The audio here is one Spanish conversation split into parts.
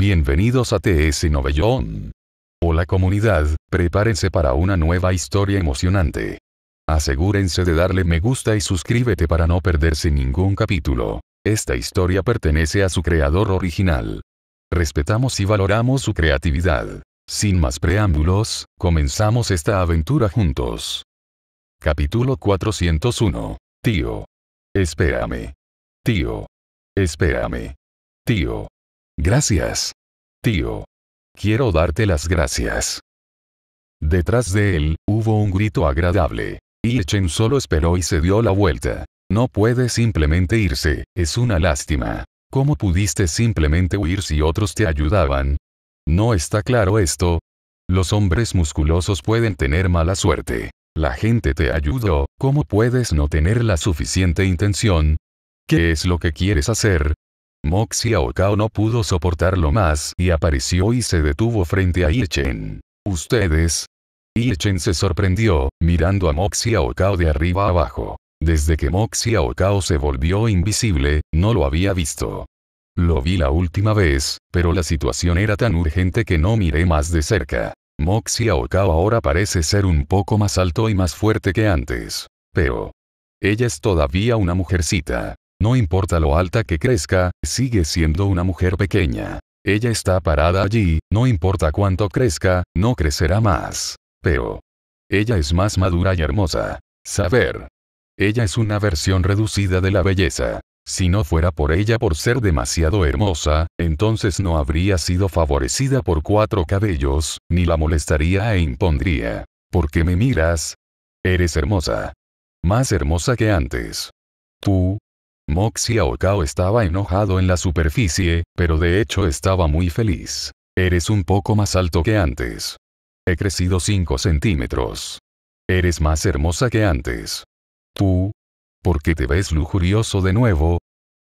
Bienvenidos a TS Novellón. Hola comunidad, prepárense para una nueva historia emocionante. Asegúrense de darle me gusta y suscríbete para no perderse ningún capítulo. Esta historia pertenece a su creador original. Respetamos y valoramos su creatividad. Sin más preámbulos, comenzamos esta aventura juntos. Capítulo 401. Tío. Espérame. Tío. Espérame. Tío. Gracias. Tío. Quiero darte las gracias. Detrás de él, hubo un grito agradable. Y Chen solo esperó y se dio la vuelta. No puedes simplemente irse, es una lástima. ¿Cómo pudiste simplemente huir si otros te ayudaban? ¿No está claro esto? Los hombres musculosos pueden tener mala suerte. La gente te ayudó, ¿cómo puedes no tener la suficiente intención? ¿Qué es lo que quieres hacer? Moxia Okao no pudo soportarlo más y apareció y se detuvo frente a Irchen. ¿Ustedes? Irchen se sorprendió, mirando a Moxia Okao de arriba abajo. Desde que Moxia Okao se volvió invisible, no lo había visto. Lo vi la última vez, pero la situación era tan urgente que no miré más de cerca. Moxia Okao ahora parece ser un poco más alto y más fuerte que antes. Pero... Ella es todavía una mujercita. No importa lo alta que crezca, sigue siendo una mujer pequeña. Ella está parada allí, no importa cuánto crezca, no crecerá más. Pero... Ella es más madura y hermosa. Saber. Ella es una versión reducida de la belleza. Si no fuera por ella por ser demasiado hermosa, entonces no habría sido favorecida por cuatro cabellos, ni la molestaría e impondría. ¿Por qué me miras? Eres hermosa. Más hermosa que antes. Tú, Moxia Okao estaba enojado en la superficie, pero de hecho estaba muy feliz. Eres un poco más alto que antes. He crecido 5 centímetros. Eres más hermosa que antes. Tú. ¿Por qué te ves lujurioso de nuevo?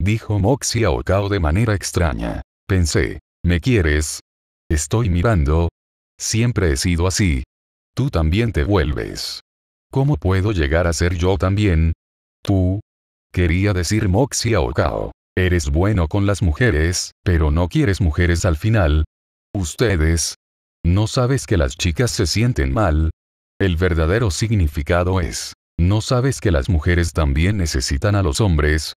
Dijo Moxia Okao de manera extraña. Pensé. ¿Me quieres? Estoy mirando. Siempre he sido así. Tú también te vuelves. ¿Cómo puedo llegar a ser yo también? Tú, Quería decir Moxia Okao. Eres bueno con las mujeres, pero no quieres mujeres al final. Ustedes. ¿No sabes que las chicas se sienten mal? El verdadero significado es, ¿no sabes que las mujeres también necesitan a los hombres?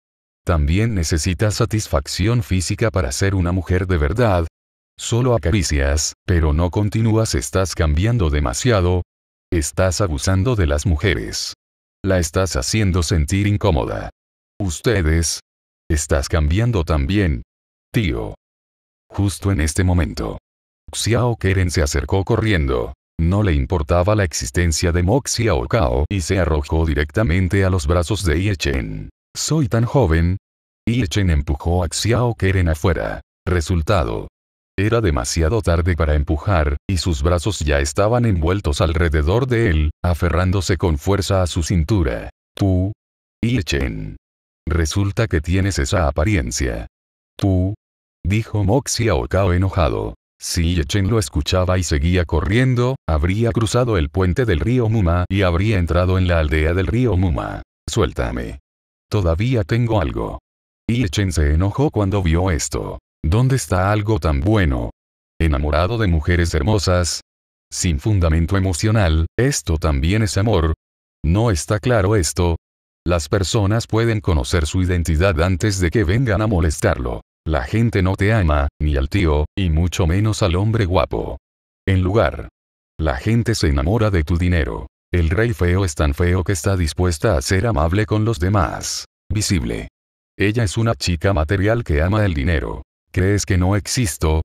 También necesitas satisfacción física para ser una mujer de verdad. Solo acaricias, pero no continúas, estás cambiando demasiado. Estás abusando de las mujeres. La estás haciendo sentir incómoda. Ustedes. Estás cambiando también. Tío. Justo en este momento. Xiao Keren se acercó corriendo. No le importaba la existencia de Xiao Kao y se arrojó directamente a los brazos de Chen. Soy tan joven. Chen empujó a Xiao Keren afuera. Resultado. Era demasiado tarde para empujar, y sus brazos ya estaban envueltos alrededor de él, aferrándose con fuerza a su cintura. Tú. Chen. Resulta que tienes esa apariencia. Tú. Dijo Moxia Okao enojado. Si Yechen lo escuchaba y seguía corriendo, habría cruzado el puente del río Muma y habría entrado en la aldea del río Muma. Suéltame. Todavía tengo algo. Yechen se enojó cuando vio esto. ¿Dónde está algo tan bueno? Enamorado de mujeres hermosas. Sin fundamento emocional, esto también es amor. No está claro esto, las personas pueden conocer su identidad antes de que vengan a molestarlo. La gente no te ama, ni al tío, y mucho menos al hombre guapo. En lugar. La gente se enamora de tu dinero. El rey feo es tan feo que está dispuesta a ser amable con los demás. Visible. Ella es una chica material que ama el dinero. ¿Crees que no existo?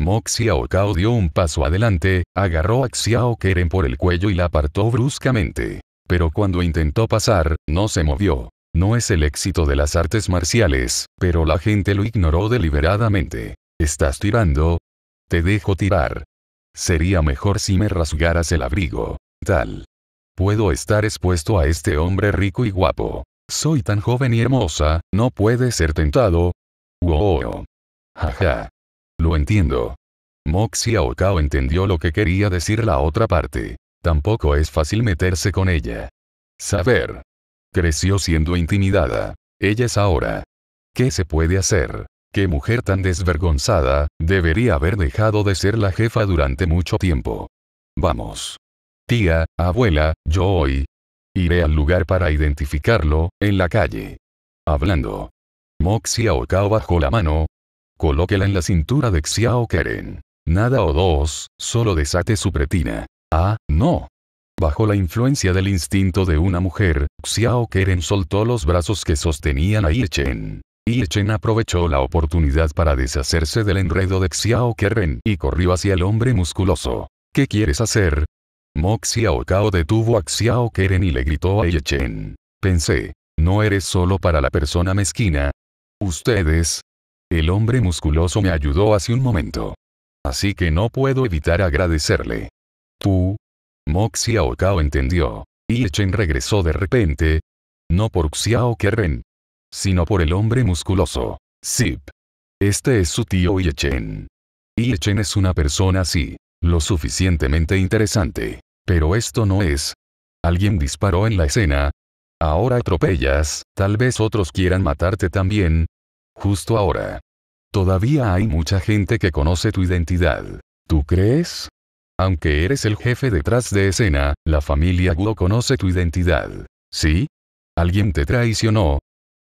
Moxia Xiao dio un paso adelante, agarró a Xiao Keren por el cuello y la apartó bruscamente pero cuando intentó pasar, no se movió. No es el éxito de las artes marciales, pero la gente lo ignoró deliberadamente. ¿Estás tirando? Te dejo tirar. Sería mejor si me rasgaras el abrigo. Tal. Puedo estar expuesto a este hombre rico y guapo. Soy tan joven y hermosa, no puede ser tentado. Wow. Jaja. Lo entiendo. Moxia Okao entendió lo que quería decir la otra parte. Tampoco es fácil meterse con ella. Saber. Creció siendo intimidada. Ella es ahora. ¿Qué se puede hacer? Qué mujer tan desvergonzada, debería haber dejado de ser la jefa durante mucho tiempo. Vamos. Tía, abuela, yo hoy. Iré al lugar para identificarlo, en la calle. Hablando. Moxia Kao bajo la mano. Colóquela en la cintura de Xiao Keren. Nada o dos, solo desate su pretina. Ah, no. Bajo la influencia del instinto de una mujer, Xiao Keren soltó los brazos que sostenían a Yechen. Yechen aprovechó la oportunidad para deshacerse del enredo de Xiao Keren y corrió hacia el hombre musculoso. ¿Qué quieres hacer? Mo Xiao Kao detuvo a Xiao Keren y le gritó a Chen. Pensé, no eres solo para la persona mezquina. Ustedes. El hombre musculoso me ayudó hace un momento. Así que no puedo evitar agradecerle. ¿Tú? Mo Xiao Kao entendió. Y Chen regresó de repente. No por Xiao Kerren. Sino por el hombre musculoso. Zip. Este es su tío Yechen. Yechen es una persona así. Lo suficientemente interesante. Pero esto no es. Alguien disparó en la escena. Ahora atropellas, tal vez otros quieran matarte también. Justo ahora. Todavía hay mucha gente que conoce tu identidad. ¿Tú crees? Aunque eres el jefe detrás de escena, la familia Guo conoce tu identidad. ¿Sí? ¿Alguien te traicionó?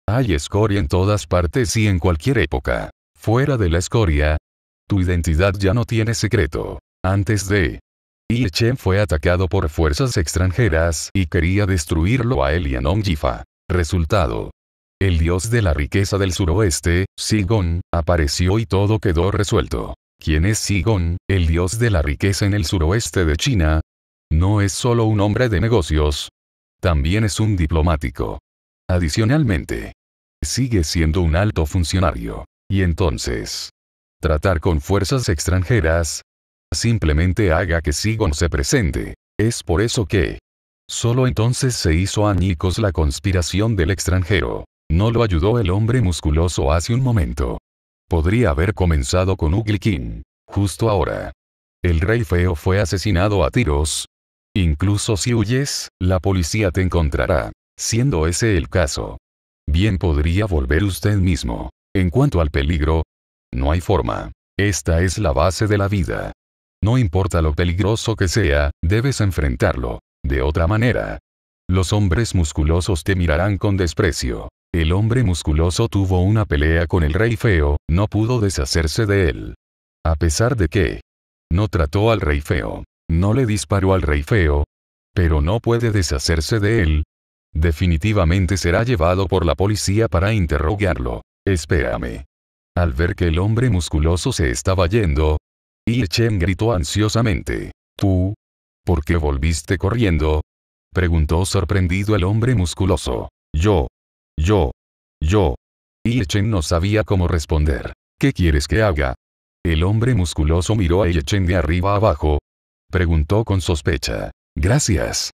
Hay escoria en todas partes y en cualquier época. Fuera de la escoria, tu identidad ya no tiene secreto. Antes de... Chen fue atacado por fuerzas extranjeras y quería destruirlo a él y a Resultado. El dios de la riqueza del suroeste, Sigon, apareció y todo quedó resuelto. ¿Quién es Sigon, el dios de la riqueza en el suroeste de China? No es solo un hombre de negocios. También es un diplomático. Adicionalmente, sigue siendo un alto funcionario. Y entonces, tratar con fuerzas extranjeras, simplemente haga que Sigon se presente. Es por eso que, solo entonces se hizo añicos la conspiración del extranjero. No lo ayudó el hombre musculoso hace un momento. Podría haber comenzado con Ugly King. Justo ahora. El rey feo fue asesinado a tiros. Incluso si huyes, la policía te encontrará. Siendo ese el caso. Bien podría volver usted mismo. En cuanto al peligro, no hay forma. Esta es la base de la vida. No importa lo peligroso que sea, debes enfrentarlo. De otra manera, los hombres musculosos te mirarán con desprecio. El hombre musculoso tuvo una pelea con el rey feo, no pudo deshacerse de él. A pesar de que no trató al rey feo, no le disparó al rey feo, pero no puede deshacerse de él. Definitivamente será llevado por la policía para interrogarlo. Espérame. Al ver que el hombre musculoso se estaba yendo, Chen gritó ansiosamente. ¿Tú? ¿Por qué volviste corriendo? Preguntó sorprendido el hombre musculoso. Yo, yo. Yo. Y Echen no sabía cómo responder. ¿Qué quieres que haga? El hombre musculoso miró a Echen de arriba abajo. Preguntó con sospecha. Gracias.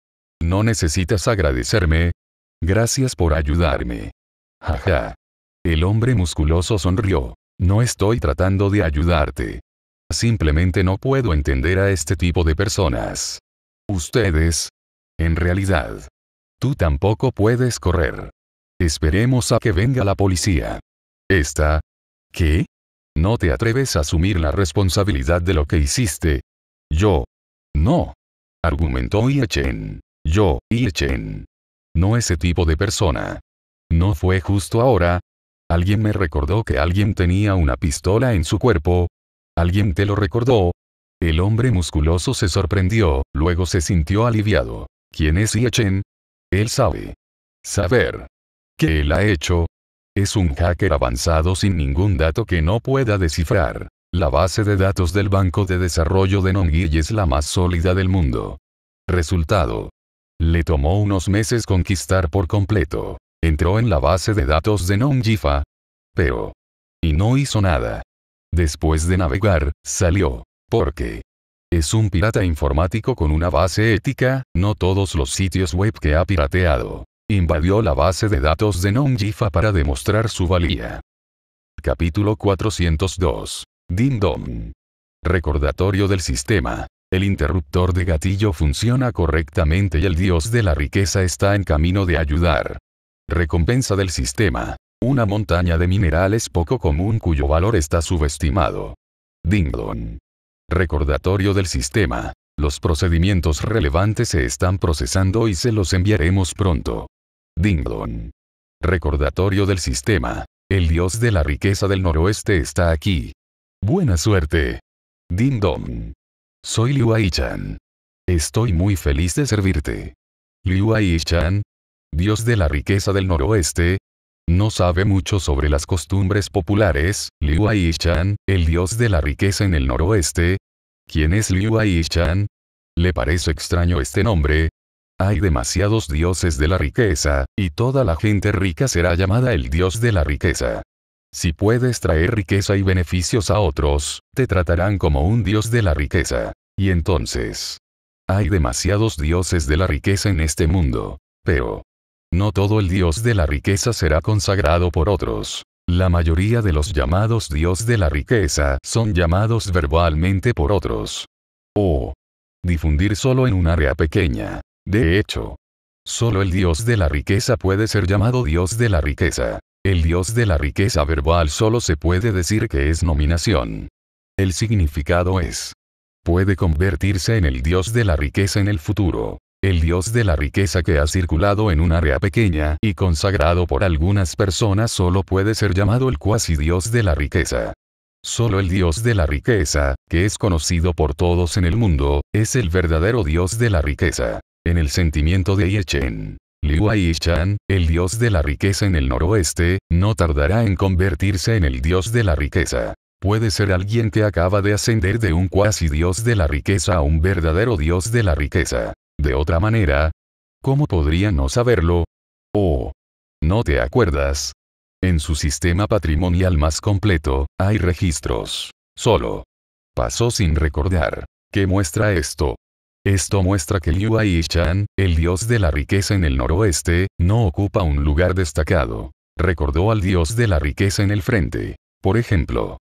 No necesitas agradecerme. Gracias por ayudarme. Jaja. El hombre musculoso sonrió. No estoy tratando de ayudarte. Simplemente no puedo entender a este tipo de personas. Ustedes. En realidad. Tú tampoco puedes correr. Esperemos a que venga la policía. Esta. ¿Qué? ¿No te atreves a asumir la responsabilidad de lo que hiciste? Yo. No. Argumentó Chen. Yo, Chen. No ese tipo de persona. ¿No fue justo ahora? Alguien me recordó que alguien tenía una pistola en su cuerpo. Alguien te lo recordó. El hombre musculoso se sorprendió, luego se sintió aliviado. ¿Quién es Chen? Él sabe. Saber. ¿Qué él ha hecho. Es un hacker avanzado sin ningún dato que no pueda descifrar. La base de datos del Banco de Desarrollo de Nongui es la más sólida del mundo. Resultado. Le tomó unos meses conquistar por completo. Entró en la base de datos de Nongifa. Pero. Y no hizo nada. Después de navegar, salió. Porque. Es un pirata informático con una base ética, no todos los sitios web que ha pirateado invadió la base de datos de Nongjifa para demostrar su valía. Capítulo 402. Ding Dong. Recordatorio del sistema. El interruptor de gatillo funciona correctamente y el dios de la riqueza está en camino de ayudar. Recompensa del sistema. Una montaña de minerales poco común cuyo valor está subestimado. Ding Dong. Recordatorio del sistema. Los procedimientos relevantes se están procesando y se los enviaremos pronto. Ding Dong. Recordatorio del sistema. El dios de la riqueza del noroeste está aquí. Buena suerte. Ding Dong. Soy Liu Aichan. Estoy muy feliz de servirte. Liu Aichan, dios de la riqueza del noroeste, no sabe mucho sobre las costumbres populares, Liu Chan, el dios de la riqueza en el noroeste. ¿Quién es Liu Chan? Le parece extraño este nombre, hay demasiados dioses de la riqueza, y toda la gente rica será llamada el dios de la riqueza. Si puedes traer riqueza y beneficios a otros, te tratarán como un dios de la riqueza. Y entonces, hay demasiados dioses de la riqueza en este mundo. Pero, no todo el dios de la riqueza será consagrado por otros. La mayoría de los llamados dios de la riqueza son llamados verbalmente por otros. O difundir solo en un área pequeña. De hecho, solo el Dios de la riqueza puede ser llamado Dios de la riqueza. El Dios de la riqueza verbal solo se puede decir que es nominación. El significado es. Puede convertirse en el Dios de la riqueza en el futuro. El Dios de la riqueza que ha circulado en un área pequeña y consagrado por algunas personas solo puede ser llamado el cuasi Dios de la riqueza. Solo el Dios de la riqueza, que es conocido por todos en el mundo, es el verdadero Dios de la riqueza. En el sentimiento de Yechen, Liu Aishan, el dios de la riqueza en el noroeste, no tardará en convertirse en el dios de la riqueza. Puede ser alguien que acaba de ascender de un cuasi dios de la riqueza a un verdadero dios de la riqueza. De otra manera, ¿cómo podría no saberlo? Oh, ¿no te acuerdas? En su sistema patrimonial más completo, hay registros. Solo. Pasó sin recordar. ¿Qué muestra esto? Esto muestra que Liu Chan, el dios de la riqueza en el noroeste, no ocupa un lugar destacado. Recordó al dios de la riqueza en el frente. Por ejemplo,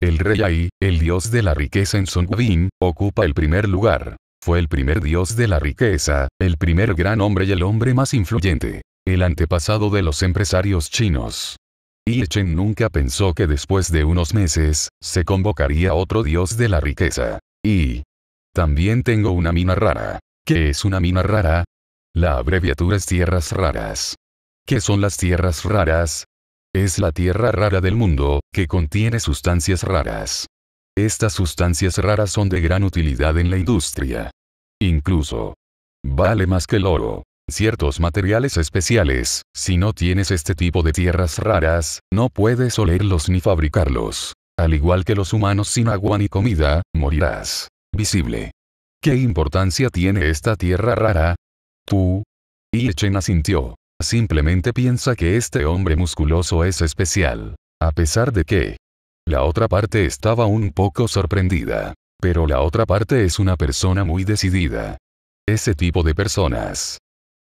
el rey Ai, el dios de la riqueza en Sun Bin, ocupa el primer lugar. Fue el primer dios de la riqueza, el primer gran hombre y el hombre más influyente. El antepasado de los empresarios chinos. Yi Chen nunca pensó que después de unos meses, se convocaría otro dios de la riqueza. Y, también tengo una mina rara. ¿Qué es una mina rara? La abreviatura es tierras raras. ¿Qué son las tierras raras? Es la tierra rara del mundo, que contiene sustancias raras. Estas sustancias raras son de gran utilidad en la industria. Incluso, vale más que el oro. Ciertos materiales especiales, si no tienes este tipo de tierras raras, no puedes olerlos ni fabricarlos. Al igual que los humanos sin agua ni comida, morirás visible. ¿Qué importancia tiene esta tierra rara? Tú. Y Echen asintió. Simplemente piensa que este hombre musculoso es especial. A pesar de que. La otra parte estaba un poco sorprendida. Pero la otra parte es una persona muy decidida. Ese tipo de personas.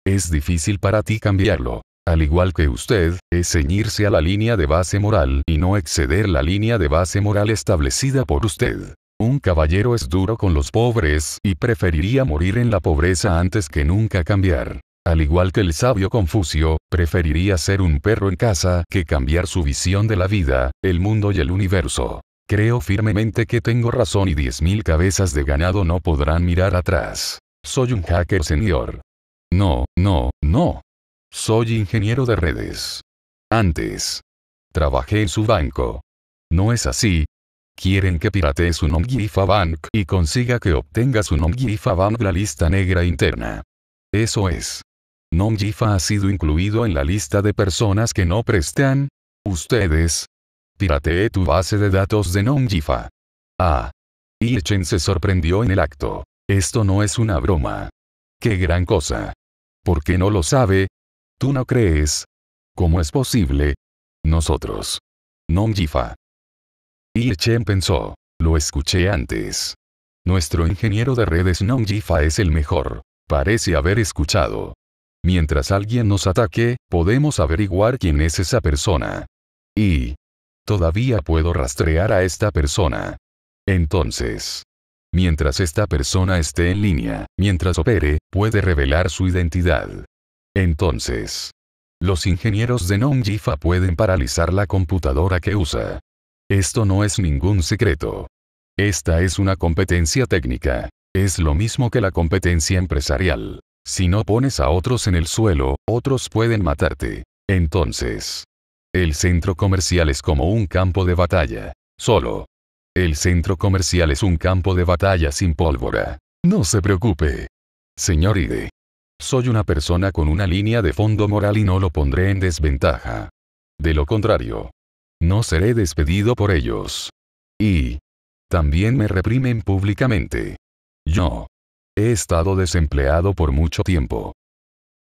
Es difícil para ti cambiarlo. Al igual que usted, es ceñirse a la línea de base moral y no exceder la línea de base moral establecida por usted. Un caballero es duro con los pobres y preferiría morir en la pobreza antes que nunca cambiar. Al igual que el sabio Confucio, preferiría ser un perro en casa que cambiar su visión de la vida, el mundo y el universo. Creo firmemente que tengo razón y 10.000 cabezas de ganado no podrán mirar atrás. Soy un hacker señor. No, no, no. Soy ingeniero de redes. Antes. Trabajé en su banco. No es así, Quieren que piratee su Nomgifa Bank y consiga que obtenga su Nomgifa Bank la lista negra interna. Eso es. Nomgifa ha sido incluido en la lista de personas que no prestan. Ustedes. Piratee tu base de datos de Nomgifa. Ah. Chen se sorprendió en el acto. Esto no es una broma. ¡Qué gran cosa! ¿Por qué no lo sabe? ¿Tú no crees? ¿Cómo es posible? Nosotros. gifa y pensó. Lo escuché antes. Nuestro ingeniero de redes Nongjifa es el mejor. Parece haber escuchado. Mientras alguien nos ataque, podemos averiguar quién es esa persona. Y... Todavía puedo rastrear a esta persona. Entonces... Mientras esta persona esté en línea, mientras opere, puede revelar su identidad. Entonces... Los ingenieros de Nongjifa pueden paralizar la computadora que usa. Esto no es ningún secreto. Esta es una competencia técnica. Es lo mismo que la competencia empresarial. Si no pones a otros en el suelo, otros pueden matarte. Entonces, el centro comercial es como un campo de batalla. Solo. El centro comercial es un campo de batalla sin pólvora. No se preocupe. Señor Ide. Soy una persona con una línea de fondo moral y no lo pondré en desventaja. De lo contrario, no seré despedido por ellos. Y también me reprimen públicamente. Yo he estado desempleado por mucho tiempo.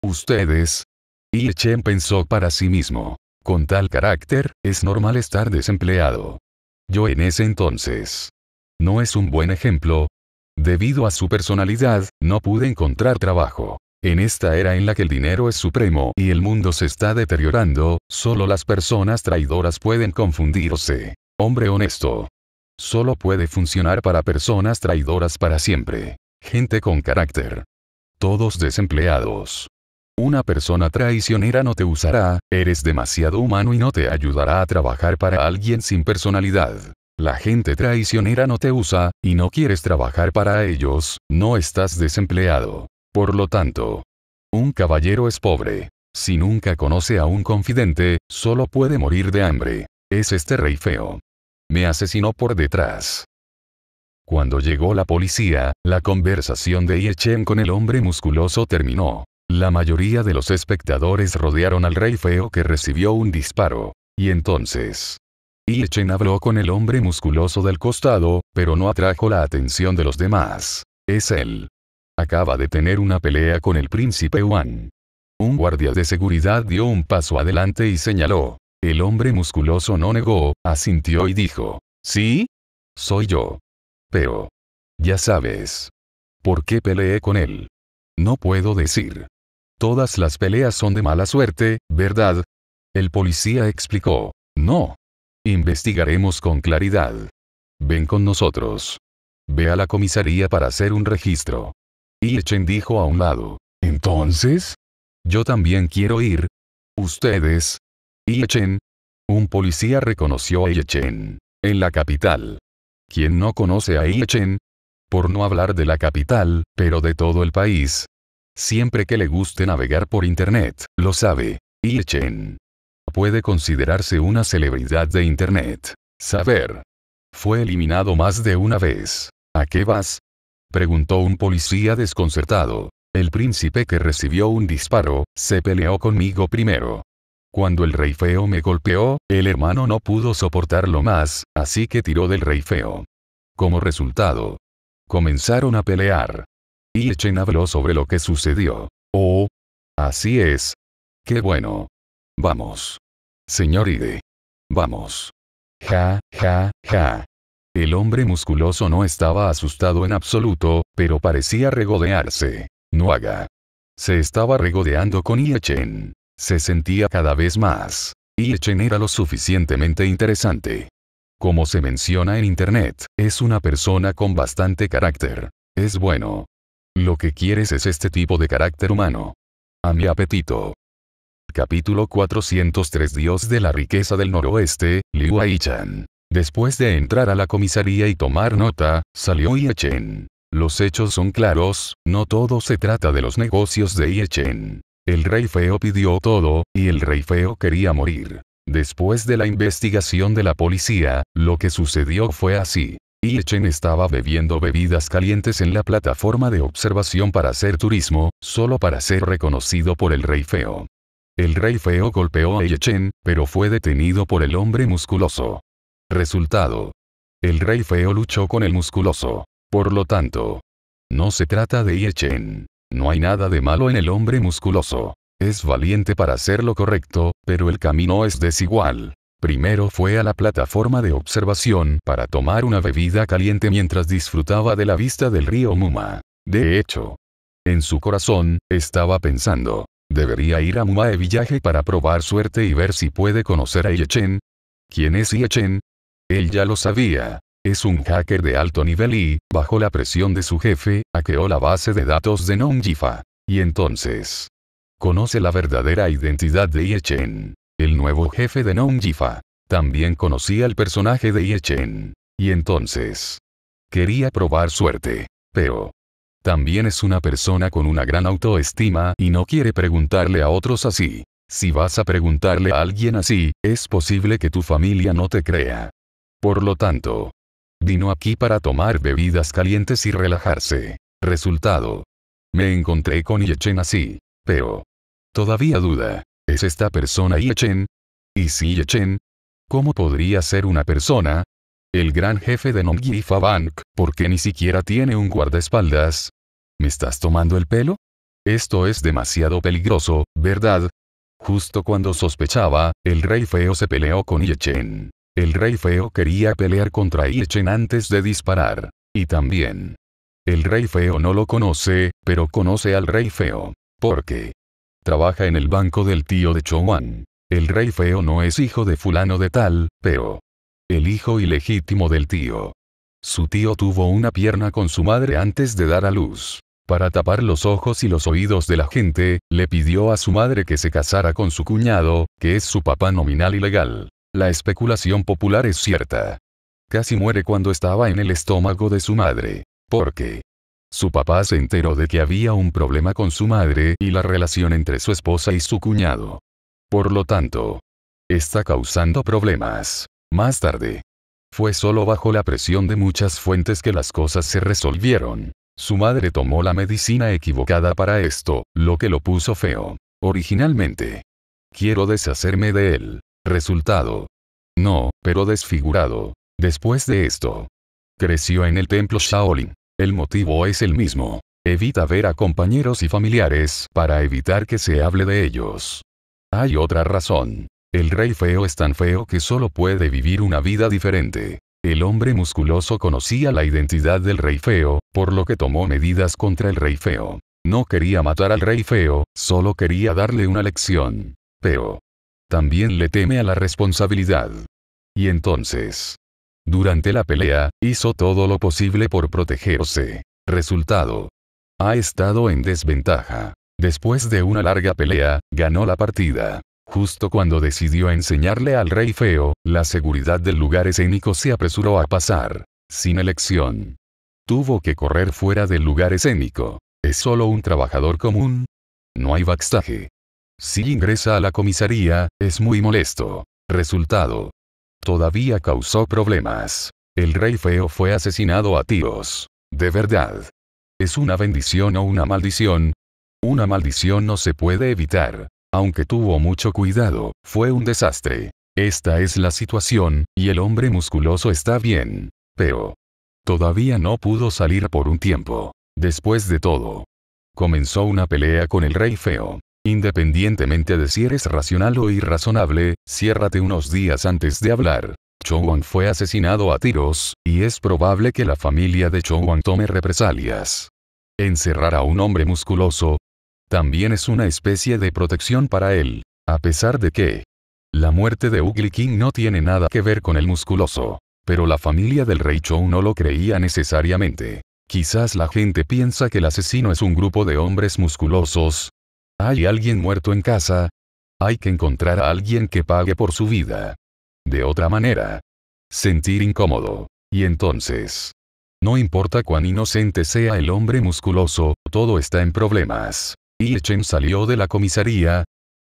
Ustedes. Y Chen pensó para sí mismo. Con tal carácter, es normal estar desempleado. Yo en ese entonces. No es un buen ejemplo. Debido a su personalidad, no pude encontrar trabajo. En esta era en la que el dinero es supremo y el mundo se está deteriorando, solo las personas traidoras pueden confundirse. Hombre honesto. Solo puede funcionar para personas traidoras para siempre. Gente con carácter. Todos desempleados. Una persona traicionera no te usará, eres demasiado humano y no te ayudará a trabajar para alguien sin personalidad. La gente traicionera no te usa, y no quieres trabajar para ellos, no estás desempleado. Por lo tanto, un caballero es pobre. Si nunca conoce a un confidente, solo puede morir de hambre. Es este rey feo. Me asesinó por detrás. Cuando llegó la policía, la conversación de Chen con el hombre musculoso terminó. La mayoría de los espectadores rodearon al rey feo que recibió un disparo. Y entonces. Chen habló con el hombre musculoso del costado, pero no atrajo la atención de los demás. Es él. Acaba de tener una pelea con el príncipe Juan. Un guardia de seguridad dio un paso adelante y señaló. El hombre musculoso no negó, asintió y dijo. ¿Sí? Soy yo. Pero. Ya sabes. ¿Por qué peleé con él? No puedo decir. Todas las peleas son de mala suerte, ¿verdad? El policía explicó. No. Investigaremos con claridad. Ven con nosotros. Ve a la comisaría para hacer un registro. Y dijo a un lado. Entonces, yo también quiero ir. Ustedes. Y Un policía reconoció a Echen. En la capital. ¿Quién no conoce a Echen? Por no hablar de la capital, pero de todo el país. Siempre que le guste navegar por internet, lo sabe. Echen. Puede considerarse una celebridad de internet. Saber. Fue eliminado más de una vez. ¿A qué vas? preguntó un policía desconcertado. El príncipe que recibió un disparo, se peleó conmigo primero. Cuando el rey feo me golpeó, el hermano no pudo soportarlo más, así que tiró del rey feo. Como resultado, comenzaron a pelear. Y Echen habló sobre lo que sucedió. Oh. Así es. Qué bueno. Vamos. Señor Ide. Vamos. Ja, ja, ja. El hombre musculoso no estaba asustado en absoluto, pero parecía regodearse. No haga. Se estaba regodeando con Iechen. Se sentía cada vez más. Iechen era lo suficientemente interesante. Como se menciona en Internet, es una persona con bastante carácter. Es bueno. Lo que quieres es este tipo de carácter humano. A mi apetito. Capítulo 403 Dios de la riqueza del noroeste, Liu Aichan. Después de entrar a la comisaría y tomar nota, salió Chen. Los hechos son claros, no todo se trata de los negocios de Chen. El rey feo pidió todo, y el rey feo quería morir. Después de la investigación de la policía, lo que sucedió fue así. Chen estaba bebiendo bebidas calientes en la plataforma de observación para hacer turismo, solo para ser reconocido por el rey feo. El rey feo golpeó a Chen, pero fue detenido por el hombre musculoso. Resultado. El rey feo luchó con el musculoso. Por lo tanto. No se trata de Yechen. No hay nada de malo en el hombre musculoso. Es valiente para hacer lo correcto, pero el camino es desigual. Primero fue a la plataforma de observación para tomar una bebida caliente mientras disfrutaba de la vista del río Muma. De hecho, en su corazón, estaba pensando, debería ir a Mumae Villaje para probar suerte y ver si puede conocer a Yechen. ¿Quién es Yechen? Él ya lo sabía. Es un hacker de alto nivel y, bajo la presión de su jefe, hackeó la base de datos de Jifa. Y entonces, conoce la verdadera identidad de Chen, el nuevo jefe de Jifa. También conocía el personaje de Chen. Y entonces, quería probar suerte. Pero, también es una persona con una gran autoestima y no quiere preguntarle a otros así. Si vas a preguntarle a alguien así, es posible que tu familia no te crea. Por lo tanto, vino aquí para tomar bebidas calientes y relajarse. Resultado. Me encontré con Yechen así. Pero. Todavía duda. ¿Es esta persona Yechen? ¿Y si Yechen? ¿Cómo podría ser una persona? El gran jefe de Nongifa Bank, porque ni siquiera tiene un guardaespaldas. ¿Me estás tomando el pelo? Esto es demasiado peligroso, ¿verdad? Justo cuando sospechaba, el rey feo se peleó con Yechen. El rey feo quería pelear contra Irchen antes de disparar. Y también. El rey feo no lo conoce, pero conoce al rey feo. Porque trabaja en el banco del tío de Chowan. El rey feo no es hijo de fulano de tal, pero el hijo ilegítimo del tío. Su tío tuvo una pierna con su madre antes de dar a luz. Para tapar los ojos y los oídos de la gente, le pidió a su madre que se casara con su cuñado, que es su papá nominal y legal. La especulación popular es cierta. Casi muere cuando estaba en el estómago de su madre. Porque su papá se enteró de que había un problema con su madre y la relación entre su esposa y su cuñado. Por lo tanto, está causando problemas. Más tarde, fue solo bajo la presión de muchas fuentes que las cosas se resolvieron. Su madre tomó la medicina equivocada para esto, lo que lo puso feo. Originalmente. Quiero deshacerme de él. Resultado. No, pero desfigurado. Después de esto. Creció en el templo Shaolin. El motivo es el mismo. Evita ver a compañeros y familiares para evitar que se hable de ellos. Hay otra razón. El rey feo es tan feo que solo puede vivir una vida diferente. El hombre musculoso conocía la identidad del rey feo, por lo que tomó medidas contra el rey feo. No quería matar al rey feo, solo quería darle una lección. Pero, también le teme a la responsabilidad. Y entonces, durante la pelea, hizo todo lo posible por protegerse. Resultado. Ha estado en desventaja. Después de una larga pelea, ganó la partida. Justo cuando decidió enseñarle al rey feo, la seguridad del lugar escénico se apresuró a pasar. Sin elección. Tuvo que correr fuera del lugar escénico. ¿Es solo un trabajador común? No hay backstage si ingresa a la comisaría, es muy molesto. Resultado. Todavía causó problemas. El rey feo fue asesinado a tiros. De verdad. ¿Es una bendición o una maldición? Una maldición no se puede evitar. Aunque tuvo mucho cuidado, fue un desastre. Esta es la situación, y el hombre musculoso está bien. Pero... Todavía no pudo salir por un tiempo. Después de todo. Comenzó una pelea con el rey feo. Independientemente de si eres racional o irrazonable, ciérrate unos días antes de hablar. Wang fue asesinado a tiros, y es probable que la familia de Wang tome represalias. Encerrar a un hombre musculoso también es una especie de protección para él, a pesar de que la muerte de Ugly King no tiene nada que ver con el musculoso. Pero la familia del rey Chou no lo creía necesariamente. Quizás la gente piensa que el asesino es un grupo de hombres musculosos, hay alguien muerto en casa. Hay que encontrar a alguien que pague por su vida. De otra manera. Sentir incómodo. Y entonces. No importa cuán inocente sea el hombre musculoso, todo está en problemas. Y Echen salió de la comisaría.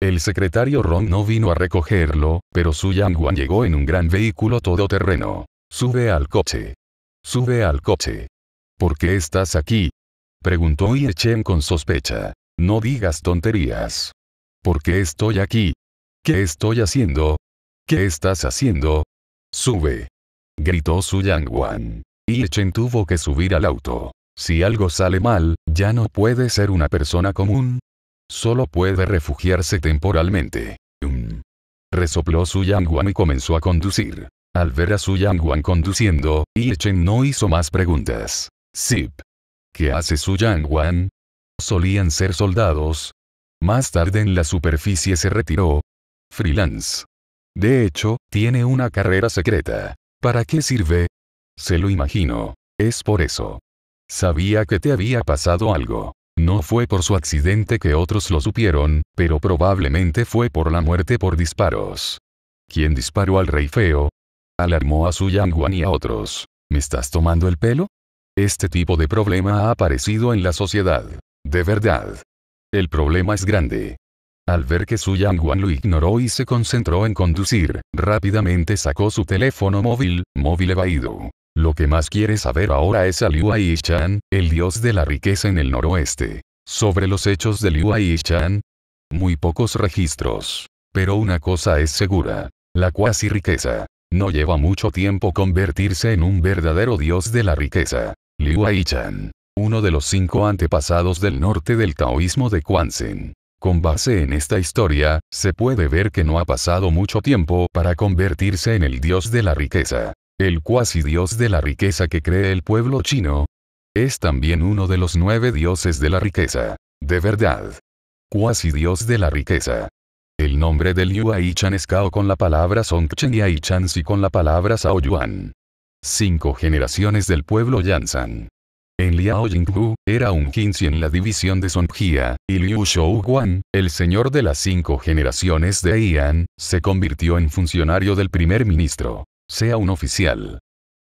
El secretario Ron no vino a recogerlo, pero Su Yang llegó en un gran vehículo todoterreno. Sube al coche. Sube al coche. ¿Por qué estás aquí? Preguntó Chen con sospecha. No digas tonterías. ¿Por qué estoy aquí? ¿Qué estoy haciendo? ¿Qué estás haciendo? Sube. Gritó Su Yangwan. Y Chen tuvo que subir al auto. Si algo sale mal, ya no puede ser una persona común. Solo puede refugiarse temporalmente. Um. Resopló Su Yangwan y comenzó a conducir. Al ver a Su Yangwan conduciendo, Yi Chen no hizo más preguntas. Zip. ¿Qué hace Su Yangwan? solían ser soldados. Más tarde en la superficie se retiró. Freelance. De hecho, tiene una carrera secreta. ¿Para qué sirve? Se lo imagino. Es por eso. Sabía que te había pasado algo. No fue por su accidente que otros lo supieron, pero probablemente fue por la muerte por disparos. ¿Quién disparó al rey feo? Alarmó a su Yanguan y a otros. ¿Me estás tomando el pelo? Este tipo de problema ha aparecido en la sociedad. De verdad. El problema es grande. Al ver que Su Yang Wan lo ignoró y se concentró en conducir, rápidamente sacó su teléfono móvil, móvil evaído. Lo que más quiere saber ahora es a Liu Aishan, el dios de la riqueza en el noroeste. Sobre los hechos de Liu Aishan? muy pocos registros. Pero una cosa es segura. La cuasi riqueza. No lleva mucho tiempo convertirse en un verdadero dios de la riqueza. Liu Aishan uno de los cinco antepasados del norte del taoísmo de Quanzen. Con base en esta historia, se puede ver que no ha pasado mucho tiempo para convertirse en el dios de la riqueza. El cuasi dios de la riqueza que cree el pueblo chino, es también uno de los nueve dioses de la riqueza. De verdad. Cuasi dios de la riqueza. El nombre del Ai-Chan es Kao con la palabra Songchen y Aichan Si con la palabra Sao Yuan. Cinco generaciones del pueblo Yansan. En Liao Jinggu era un Jinxi en la división de Songjia, y Liu Shouguan, el señor de las cinco generaciones de Ian, se convirtió en funcionario del primer ministro. Sea un oficial.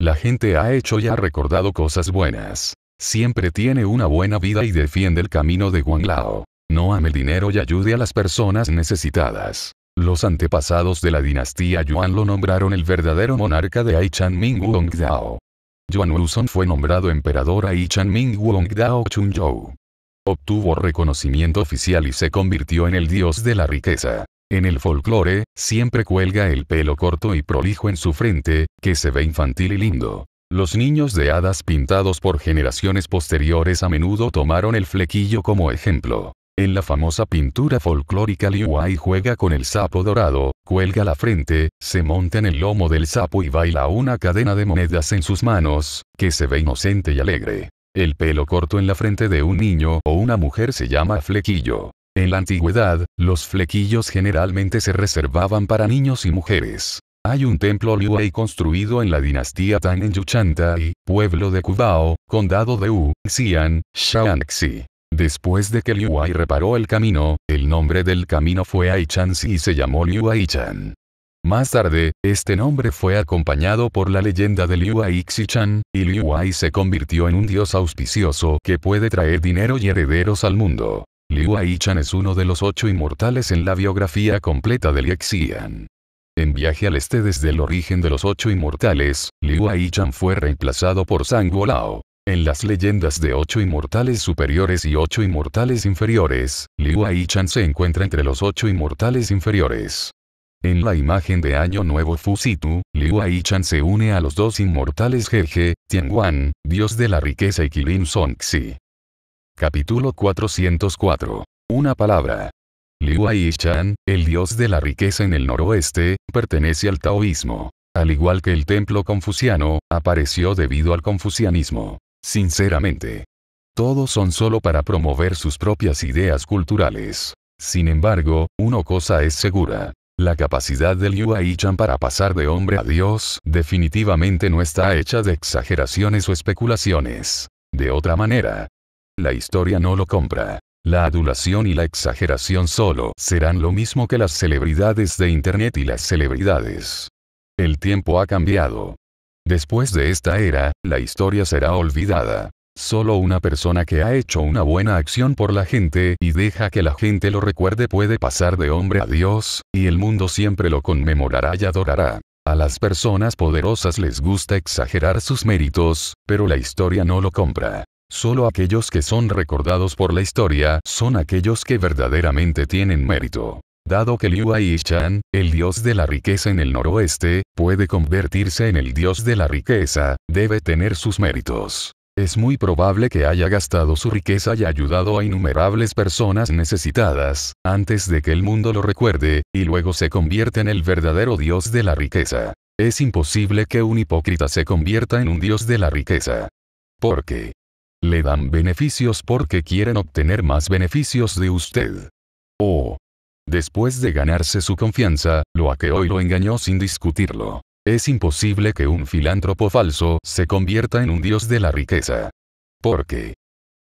La gente ha hecho y ha recordado cosas buenas. Siempre tiene una buena vida y defiende el camino de Lao. No ame el dinero y ayude a las personas necesitadas. Los antepasados de la dinastía Yuan lo nombraron el verdadero monarca de Aichan Ming Yuan Wuson fue nombrado emperador a Chan Ming Wong Dao Obtuvo reconocimiento oficial y se convirtió en el dios de la riqueza. En el folclore, siempre cuelga el pelo corto y prolijo en su frente, que se ve infantil y lindo. Los niños de hadas pintados por generaciones posteriores a menudo tomaron el flequillo como ejemplo. En la famosa pintura folclórica Liu juega con el sapo dorado, cuelga la frente, se monta en el lomo del sapo y baila una cadena de monedas en sus manos, que se ve inocente y alegre. El pelo corto en la frente de un niño o una mujer se llama flequillo. En la antigüedad, los flequillos generalmente se reservaban para niños y mujeres. Hay un templo Wei construido en la dinastía Tang en Yuchantai, pueblo de Cubao, condado de Wu, Xi'an, Shaanxi. Después de que Liu Ai reparó el camino, el nombre del camino fue ai Si y se llamó Ai chan Más tarde, este nombre fue acompañado por la leyenda de Liu Xi-chan, y Liu Ai se convirtió en un dios auspicioso que puede traer dinero y herederos al mundo. Ai chan es uno de los ocho inmortales en la biografía completa de Xian. En Viaje al Este desde el origen de los ocho inmortales, Ai chan fue reemplazado por Sang en las leyendas de ocho inmortales superiores y ocho inmortales inferiores, Liu Aichan se encuentra entre los ocho inmortales inferiores. En la imagen de Año Nuevo Fusitu, Liu Aichan se une a los dos inmortales Jeje, Tianguan, dios de la riqueza y Qilin Songxi. Capítulo 404. Una palabra. Liu Aichan, el dios de la riqueza en el noroeste, pertenece al taoísmo. Al igual que el templo confuciano, apareció debido al confucianismo. Sinceramente. Todos son solo para promover sus propias ideas culturales. Sin embargo, una cosa es segura. La capacidad del Yua Chan para pasar de hombre a Dios definitivamente no está hecha de exageraciones o especulaciones. De otra manera, la historia no lo compra. La adulación y la exageración solo serán lo mismo que las celebridades de Internet y las celebridades. El tiempo ha cambiado. Después de esta era, la historia será olvidada. Solo una persona que ha hecho una buena acción por la gente y deja que la gente lo recuerde puede pasar de hombre a Dios, y el mundo siempre lo conmemorará y adorará. A las personas poderosas les gusta exagerar sus méritos, pero la historia no lo compra. Solo aquellos que son recordados por la historia son aquellos que verdaderamente tienen mérito. Dado que Liu Aishan, el dios de la riqueza en el noroeste, puede convertirse en el dios de la riqueza, debe tener sus méritos. Es muy probable que haya gastado su riqueza y ayudado a innumerables personas necesitadas, antes de que el mundo lo recuerde, y luego se convierta en el verdadero dios de la riqueza. Es imposible que un hipócrita se convierta en un dios de la riqueza. ¿Por qué? Le dan beneficios porque quieren obtener más beneficios de usted. Oh. Después de ganarse su confianza, lo que y lo engañó sin discutirlo. Es imposible que un filántropo falso se convierta en un dios de la riqueza. Porque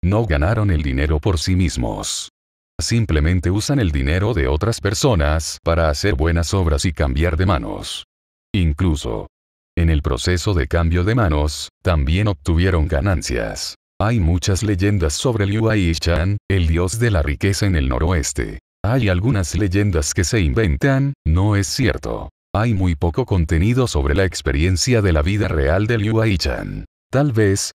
no ganaron el dinero por sí mismos. Simplemente usan el dinero de otras personas para hacer buenas obras y cambiar de manos. Incluso, en el proceso de cambio de manos, también obtuvieron ganancias. Hay muchas leyendas sobre Liu Aishan, el dios de la riqueza en el noroeste. Hay algunas leyendas que se inventan, no es cierto. Hay muy poco contenido sobre la experiencia de la vida real de Liu Aichan. Tal vez,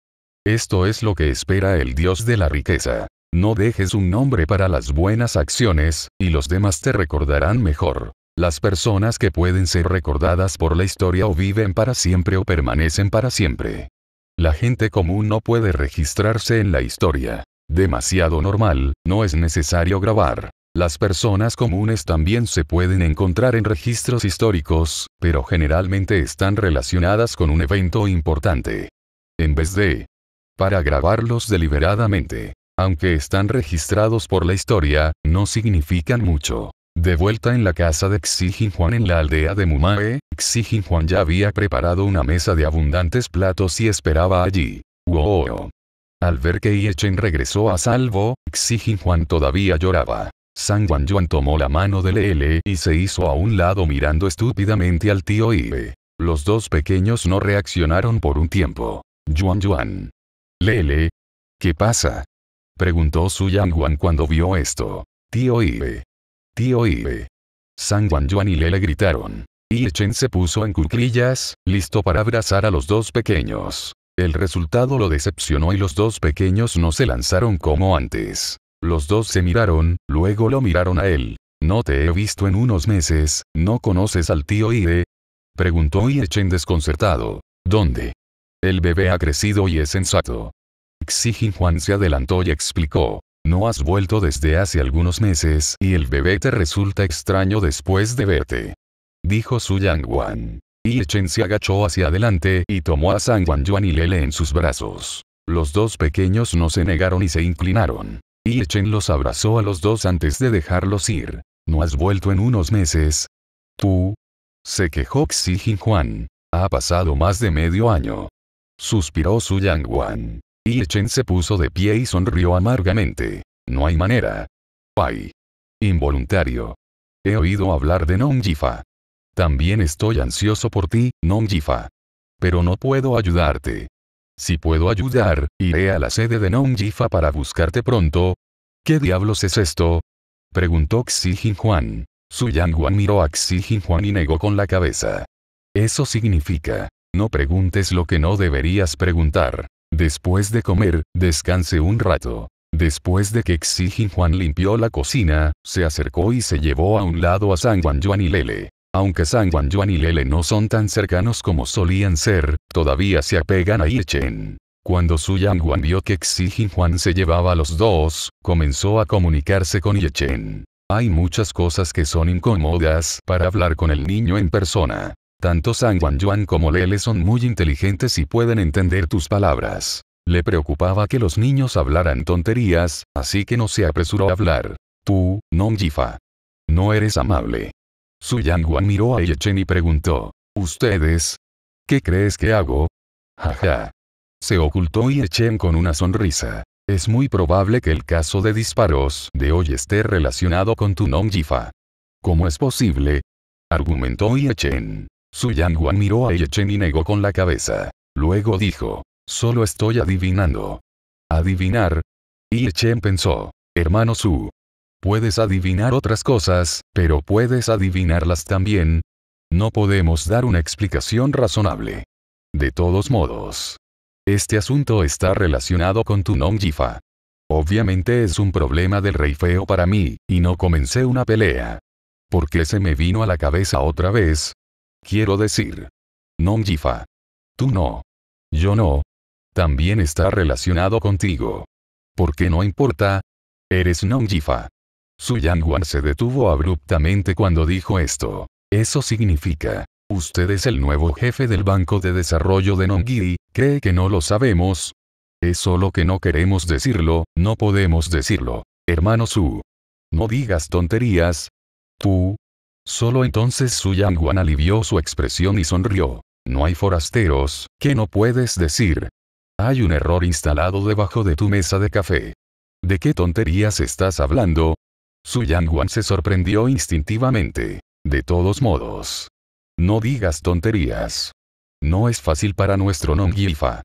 esto es lo que espera el dios de la riqueza. No dejes un nombre para las buenas acciones, y los demás te recordarán mejor. Las personas que pueden ser recordadas por la historia o viven para siempre o permanecen para siempre. La gente común no puede registrarse en la historia. Demasiado normal, no es necesario grabar. Las personas comunes también se pueden encontrar en registros históricos, pero generalmente están relacionadas con un evento importante. En vez de para grabarlos deliberadamente, aunque están registrados por la historia, no significan mucho. De vuelta en la casa de Xi Juan en la aldea de Mumae, Xi Juan ya había preparado una mesa de abundantes platos y esperaba allí. Wow. Al ver que Yechen regresó a salvo, Xi Juan todavía lloraba. San Juan Yuan tomó la mano de Lele y se hizo a un lado mirando estúpidamente al tío Ibe. Los dos pequeños no reaccionaron por un tiempo. Yuan Yuan. Lele. ¿Qué pasa? Preguntó Su Yang cuando vio esto. Tío Ibe. Tío Ibe. San Juan Yuan y Lele gritaron. Y Chen se puso en cuclillas, listo para abrazar a los dos pequeños. El resultado lo decepcionó y los dos pequeños no se lanzaron como antes. Los dos se miraron, luego lo miraron a él. No te he visto en unos meses, ¿no conoces al tío Ire. Preguntó Iechen desconcertado. ¿Dónde? El bebé ha crecido y es sensato. Xi Juan se adelantó y explicó. No has vuelto desde hace algunos meses y el bebé te resulta extraño después de verte. Dijo Su Wan. Chen se agachó hacia adelante y tomó a San Juan Yuan y Lele en sus brazos. Los dos pequeños no se negaron y se inclinaron. Y Chen los abrazó a los dos antes de dejarlos ir. ¿No has vuelto en unos meses? Tú. Se quejó Xi Juan. Ha pasado más de medio año. Suspiró Su Wan. Y Chen se puso de pie y sonrió amargamente. No hay manera. Pai. Involuntario. He oído hablar de Nong Jifa. También estoy ansioso por ti, Nong Jifa. Pero no puedo ayudarte. Si puedo ayudar, iré a la sede de Nongjifa para buscarte pronto. ¿Qué diablos es esto? Preguntó Xi Juan. Su Yanguan miró a Xi Juan y negó con la cabeza. Eso significa, no preguntes lo que no deberías preguntar. Después de comer, descanse un rato. Después de que Xi Juan limpió la cocina, se acercó y se llevó a un lado a San Juan Yuan y Lele. Aunque San Juan Yuan y Lele no son tan cercanos como solían ser, todavía se apegan a Chen. Cuando Su Yang vio que Xi Jin Juan se llevaba a los dos, comenzó a comunicarse con Yechen. Hay muchas cosas que son incómodas para hablar con el niño en persona. Tanto San Juan Yuan como Lele son muy inteligentes y pueden entender tus palabras. Le preocupaba que los niños hablaran tonterías, así que no se apresuró a hablar. Tú, Nong Jifa. No eres amable. Su Yanguan miró a Yechen y preguntó. ¿Ustedes? ¿Qué crees que hago? Jaja. Se ocultó Yechen con una sonrisa. Es muy probable que el caso de disparos de hoy esté relacionado con tu Jifa. ¿Cómo es posible? Argumentó Yechen. Su Yanguan miró a Yechen y negó con la cabeza. Luego dijo. Solo estoy adivinando. ¿Adivinar? Yechen pensó. Hermano Su, Puedes adivinar otras cosas, pero puedes adivinarlas también. No podemos dar una explicación razonable. De todos modos. Este asunto está relacionado con tu non-jifa. Obviamente es un problema del rey feo para mí, y no comencé una pelea. ¿Por qué se me vino a la cabeza otra vez? Quiero decir. nomjifa, Tú no. Yo no. También está relacionado contigo. ¿Por qué no importa? Eres nomjifa. Su Yanguan se detuvo abruptamente cuando dijo esto. Eso significa. Usted es el nuevo jefe del Banco de Desarrollo de Nongiri, ¿cree que no lo sabemos? Es solo que no queremos decirlo, no podemos decirlo. Hermano Su. No digas tonterías. Tú. Solo entonces Su Yanguan alivió su expresión y sonrió. No hay forasteros, ¿qué no puedes decir? Hay un error instalado debajo de tu mesa de café. ¿De qué tonterías estás hablando? Su Wan se sorprendió instintivamente. De todos modos. No digas tonterías. No es fácil para nuestro non Yifa.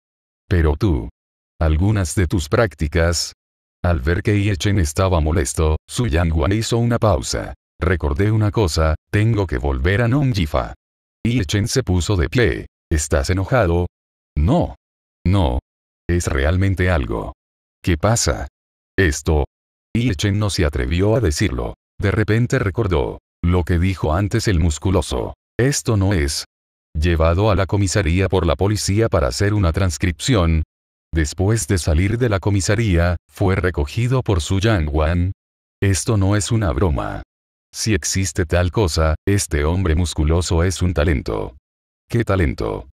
Pero tú. Algunas de tus prácticas. Al ver que Iechen estaba molesto, Su Wan hizo una pausa. Recordé una cosa, tengo que volver a Non-Gifa. Iechen se puso de pie. ¿Estás enojado? No. No. Es realmente algo. ¿Qué pasa? Esto, y Echen no se atrevió a decirlo. De repente recordó lo que dijo antes el musculoso. Esto no es llevado a la comisaría por la policía para hacer una transcripción. Después de salir de la comisaría, fue recogido por su Yang Wan. Esto no es una broma. Si existe tal cosa, este hombre musculoso es un talento. ¿Qué talento?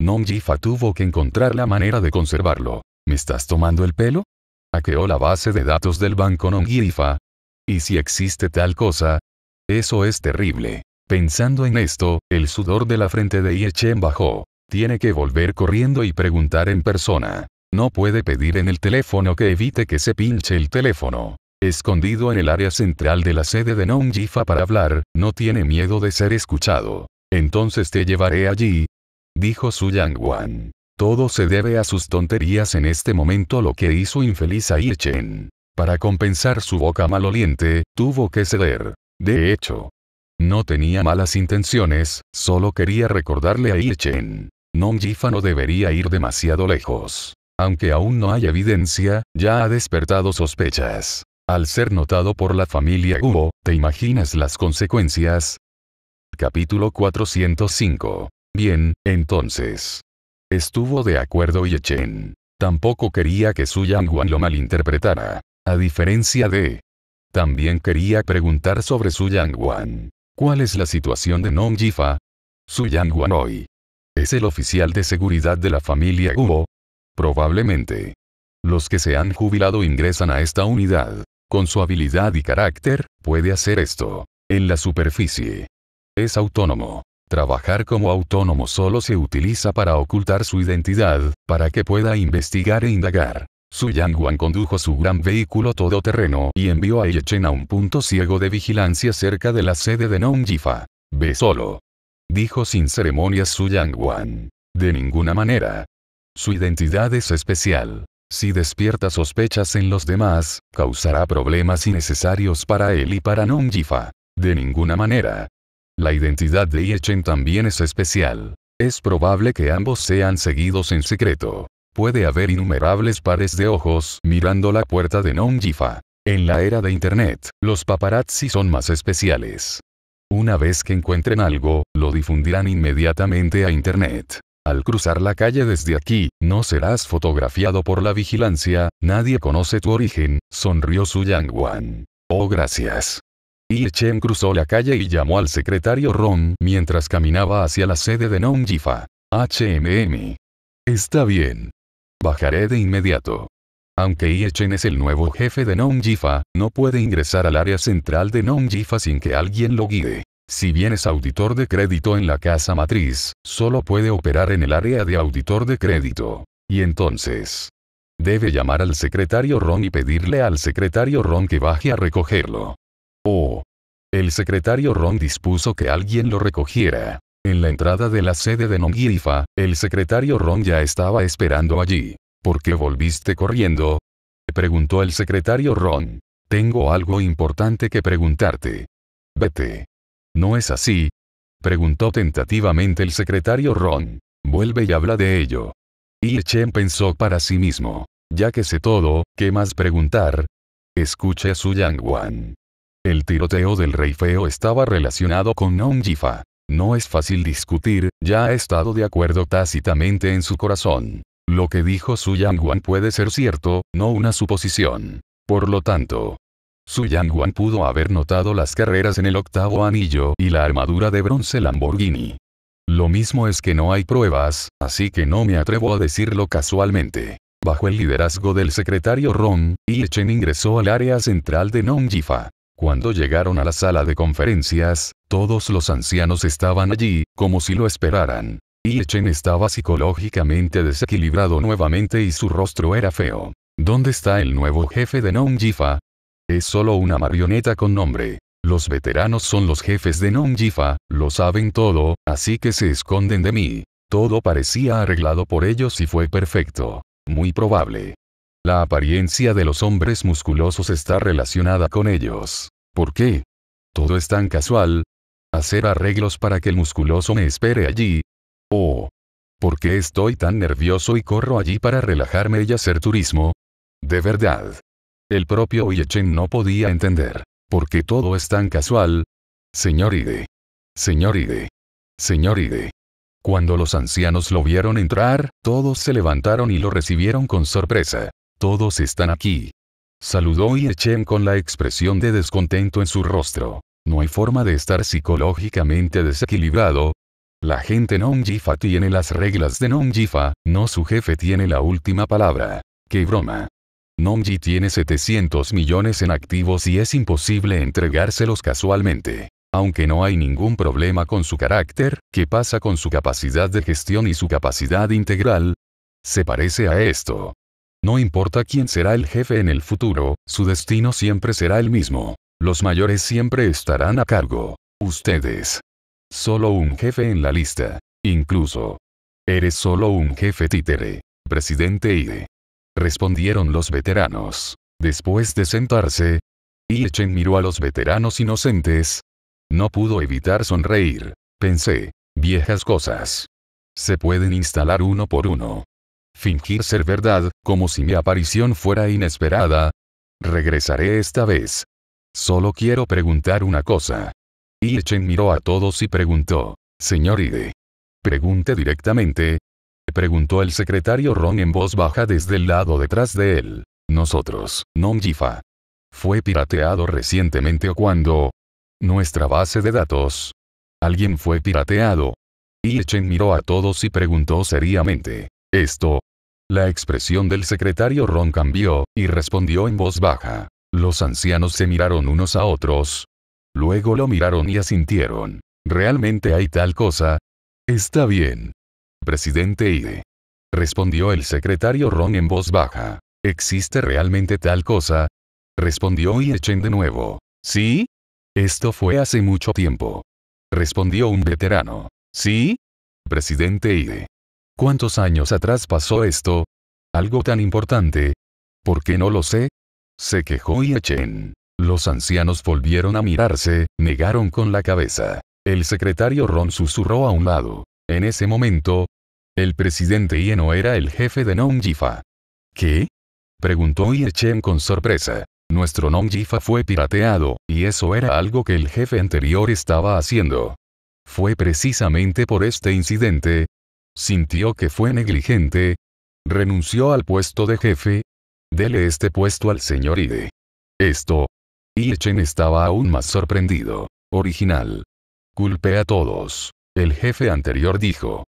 Nom Jifa tuvo que encontrar la manera de conservarlo. ¿Me estás tomando el pelo? ¿Aqueó la base de datos del banco Yifa? Y si existe tal cosa, eso es terrible. Pensando en esto, el sudor de la frente de Chen bajó. Tiene que volver corriendo y preguntar en persona. No puede pedir en el teléfono que evite que se pinche el teléfono. Escondido en el área central de la sede de Nongjifa para hablar, no tiene miedo de ser escuchado. Entonces te llevaré allí. Dijo Su Yang Wan. Todo se debe a sus tonterías en este momento lo que hizo infeliz a Irchen. Para compensar su boca maloliente, tuvo que ceder. De hecho, no tenía malas intenciones, solo quería recordarle a Irchen. Jifa no debería ir demasiado lejos. Aunque aún no hay evidencia, ya ha despertado sospechas. Al ser notado por la familia Hugo, ¿te imaginas las consecuencias? Capítulo 405. Bien, entonces estuvo de acuerdo y Chen. Tampoco quería que Su Yang lo malinterpretara. A diferencia de... También quería preguntar sobre Su Yang ¿Cuál es la situación de Nong Jifa? Su Yang hoy. ¿Es el oficial de seguridad de la familia Guo? Probablemente. Los que se han jubilado ingresan a esta unidad. Con su habilidad y carácter, puede hacer esto. En la superficie. Es autónomo. Trabajar como autónomo solo se utiliza para ocultar su identidad, para que pueda investigar e indagar. Su Wan condujo su gran vehículo todoterreno y envió a Yechen a un punto ciego de vigilancia cerca de la sede de Jifa. Ve solo. Dijo sin ceremonias Su Wan. De ninguna manera. Su identidad es especial. Si despierta sospechas en los demás, causará problemas innecesarios para él y para Jifa. De ninguna manera. La identidad de Chen también es especial. Es probable que ambos sean seguidos en secreto. Puede haber innumerables pares de ojos mirando la puerta de Nongjifa. jifa En la era de Internet, los paparazzi son más especiales. Una vez que encuentren algo, lo difundirán inmediatamente a Internet. Al cruzar la calle desde aquí, no serás fotografiado por la vigilancia, nadie conoce tu origen, sonrió Su Yang Wan. Oh gracias. Chen cruzó la calle y llamó al secretario Ron mientras caminaba hacia la sede de Nongjifa. HMM. Está bien. Bajaré de inmediato. Aunque Chen es el nuevo jefe de Nongjifa, no puede ingresar al área central de Nongifa sin que alguien lo guíe. Si bien es auditor de crédito en la casa matriz, solo puede operar en el área de auditor de crédito. Y entonces, debe llamar al secretario Ron y pedirle al secretario Ron que baje a recogerlo. Oh. El secretario Ron dispuso que alguien lo recogiera. En la entrada de la sede de Nongirifa, el secretario Ron ya estaba esperando allí. ¿Por qué volviste corriendo? Preguntó el secretario Ron. Tengo algo importante que preguntarte. Vete. ¿No es así? Preguntó tentativamente el secretario Ron. Vuelve y habla de ello. Y Chen pensó para sí mismo. Ya que sé todo, ¿qué más preguntar? Escuche a Su Yang Wan. El tiroteo del rey feo estaba relacionado con Nongjifa. Jifa. No es fácil discutir, ya ha estado de acuerdo tácitamente en su corazón. Lo que dijo Su Yangwan puede ser cierto, no una suposición. Por lo tanto, Su Yangwan pudo haber notado las carreras en el octavo anillo y la armadura de bronce Lamborghini. Lo mismo es que no hay pruebas, así que no me atrevo a decirlo casualmente. Bajo el liderazgo del secretario Ron, Yi Chen ingresó al área central de Nongjifa. Cuando llegaron a la sala de conferencias, todos los ancianos estaban allí, como si lo esperaran. Y Echen estaba psicológicamente desequilibrado nuevamente y su rostro era feo. ¿Dónde está el nuevo jefe de Nongjifa? Es solo una marioneta con nombre. Los veteranos son los jefes de Nongjifa, lo saben todo, así que se esconden de mí. Todo parecía arreglado por ellos y fue perfecto. Muy probable. La apariencia de los hombres musculosos está relacionada con ellos. ¿Por qué? Todo es tan casual. Hacer arreglos para que el musculoso me espere allí. ¿O ¿Por qué estoy tan nervioso y corro allí para relajarme y hacer turismo? De verdad. El propio Oyechen no podía entender. ¿Por qué todo es tan casual? Señoride. Señoride. Señoride. Cuando los ancianos lo vieron entrar, todos se levantaron y lo recibieron con sorpresa. Todos están aquí. Saludó Chen con la expresión de descontento en su rostro. No hay forma de estar psicológicamente desequilibrado. La gente non-jifa tiene las reglas de non-jifa, no su jefe tiene la última palabra. ¡Qué broma! Nomji tiene 700 millones en activos y es imposible entregárselos casualmente. Aunque no hay ningún problema con su carácter, ¿qué pasa con su capacidad de gestión y su capacidad integral? Se parece a esto. No importa quién será el jefe en el futuro, su destino siempre será el mismo. Los mayores siempre estarán a cargo. Ustedes. Solo un jefe en la lista. Incluso. Eres solo un jefe títere. Presidente Ide. Respondieron los veteranos. Después de sentarse, Ilchen miró a los veteranos inocentes. No pudo evitar sonreír. Pensé, viejas cosas. Se pueden instalar uno por uno. Fingir ser verdad, como si mi aparición fuera inesperada. Regresaré esta vez. Solo quiero preguntar una cosa. Echen miró a todos y preguntó, Señor Ide. Pregunte directamente. Preguntó el secretario Ron en voz baja desde el lado detrás de él. Nosotros, Non-Jifa. ¿Fue pirateado recientemente o cuándo? Nuestra base de datos. Alguien fue pirateado. Echen miró a todos y preguntó seriamente. ¿Esto la expresión del secretario Ron cambió, y respondió en voz baja. Los ancianos se miraron unos a otros. Luego lo miraron y asintieron. ¿Realmente hay tal cosa? Está bien. Presidente Ide. Respondió el secretario Ron en voz baja. ¿Existe realmente tal cosa? Respondió y de nuevo. ¿Sí? Esto fue hace mucho tiempo. Respondió un veterano. ¿Sí? Presidente Ide. ¿Cuántos años atrás pasó esto? ¿Algo tan importante? ¿Por qué no lo sé? Se quejó Chen. Los ancianos volvieron a mirarse, negaron con la cabeza. El secretario Ron susurró a un lado. En ese momento, el presidente yeno era el jefe de Nongjifa. ¿Qué? preguntó Chen con sorpresa. Nuestro Nongjifa fue pirateado, y eso era algo que el jefe anterior estaba haciendo. Fue precisamente por este incidente, sintió que fue negligente, renunció al puesto de jefe, dele este puesto al señor Ide. Esto. Ilchen estaba aún más sorprendido. Original. Culpe a todos. El jefe anterior dijo.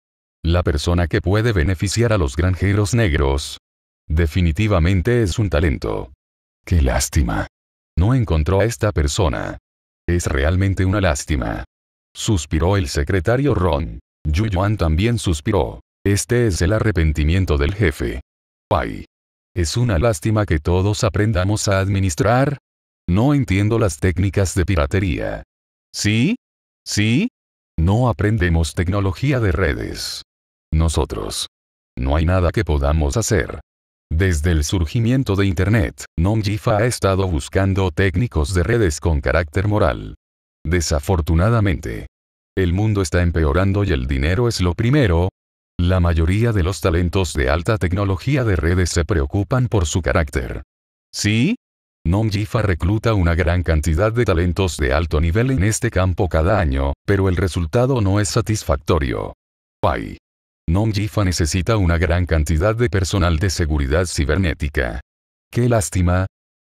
La persona que puede beneficiar a los granjeros negros. Definitivamente es un talento. Qué lástima. No encontró a esta persona. Es realmente una lástima. Suspiró el secretario Ron. Yuan también suspiró. Este es el arrepentimiento del jefe. Pai. Es una lástima que todos aprendamos a administrar. No entiendo las técnicas de piratería. ¿Sí? ¿Sí? No aprendemos tecnología de redes. Nosotros. No hay nada que podamos hacer. Desde el surgimiento de Internet, Jifa ha estado buscando técnicos de redes con carácter moral. Desafortunadamente, el mundo está empeorando y el dinero es lo primero. La mayoría de los talentos de alta tecnología de redes se preocupan por su carácter. ¿Sí? NoGifa recluta una gran cantidad de talentos de alto nivel en este campo cada año, pero el resultado no es satisfactorio. Pai. NoGifa necesita una gran cantidad de personal de seguridad cibernética. Qué lástima.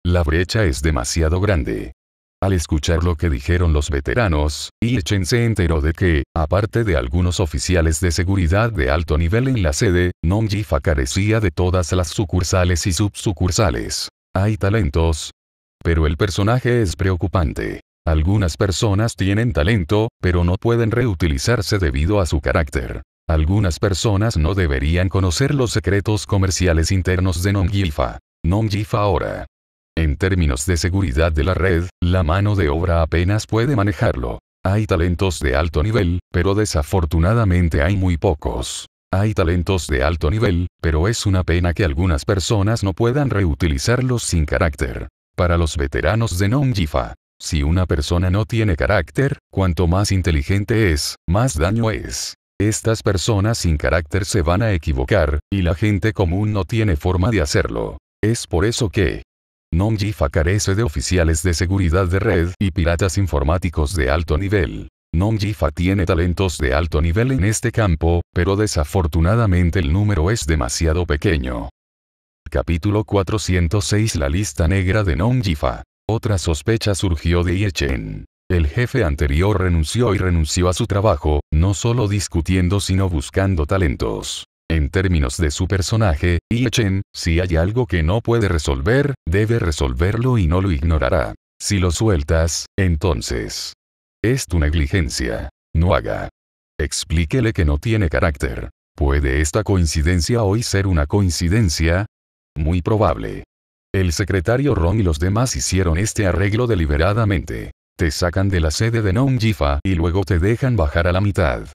La brecha es demasiado grande. Al escuchar lo que dijeron los veteranos, Chen se enteró de que, aparte de algunos oficiales de seguridad de alto nivel en la sede, Nongjifa carecía de todas las sucursales y subsucursales. Hay talentos. Pero el personaje es preocupante. Algunas personas tienen talento, pero no pueden reutilizarse debido a su carácter. Algunas personas no deberían conocer los secretos comerciales internos de Nongjifa. Nongjifa ahora en términos de seguridad de la red, la mano de obra apenas puede manejarlo. Hay talentos de alto nivel, pero desafortunadamente hay muy pocos. Hay talentos de alto nivel, pero es una pena que algunas personas no puedan reutilizarlos sin carácter. Para los veteranos de Non-Jifa, si una persona no tiene carácter, cuanto más inteligente es, más daño es. Estas personas sin carácter se van a equivocar, y la gente común no tiene forma de hacerlo. Es por eso que, Jifa carece de oficiales de seguridad de red y piratas informáticos de alto nivel. Jifa tiene talentos de alto nivel en este campo, pero desafortunadamente el número es demasiado pequeño. Capítulo 406 La lista negra de Jifa Otra sospecha surgió de Yechen. El jefe anterior renunció y renunció a su trabajo, no solo discutiendo sino buscando talentos. En términos de su personaje, Yi Chen, si hay algo que no puede resolver, debe resolverlo y no lo ignorará. Si lo sueltas, entonces. Es tu negligencia. No haga. Explíquele que no tiene carácter. ¿Puede esta coincidencia hoy ser una coincidencia? Muy probable. El secretario Ron y los demás hicieron este arreglo deliberadamente. Te sacan de la sede de Nongjifa y luego te dejan bajar a la mitad.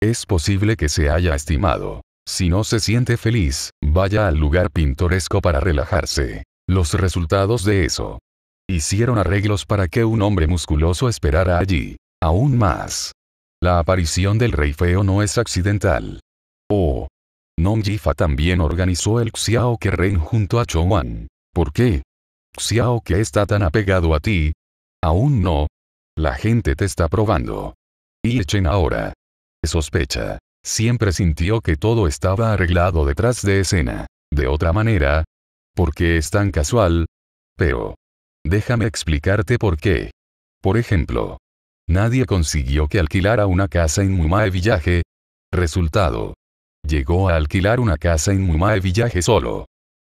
Es posible que se haya estimado. Si no se siente feliz, vaya al lugar pintoresco para relajarse. Los resultados de eso. Hicieron arreglos para que un hombre musculoso esperara allí. Aún más. La aparición del rey feo no es accidental. Oh. Jifa también organizó el Xiao que junto a Wan. ¿Por qué? Xiao que está tan apegado a ti. Aún no. La gente te está probando. Y echen ahora. Sospecha siempre sintió que todo estaba arreglado detrás de escena. De otra manera, ¿por qué es tan casual? Pero, déjame explicarte por qué. Por ejemplo, nadie consiguió que alquilara una casa en Mumae Villaje. Resultado. Llegó a alquilar una casa en Mumae Villaje solo.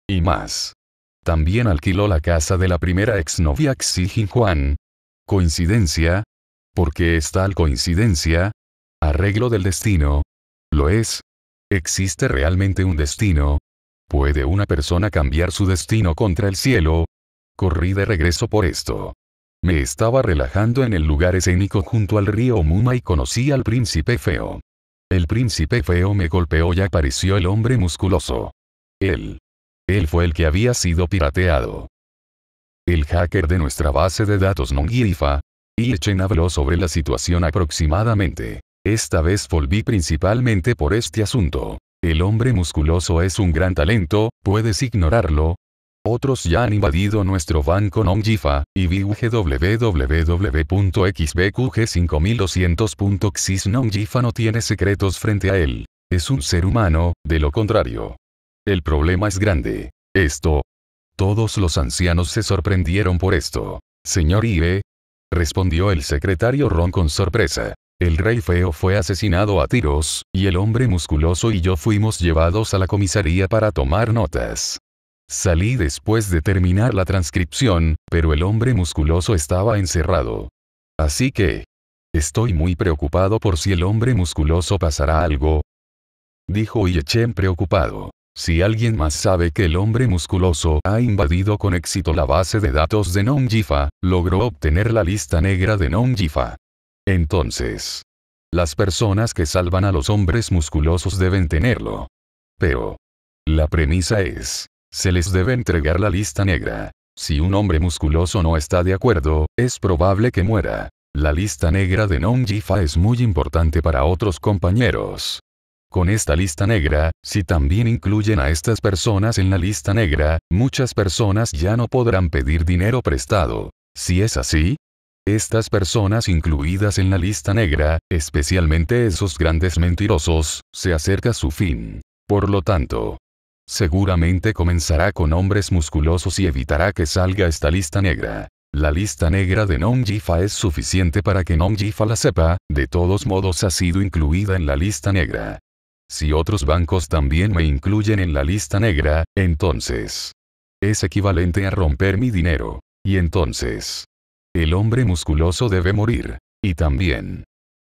Y más. También alquiló la casa de la primera exnovia Xi Juan. ¿Coincidencia? ¿Por qué es tal coincidencia? Arreglo del destino, es? ¿Existe realmente un destino? ¿Puede una persona cambiar su destino contra el cielo? Corrí de regreso por esto. Me estaba relajando en el lugar escénico junto al río Muma y conocí al príncipe feo. El príncipe feo me golpeó y apareció el hombre musculoso. Él. Él fue el que había sido pirateado. El hacker de nuestra base de datos Nongirifa, Y habló sobre la situación aproximadamente. Esta vez volví principalmente por este asunto. El hombre musculoso es un gran talento, puedes ignorarlo. Otros ya han invadido nuestro banco Nongifa, y www.xbqg5200.xis Nongifa no tiene secretos frente a él. Es un ser humano, de lo contrario. El problema es grande. Esto. Todos los ancianos se sorprendieron por esto. Señor Ibe. Respondió el secretario Ron con sorpresa. El rey feo fue asesinado a tiros, y el hombre musculoso y yo fuimos llevados a la comisaría para tomar notas. Salí después de terminar la transcripción, pero el hombre musculoso estaba encerrado. Así que... Estoy muy preocupado por si el hombre musculoso pasará algo. Dijo Yechen preocupado. Si alguien más sabe que el hombre musculoso ha invadido con éxito la base de datos de Jifa, logró obtener la lista negra de Jifa. Entonces, las personas que salvan a los hombres musculosos deben tenerlo. Pero, la premisa es, se les debe entregar la lista negra. Si un hombre musculoso no está de acuerdo, es probable que muera. La lista negra de Non-Jifa es muy importante para otros compañeros. Con esta lista negra, si también incluyen a estas personas en la lista negra, muchas personas ya no podrán pedir dinero prestado. Si es así, estas personas incluidas en la lista negra, especialmente esos grandes mentirosos, se acerca su fin. Por lo tanto, seguramente comenzará con hombres musculosos y evitará que salga esta lista negra. La lista negra de Nom Jifa es suficiente para que Nom Jifa la sepa, de todos modos ha sido incluida en la lista negra. Si otros bancos también me incluyen en la lista negra, entonces es equivalente a romper mi dinero. Y entonces, el hombre musculoso debe morir. Y también.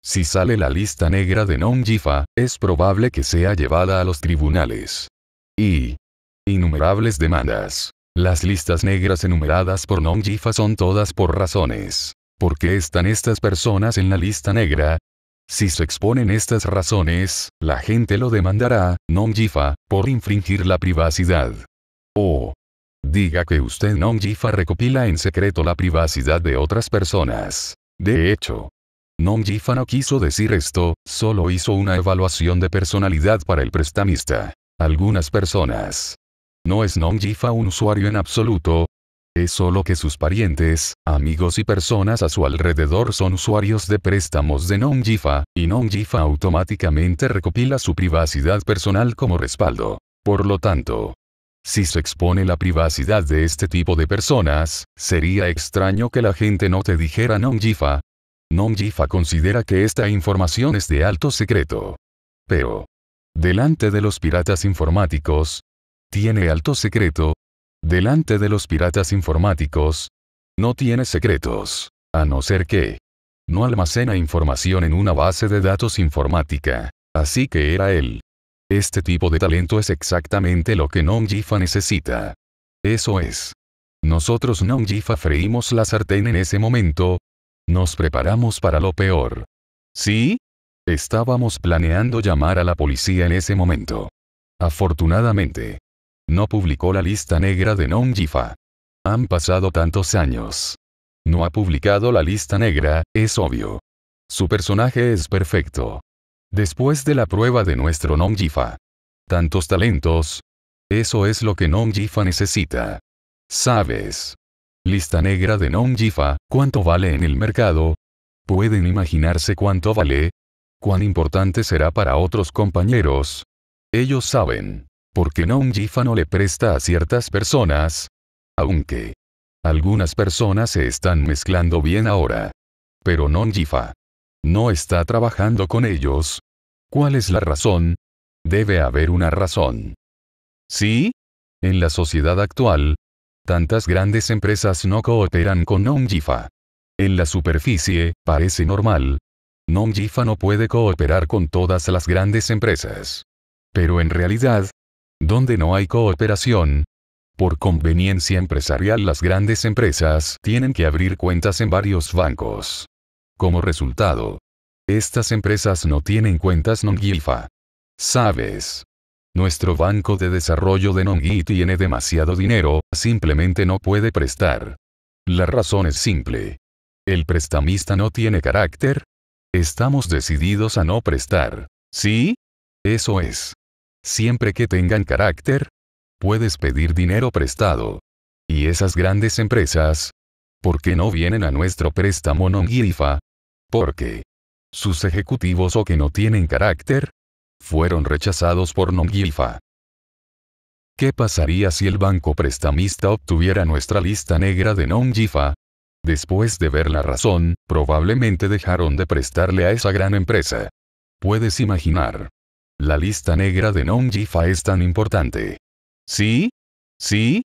Si sale la lista negra de Non-Jifa, es probable que sea llevada a los tribunales. Y. Innumerables demandas. Las listas negras enumeradas por Non-Jifa son todas por razones. ¿Por qué están estas personas en la lista negra? Si se exponen estas razones, la gente lo demandará, non-jifa, por infringir la privacidad. O, Diga que usted Nongifa recopila en secreto la privacidad de otras personas. De hecho, Jifa no quiso decir esto, solo hizo una evaluación de personalidad para el prestamista. Algunas personas. No es Jifa un usuario en absoluto, es solo que sus parientes, amigos y personas a su alrededor son usuarios de préstamos de Jifa, y Jifa automáticamente recopila su privacidad personal como respaldo. Por lo tanto, si se expone la privacidad de este tipo de personas, sería extraño que la gente no te dijera non-jifa. jifa considera que esta información es de alto secreto. Pero, delante de los piratas informáticos, tiene alto secreto. Delante de los piratas informáticos, no tiene secretos, a no ser que no almacena información en una base de datos informática. Así que era él. Este tipo de talento es exactamente lo que Nong Jifa necesita. Eso es. Nosotros Nong Jifa freímos la sartén en ese momento. Nos preparamos para lo peor. ¿Sí? Estábamos planeando llamar a la policía en ese momento. Afortunadamente. No publicó la lista negra de Nong Jifa. Han pasado tantos años. No ha publicado la lista negra, es obvio. Su personaje es perfecto. Después de la prueba de nuestro Jifa. Tantos talentos. Eso es lo que Jifa necesita. ¿Sabes? Lista negra de Jifa. ¿cuánto vale en el mercado? ¿Pueden imaginarse cuánto vale? ¿Cuán importante será para otros compañeros? Ellos saben. Porque Jifa no le presta a ciertas personas. Aunque. Algunas personas se están mezclando bien ahora. Pero Jifa no está trabajando con ellos? ¿Cuál es la razón? Debe haber una razón. ¿Sí? En la sociedad actual, tantas grandes empresas no cooperan con Nongjifa. En la superficie, parece normal. Nongjifa no puede cooperar con todas las grandes empresas. Pero en realidad, donde no hay cooperación, por conveniencia empresarial las grandes empresas tienen que abrir cuentas en varios bancos. Como resultado, estas empresas no tienen cuentas non-GIFA. ¿Sabes? Nuestro banco de desarrollo de non tiene demasiado dinero, simplemente no puede prestar. La razón es simple. El prestamista no tiene carácter. Estamos decididos a no prestar. ¿Sí? Eso es. Siempre que tengan carácter, puedes pedir dinero prestado. Y esas grandes empresas, ¿por qué no vienen a nuestro préstamo non-GIFA? Porque sus ejecutivos o que no tienen carácter fueron rechazados por Nongifa. ¿Qué pasaría si el banco prestamista obtuviera nuestra lista negra de Jifa? Después de ver la razón, probablemente dejaron de prestarle a esa gran empresa. Puedes imaginar. La lista negra de Jifa es tan importante. ¿Sí? ¿Sí?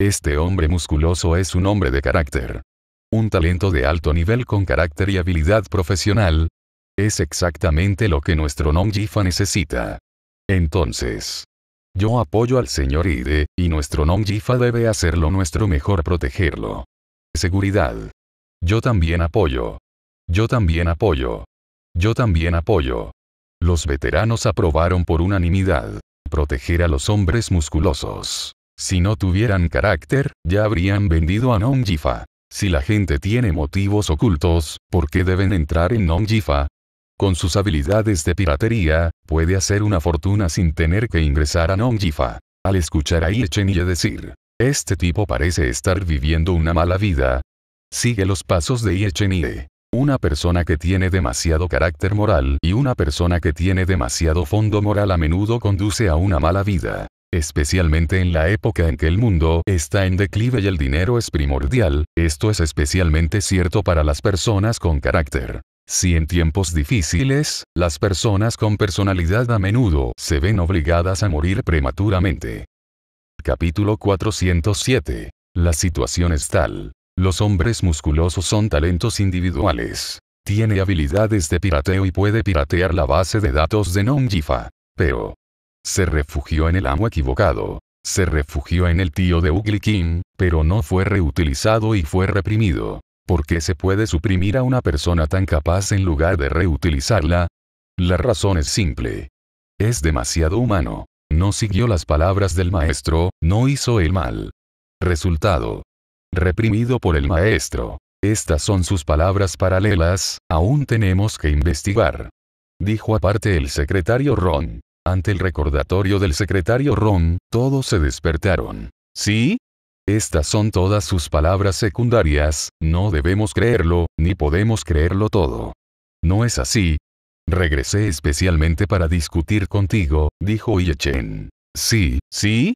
Este hombre musculoso es un hombre de carácter un talento de alto nivel con carácter y habilidad profesional, es exactamente lo que nuestro nom jifa necesita. Entonces, yo apoyo al señor Ide, y nuestro nom jifa debe hacerlo nuestro mejor protegerlo. Seguridad. Yo también apoyo. Yo también apoyo. Yo también apoyo. Los veteranos aprobaron por unanimidad. Proteger a los hombres musculosos. Si no tuvieran carácter, ya habrían vendido a non-jifa. Si la gente tiene motivos ocultos, ¿por qué deben entrar en Nongjifa? Con sus habilidades de piratería, puede hacer una fortuna sin tener que ingresar a Nongjifa. Al escuchar a Iecheniye decir, este tipo parece estar viviendo una mala vida. Sigue los pasos de Iechenye. Una persona que tiene demasiado carácter moral y una persona que tiene demasiado fondo moral a menudo conduce a una mala vida. Especialmente en la época en que el mundo está en declive y el dinero es primordial, esto es especialmente cierto para las personas con carácter. Si en tiempos difíciles, las personas con personalidad a menudo se ven obligadas a morir prematuramente. Capítulo 407. La situación es tal. Los hombres musculosos son talentos individuales. Tiene habilidades de pirateo y puede piratear la base de datos de non Pero, se refugió en el amo equivocado. Se refugió en el tío de Ugly King, pero no fue reutilizado y fue reprimido. ¿Por qué se puede suprimir a una persona tan capaz en lugar de reutilizarla? La razón es simple. Es demasiado humano. No siguió las palabras del maestro, no hizo el mal. Resultado. Reprimido por el maestro. Estas son sus palabras paralelas, aún tenemos que investigar. Dijo aparte el secretario Ron. Ante el recordatorio del secretario Ron, todos se despertaron. ¿Sí? Estas son todas sus palabras secundarias, no debemos creerlo, ni podemos creerlo todo. No es así. Regresé especialmente para discutir contigo, dijo Yechen. Sí, sí.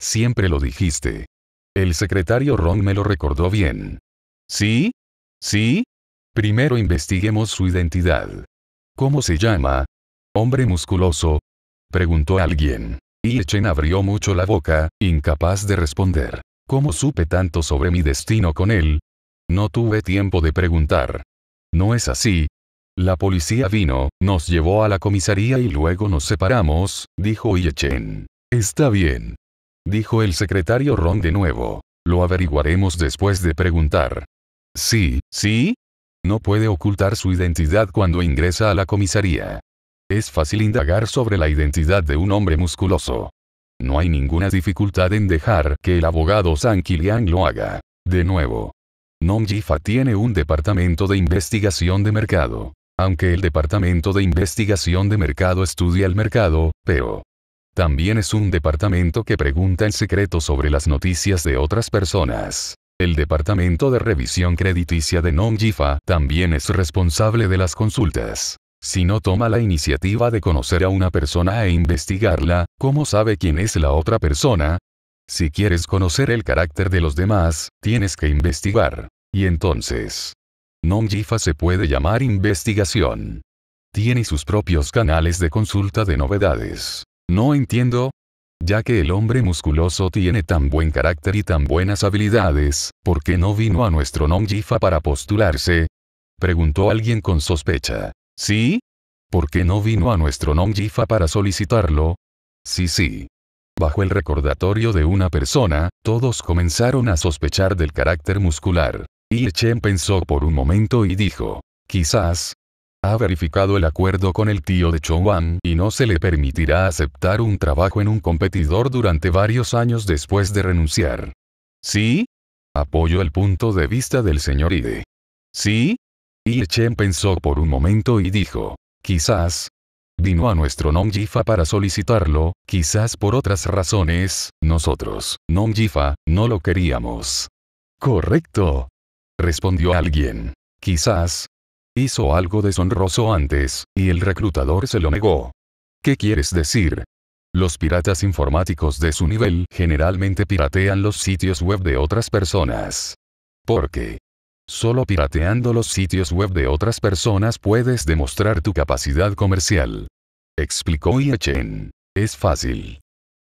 Siempre lo dijiste. El secretario Ron me lo recordó bien. ¿Sí? ¿Sí? Primero investiguemos su identidad. ¿Cómo se llama? Hombre musculoso, Preguntó alguien. Echen abrió mucho la boca, incapaz de responder. ¿Cómo supe tanto sobre mi destino con él? No tuve tiempo de preguntar. ¿No es así? La policía vino, nos llevó a la comisaría y luego nos separamos, dijo Yechen. Está bien. Dijo el secretario Ron de nuevo. Lo averiguaremos después de preguntar. Sí, sí. No puede ocultar su identidad cuando ingresa a la comisaría. Es fácil indagar sobre la identidad de un hombre musculoso. No hay ninguna dificultad en dejar que el abogado San Kilian lo haga. De nuevo. Jifa tiene un departamento de investigación de mercado. Aunque el departamento de investigación de mercado estudia el mercado, pero también es un departamento que pregunta en secreto sobre las noticias de otras personas. El departamento de revisión crediticia de Jifa también es responsable de las consultas. Si no toma la iniciativa de conocer a una persona e investigarla, ¿cómo sabe quién es la otra persona? Si quieres conocer el carácter de los demás, tienes que investigar. Y entonces, Nongjifa se puede llamar investigación. Tiene sus propios canales de consulta de novedades. No entiendo. Ya que el hombre musculoso tiene tan buen carácter y tan buenas habilidades, ¿por qué no vino a nuestro Nongjifa para postularse? Preguntó alguien con sospecha. ¿Sí? ¿Por qué no vino a nuestro Nongjifa para solicitarlo? Sí, sí. Bajo el recordatorio de una persona, todos comenzaron a sospechar del carácter muscular. Y Chen pensó por un momento y dijo, quizás, ha verificado el acuerdo con el tío de Wan y no se le permitirá aceptar un trabajo en un competidor durante varios años después de renunciar. ¿Sí? Apoyo el punto de vista del señor Ide. ¿Sí? Y Chen pensó por un momento y dijo. Quizás. Vino a nuestro Nomjifa para solicitarlo, quizás por otras razones, nosotros, Nomjifa, no lo queríamos. Correcto. Respondió alguien. Quizás. Hizo algo deshonroso antes, y el reclutador se lo negó. ¿Qué quieres decir? Los piratas informáticos de su nivel generalmente piratean los sitios web de otras personas. ¿Por qué? Solo pirateando los sitios web de otras personas puedes demostrar tu capacidad comercial. Explicó Chen. Es fácil.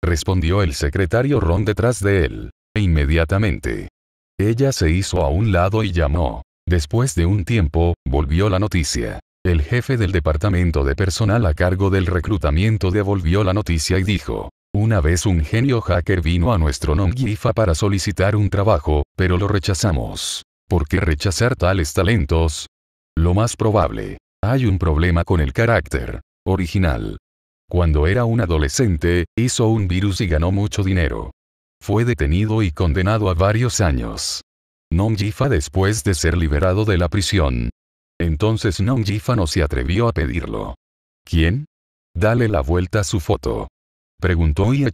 Respondió el secretario Ron detrás de él. E inmediatamente. Ella se hizo a un lado y llamó. Después de un tiempo, volvió la noticia. El jefe del departamento de personal a cargo del reclutamiento devolvió la noticia y dijo, una vez un genio hacker vino a nuestro Nongifa para solicitar un trabajo, pero lo rechazamos. ¿Por qué rechazar tales talentos? Lo más probable, hay un problema con el carácter original. Cuando era un adolescente, hizo un virus y ganó mucho dinero. Fue detenido y condenado a varios años. Nong Jifa después de ser liberado de la prisión. Entonces Nong Jifa no se atrevió a pedirlo. ¿Quién? Dale la vuelta a su foto. Preguntó Yi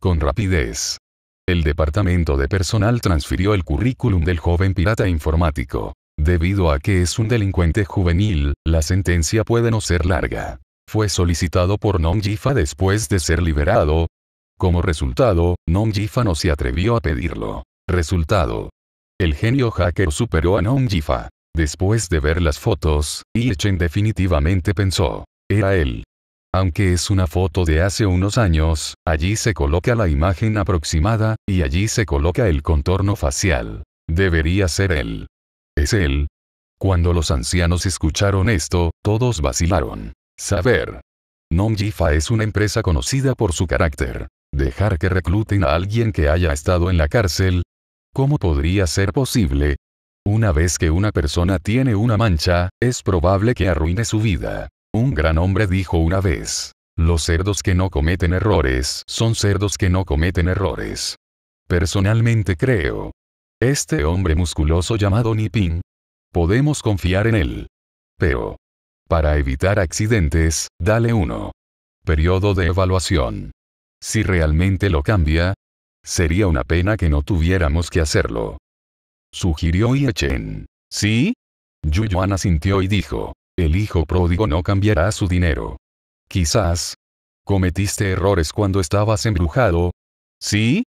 Con rapidez. El departamento de personal transfirió el currículum del joven pirata informático. Debido a que es un delincuente juvenil, la sentencia puede no ser larga. Fue solicitado por Nong Jifa después de ser liberado. Como resultado, Nong Jifa no se atrevió a pedirlo. Resultado. El genio hacker superó a Nong Jifa. Después de ver las fotos, Yichen definitivamente pensó. Era él. Aunque es una foto de hace unos años, allí se coloca la imagen aproximada, y allí se coloca el contorno facial. Debería ser él. ¿Es él? Cuando los ancianos escucharon esto, todos vacilaron. Saber. Nongjifa es una empresa conocida por su carácter. Dejar que recluten a alguien que haya estado en la cárcel. ¿Cómo podría ser posible? Una vez que una persona tiene una mancha, es probable que arruine su vida. Un gran hombre dijo una vez, los cerdos que no cometen errores son cerdos que no cometen errores. Personalmente creo. Este hombre musculoso llamado Ping. Podemos confiar en él. Pero. Para evitar accidentes, dale uno. Periodo de evaluación. Si realmente lo cambia, sería una pena que no tuviéramos que hacerlo. Sugirió Chen. ¿Sí? Yu Yuana asintió y dijo. El hijo pródigo no cambiará su dinero. Quizás. Cometiste errores cuando estabas embrujado. ¿Sí?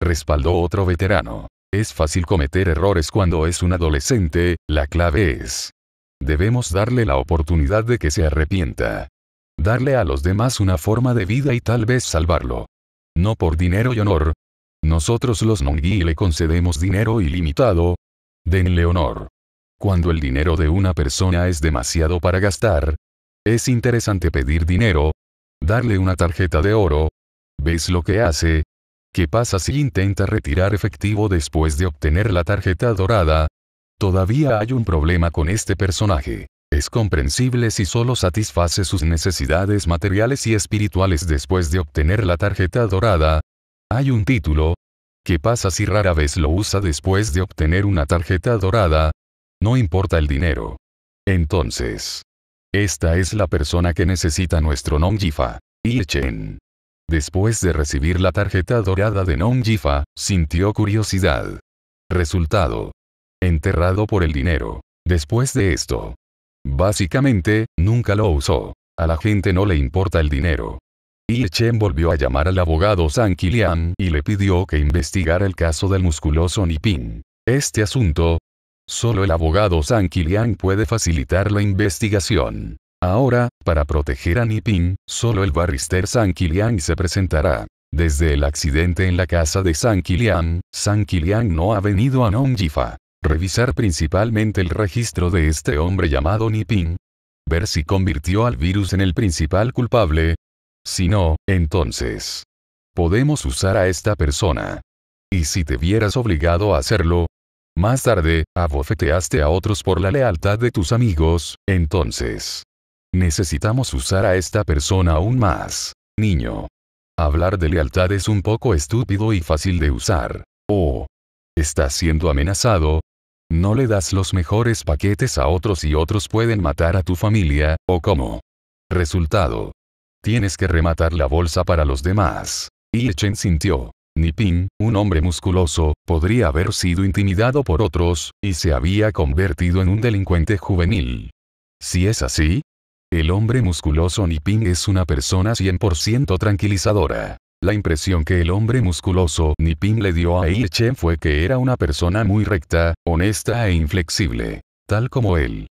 Respaldó otro veterano. Es fácil cometer errores cuando es un adolescente, la clave es. Debemos darle la oportunidad de que se arrepienta. Darle a los demás una forma de vida y tal vez salvarlo. No por dinero y honor. Nosotros los Nongui le concedemos dinero ilimitado. Denle honor. Cuando el dinero de una persona es demasiado para gastar, es interesante pedir dinero, darle una tarjeta de oro. ¿Ves lo que hace? ¿Qué pasa si intenta retirar efectivo después de obtener la tarjeta dorada? Todavía hay un problema con este personaje. Es comprensible si solo satisface sus necesidades materiales y espirituales después de obtener la tarjeta dorada. Hay un título. ¿Qué pasa si rara vez lo usa después de obtener una tarjeta dorada? No importa el dinero. Entonces. Esta es la persona que necesita nuestro Yi Chen. Después de recibir la tarjeta dorada de Jifa. sintió curiosidad. Resultado. Enterrado por el dinero. Después de esto. Básicamente, nunca lo usó. A la gente no le importa el dinero. Chen volvió a llamar al abogado San Kilian y le pidió que investigara el caso del musculoso Nipin. Este asunto, Solo el abogado San Kiliang puede facilitar la investigación. Ahora, para proteger a Nipin, solo el barrister San Kiliang se presentará. Desde el accidente en la casa de San San Kiliang no ha venido a Nongjifa. Revisar principalmente el registro de este hombre llamado Nipin. Ver si convirtió al virus en el principal culpable. Si no, entonces. Podemos usar a esta persona. Y si te vieras obligado a hacerlo, más tarde, abofeteaste a otros por la lealtad de tus amigos, entonces. Necesitamos usar a esta persona aún más. Niño. Hablar de lealtad es un poco estúpido y fácil de usar. ¿O oh, estás siendo amenazado? ¿No le das los mejores paquetes a otros y otros pueden matar a tu familia, o cómo? Resultado. Tienes que rematar la bolsa para los demás. Echen sintió Nipin, un hombre musculoso, podría haber sido intimidado por otros, y se había convertido en un delincuente juvenil. Si es así, el hombre musculoso Nipin es una persona 100% tranquilizadora. La impresión que el hombre musculoso Nipin le dio a Chen fue que era una persona muy recta, honesta e inflexible, tal como él.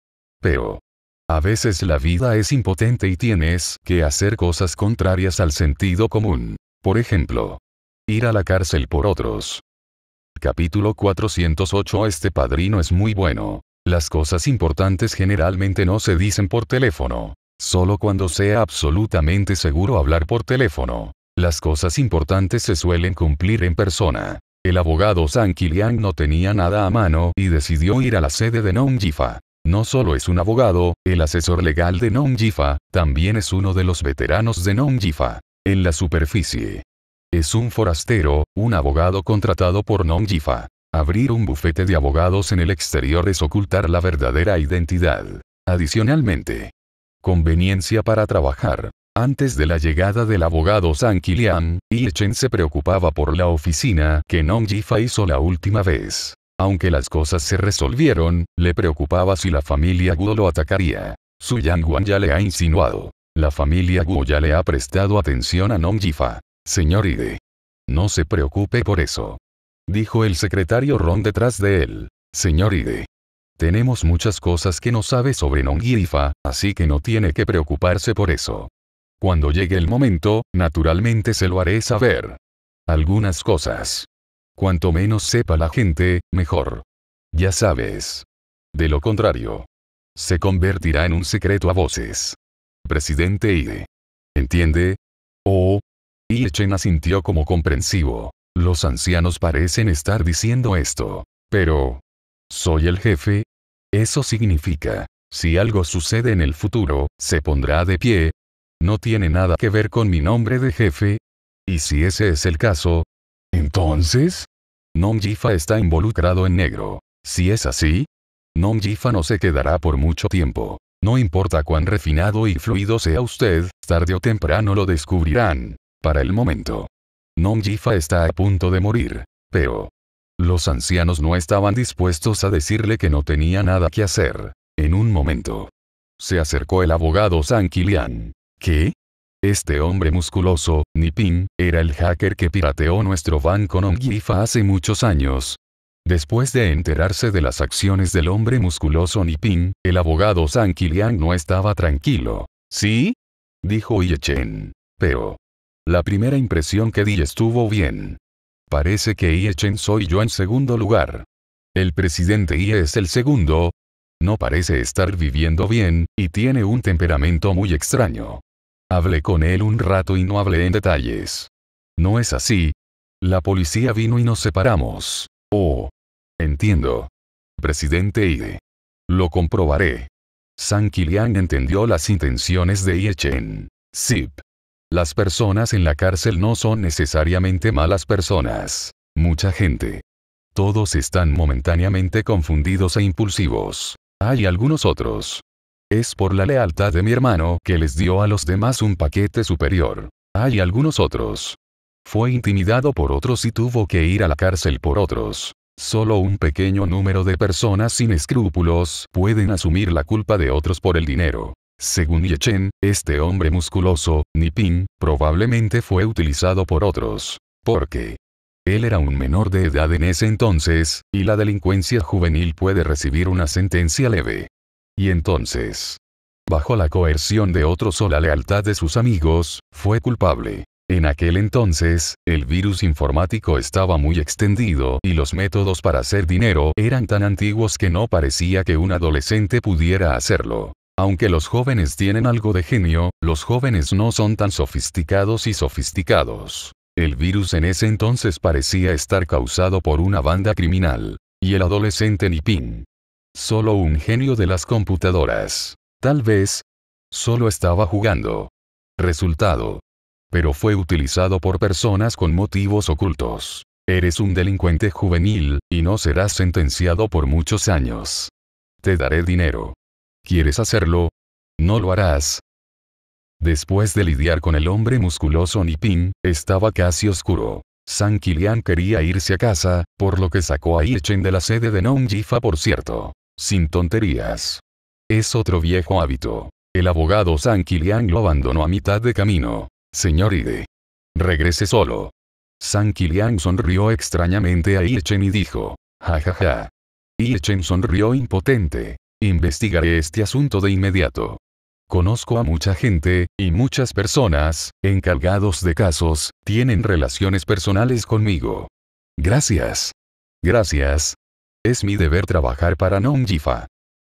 Pero, a veces la vida es impotente y tienes que hacer cosas contrarias al sentido común. Por ejemplo, ir a la cárcel por otros. Capítulo 408 Este padrino es muy bueno. Las cosas importantes generalmente no se dicen por teléfono. Solo cuando sea absolutamente seguro hablar por teléfono. Las cosas importantes se suelen cumplir en persona. El abogado San Kilian no tenía nada a mano y decidió ir a la sede de Jifa. No solo es un abogado, el asesor legal de Jifa, también es uno de los veteranos de Jifa. En la superficie, es un forastero, un abogado contratado por Nong Jifa. Abrir un bufete de abogados en el exterior es ocultar la verdadera identidad. Adicionalmente, conveniencia para trabajar. Antes de la llegada del abogado San Kilian, Chen se preocupaba por la oficina que Nong Jifa hizo la última vez. Aunque las cosas se resolvieron, le preocupaba si la familia Guo lo atacaría. Su Yang Wan ya le ha insinuado. La familia Guo ya le ha prestado atención a Nong Jifa. Señor Ide. No se preocupe por eso. Dijo el secretario Ron detrás de él. Señor Ide. Tenemos muchas cosas que no sabe sobre Nongirifa, así que no tiene que preocuparse por eso. Cuando llegue el momento, naturalmente se lo haré saber. Algunas cosas. Cuanto menos sepa la gente, mejor. Ya sabes. De lo contrario. Se convertirá en un secreto a voces. Presidente Ide. ¿Entiende? Oh, y Echen sintió como comprensivo. Los ancianos parecen estar diciendo esto. Pero... ¿Soy el jefe? Eso significa, si algo sucede en el futuro, se pondrá de pie. No tiene nada que ver con mi nombre de jefe. Y si ese es el caso, entonces, Nom Jifa está involucrado en negro. Si es así, Nom Jifa no se quedará por mucho tiempo. No importa cuán refinado y fluido sea usted, tarde o temprano lo descubrirán. Para el momento. Jifa está a punto de morir. Pero. Los ancianos no estaban dispuestos a decirle que no tenía nada que hacer. En un momento. Se acercó el abogado San Kilian. ¿Qué? Este hombre musculoso, Nipin, era el hacker que pirateó nuestro banco Jifa hace muchos años. Después de enterarse de las acciones del hombre musculoso Nipin, el abogado San Kilian no estaba tranquilo. ¿Sí? Dijo Chen. Pero. La primera impresión que di estuvo bien. Parece que Ie Chen soy yo en segundo lugar. El presidente Ie es el segundo. No parece estar viviendo bien, y tiene un temperamento muy extraño. Hablé con él un rato y no hablé en detalles. No es así. La policía vino y nos separamos. Oh. Entiendo. Presidente Ie. Lo comprobaré. San Kilian entendió las intenciones de Chen. Sip. Las personas en la cárcel no son necesariamente malas personas. Mucha gente. Todos están momentáneamente confundidos e impulsivos. Hay algunos otros. Es por la lealtad de mi hermano que les dio a los demás un paquete superior. Hay algunos otros. Fue intimidado por otros y tuvo que ir a la cárcel por otros. Solo un pequeño número de personas sin escrúpulos pueden asumir la culpa de otros por el dinero. Según Chen, este hombre musculoso, Nipin, probablemente fue utilizado por otros. Porque él era un menor de edad en ese entonces, y la delincuencia juvenil puede recibir una sentencia leve. Y entonces, bajo la coerción de otros o la lealtad de sus amigos, fue culpable. En aquel entonces, el virus informático estaba muy extendido y los métodos para hacer dinero eran tan antiguos que no parecía que un adolescente pudiera hacerlo. Aunque los jóvenes tienen algo de genio, los jóvenes no son tan sofisticados y sofisticados. El virus en ese entonces parecía estar causado por una banda criminal. Y el adolescente Nipin. Solo un genio de las computadoras. Tal vez. Solo estaba jugando. Resultado. Pero fue utilizado por personas con motivos ocultos. Eres un delincuente juvenil, y no serás sentenciado por muchos años. Te daré dinero quieres hacerlo, no lo harás. Después de lidiar con el hombre musculoso Nipin, estaba casi oscuro. San Kilian quería irse a casa, por lo que sacó a Chen de la sede de Jifa por cierto. Sin tonterías. Es otro viejo hábito. El abogado San Kilian lo abandonó a mitad de camino. Señor Ide. Regrese solo. San Kilian sonrió extrañamente a Chen y dijo. Ja ja ja. sonrió impotente. Investigaré este asunto de inmediato. Conozco a mucha gente, y muchas personas, encargados de casos, tienen relaciones personales conmigo. Gracias. Gracias. Es mi deber trabajar para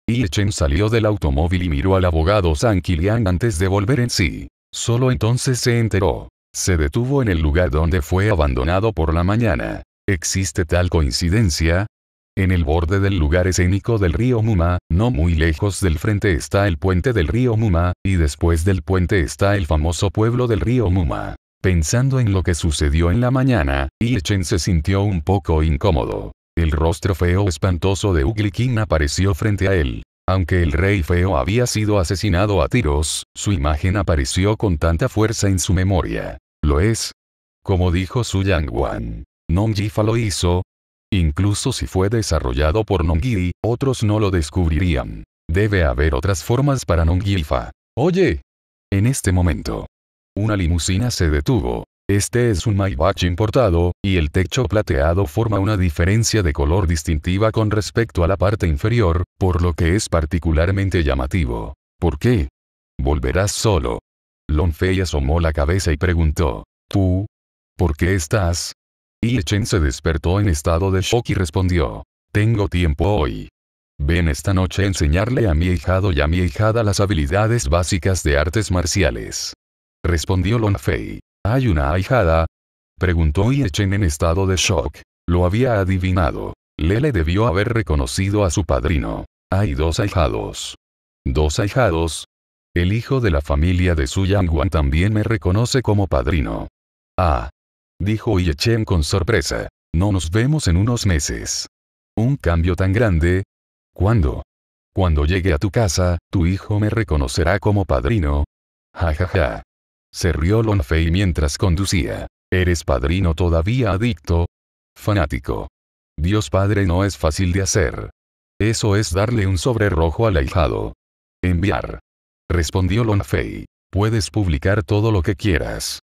Y Chen salió del automóvil y miró al abogado San Kilian antes de volver en sí. Solo entonces se enteró. Se detuvo en el lugar donde fue abandonado por la mañana. ¿Existe tal coincidencia? En el borde del lugar escénico del río Muma, no muy lejos del frente está el puente del río Muma, y después del puente está el famoso pueblo del río Muma. Pensando en lo que sucedió en la mañana, Chen se sintió un poco incómodo. El rostro feo espantoso de Uglykin apareció frente a él. Aunque el rey feo había sido asesinado a tiros, su imagen apareció con tanta fuerza en su memoria. Lo es. Como dijo Su Yang Wan. Jifa lo hizo, Incluso si fue desarrollado por Nongiri, otros no lo descubrirían. Debe haber otras formas para Nongilfa. Oye. En este momento. Una limusina se detuvo. Este es un Maybach importado, y el techo plateado forma una diferencia de color distintiva con respecto a la parte inferior, por lo que es particularmente llamativo. ¿Por qué? Volverás solo. Lonfei asomó la cabeza y preguntó. ¿Tú? ¿Por qué estás? Y Chen se despertó en estado de shock y respondió. Tengo tiempo hoy. Ven esta noche a enseñarle a mi hijado y a mi hijada las habilidades básicas de artes marciales. Respondió Fei: ¿Hay una ahijada? Preguntó y Chen en estado de shock. Lo había adivinado. Lele debió haber reconocido a su padrino. Hay dos ahijados. ¿Dos ahijados? El hijo de la familia de Su Wan también me reconoce como padrino. Ah, dijo Yechen con sorpresa. No nos vemos en unos meses. ¿Un cambio tan grande? ¿Cuándo? Cuando llegue a tu casa, tu hijo me reconocerá como padrino. Ja ja ja. Se rió Lonfei mientras conducía. ¿Eres padrino todavía adicto? Fanático. Dios Padre no es fácil de hacer. Eso es darle un sobre rojo al ahijado. Enviar. Respondió Lonfei. Puedes publicar todo lo que quieras.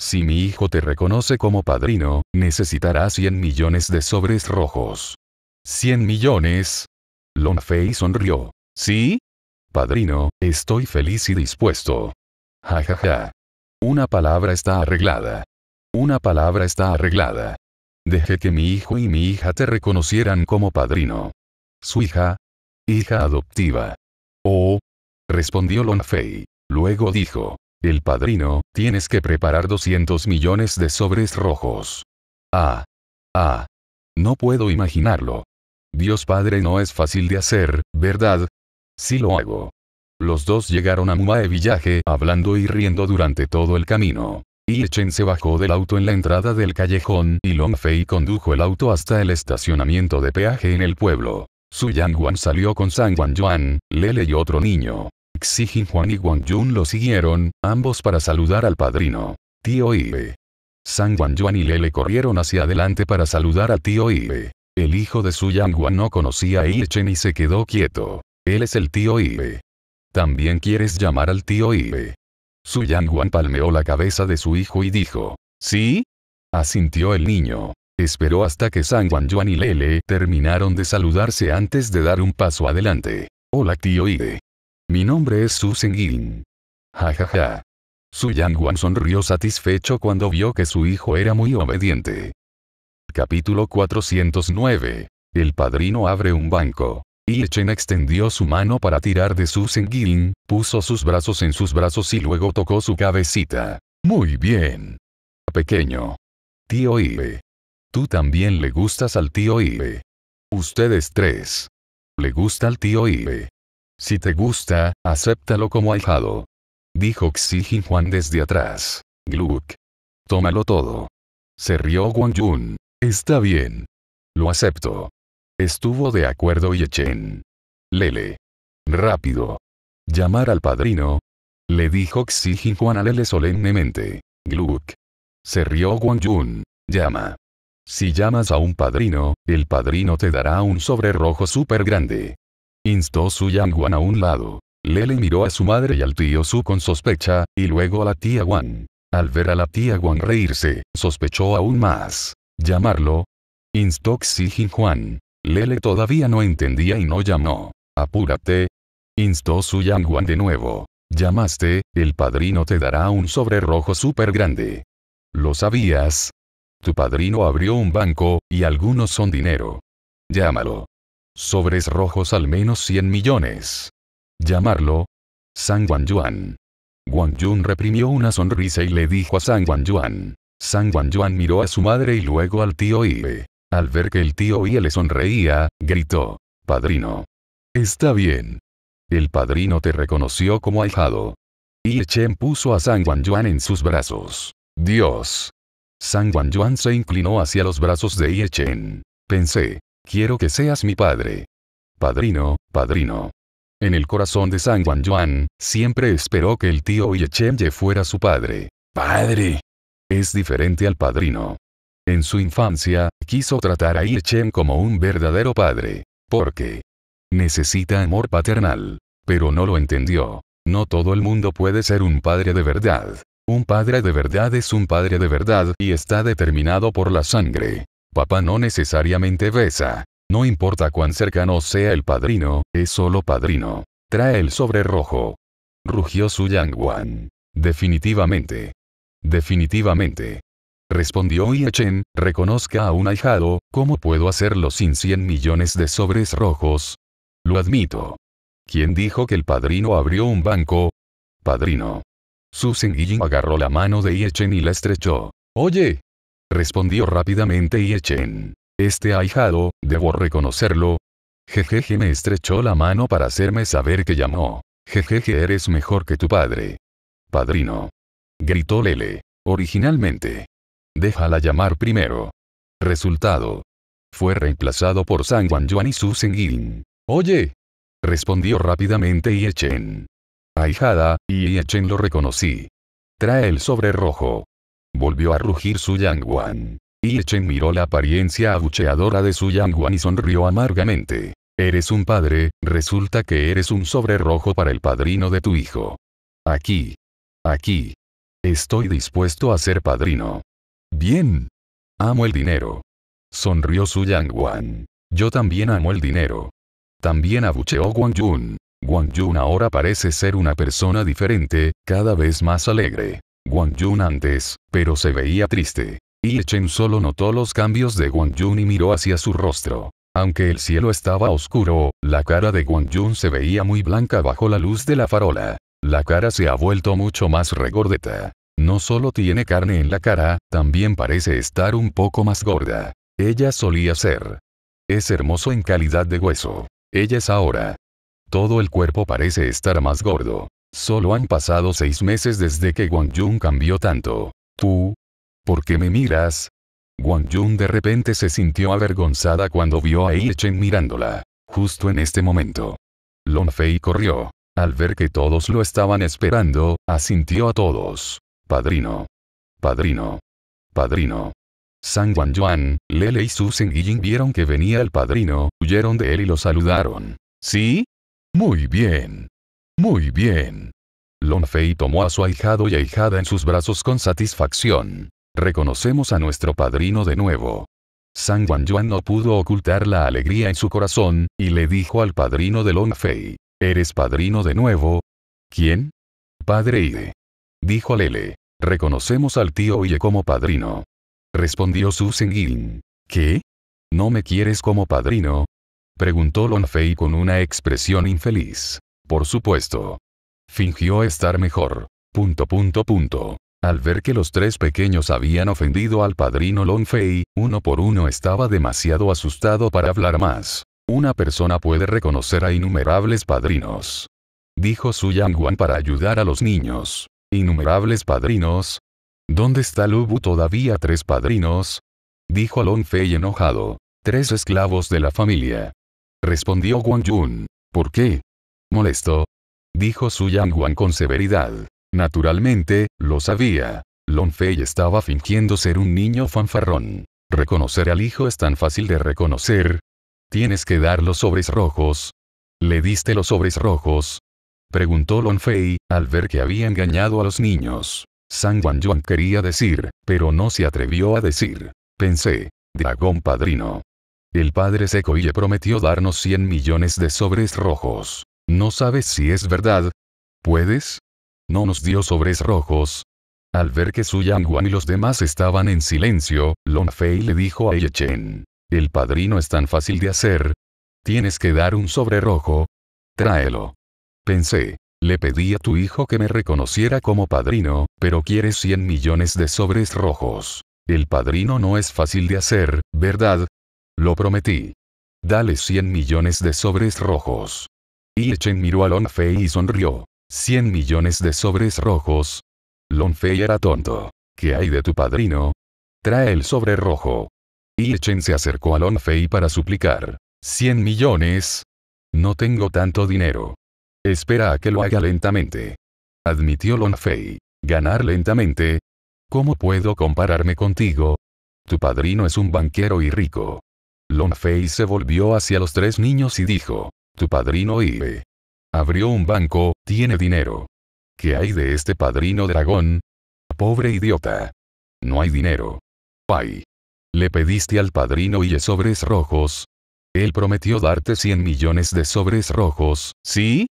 Si mi hijo te reconoce como padrino, necesitará 100 millones de sobres rojos. ¿Cien millones? Longfei sonrió. ¿Sí? Padrino, estoy feliz y dispuesto. Ja ja ja. Una palabra está arreglada. Una palabra está arreglada. Deje que mi hijo y mi hija te reconocieran como padrino. Su hija. Hija adoptiva. Oh. Respondió Longfei. Luego dijo. El padrino, tienes que preparar 200 millones de sobres rojos. Ah. Ah. No puedo imaginarlo. Dios Padre no es fácil de hacer, ¿verdad? Sí lo hago. Los dos llegaron a Mumae Villaje hablando y riendo durante todo el camino. Yi Chen se bajó del auto en la entrada del callejón y Long Fei condujo el auto hasta el estacionamiento de peaje en el pueblo. Su Yang salió con San Wan Yuan, Lele y otro niño. Xi Juan y Wang Jun lo siguieron, ambos para saludar al padrino. Tío Ibe. San Juan Yuan y Lele corrieron hacia adelante para saludar al tío Ibe. El hijo de Su Yang no conocía a Iechen y se quedó quieto. Él es el tío Ibe. También quieres llamar al tío Ibe. Su Yang Wan palmeó la cabeza de su hijo y dijo, ¿Sí? Asintió el niño. Esperó hasta que San Juan Yuan y Lele terminaron de saludarse antes de dar un paso adelante. Hola tío Ibe. Mi nombre es Susan Yin. Ja ja ja. Su Yang sonrió satisfecho cuando vio que su hijo era muy obediente. Capítulo 409. El padrino abre un banco. Y Chen extendió su mano para tirar de Susan Gillen, puso sus brazos en sus brazos y luego tocó su cabecita. Muy bien. Pequeño. Tío Ibe. Tú también le gustas al tío Ibe. Ustedes tres. Le gusta al tío Ibe. Si te gusta, acéptalo como ahijado. Dijo Xi Juan desde atrás. Gluck. Tómalo todo. Se rió Wang Jun. Está bien. Lo acepto. Estuvo de acuerdo Yechen. Lele. Rápido. Llamar al padrino. Le dijo Xi Juan a Lele solemnemente. Gluck. Se rió Wang Jun. Llama. Si llamas a un padrino, el padrino te dará un sobre rojo súper grande. Instó Su Yang a un lado. Lele miró a su madre y al tío Su con sospecha, y luego a la tía Wan. Al ver a la tía Wan reírse, sospechó aún más. ¿Llamarlo? Instó Xi Jin Juan. Lele todavía no entendía y no llamó. Apúrate. Instó Su Yang de nuevo. Llamaste, el padrino te dará un sobre rojo súper grande. ¿Lo sabías? Tu padrino abrió un banco, y algunos son dinero. Llámalo. Sobres rojos al menos 100 millones. Llamarlo. San Yuan. Wang Yun reprimió una sonrisa y le dijo a San Yuan. San Yuan miró a su madre y luego al tío Ibe. Al ver que el tío Ie le sonreía, gritó. Padrino. Está bien. El padrino te reconoció como ahijado. Ie Chen puso a San Yuan en sus brazos. Dios. San Yuan se inclinó hacia los brazos de Ie Chen. Pensé, Quiero que seas mi padre. Padrino, padrino. En el corazón de San Juan Juan, siempre esperó que el tío Yechemye fuera su padre. Padre. Es diferente al padrino. En su infancia, quiso tratar a Yechem como un verdadero padre. Porque necesita amor paternal. Pero no lo entendió. No todo el mundo puede ser un padre de verdad. Un padre de verdad es un padre de verdad y está determinado por la sangre. Papá no necesariamente besa. No importa cuán cercano sea el padrino, es solo padrino. Trae el sobre rojo. Rugió Su Yangwan. Definitivamente. Definitivamente. Respondió Chen, reconozca a un ahijado, ¿cómo puedo hacerlo sin 100 millones de sobres rojos? Lo admito. ¿Quién dijo que el padrino abrió un banco? Padrino. Su Yin agarró la mano de Chen y la estrechó. Oye, respondió rápidamente Yechen. Este ahijado, debo reconocerlo. Jejeje me estrechó la mano para hacerme saber que llamó. Jejeje eres mejor que tu padre. Padrino. Gritó Lele. Originalmente. Déjala llamar primero. Resultado. Fue reemplazado por San Juan Yuan y Su Yin Oye. Respondió rápidamente Yechen. Ahijada, y Yechen lo reconocí. Trae el sobre rojo. Volvió a rugir su Yangwan. Y Chen miró la apariencia abucheadora de su Yangwan y sonrió amargamente. Eres un padre, resulta que eres un sobre rojo para el padrino de tu hijo. Aquí. Aquí. Estoy dispuesto a ser padrino. Bien. Amo el dinero. Sonrió su Yangwan. Yo también amo el dinero. También abucheó Wang Yun. Wang Yun ahora parece ser una persona diferente, cada vez más alegre. Wang Yun antes, pero se veía triste. y Chen solo notó los cambios de Wang Yun y miró hacia su rostro. Aunque el cielo estaba oscuro, la cara de Wang Yun se veía muy blanca bajo la luz de la farola. La cara se ha vuelto mucho más regordeta. No solo tiene carne en la cara, también parece estar un poco más gorda. Ella solía ser. Es hermoso en calidad de hueso. Ella es ahora. Todo el cuerpo parece estar más gordo. Solo han pasado seis meses desde que Guan Jun cambió tanto. Tú. ¿Por qué me miras? Guan Jun de repente se sintió avergonzada cuando vio a Chen mirándola. Justo en este momento. Long Fei corrió. Al ver que todos lo estaban esperando, asintió a todos. Padrino. Padrino. Padrino. San Guan Yuan, Lele y Su Yin vieron que venía el padrino, huyeron de él y lo saludaron. ¿Sí? Muy bien. Muy bien. Longfei tomó a su ahijado y ahijada en sus brazos con satisfacción. Reconocemos a nuestro padrino de nuevo. San Juan Yuan no pudo ocultar la alegría en su corazón, y le dijo al padrino de Longfei, ¿eres padrino de nuevo? ¿Quién? Padre Ie. Dijo Lele, reconocemos al tío Oye como padrino. Respondió Su yin ¿qué? ¿No me quieres como padrino? Preguntó Longfei con una expresión infeliz. Por supuesto. Fingió estar mejor. Punto punto punto. Al ver que los tres pequeños habían ofendido al padrino Longfei, uno por uno estaba demasiado asustado para hablar más. Una persona puede reconocer a innumerables padrinos. Dijo Su Wan para ayudar a los niños. ¿Innumerables padrinos? ¿Dónde está Lubu todavía tres padrinos? Dijo Longfei enojado. Tres esclavos de la familia. Respondió Wang Jun. ¿Por qué? Molesto. Dijo Su Yanguan con severidad. Naturalmente, lo sabía. Fei estaba fingiendo ser un niño fanfarrón. Reconocer al hijo es tan fácil de reconocer. Tienes que dar los sobres rojos. ¿Le diste los sobres rojos? Preguntó Fei al ver que había engañado a los niños. San Juan Yuan quería decir, pero no se atrevió a decir. Pensé, dragón padrino. El padre le prometió darnos 100 millones de sobres rojos. No sabes si es verdad. ¿Puedes? No nos dio sobres rojos. Al ver que Su Yangwan y los demás estaban en silencio, Long Fei le dijo a Chen: El padrino es tan fácil de hacer. Tienes que dar un sobre rojo. Tráelo. Pensé. Le pedí a tu hijo que me reconociera como padrino, pero quiere 100 millones de sobres rojos. El padrino no es fácil de hacer, ¿verdad? Lo prometí. Dale 100 millones de sobres rojos. Chen miró a Long Fei y sonrió. Cien millones de sobres rojos. Long Fei era tonto. ¿Qué hay de tu padrino? Trae el sobre rojo. Chen se acercó a Long Fei para suplicar. ¿Cien millones? No tengo tanto dinero. Espera a que lo haga lentamente. Admitió Long Fei. ¿Ganar lentamente? ¿Cómo puedo compararme contigo? Tu padrino es un banquero y rico. Long Fei se volvió hacia los tres niños y dijo. Tu padrino Ibe. Abrió un banco, tiene dinero. ¿Qué hay de este padrino dragón? Pobre idiota. No hay dinero. Pai. Le pediste al padrino y sobres rojos. Él prometió darte 100 millones de sobres rojos, ¿sí?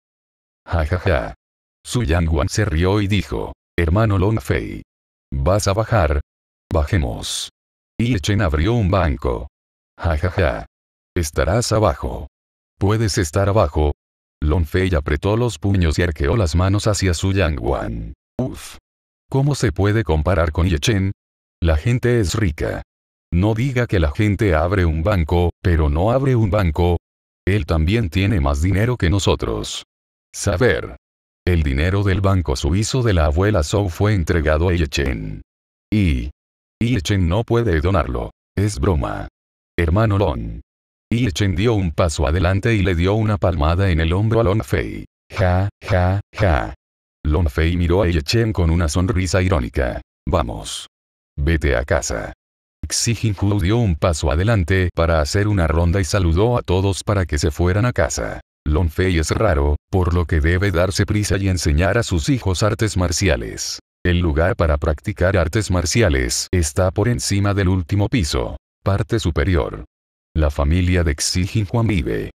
Ja ja ja. Su Yang se rió y dijo, hermano Long Longfei. ¿Vas a bajar? Bajemos. Y Chen abrió un banco. Jajaja. Estarás abajo. Puedes estar abajo. Fei apretó los puños y arqueó las manos hacia su Yangwan. Uf. ¿Cómo se puede comparar con Yechen? La gente es rica. No diga que la gente abre un banco, pero no abre un banco. Él también tiene más dinero que nosotros. Saber. El dinero del banco suizo de la abuela Zhou fue entregado a Yechen. Y. Yechen no puede donarlo. Es broma. Hermano Lon. Chen dio un paso adelante y le dio una palmada en el hombro a Longfei. Ja, ja, ja. Fei miró a Chen con una sonrisa irónica. Vamos. Vete a casa. Xi dio un paso adelante para hacer una ronda y saludó a todos para que se fueran a casa. Fei es raro, por lo que debe darse prisa y enseñar a sus hijos artes marciales. El lugar para practicar artes marciales está por encima del último piso. Parte superior. La familia de Xi Juan vive.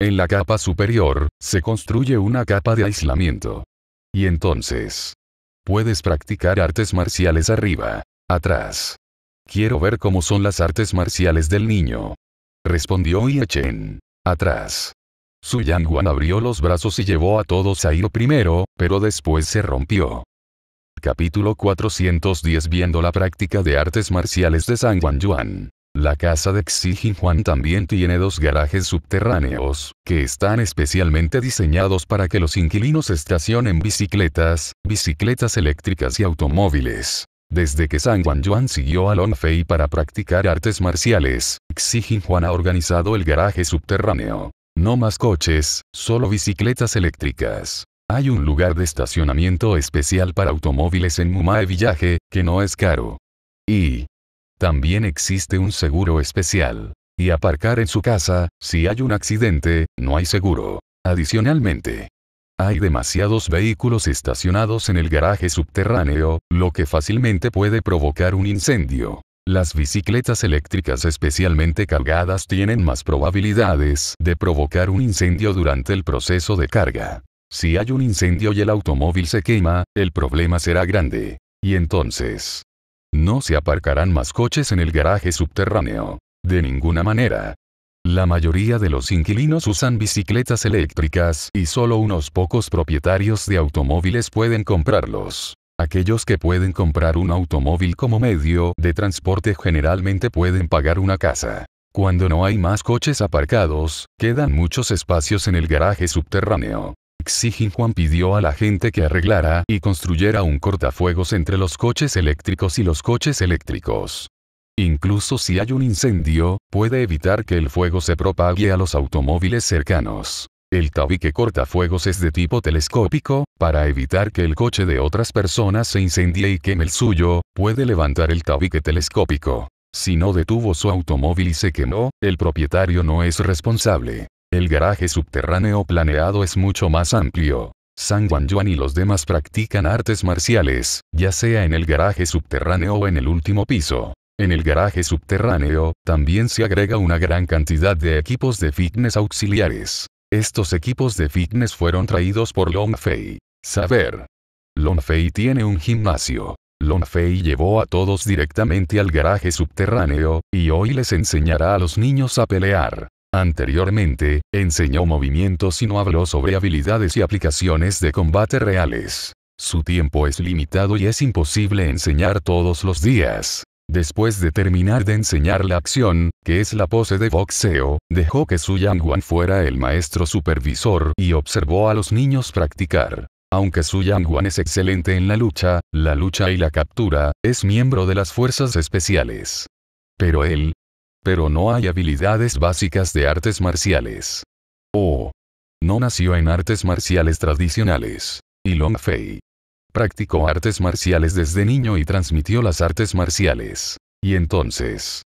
En la capa superior, se construye una capa de aislamiento. Y entonces. Puedes practicar artes marciales arriba. Atrás. Quiero ver cómo son las artes marciales del niño. Respondió Chen. Atrás. Su Yang abrió los brazos y llevó a todos a ir primero, pero después se rompió. Capítulo 410 Viendo la práctica de artes marciales de San Yuan. La casa de Xi Juan también tiene dos garajes subterráneos, que están especialmente diseñados para que los inquilinos estacionen bicicletas, bicicletas eléctricas y automóviles. Desde que San Juan Yuan siguió a Long para practicar artes marciales, Xi Juan ha organizado el garaje subterráneo. No más coches, solo bicicletas eléctricas. Hay un lugar de estacionamiento especial para automóviles en Mumae Village, que no es caro. Y, también existe un seguro especial. Y aparcar en su casa, si hay un accidente, no hay seguro. Adicionalmente, hay demasiados vehículos estacionados en el garaje subterráneo, lo que fácilmente puede provocar un incendio. Las bicicletas eléctricas especialmente cargadas tienen más probabilidades de provocar un incendio durante el proceso de carga. Si hay un incendio y el automóvil se quema, el problema será grande. Y entonces, no se aparcarán más coches en el garaje subterráneo. De ninguna manera. La mayoría de los inquilinos usan bicicletas eléctricas y solo unos pocos propietarios de automóviles pueden comprarlos. Aquellos que pueden comprar un automóvil como medio de transporte generalmente pueden pagar una casa. Cuando no hay más coches aparcados, quedan muchos espacios en el garaje subterráneo. Xi Juan pidió a la gente que arreglara y construyera un cortafuegos entre los coches eléctricos y los coches eléctricos. Incluso si hay un incendio, puede evitar que el fuego se propague a los automóviles cercanos. El tabique cortafuegos es de tipo telescópico, para evitar que el coche de otras personas se incendie y queme el suyo, puede levantar el tabique telescópico. Si no detuvo su automóvil y se quemó, el propietario no es responsable. El garaje subterráneo planeado es mucho más amplio. San Juan Yuan y los demás practican artes marciales, ya sea en el garaje subterráneo o en el último piso. En el garaje subterráneo, también se agrega una gran cantidad de equipos de fitness auxiliares. Estos equipos de fitness fueron traídos por Long Fei. Saber. Long Fei tiene un gimnasio. Long Fei llevó a todos directamente al garaje subterráneo, y hoy les enseñará a los niños a pelear. Anteriormente, enseñó movimientos y no habló sobre habilidades y aplicaciones de combate reales. Su tiempo es limitado y es imposible enseñar todos los días. Después de terminar de enseñar la acción, que es la pose de boxeo, dejó que Su Yang fuera el maestro supervisor y observó a los niños practicar. Aunque Su Yang es excelente en la lucha, la lucha y la captura, es miembro de las fuerzas especiales. Pero él, pero no hay habilidades básicas de artes marciales. O. Oh, no nació en artes marciales tradicionales. Y Long Fei. Practicó artes marciales desde niño y transmitió las artes marciales. Y entonces.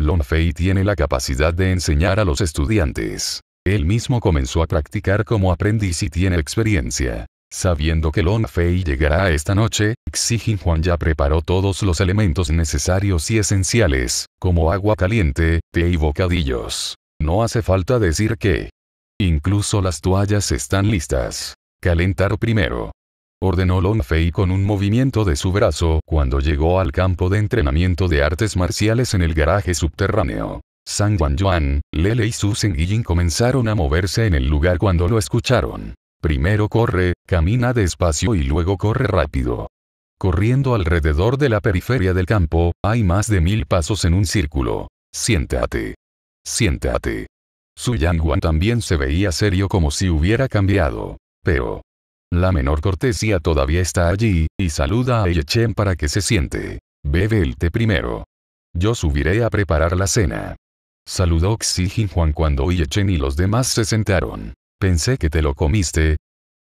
Long Fei tiene la capacidad de enseñar a los estudiantes. Él mismo comenzó a practicar como aprendiz y tiene experiencia. Sabiendo que Lon Fei llegará esta noche, Xi Juan ya preparó todos los elementos necesarios y esenciales, como agua caliente, té y bocadillos. No hace falta decir que. Incluso las toallas están listas. Calentar primero. Ordenó Lon Fei con un movimiento de su brazo cuando llegó al campo de entrenamiento de artes marciales en el garaje subterráneo. San Juan Yuan, Lele y Susan Yin comenzaron a moverse en el lugar cuando lo escucharon. Primero corre, camina despacio y luego corre rápido. Corriendo alrededor de la periferia del campo, hay más de mil pasos en un círculo. Siéntate. Siéntate. Su Yang también se veía serio como si hubiera cambiado. Pero. La menor cortesía todavía está allí, y saluda a Yechen para que se siente. Bebe el té primero. Yo subiré a preparar la cena. Saludó Xi Juan cuando Yechen y los demás se sentaron. Pensé que te lo comiste.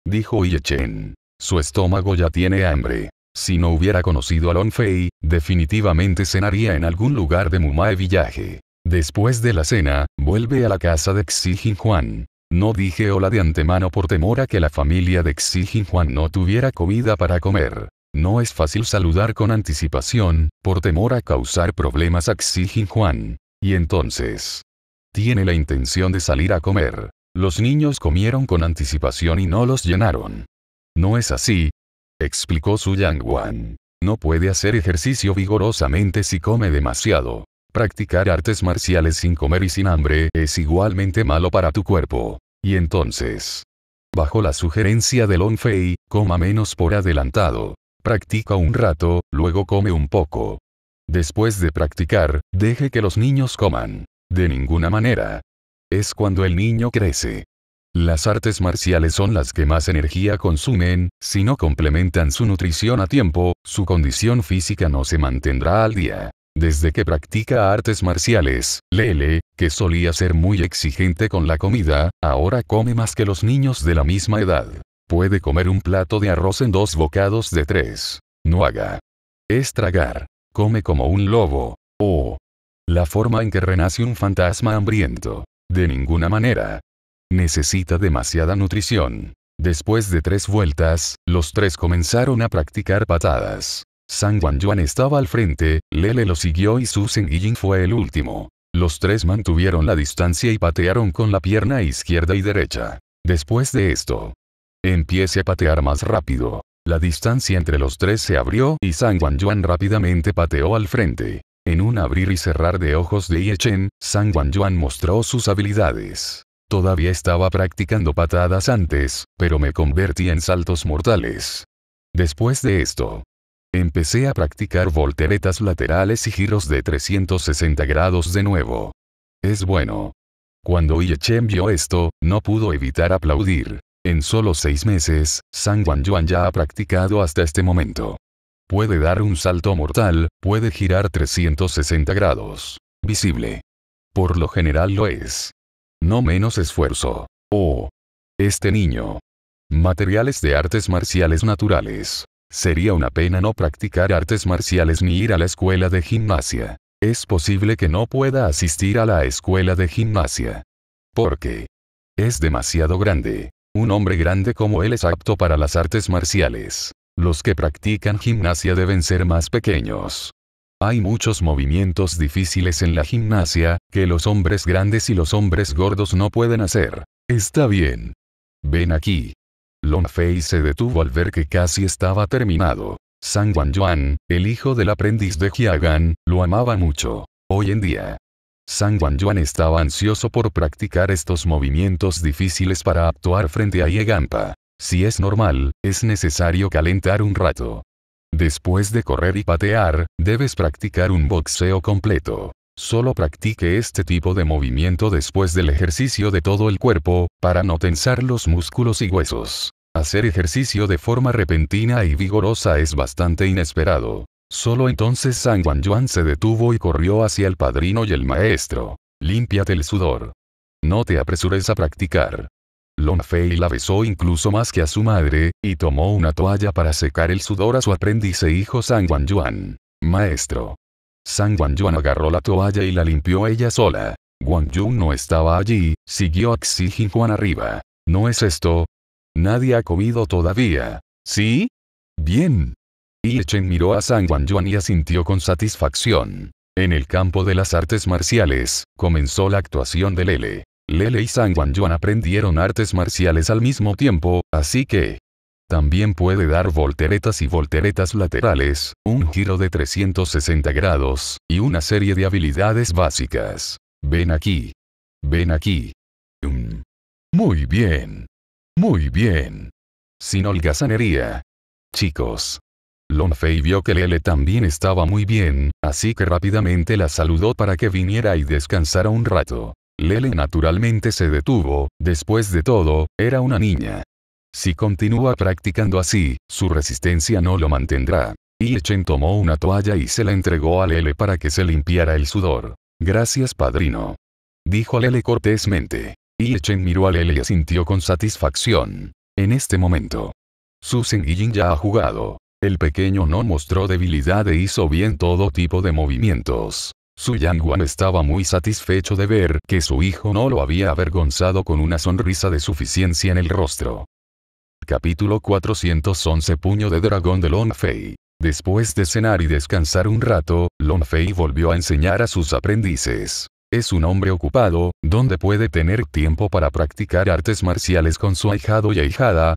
Dijo Chen. Su estómago ya tiene hambre. Si no hubiera conocido a Fei, definitivamente cenaría en algún lugar de Mumae Village. Después de la cena, vuelve a la casa de Xi Jinjuan. No dije hola de antemano por temor a que la familia de Xi Jinjuan no tuviera comida para comer. No es fácil saludar con anticipación, por temor a causar problemas a Xi Jinjuan. Y entonces. Tiene la intención de salir a comer. Los niños comieron con anticipación y no los llenaron. No es así, explicó Su Yang Wan. No puede hacer ejercicio vigorosamente si come demasiado. Practicar artes marciales sin comer y sin hambre es igualmente malo para tu cuerpo. Y entonces, bajo la sugerencia de Long Fei, coma menos por adelantado. Practica un rato, luego come un poco. Después de practicar, deje que los niños coman. De ninguna manera, es cuando el niño crece. Las artes marciales son las que más energía consumen, si no complementan su nutrición a tiempo, su condición física no se mantendrá al día. Desde que practica artes marciales, Lele, que solía ser muy exigente con la comida, ahora come más que los niños de la misma edad. Puede comer un plato de arroz en dos bocados de tres. No haga. Es tragar. Come como un lobo. O. La forma en que renace un fantasma hambriento. De ninguna manera. Necesita demasiada nutrición. Después de tres vueltas, los tres comenzaron a practicar patadas. San Juan Yuan estaba al frente, Lele lo siguió y Su jing fue el último. Los tres mantuvieron la distancia y patearon con la pierna izquierda y derecha. Después de esto, empiece a patear más rápido. La distancia entre los tres se abrió y San Juan Yuan rápidamente pateó al frente. En un abrir y cerrar de ojos de Ye Chen, San Yuan mostró sus habilidades. Todavía estaba practicando patadas antes, pero me convertí en saltos mortales. Después de esto, empecé a practicar volteretas laterales y giros de 360 grados de nuevo. Es bueno. Cuando Ye Chen vio esto, no pudo evitar aplaudir. En solo seis meses, San Yuan ya ha practicado hasta este momento. Puede dar un salto mortal, puede girar 360 grados. Visible. Por lo general lo es. No menos esfuerzo. Oh. Este niño. Materiales de artes marciales naturales. Sería una pena no practicar artes marciales ni ir a la escuela de gimnasia. Es posible que no pueda asistir a la escuela de gimnasia. Porque es demasiado grande. Un hombre grande como él es apto para las artes marciales. Los que practican gimnasia deben ser más pequeños. Hay muchos movimientos difíciles en la gimnasia, que los hombres grandes y los hombres gordos no pueden hacer. Está bien. Ven aquí. Longfei se detuvo al ver que casi estaba terminado. San Yuan, el hijo del aprendiz de Jiagan, lo amaba mucho. Hoy en día, San Yuan estaba ansioso por practicar estos movimientos difíciles para actuar frente a Yegampa. Si es normal, es necesario calentar un rato. Después de correr y patear, debes practicar un boxeo completo. Solo practique este tipo de movimiento después del ejercicio de todo el cuerpo, para no tensar los músculos y huesos. Hacer ejercicio de forma repentina y vigorosa es bastante inesperado. Solo entonces San Juan Yuan se detuvo y corrió hacia el padrino y el maestro. Límpiate el sudor. No te apresures a practicar. Longfei la besó incluso más que a su madre, y tomó una toalla para secar el sudor a su aprendiz e hijo San Yuan. Maestro. San Yuan agarró la toalla y la limpió ella sola. Guan Yun no estaba allí, siguió a Xi Juan arriba. ¿No es esto? Nadie ha comido todavía. ¿Sí? Bien. y Chen miró a San Yuan y asintió con satisfacción. En el campo de las artes marciales, comenzó la actuación de Lele. Lele y Juan Yuan aprendieron artes marciales al mismo tiempo, así que también puede dar volteretas y volteretas laterales, un giro de 360 grados, y una serie de habilidades básicas. Ven aquí. Ven aquí. Mm. Muy bien. Muy bien. Sin holgazanería. Chicos. Lonfei vio que Lele también estaba muy bien, así que rápidamente la saludó para que viniera y descansara un rato. Lele naturalmente se detuvo, después de todo, era una niña. Si continúa practicando así, su resistencia no lo mantendrá. Y tomó una toalla y se la entregó a Lele para que se limpiara el sudor. Gracias padrino. Dijo Lele cortésmente. Y miró a Lele y asintió con satisfacción. En este momento. Su Jin ya ha jugado. El pequeño no mostró debilidad e hizo bien todo tipo de movimientos. Su Yanguan estaba muy satisfecho de ver que su hijo no lo había avergonzado con una sonrisa de suficiencia en el rostro. Capítulo 411 Puño de Dragón de Longfei. Después de cenar y descansar un rato, Longfei volvió a enseñar a sus aprendices. Es un hombre ocupado, donde puede tener tiempo para practicar artes marciales con su ahijado y ahijada.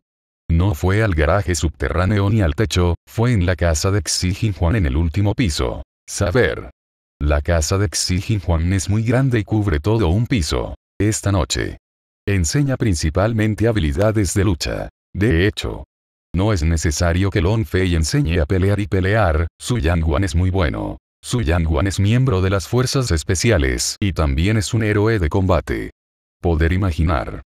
No fue al garaje subterráneo ni al techo, fue en la casa de Xi Juan en el último piso. Saber, la casa de Xi Juan es muy grande y cubre todo un piso. Esta noche. Enseña principalmente habilidades de lucha. De hecho, no es necesario que Long Fei enseñe a pelear y pelear, Su Yang Juan es muy bueno. Su Yang Juan es miembro de las fuerzas especiales y también es un héroe de combate. Poder imaginar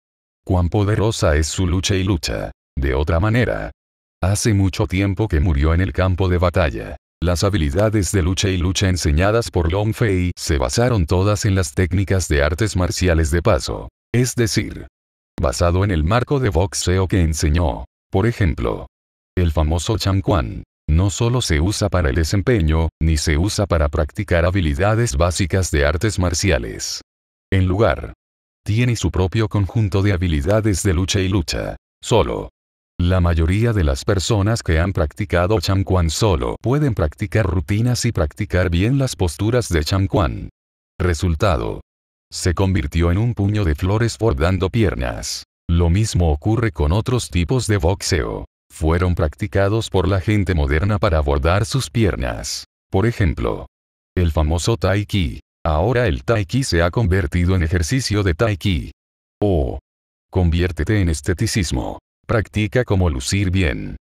cuán poderosa es su lucha y lucha. De otra manera, hace mucho tiempo que murió en el campo de batalla. Las habilidades de lucha y lucha enseñadas por Long Fei se basaron todas en las técnicas de artes marciales de paso. Es decir, basado en el marco de boxeo que enseñó. Por ejemplo, el famoso Chang Quan no solo se usa para el desempeño, ni se usa para practicar habilidades básicas de artes marciales. En lugar, tiene su propio conjunto de habilidades de lucha y lucha. Solo, la mayoría de las personas que han practicado Chan solo pueden practicar rutinas y practicar bien las posturas de Chan Resultado. Se convirtió en un puño de flores bordando piernas. Lo mismo ocurre con otros tipos de boxeo. Fueron practicados por la gente moderna para bordar sus piernas. Por ejemplo, el famoso Tai Chi. Ahora el Tai Chi se ha convertido en ejercicio de Tai Chi. O. conviértete en esteticismo. Practica cómo lucir bien.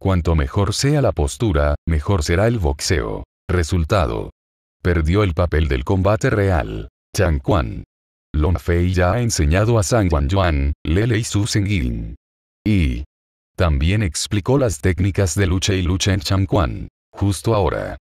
Cuanto mejor sea la postura, mejor será el boxeo. Resultado. Perdió el papel del combate real. Chang Quan. Long Fei ya ha enseñado a Sang Wan Yuan, Lele y Su Yin. Y también explicó las técnicas de lucha y lucha en Chang Quan. Justo ahora.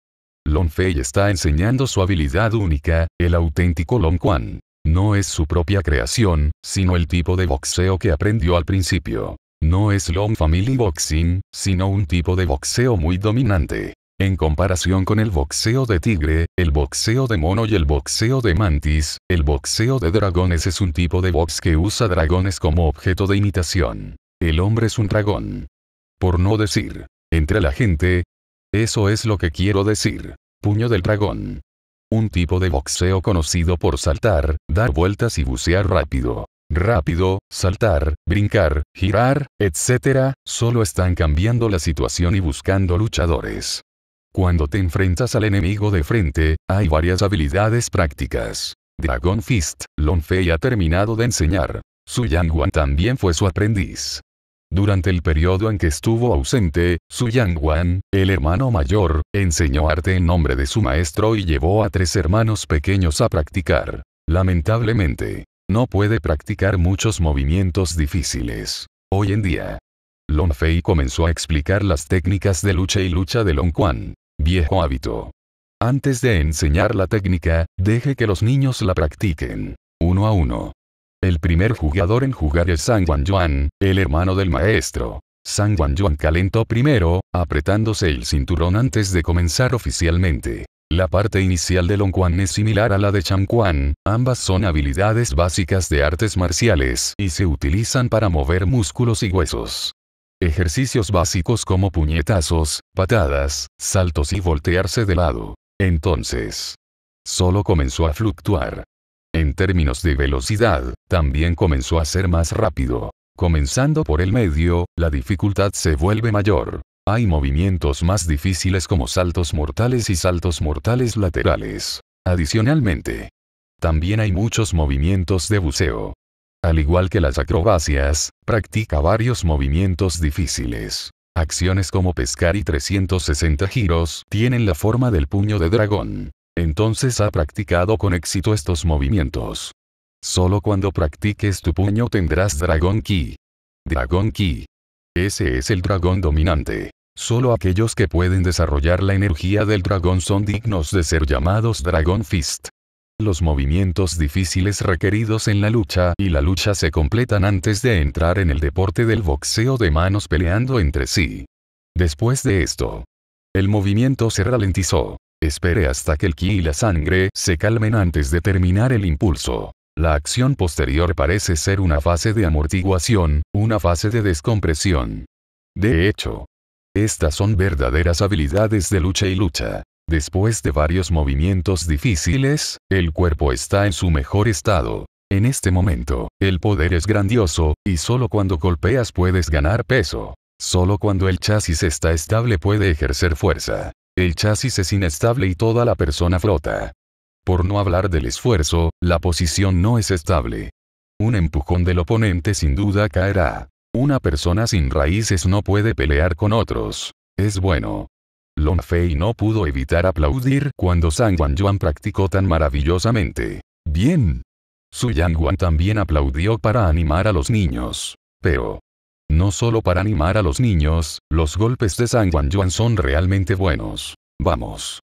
Long Fei está enseñando su habilidad única, el auténtico Long Quan. No es su propia creación, sino el tipo de boxeo que aprendió al principio. No es Long Family Boxing, sino un tipo de boxeo muy dominante. En comparación con el boxeo de tigre, el boxeo de mono y el boxeo de mantis, el boxeo de dragones es un tipo de box que usa dragones como objeto de imitación. El hombre es un dragón. Por no decir, entre la gente. Eso es lo que quiero decir. Puño del dragón. Un tipo de boxeo conocido por saltar, dar vueltas y bucear rápido rápido, saltar, brincar, girar, etc., solo están cambiando la situación y buscando luchadores. Cuando te enfrentas al enemigo de frente, hay varias habilidades prácticas. Dragon Fist, Long Fei ha terminado de enseñar. Su Yang Wan también fue su aprendiz. Durante el periodo en que estuvo ausente, Su Yang Wan, el hermano mayor, enseñó arte en nombre de su maestro y llevó a tres hermanos pequeños a practicar. Lamentablemente, no puede practicar muchos movimientos difíciles. Hoy en día, Long Fei comenzó a explicar las técnicas de lucha y lucha de Long Quan. Viejo hábito. Antes de enseñar la técnica, deje que los niños la practiquen. Uno a uno. El primer jugador en jugar es San Juan Yuan, el hermano del maestro. San Juan Yuan calentó primero, apretándose el cinturón antes de comenzar oficialmente. La parte inicial de Long es similar a la de Chang ambas son habilidades básicas de artes marciales y se utilizan para mover músculos y huesos. Ejercicios básicos como puñetazos, patadas, saltos y voltearse de lado. Entonces, solo comenzó a fluctuar. En términos de velocidad, también comenzó a ser más rápido. Comenzando por el medio, la dificultad se vuelve mayor. Hay movimientos más difíciles como saltos mortales y saltos mortales laterales. Adicionalmente, también hay muchos movimientos de buceo. Al igual que las acrobacias, practica varios movimientos difíciles. Acciones como pescar y 360 giros tienen la forma del puño de dragón. Entonces ha practicado con éxito estos movimientos. Solo cuando practiques tu puño tendrás dragón Ki. Dragón Ki. Ese es el dragón dominante. Solo aquellos que pueden desarrollar la energía del dragón son dignos de ser llamados Dragon Fist. Los movimientos difíciles requeridos en la lucha y la lucha se completan antes de entrar en el deporte del boxeo de manos peleando entre sí. Después de esto, el movimiento se ralentizó. Espere hasta que el ki y la sangre se calmen antes de terminar el impulso. La acción posterior parece ser una fase de amortiguación, una fase de descompresión. De hecho, estas son verdaderas habilidades de lucha y lucha. Después de varios movimientos difíciles, el cuerpo está en su mejor estado. En este momento, el poder es grandioso, y solo cuando golpeas puedes ganar peso. Solo cuando el chasis está estable puede ejercer fuerza. El chasis es inestable y toda la persona flota. Por no hablar del esfuerzo, la posición no es estable. Un empujón del oponente sin duda caerá. Una persona sin raíces no puede pelear con otros. Es bueno. Long Fei no pudo evitar aplaudir cuando San Juan Yuan practicó tan maravillosamente. Bien. Su Yangwan también aplaudió para animar a los niños. Pero. No solo para animar a los niños, los golpes de San Juan Yuan son realmente buenos. Vamos.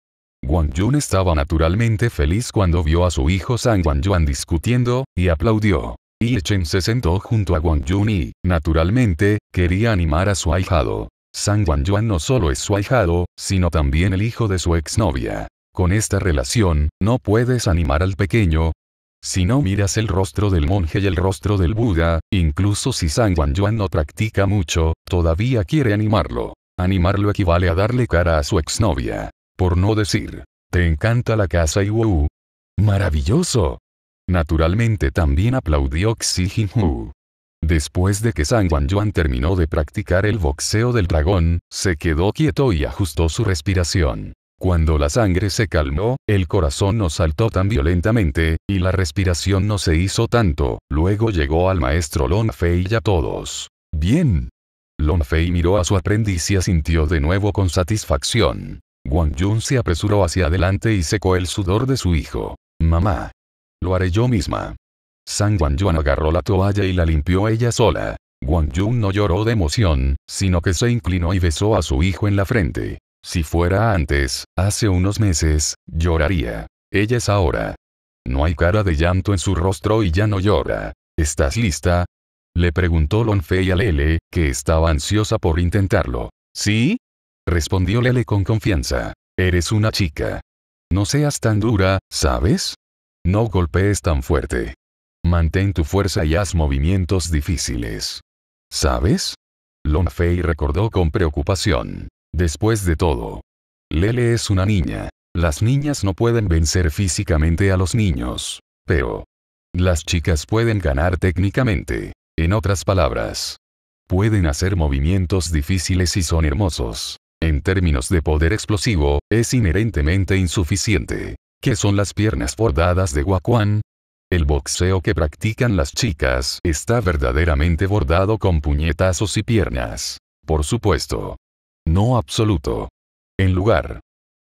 Guan Yun estaba naturalmente feliz cuando vio a su hijo San Juan Yuan discutiendo, y aplaudió y Chen se sentó junto a Wang Yun y, naturalmente, quería animar a su ahijado. Sang Wang Yuan no solo es su ahijado, sino también el hijo de su exnovia. Con esta relación, no puedes animar al pequeño. Si no miras el rostro del monje y el rostro del Buda, incluso si Sang Wang Yuan no practica mucho, todavía quiere animarlo. Animarlo equivale a darle cara a su exnovia. Por no decir, ¿te encanta la casa wow, Maravilloso, Naturalmente también aplaudió Xi Jinhu. Después de que San Yuan terminó de practicar el boxeo del dragón, se quedó quieto y ajustó su respiración. Cuando la sangre se calmó, el corazón no saltó tan violentamente, y la respiración no se hizo tanto, luego llegó al maestro Fei y a todos. Bien. Fei miró a su aprendiz y asintió de nuevo con satisfacción. Guan Yun se apresuró hacia adelante y secó el sudor de su hijo. Mamá, lo haré yo misma. San Yuan agarró la toalla y la limpió ella sola. Guan Yun no lloró de emoción, sino que se inclinó y besó a su hijo en la frente. Si fuera antes, hace unos meses, lloraría. Ella es ahora. No hay cara de llanto en su rostro y ya no llora. ¿Estás lista? Le preguntó Lonfei a Lele, que estaba ansiosa por intentarlo. ¿Sí? Respondió Lele con confianza. Eres una chica. No seas tan dura, ¿sabes? No golpees tan fuerte. Mantén tu fuerza y haz movimientos difíciles. ¿Sabes? Lonfei recordó con preocupación. Después de todo, Lele es una niña. Las niñas no pueden vencer físicamente a los niños. Pero, las chicas pueden ganar técnicamente. En otras palabras, pueden hacer movimientos difíciles y son hermosos. En términos de poder explosivo, es inherentemente insuficiente. ¿Qué son las piernas bordadas de guacuán. El boxeo que practican las chicas está verdaderamente bordado con puñetazos y piernas. Por supuesto. No absoluto. En lugar.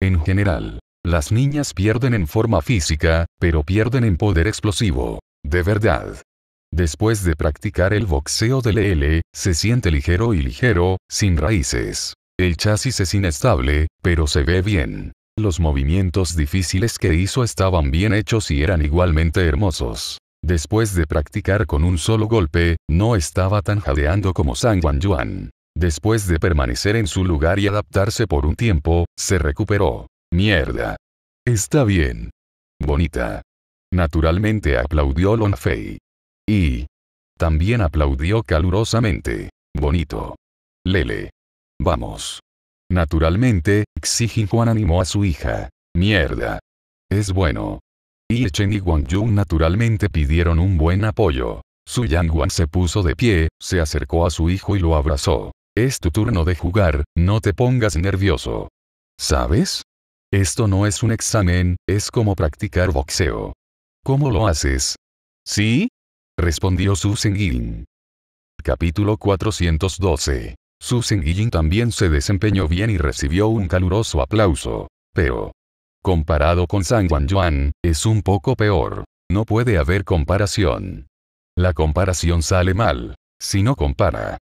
En general, las niñas pierden en forma física, pero pierden en poder explosivo. De verdad. Después de practicar el boxeo del L, se siente ligero y ligero, sin raíces. El chasis es inestable, pero se ve bien. Los movimientos difíciles que hizo estaban bien hechos y eran igualmente hermosos. Después de practicar con un solo golpe, no estaba tan jadeando como San Juan Juan. Después de permanecer en su lugar y adaptarse por un tiempo, se recuperó. Mierda. Está bien. Bonita. Naturalmente aplaudió Lonfei. Y. También aplaudió calurosamente. Bonito. Lele. Vamos. Naturalmente, Xi Juan animó a su hija. Mierda. Es bueno. Y Chen y Wang naturalmente pidieron un buen apoyo. Su Yang se puso de pie, se acercó a su hijo y lo abrazó. Es tu turno de jugar, no te pongas nervioso. ¿Sabes? Esto no es un examen, es como practicar boxeo. ¿Cómo lo haces? ¿Sí? Respondió Su Yin. Capítulo 412. Su Jin también se desempeñó bien y recibió un caluroso aplauso. Pero, comparado con San Juan Yuan, es un poco peor. No puede haber comparación. La comparación sale mal. Si no compara.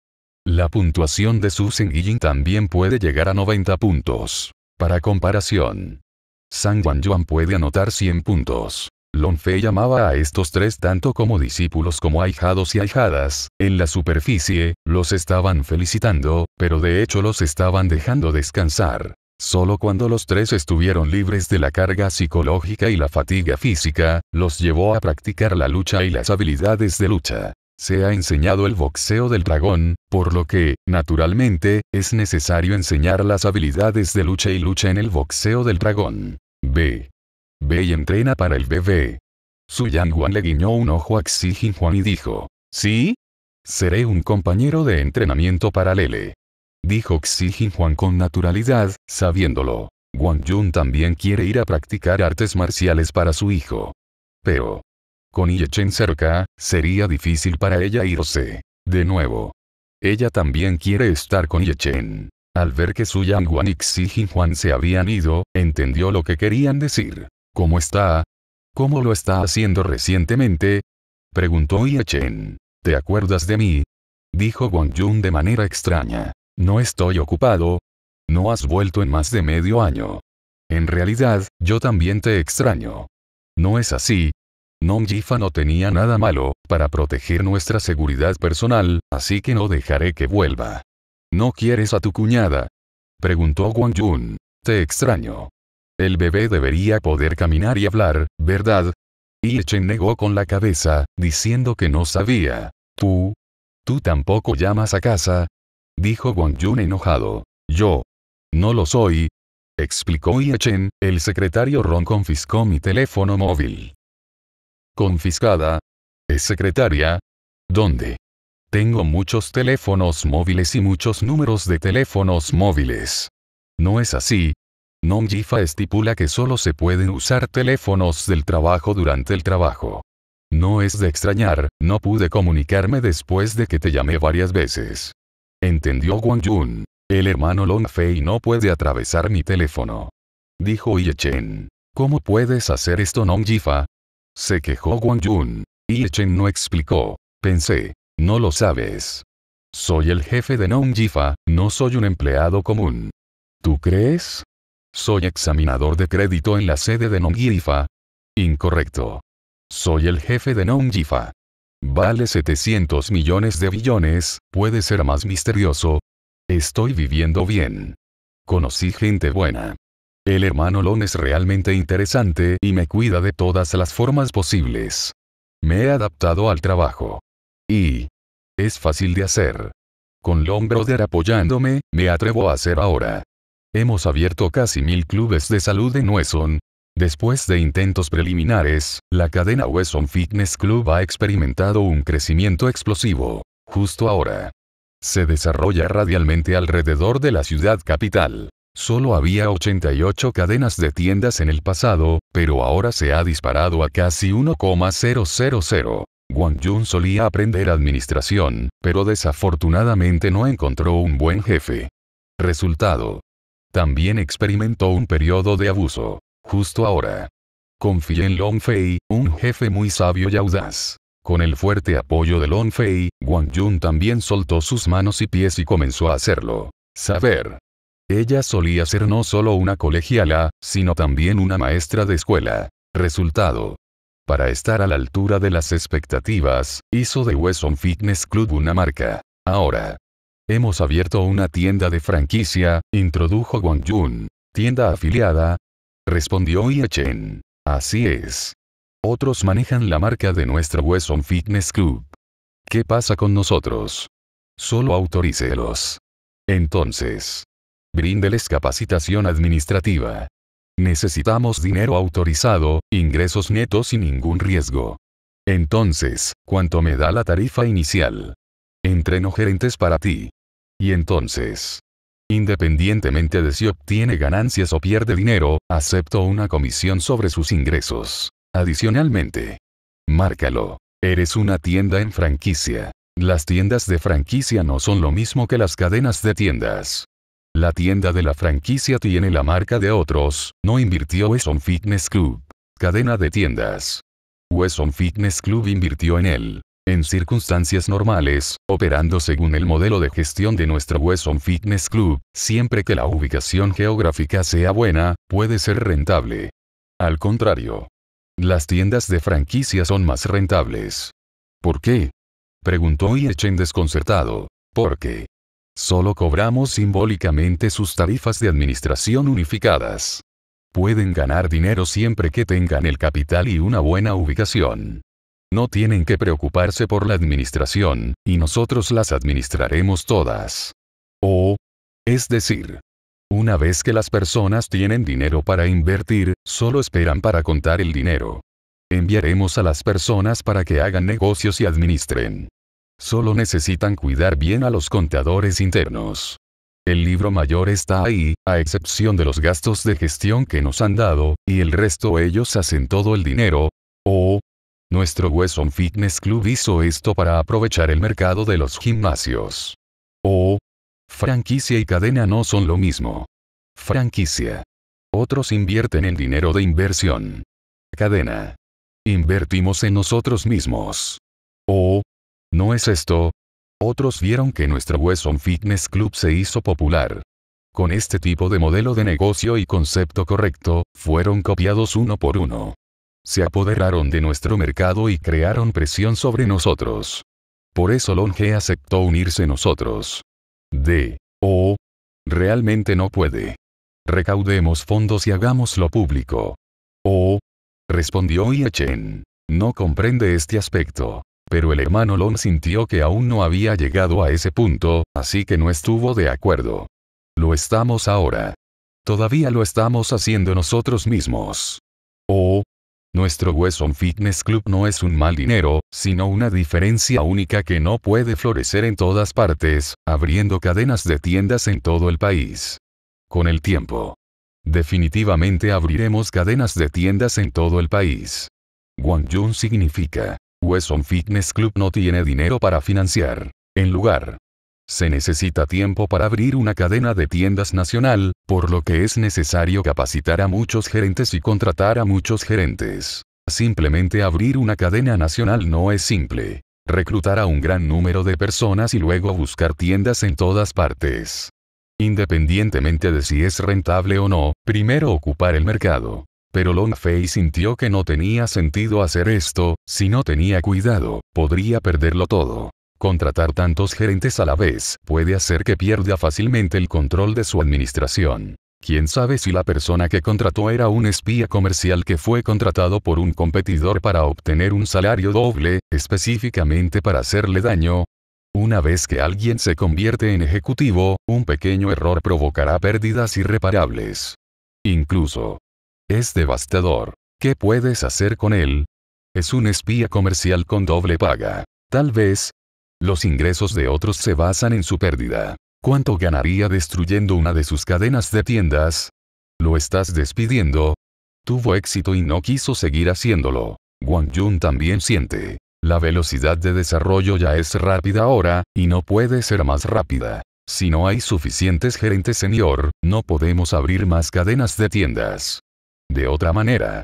La puntuación de Su Jin también puede llegar a 90 puntos. Para comparación. San Juan Yuan puede anotar 100 puntos. Lonfe llamaba a estos tres tanto como discípulos como ahijados y ahijadas, en la superficie, los estaban felicitando, pero de hecho los estaban dejando descansar. Solo cuando los tres estuvieron libres de la carga psicológica y la fatiga física, los llevó a practicar la lucha y las habilidades de lucha. Se ha enseñado el boxeo del dragón, por lo que, naturalmente, es necesario enseñar las habilidades de lucha y lucha en el boxeo del dragón. B. Ve y entrena para el bebé. Su Yang Juan le guiñó un ojo a Xi Juan y dijo, ¿Sí? Seré un compañero de entrenamiento para Lele. Dijo Xi Juan con naturalidad, sabiéndolo. Wang Jun también quiere ir a practicar artes marciales para su hijo. Pero, con Chen cerca, sería difícil para ella irse. De nuevo. Ella también quiere estar con Chen. Al ver que Su Yang y Xi Juan se habían ido, entendió lo que querían decir. ¿Cómo está? ¿Cómo lo está haciendo recientemente? Preguntó Ye Chen. ¿Te acuerdas de mí? Dijo Wang Yun de manera extraña. No estoy ocupado. No has vuelto en más de medio año. En realidad, yo también te extraño. No es así. Nom Jifa no tenía nada malo, para proteger nuestra seguridad personal, así que no dejaré que vuelva. ¿No quieres a tu cuñada? Preguntó Wang Yun. Te extraño. El bebé debería poder caminar y hablar, ¿verdad? Chen negó con la cabeza, diciendo que no sabía. ¿Tú? ¿Tú tampoco llamas a casa? Dijo Wang Yun enojado. Yo. No lo soy. Explicó Chen. el secretario Ron confiscó mi teléfono móvil. ¿Confiscada? ¿Es secretaria? ¿Dónde? Tengo muchos teléfonos móviles y muchos números de teléfonos móviles. No es así, Jifa estipula que solo se pueden usar teléfonos del trabajo durante el trabajo. No es de extrañar, no pude comunicarme después de que te llamé varias veces. Entendió Wang Jun, El hermano Long Fei no puede atravesar mi teléfono. Dijo Ye Chen. ¿Cómo puedes hacer esto Nong Jifa? Se quejó Wang Jun. Ye Chen no explicó. Pensé. No lo sabes. Soy el jefe de Nong Jifa, no soy un empleado común. ¿Tú crees? Soy examinador de crédito en la sede de Nongifa. Incorrecto. Soy el jefe de Nongifa. Vale 700 millones de billones, puede ser más misterioso. Estoy viviendo bien. Conocí gente buena. El hermano Lon es realmente interesante y me cuida de todas las formas posibles. Me he adaptado al trabajo. Y... es fácil de hacer. Con Lon Brother apoyándome, me atrevo a hacer ahora. Hemos abierto casi mil clubes de salud en Wesson. Después de intentos preliminares, la cadena Wesson Fitness Club ha experimentado un crecimiento explosivo. Justo ahora. Se desarrolla radialmente alrededor de la ciudad capital. Solo había 88 cadenas de tiendas en el pasado, pero ahora se ha disparado a casi 1,000. Wang Jun solía aprender administración, pero desafortunadamente no encontró un buen jefe. Resultado. También experimentó un periodo de abuso. Justo ahora. Confié en Long Fei, un jefe muy sabio y audaz. Con el fuerte apoyo de Fei, Wang Jun también soltó sus manos y pies y comenzó a hacerlo. Saber. Ella solía ser no solo una colegiala, sino también una maestra de escuela. Resultado. Para estar a la altura de las expectativas, hizo de Wesson Fitness Club una marca. Ahora, Hemos abierto una tienda de franquicia, introdujo Wang Jun. ¿Tienda afiliada? Respondió Ye Chen. Así es. Otros manejan la marca de nuestro Wesson Fitness Club. ¿Qué pasa con nosotros? Solo autorícelos. Entonces. Bríndeles capacitación administrativa. Necesitamos dinero autorizado, ingresos netos y ningún riesgo. Entonces, ¿cuánto me da la tarifa inicial? Entreno gerentes para ti. Y entonces, independientemente de si obtiene ganancias o pierde dinero, acepto una comisión sobre sus ingresos. Adicionalmente, márcalo. Eres una tienda en franquicia. Las tiendas de franquicia no son lo mismo que las cadenas de tiendas. La tienda de la franquicia tiene la marca de otros, no invirtió Wesson Fitness Club. Cadena de tiendas. Wesson Fitness Club invirtió en él. En circunstancias normales, operando según el modelo de gestión de nuestro Wesson Fitness Club, siempre que la ubicación geográfica sea buena, puede ser rentable. Al contrario, las tiendas de franquicia son más rentables. ¿Por qué? Preguntó Yechen desconcertado. ¿Por qué? Solo cobramos simbólicamente sus tarifas de administración unificadas. Pueden ganar dinero siempre que tengan el capital y una buena ubicación. No tienen que preocuparse por la administración, y nosotros las administraremos todas. O, es decir, una vez que las personas tienen dinero para invertir, solo esperan para contar el dinero. Enviaremos a las personas para que hagan negocios y administren. Solo necesitan cuidar bien a los contadores internos. El libro mayor está ahí, a excepción de los gastos de gestión que nos han dado, y el resto ellos hacen todo el dinero. O, nuestro Wesson Fitness Club hizo esto para aprovechar el mercado de los gimnasios. O. franquicia y cadena no son lo mismo. Franquicia. Otros invierten en dinero de inversión. Cadena. Invertimos en nosotros mismos. O. ¿No es esto? Otros vieron que nuestro Weson Fitness Club se hizo popular. Con este tipo de modelo de negocio y concepto correcto, fueron copiados uno por uno. Se apoderaron de nuestro mercado y crearon presión sobre nosotros. Por eso Longe aceptó unirse nosotros. D. O. Realmente no puede. Recaudemos fondos y hagámoslo público. O. Respondió Chen. No comprende este aspecto. Pero el hermano Long sintió que aún no había llegado a ese punto, así que no estuvo de acuerdo. Lo estamos ahora. Todavía lo estamos haciendo nosotros mismos. O. Nuestro Wesson Fitness Club no es un mal dinero, sino una diferencia única que no puede florecer en todas partes, abriendo cadenas de tiendas en todo el país. Con el tiempo. Definitivamente abriremos cadenas de tiendas en todo el país. Guangyun significa. Wesson Fitness Club no tiene dinero para financiar. En lugar se necesita tiempo para abrir una cadena de tiendas nacional, por lo que es necesario capacitar a muchos gerentes y contratar a muchos gerentes. Simplemente abrir una cadena nacional no es simple. Reclutar a un gran número de personas y luego buscar tiendas en todas partes. Independientemente de si es rentable o no, primero ocupar el mercado. Pero Long sintió que no tenía sentido hacer esto, si no tenía cuidado, podría perderlo todo. Contratar tantos gerentes a la vez puede hacer que pierda fácilmente el control de su administración. Quién sabe si la persona que contrató era un espía comercial que fue contratado por un competidor para obtener un salario doble, específicamente para hacerle daño. Una vez que alguien se convierte en ejecutivo, un pequeño error provocará pérdidas irreparables. Incluso. Es devastador. ¿Qué puedes hacer con él? Es un espía comercial con doble paga. Tal vez, los ingresos de otros se basan en su pérdida. ¿Cuánto ganaría destruyendo una de sus cadenas de tiendas? ¿Lo estás despidiendo? Tuvo éxito y no quiso seguir haciéndolo. Wang Jun también siente. La velocidad de desarrollo ya es rápida ahora, y no puede ser más rápida. Si no hay suficientes gerentes señor, no podemos abrir más cadenas de tiendas. De otra manera,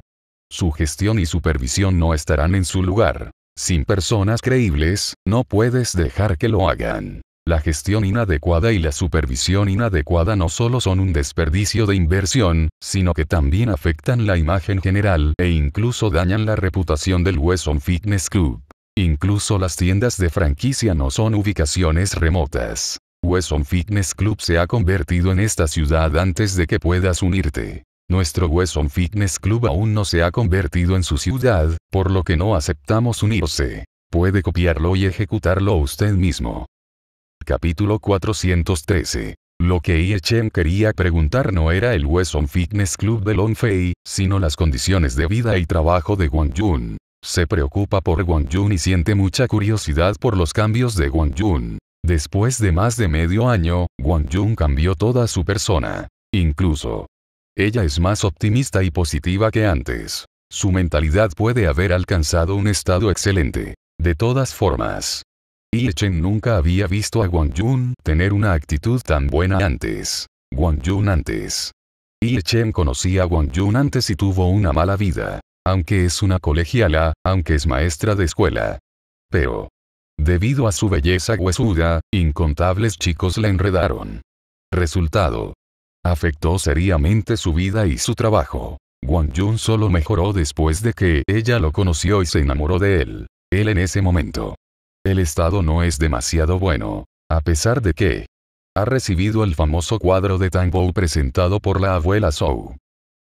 su gestión y supervisión no estarán en su lugar. Sin personas creíbles, no puedes dejar que lo hagan. La gestión inadecuada y la supervisión inadecuada no solo son un desperdicio de inversión, sino que también afectan la imagen general e incluso dañan la reputación del Wesson Fitness Club. Incluso las tiendas de franquicia no son ubicaciones remotas. Wesson Fitness Club se ha convertido en esta ciudad antes de que puedas unirte. Nuestro Wesson Fitness Club aún no se ha convertido en su ciudad, por lo que no aceptamos unirse. Puede copiarlo y ejecutarlo usted mismo. Capítulo 413. Lo que Chen quería preguntar no era el Wesson Fitness Club de Longfei, sino las condiciones de vida y trabajo de Wang Yun. Se preocupa por Wang Yun y siente mucha curiosidad por los cambios de Wang Yun. Después de más de medio año, Wang Yun cambió toda su persona. Incluso, ella es más optimista y positiva que antes. Su mentalidad puede haber alcanzado un estado excelente. De todas formas, Yi Chen nunca había visto a Wang Yun tener una actitud tan buena antes. Wang Yun antes. Yi Chen conocía a Wang Yun antes y tuvo una mala vida. Aunque es una colegiala, aunque es maestra de escuela. Pero, debido a su belleza huesuda, incontables chicos la enredaron. Resultado, afectó seriamente su vida y su trabajo. Wang Jun solo mejoró después de que ella lo conoció y se enamoró de él. Él en ese momento. El estado no es demasiado bueno. A pesar de que ha recibido el famoso cuadro de Tangbo presentado por la abuela Zhou.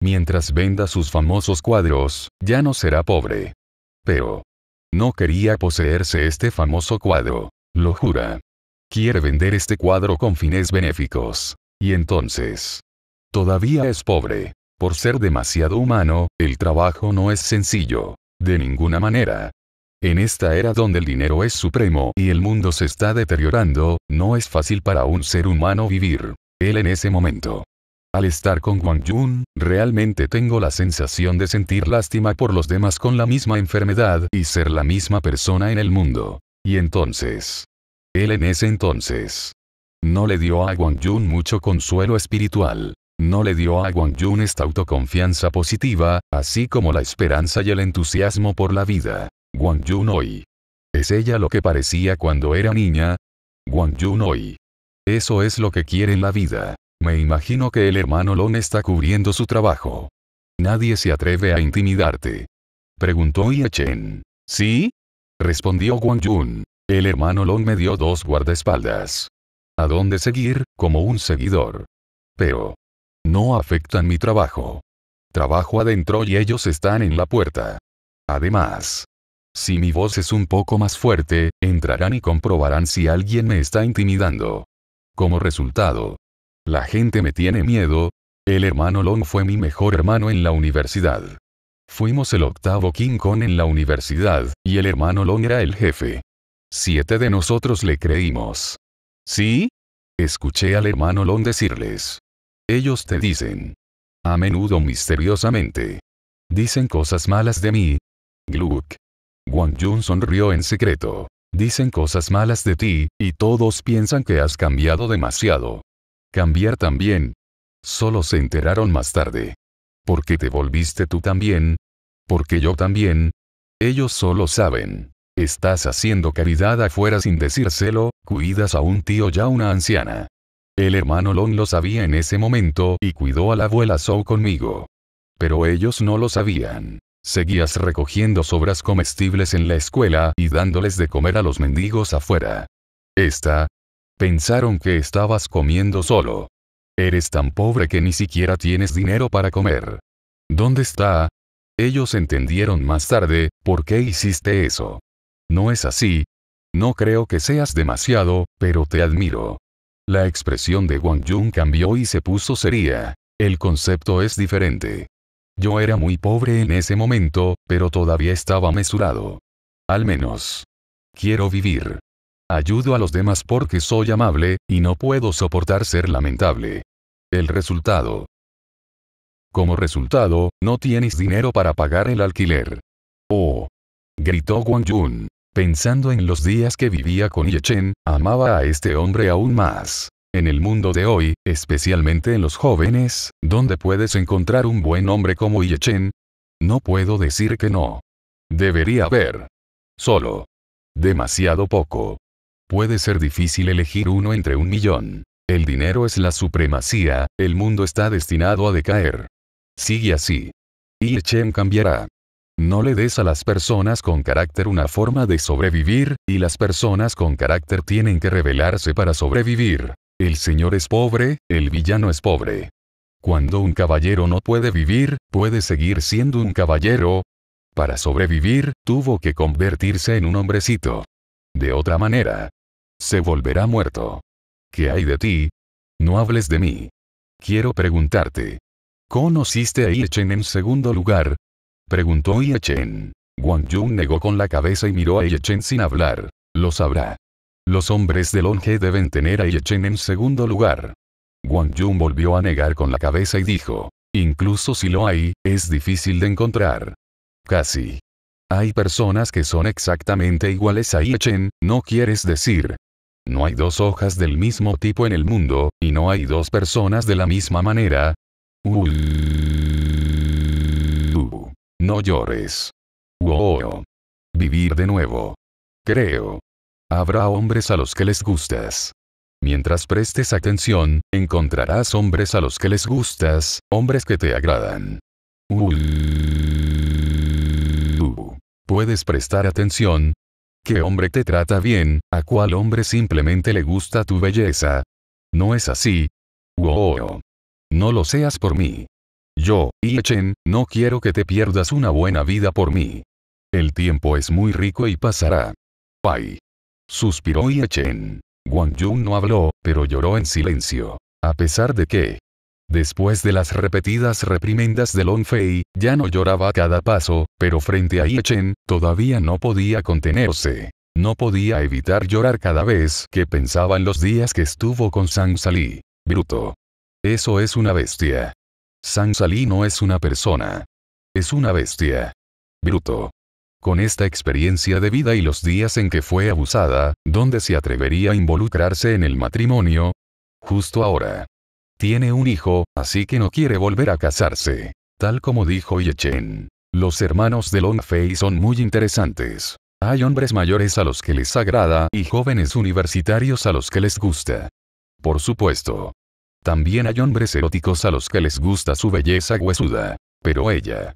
Mientras venda sus famosos cuadros, ya no será pobre. Pero no quería poseerse este famoso cuadro. Lo jura. Quiere vender este cuadro con fines benéficos. Y entonces, todavía es pobre. Por ser demasiado humano, el trabajo no es sencillo. De ninguna manera. En esta era donde el dinero es supremo y el mundo se está deteriorando, no es fácil para un ser humano vivir. Él en ese momento. Al estar con Wang Jun, realmente tengo la sensación de sentir lástima por los demás con la misma enfermedad y ser la misma persona en el mundo. Y entonces. Él en ese entonces. No le dio a Wang Yun mucho consuelo espiritual. No le dio a Wang Yun esta autoconfianza positiva, así como la esperanza y el entusiasmo por la vida. Wang Yun hoy. ¿Es ella lo que parecía cuando era niña? Wang Yun hoy. Eso es lo que quiere en la vida. Me imagino que el hermano Long está cubriendo su trabajo. Nadie se atreve a intimidarte. Preguntó Ye Chen. ¿Sí? Respondió Wang Yun. El hermano Long me dio dos guardaespaldas a dónde seguir, como un seguidor. Pero. No afectan mi trabajo. Trabajo adentro y ellos están en la puerta. Además. Si mi voz es un poco más fuerte, entrarán y comprobarán si alguien me está intimidando. Como resultado. La gente me tiene miedo. El hermano Long fue mi mejor hermano en la universidad. Fuimos el octavo King Kong en la universidad, y el hermano Long era el jefe. Siete de nosotros le creímos. ¿Sí? Escuché al hermano Long decirles. Ellos te dicen. A menudo misteriosamente. Dicen cosas malas de mí. Gluck. Wang Jun sonrió en secreto. Dicen cosas malas de ti, y todos piensan que has cambiado demasiado. Cambiar también. Solo se enteraron más tarde. ¿Por qué te volviste tú también? Porque yo también. Ellos solo saben. Estás haciendo caridad afuera sin decírselo, cuidas a un tío ya una anciana. El hermano Lon lo sabía en ese momento y cuidó a la abuela Sou conmigo. Pero ellos no lo sabían. Seguías recogiendo sobras comestibles en la escuela y dándoles de comer a los mendigos afuera. Esta. Pensaron que estabas comiendo solo. Eres tan pobre que ni siquiera tienes dinero para comer. ¿Dónde está? Ellos entendieron más tarde, ¿por qué hiciste eso? ¿No es así? No creo que seas demasiado, pero te admiro. La expresión de Wang Jun cambió y se puso seria. El concepto es diferente. Yo era muy pobre en ese momento, pero todavía estaba mesurado. Al menos. Quiero vivir. Ayudo a los demás porque soy amable, y no puedo soportar ser lamentable. El resultado. Como resultado, no tienes dinero para pagar el alquiler. Oh. Gritó Wang Jun. Pensando en los días que vivía con Yechen, amaba a este hombre aún más. En el mundo de hoy, especialmente en los jóvenes, ¿dónde puedes encontrar un buen hombre como Yechen? No puedo decir que no. Debería haber. Solo. Demasiado poco. Puede ser difícil elegir uno entre un millón. El dinero es la supremacía, el mundo está destinado a decaer. Sigue así. Chen cambiará. No le des a las personas con carácter una forma de sobrevivir, y las personas con carácter tienen que rebelarse para sobrevivir. El señor es pobre, el villano es pobre. Cuando un caballero no puede vivir, puede seguir siendo un caballero. Para sobrevivir, tuvo que convertirse en un hombrecito. De otra manera, se volverá muerto. ¿Qué hay de ti? No hables de mí. Quiero preguntarte. ¿Conociste a Ilchen en segundo lugar? Preguntó Chen. Wang Yun negó con la cabeza y miró a Chen sin hablar. Lo sabrá. Los hombres de Longe deben tener a Chen en segundo lugar. Wang Yun volvió a negar con la cabeza y dijo. Incluso si lo hay, es difícil de encontrar. Casi. Hay personas que son exactamente iguales a Chen, ¿no quieres decir? No hay dos hojas del mismo tipo en el mundo, y no hay dos personas de la misma manera. No llores. Wow. Vivir de nuevo. Creo. Habrá hombres a los que les gustas. Mientras prestes atención, encontrarás hombres a los que les gustas, hombres que te agradan. Uh, ¿Puedes prestar atención? ¿Qué hombre te trata bien? ¿A cuál hombre simplemente le gusta tu belleza? No es así. Wow. No lo seas por mí. Yo, Chen, no quiero que te pierdas una buena vida por mí. El tiempo es muy rico y pasará. Pai. Suspiró Chen. Wang Jun no habló, pero lloró en silencio. A pesar de que, después de las repetidas reprimendas de Long Fei, ya no lloraba a cada paso, pero frente a Chen, todavía no podía contenerse. No podía evitar llorar cada vez que pensaba en los días que estuvo con Sang Sali. Bruto. Eso es una bestia. Sansali no es una persona. Es una bestia. Bruto. Con esta experiencia de vida y los días en que fue abusada, ¿dónde se atrevería a involucrarse en el matrimonio? Justo ahora. Tiene un hijo, así que no quiere volver a casarse. Tal como dijo Yechen. Los hermanos de Longfei son muy interesantes. Hay hombres mayores a los que les agrada y jóvenes universitarios a los que les gusta. Por supuesto, también hay hombres eróticos a los que les gusta su belleza huesuda. Pero ella.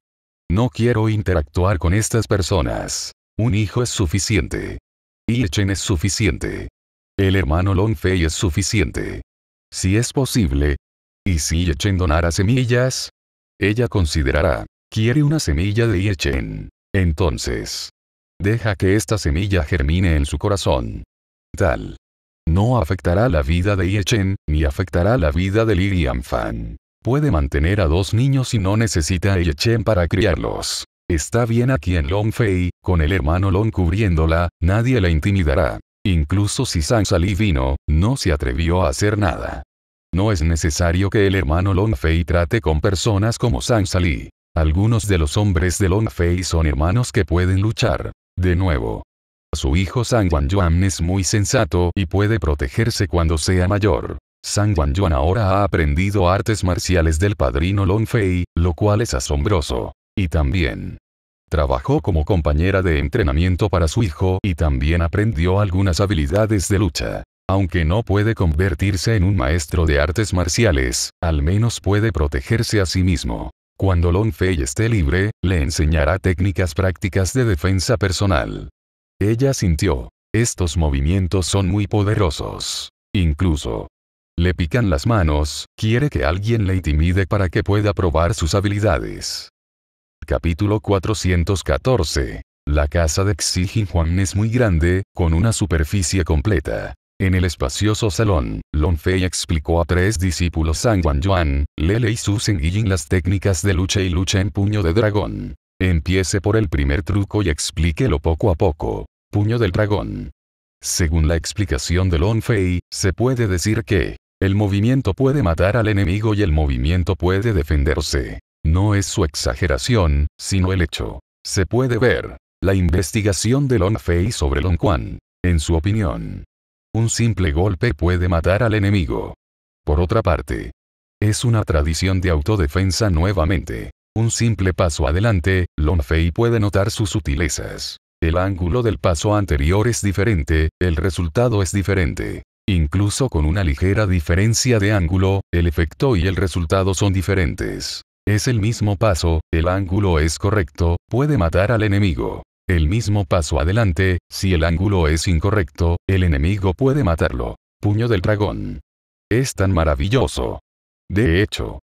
No quiero interactuar con estas personas. Un hijo es suficiente. Yechen es suficiente. El hermano Longfei es suficiente. Si es posible. Y si Yechen donara semillas. Ella considerará. Quiere una semilla de Yechen. Entonces. Deja que esta semilla germine en su corazón. Tal no afectará la vida de Yechen, ni afectará la vida de Li Fan. Puede mantener a dos niños y no necesita a Yechen para criarlos. Está bien aquí en Longfei, con el hermano Long cubriéndola, nadie la intimidará. Incluso si Sali vino, no se atrevió a hacer nada. No es necesario que el hermano Longfei trate con personas como Sali. Algunos de los hombres de Longfei son hermanos que pueden luchar. De nuevo, su hijo San Juan Yuan es muy sensato y puede protegerse cuando sea mayor. San Juan Yuan ahora ha aprendido artes marciales del padrino Long Fei, lo cual es asombroso. Y también trabajó como compañera de entrenamiento para su hijo y también aprendió algunas habilidades de lucha. Aunque no puede convertirse en un maestro de artes marciales, al menos puede protegerse a sí mismo. Cuando Long Fei esté libre, le enseñará técnicas prácticas de defensa personal. Ella sintió, estos movimientos son muy poderosos. Incluso, le pican las manos, quiere que alguien le intimide para que pueda probar sus habilidades. Capítulo 414. La casa de Xi Juan es muy grande, con una superficie completa. En el espacioso salón, Long Fei explicó a tres discípulos San Juan Yuan, Lele y Susan Yin las técnicas de lucha y lucha en puño de dragón. Empiece por el primer truco y explíquelo poco a poco. Puño del dragón. Según la explicación de Fei, se puede decir que el movimiento puede matar al enemigo y el movimiento puede defenderse. No es su exageración, sino el hecho. Se puede ver la investigación de Fei sobre Long Quan. En su opinión, un simple golpe puede matar al enemigo. Por otra parte, es una tradición de autodefensa nuevamente. Un simple paso adelante, Fei puede notar sus sutilezas. El ángulo del paso anterior es diferente, el resultado es diferente. Incluso con una ligera diferencia de ángulo, el efecto y el resultado son diferentes. Es el mismo paso, el ángulo es correcto, puede matar al enemigo. El mismo paso adelante, si el ángulo es incorrecto, el enemigo puede matarlo. Puño del dragón. Es tan maravilloso. De hecho,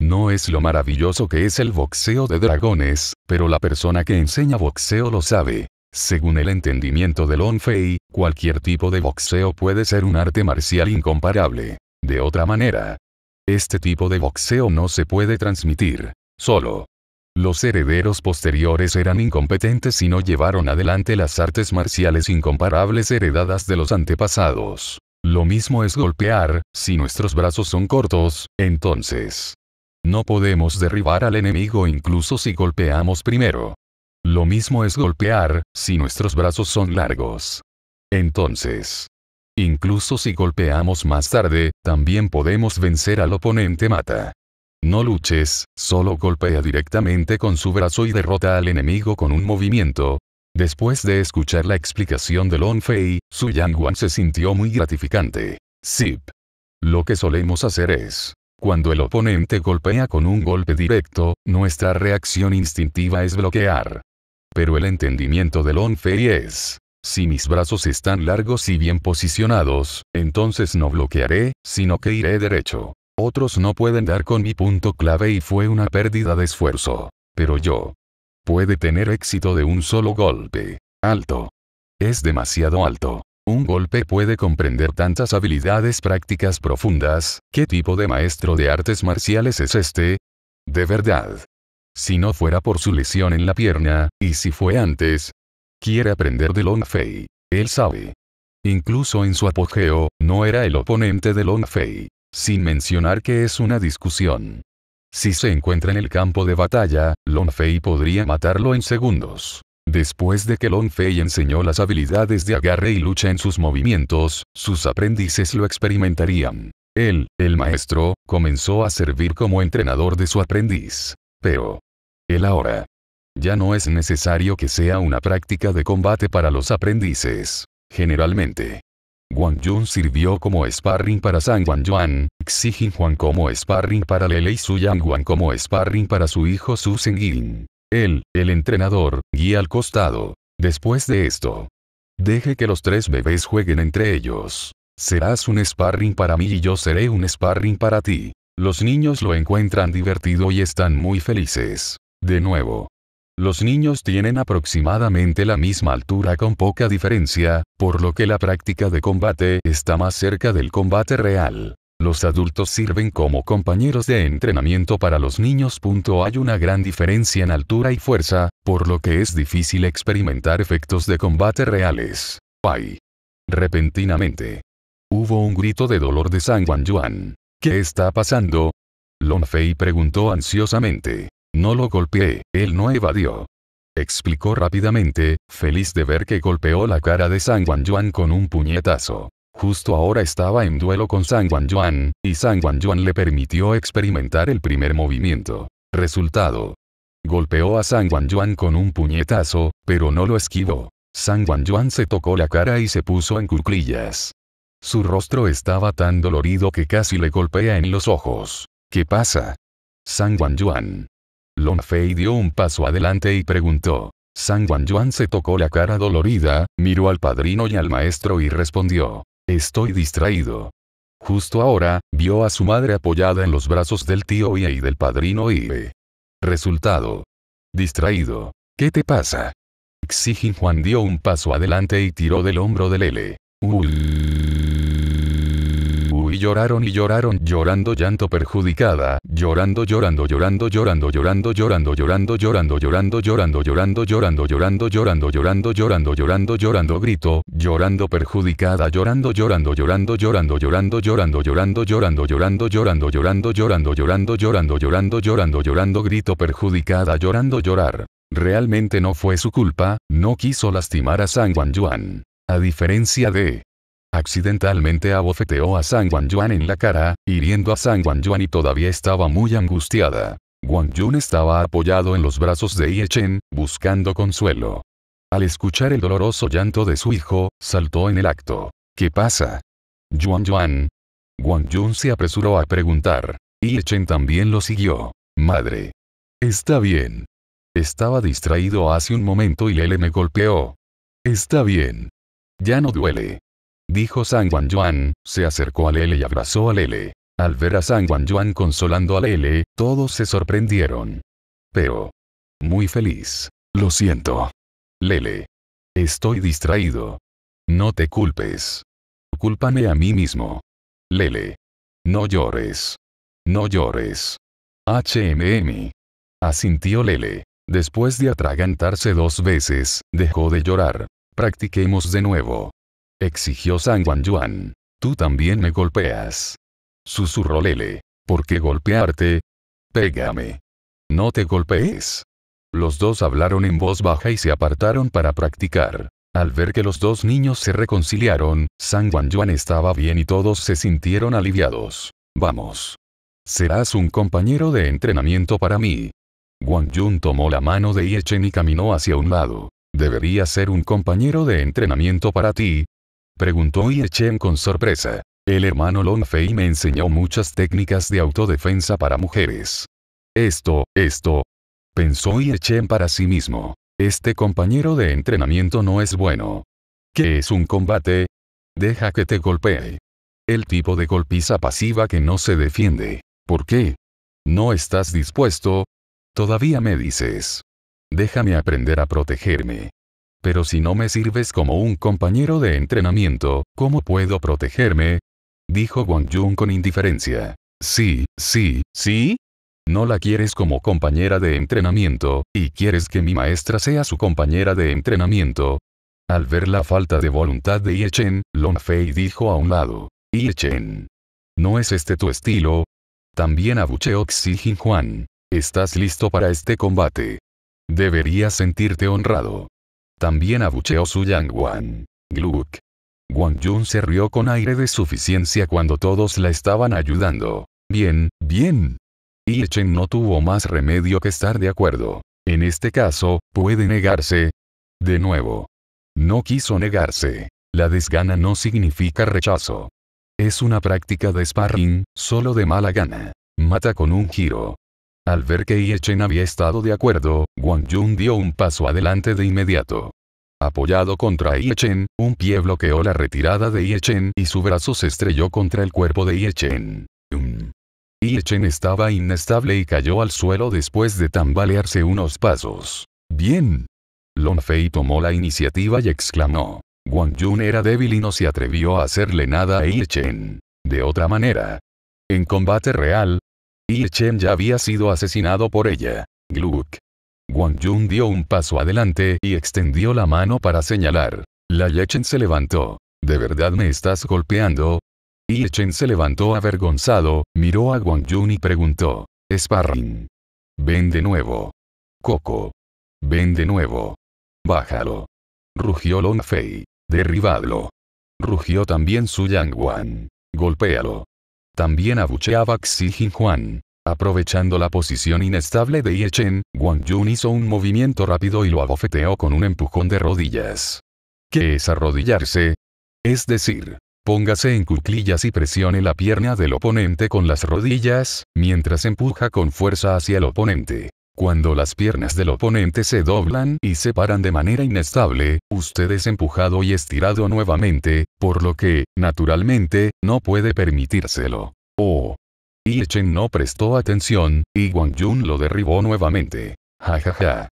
no es lo maravilloso que es el boxeo de dragones, pero la persona que enseña boxeo lo sabe. Según el entendimiento de Lon Fei, cualquier tipo de boxeo puede ser un arte marcial incomparable. De otra manera, este tipo de boxeo no se puede transmitir. Solo. Los herederos posteriores eran incompetentes y no llevaron adelante las artes marciales incomparables heredadas de los antepasados. Lo mismo es golpear, si nuestros brazos son cortos, entonces, no podemos derribar al enemigo incluso si golpeamos primero. Lo mismo es golpear, si nuestros brazos son largos. Entonces, incluso si golpeamos más tarde, también podemos vencer al oponente mata. No luches, solo golpea directamente con su brazo y derrota al enemigo con un movimiento. Después de escuchar la explicación de Long Fei, Su Yang Wan se sintió muy gratificante. Sip. Lo que solemos hacer es cuando el oponente golpea con un golpe directo, nuestra reacción instintiva es bloquear. Pero el entendimiento de Lonfei es, si mis brazos están largos y bien posicionados, entonces no bloquearé, sino que iré derecho. Otros no pueden dar con mi punto clave y fue una pérdida de esfuerzo. Pero yo. Puede tener éxito de un solo golpe. Alto. Es demasiado alto. Un golpe puede comprender tantas habilidades prácticas profundas, ¿qué tipo de maestro de artes marciales es este? De verdad. Si no fuera por su lesión en la pierna, y si fue antes, quiere aprender de Long Fei. Él sabe. Incluso en su apogeo, no era el oponente de Long Fei. Sin mencionar que es una discusión. Si se encuentra en el campo de batalla, Long Fei podría matarlo en segundos. Después de que Long Fei enseñó las habilidades de agarre y lucha en sus movimientos, sus aprendices lo experimentarían. Él, el maestro, comenzó a servir como entrenador de su aprendiz. Pero, él ahora, ya no es necesario que sea una práctica de combate para los aprendices. Generalmente, Wang Jun sirvió como sparring para San Wan Yuan, Xi Jin como sparring para Lele y Su Yang como sparring para su hijo Su Seng Yin. Él, el entrenador, guía al costado. Después de esto, deje que los tres bebés jueguen entre ellos. Serás un sparring para mí y yo seré un sparring para ti. Los niños lo encuentran divertido y están muy felices. De nuevo. Los niños tienen aproximadamente la misma altura con poca diferencia, por lo que la práctica de combate está más cerca del combate real. Los adultos sirven como compañeros de entrenamiento para los niños. Hay una gran diferencia en altura y fuerza, por lo que es difícil experimentar efectos de combate reales. Pai. Repentinamente. Hubo un grito de dolor de San Juan Yuan. ¿Qué está pasando? Fei preguntó ansiosamente. No lo golpeé, él no evadió. Explicó rápidamente, feliz de ver que golpeó la cara de San Juan con un puñetazo. Justo ahora estaba en duelo con San Juan Yuan, y San Juan Yuan le permitió experimentar el primer movimiento. Resultado. Golpeó a San Juan Yuan con un puñetazo, pero no lo esquivó. San Juan Yuan se tocó la cara y se puso en cuclillas. Su rostro estaba tan dolorido que casi le golpea en los ojos. ¿Qué pasa? San Juan Yuan. Long dio un paso adelante y preguntó. San Juan Yuan se tocó la cara dolorida, miró al padrino y al maestro y respondió. Estoy distraído. Justo ahora, vio a su madre apoyada en los brazos del tío Ie y del padrino Ie. Resultado. Distraído. ¿Qué te pasa? Xi Juan dio un paso adelante y tiró del hombro del Lele lloraron y lloraron llorando llanto perjudicada, llorando llorando llorando llorando llorando llorando llorando llorando llorando llorando llorando llorando llorando llorando llorando llorando llorando llorando grito, llorando perjudicada llorando llorando llorando llorando llorando llorando llorando llorando llorando llorando llorando llorando llorando llorando llorando llorando llorando grito perjudicada llorando llorar. Realmente no fue su culpa, no quiso lastimar a San Juan Juan A diferencia de Accidentalmente abofeteó a San Yuan en la cara, hiriendo a San Yuan y todavía estaba muy angustiada. Guan Yun estaba apoyado en los brazos de Ie Chen, buscando consuelo. Al escuchar el doloroso llanto de su hijo, saltó en el acto. ¿Qué pasa? Yuan Yuan. Guan Yun se apresuró a preguntar. Ye Chen también lo siguió. Madre. Está bien. Estaba distraído hace un momento y Lele me golpeó. Está bien. Ya no duele dijo San Juan Yuan, se acercó a Lele y abrazó a Lele. Al ver a San Juan Yuan consolando a Lele, todos se sorprendieron. Pero. Muy feliz. Lo siento. Lele. Estoy distraído. No te culpes. Cúlpame a mí mismo. Lele. No llores. No llores. HMM. Asintió Lele. Después de atragantarse dos veces, dejó de llorar. Practiquemos de nuevo. Exigió San Juan Yuan. Tú también me golpeas. Susurró Lele. ¿Por qué golpearte? Pégame. No te golpees. Los dos hablaron en voz baja y se apartaron para practicar. Al ver que los dos niños se reconciliaron, San Juan Yuan estaba bien y todos se sintieron aliviados. Vamos. Serás un compañero de entrenamiento para mí. Guan Yun tomó la mano de Yechen y caminó hacia un lado. Debería ser un compañero de entrenamiento para ti, Preguntó Chen con sorpresa. El hermano Longfei me enseñó muchas técnicas de autodefensa para mujeres. Esto, esto. Pensó Chen para sí mismo. Este compañero de entrenamiento no es bueno. ¿Qué es un combate? Deja que te golpee. El tipo de golpiza pasiva que no se defiende. ¿Por qué? ¿No estás dispuesto? Todavía me dices. Déjame aprender a protegerme pero si no me sirves como un compañero de entrenamiento, ¿cómo puedo protegerme? Dijo Wang Yun con indiferencia. Sí, sí, sí. No la quieres como compañera de entrenamiento, y quieres que mi maestra sea su compañera de entrenamiento. Al ver la falta de voluntad de Ye Chen, Long Fei dijo a un lado. Ye Chen. ¿No es este tu estilo? También abucheó Xi Jin Juan. Estás listo para este combate. Deberías sentirte honrado. También abucheó su Yang Wan. Gluck. Wang Jun se rió con aire de suficiencia cuando todos la estaban ayudando. Bien, bien. Y Chen no tuvo más remedio que estar de acuerdo. En este caso, ¿puede negarse? De nuevo. No quiso negarse. La desgana no significa rechazo. Es una práctica de sparring, solo de mala gana. Mata con un giro. Al ver que Chen había estado de acuerdo, Wang Yun dio un paso adelante de inmediato. Apoyado contra Chen, un pie bloqueó la retirada de Chen y su brazo se estrelló contra el cuerpo de Chen. Chen estaba inestable y cayó al suelo después de tambalearse unos pasos. Bien. Long Fei tomó la iniciativa y exclamó. Wang Yun era débil y no se atrevió a hacerle nada a Chen. De otra manera. En combate real, y Chen ya había sido asesinado por ella. Gluck. Wang Yun dio un paso adelante y extendió la mano para señalar. La Chen se levantó. ¿De verdad me estás golpeando? Yi Chen se levantó avergonzado, miró a Wang Jun y preguntó. Sparring. Ven de nuevo. Coco. Ven de nuevo. Bájalo. Rugió Long Fei. Derribadlo. Rugió también Su Yang Wan. Golpéalo. También abucheaba Xi Jinhuan. Aprovechando la posición inestable de Ye Chen, Wang Yun hizo un movimiento rápido y lo abofeteó con un empujón de rodillas. ¿Qué es arrodillarse? Es decir, póngase en cuclillas y presione la pierna del oponente con las rodillas, mientras empuja con fuerza hacia el oponente. Cuando las piernas del oponente se doblan y se paran de manera inestable, usted es empujado y estirado nuevamente, por lo que, naturalmente, no puede permitírselo. Oh. Chen no prestó atención, y Wang Jun lo derribó nuevamente. Jajaja. Ja,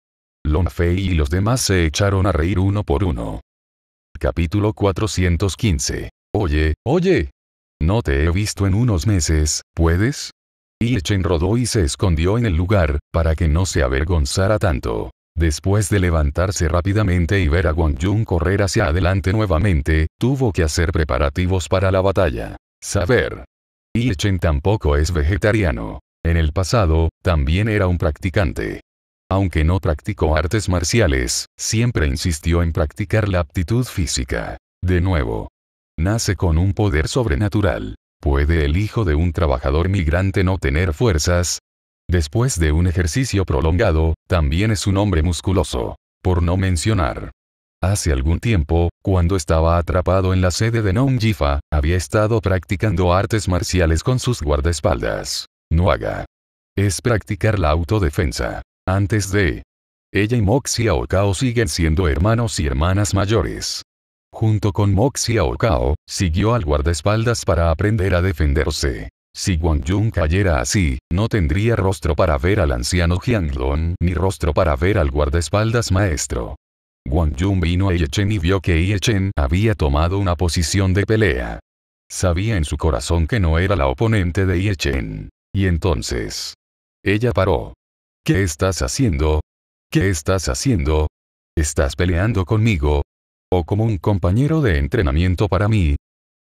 ja. Fei y los demás se echaron a reír uno por uno. Capítulo 415. Oye, oye. No te he visto en unos meses, ¿puedes? y Chen rodó y se escondió en el lugar, para que no se avergonzara tanto. Después de levantarse rápidamente y ver a Wang Jun correr hacia adelante nuevamente, tuvo que hacer preparativos para la batalla. Saber. Y Chen tampoco es vegetariano. En el pasado, también era un practicante. Aunque no practicó artes marciales, siempre insistió en practicar la aptitud física. De nuevo. Nace con un poder sobrenatural. ¿Puede el hijo de un trabajador migrante no tener fuerzas? Después de un ejercicio prolongado, también es un hombre musculoso. Por no mencionar. Hace algún tiempo, cuando estaba atrapado en la sede de Jifa, había estado practicando artes marciales con sus guardaespaldas. No haga. Es practicar la autodefensa. Antes de. Ella y Moxia Okao siguen siendo hermanos y hermanas mayores. Junto con Moxie Okao, siguió al guardaespaldas para aprender a defenderse. Si Guang Jun cayera así, no tendría rostro para ver al anciano Jianglon ni rostro para ver al guardaespaldas maestro. Wang Jun vino a Yechen y vio que Yechen había tomado una posición de pelea. Sabía en su corazón que no era la oponente de Yechen. Y entonces... Ella paró. ¿Qué estás haciendo? ¿Qué estás haciendo? ¿Estás peleando conmigo? o como un compañero de entrenamiento para mí.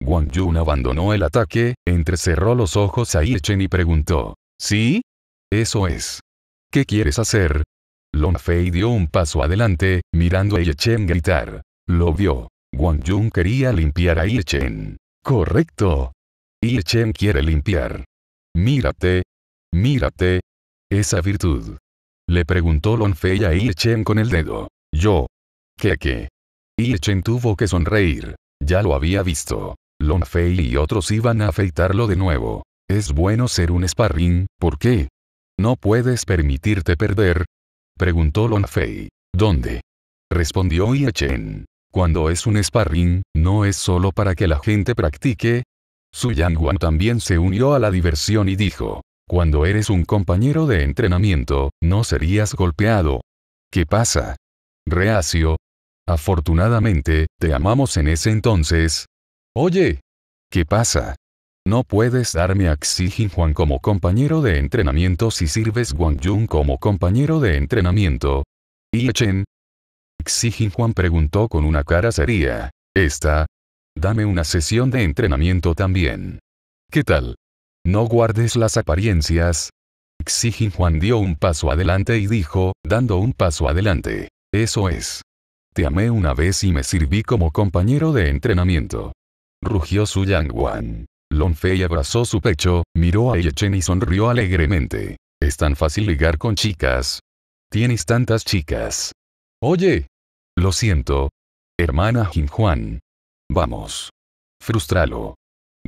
Wang Yun abandonó el ataque, entrecerró los ojos a Chen y preguntó, ¿Sí? Eso es. ¿Qué quieres hacer? Long Fei dio un paso adelante, mirando a Chen gritar. Lo vio. Wang Jun quería limpiar a Chen. Correcto. Chen quiere limpiar. Mírate. Mírate. Esa virtud. Le preguntó Long Fei a Chen con el dedo. Yo. ¿Qué qué? Yi Chen tuvo que sonreír. Ya lo había visto. Longfei y otros iban a afeitarlo de nuevo. Es bueno ser un sparring, ¿por qué? ¿No puedes permitirte perder? Preguntó Longfei. ¿Dónde? Respondió Yi Chen. Cuando es un sparring, no es solo para que la gente practique. Su Yang también se unió a la diversión y dijo, cuando eres un compañero de entrenamiento, no serías golpeado. ¿Qué pasa? Reacio, Afortunadamente, te amamos en ese entonces. Oye. ¿Qué pasa? No puedes darme a Xi Juan como compañero de entrenamiento si sirves Wang Jun como compañero de entrenamiento. ¿Y Chen? Xi Juan preguntó con una cara seria. ¿Esta? Dame una sesión de entrenamiento también. ¿Qué tal? No guardes las apariencias. Xi Juan dio un paso adelante y dijo, dando un paso adelante. Eso es. Te amé una vez y me sirví como compañero de entrenamiento. Rugió Su Yang Wan. Fei abrazó su pecho, miró a Yechen y sonrió alegremente. Es tan fácil ligar con chicas. Tienes tantas chicas. Oye. Lo siento. Hermana Jin Juan. Vamos. Frustralo.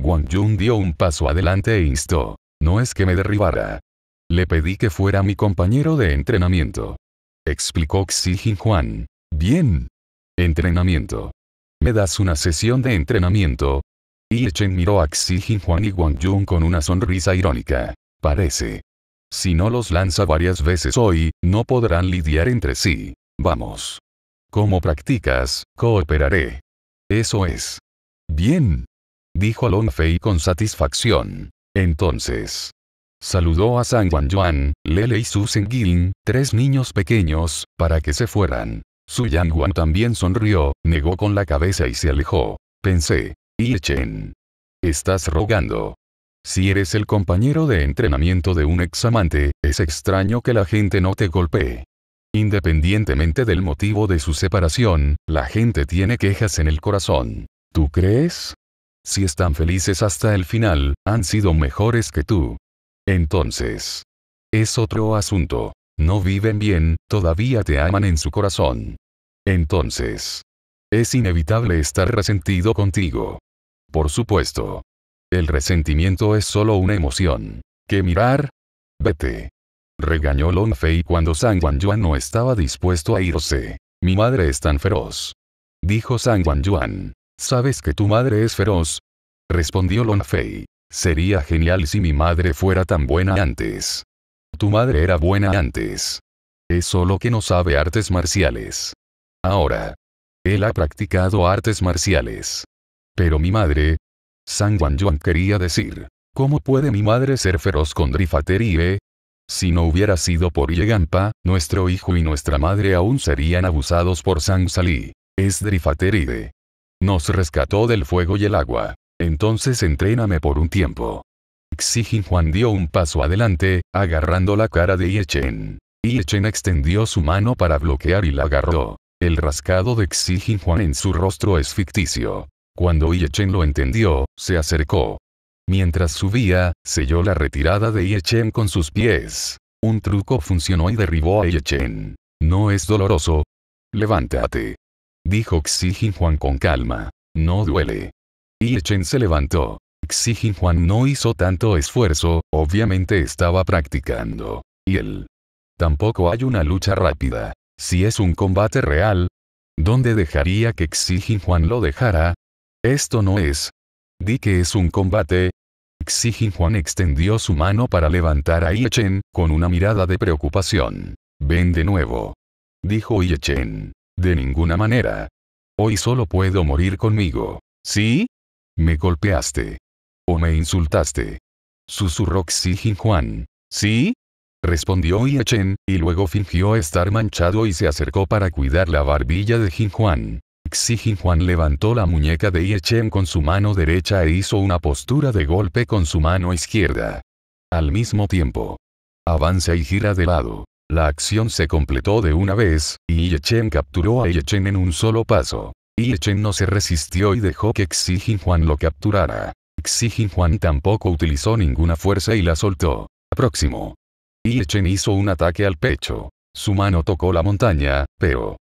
Wang Jun dio un paso adelante e instó. No es que me derribara. Le pedí que fuera mi compañero de entrenamiento. Explicó Xi Jin Juan. Bien. Entrenamiento. ¿Me das una sesión de entrenamiento? Y Chen miró a Xi Juan y Wang Yun con una sonrisa irónica. Parece. Si no los lanza varias veces hoy, no podrán lidiar entre sí. Vamos. Como practicas, cooperaré. Eso es. Bien. Dijo Long Fei con satisfacción. Entonces. Saludó a San Juan Yuan, Lele y Susan Gilin, tres niños pequeños, para que se fueran. Su Yanguan también sonrió, negó con la cabeza y se alejó. Pensé. Chen. Estás rogando. Si eres el compañero de entrenamiento de un examante, es extraño que la gente no te golpee. Independientemente del motivo de su separación, la gente tiene quejas en el corazón. ¿Tú crees? Si están felices hasta el final, han sido mejores que tú. Entonces. Es otro asunto no viven bien, todavía te aman en su corazón. Entonces, es inevitable estar resentido contigo. Por supuesto. El resentimiento es solo una emoción. ¿Qué mirar? Vete. Regañó Long Fei cuando Sang Wan Yuan no estaba dispuesto a irse. Mi madre es tan feroz. Dijo San Wan Yuan. ¿Sabes que tu madre es feroz? Respondió Long Fei. Sería genial si mi madre fuera tan buena antes. Tu madre era buena antes. Es solo que no sabe artes marciales. Ahora. Él ha practicado artes marciales. Pero mi madre. San Juan Yuan quería decir. ¿Cómo puede mi madre ser feroz con Drifateribe? Si no hubiera sido por Yegampa, nuestro hijo y nuestra madre aún serían abusados por Sali. Es Drifateride. Nos rescató del fuego y el agua. Entonces entréname por un tiempo. Xi Juan dio un paso adelante, agarrando la cara de Yechen. Yechen extendió su mano para bloquear y la agarró. El rascado de Xi Juan en su rostro es ficticio. Cuando Yechen lo entendió, se acercó. Mientras subía, selló la retirada de Yechen con sus pies. Un truco funcionó y derribó a Yechen. No es doloroso. Levántate. Dijo Xi Juan con calma. No duele. Yechen se levantó. Xi Juan no hizo tanto esfuerzo, obviamente estaba practicando. Y él. Tampoco hay una lucha rápida. Si es un combate real, ¿dónde dejaría que Xi Juan lo dejara? Esto no es. Di que es un combate. Xi Juan extendió su mano para levantar a Chen, con una mirada de preocupación. Ven de nuevo. Dijo Chen. De ninguna manera. Hoy solo puedo morir conmigo. ¿Sí? Me golpeaste me insultaste? Susurró Xi Juan. ¿Sí? Respondió Ye Chen, y luego fingió estar manchado y se acercó para cuidar la barbilla de Juan. Xi Juan levantó la muñeca de Ye Chen con su mano derecha e hizo una postura de golpe con su mano izquierda. Al mismo tiempo, avanza y gira de lado. La acción se completó de una vez, y Chen capturó a Chen en un solo paso. Chen no se resistió y dejó que Xi Juan lo capturara. Xi Jinhuan tampoco utilizó ninguna fuerza y la soltó. Próximo. Yi Chen hizo un ataque al pecho. Su mano tocó la montaña, pero...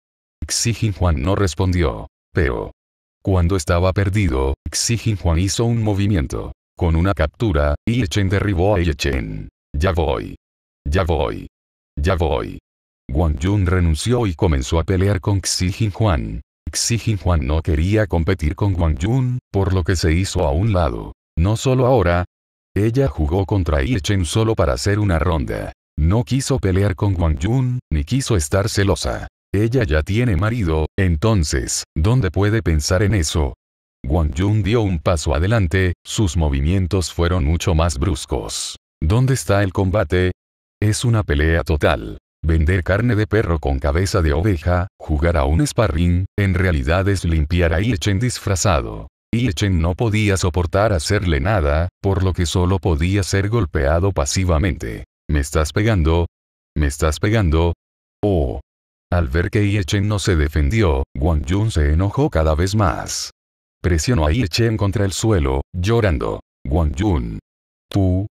Xi Jinhuan no respondió. Pero... Cuando estaba perdido, Xi Jinhuan hizo un movimiento. Con una captura, Yi Chen derribó a Yi Chen. Ya voy. Ya voy. Ya voy. Guan Jun renunció y comenzó a pelear con Xi Jinhuan. Xi Juan no quería competir con Wang Jun, por lo que se hizo a un lado. No solo ahora. Ella jugó contra Chen solo para hacer una ronda. No quiso pelear con Wang Yun, ni quiso estar celosa. Ella ya tiene marido, entonces, ¿dónde puede pensar en eso? Guang Yun dio un paso adelante, sus movimientos fueron mucho más bruscos. ¿Dónde está el combate? Es una pelea total. Vender carne de perro con cabeza de oveja, jugar a un sparring, en realidad es limpiar a Iechen disfrazado. Iechen no podía soportar hacerle nada, por lo que solo podía ser golpeado pasivamente. ¿Me estás pegando? ¿Me estás pegando? Oh. Al ver que Iechen no se defendió, Wang Jun se enojó cada vez más. Presionó a Iechen contra el suelo, llorando. Wang Jun, Tú.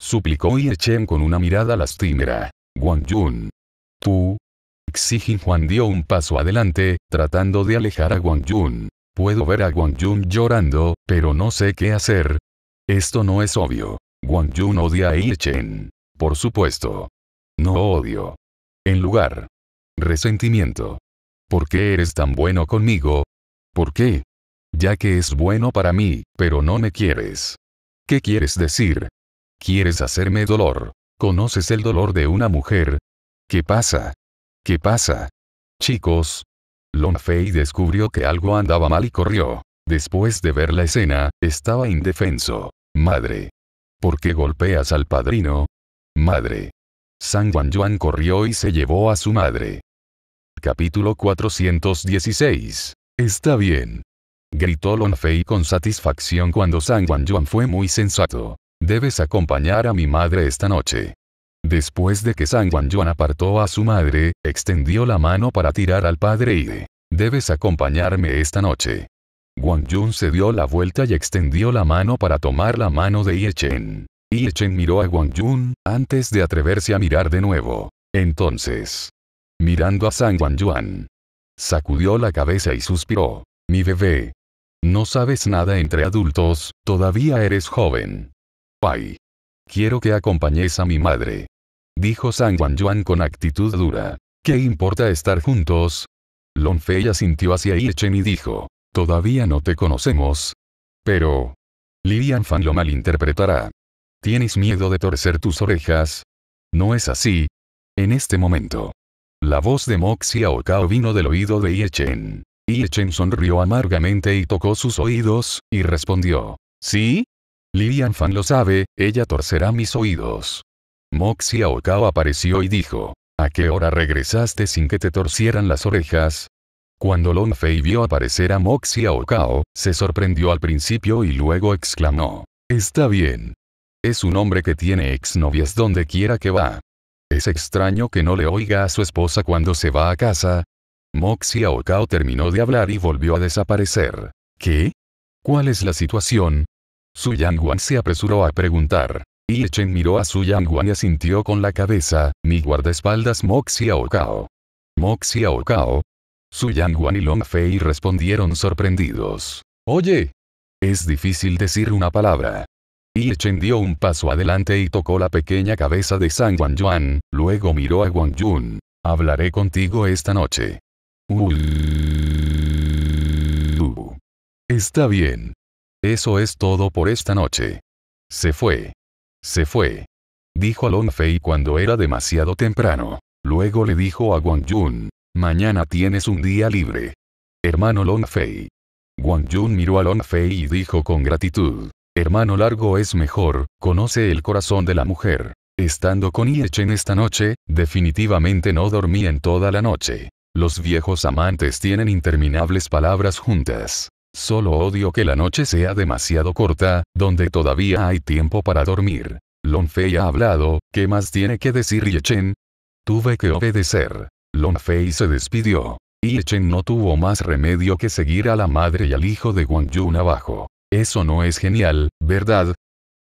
Suplicó Iechen con una mirada lastimera. Wang Yun Tú. Xi Juan dio un paso adelante, tratando de alejar a Guan Jun. Puedo ver a Guan Jun llorando, pero no sé qué hacer. Esto no es obvio. Guan Jun odia a Chen. Por supuesto. No odio. En lugar. Resentimiento. ¿Por qué eres tan bueno conmigo? ¿Por qué? Ya que es bueno para mí, pero no me quieres. ¿Qué quieres decir? Quieres hacerme dolor. Conoces el dolor de una mujer, ¿Qué pasa? ¿Qué pasa? Chicos. Lon Fei descubrió que algo andaba mal y corrió. Después de ver la escena, estaba indefenso. Madre. ¿Por qué golpeas al padrino? Madre. San Juan Yuan corrió y se llevó a su madre. Capítulo 416. Está bien. Gritó Lon Fei con satisfacción cuando San Juan Yuan fue muy sensato. Debes acompañar a mi madre esta noche. Después de que San Juan apartó a su madre, extendió la mano para tirar al padre y de, debes acompañarme esta noche. Guan Yun se dio la vuelta y extendió la mano para tomar la mano de Ye Chen. Ye Chen miró a Guan Yun, antes de atreverse a mirar de nuevo. Entonces, mirando a San Juan Yuan, sacudió la cabeza y suspiró. Mi bebé. No sabes nada entre adultos, todavía eres joven. Pai. Quiero que acompañes a mi madre dijo San Juan Yuan con actitud dura. ¿Qué importa estar juntos? Longfei asintió hacia chen y dijo, todavía no te conocemos. Pero... Lilian Fan lo malinterpretará. ¿Tienes miedo de torcer tus orejas? No es así. En este momento. La voz de Moxia Okao vino del oído de chen Yechen. chen sonrió amargamente y tocó sus oídos, y respondió. ¿Sí? Lilian Fan lo sabe, ella torcerá mis oídos. Moxia Okao apareció y dijo, ¿a qué hora regresaste sin que te torcieran las orejas? Cuando Longfei vio aparecer a Moxia Okao, se sorprendió al principio y luego exclamó, está bien. Es un hombre que tiene exnovias donde quiera que va. Es extraño que no le oiga a su esposa cuando se va a casa. Moxia Okao terminó de hablar y volvió a desaparecer. ¿Qué? ¿Cuál es la situación? Su Yang se apresuró a preguntar. Yi Chen miró a Su Yanguan y asintió con la cabeza, mi guardaespaldas Moxia Okao. Moxia Su Yanguan y Long Fei respondieron sorprendidos. Oye. Es difícil decir una palabra. Yi Chen dio un paso adelante y tocó la pequeña cabeza de San Guan Yuan, luego miró a Wang Yun. Hablaré contigo esta noche. Está bien. Eso es todo por esta noche. Se fue. Se fue. Dijo a Long Fei cuando era demasiado temprano. Luego le dijo a Wang Yun, mañana tienes un día libre. Hermano Long Fei. Yun miró a Long Fei y dijo con gratitud, hermano largo es mejor, conoce el corazón de la mujer. Estando con Chen esta noche, definitivamente no dormí en toda la noche. Los viejos amantes tienen interminables palabras juntas. Solo odio que la noche sea demasiado corta, donde todavía hay tiempo para dormir. Lonfei ha hablado, ¿qué más tiene que decir Chen? Tuve que obedecer. Fei se despidió. Chen no tuvo más remedio que seguir a la madre y al hijo de Wang Yun abajo. Eso no es genial, ¿verdad?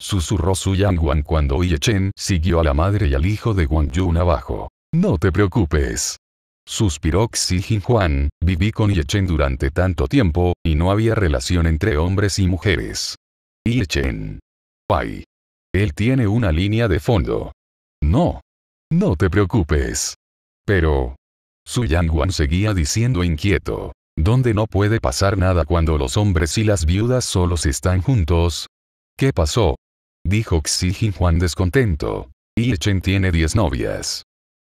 Susurró Su Yangwan cuando Chen siguió a la madre y al hijo de Guan Yun abajo. No te preocupes. Suspiró Xi Juan, viví con Yechen durante tanto tiempo, y no había relación entre hombres y mujeres. Yechen. Pai. Él tiene una línea de fondo. No. No te preocupes. Pero. Su Yangwan seguía diciendo inquieto. ¿Dónde no puede pasar nada cuando los hombres y las viudas solos están juntos? ¿Qué pasó? Dijo Xi Jinjuan descontento. Yechen tiene diez novias.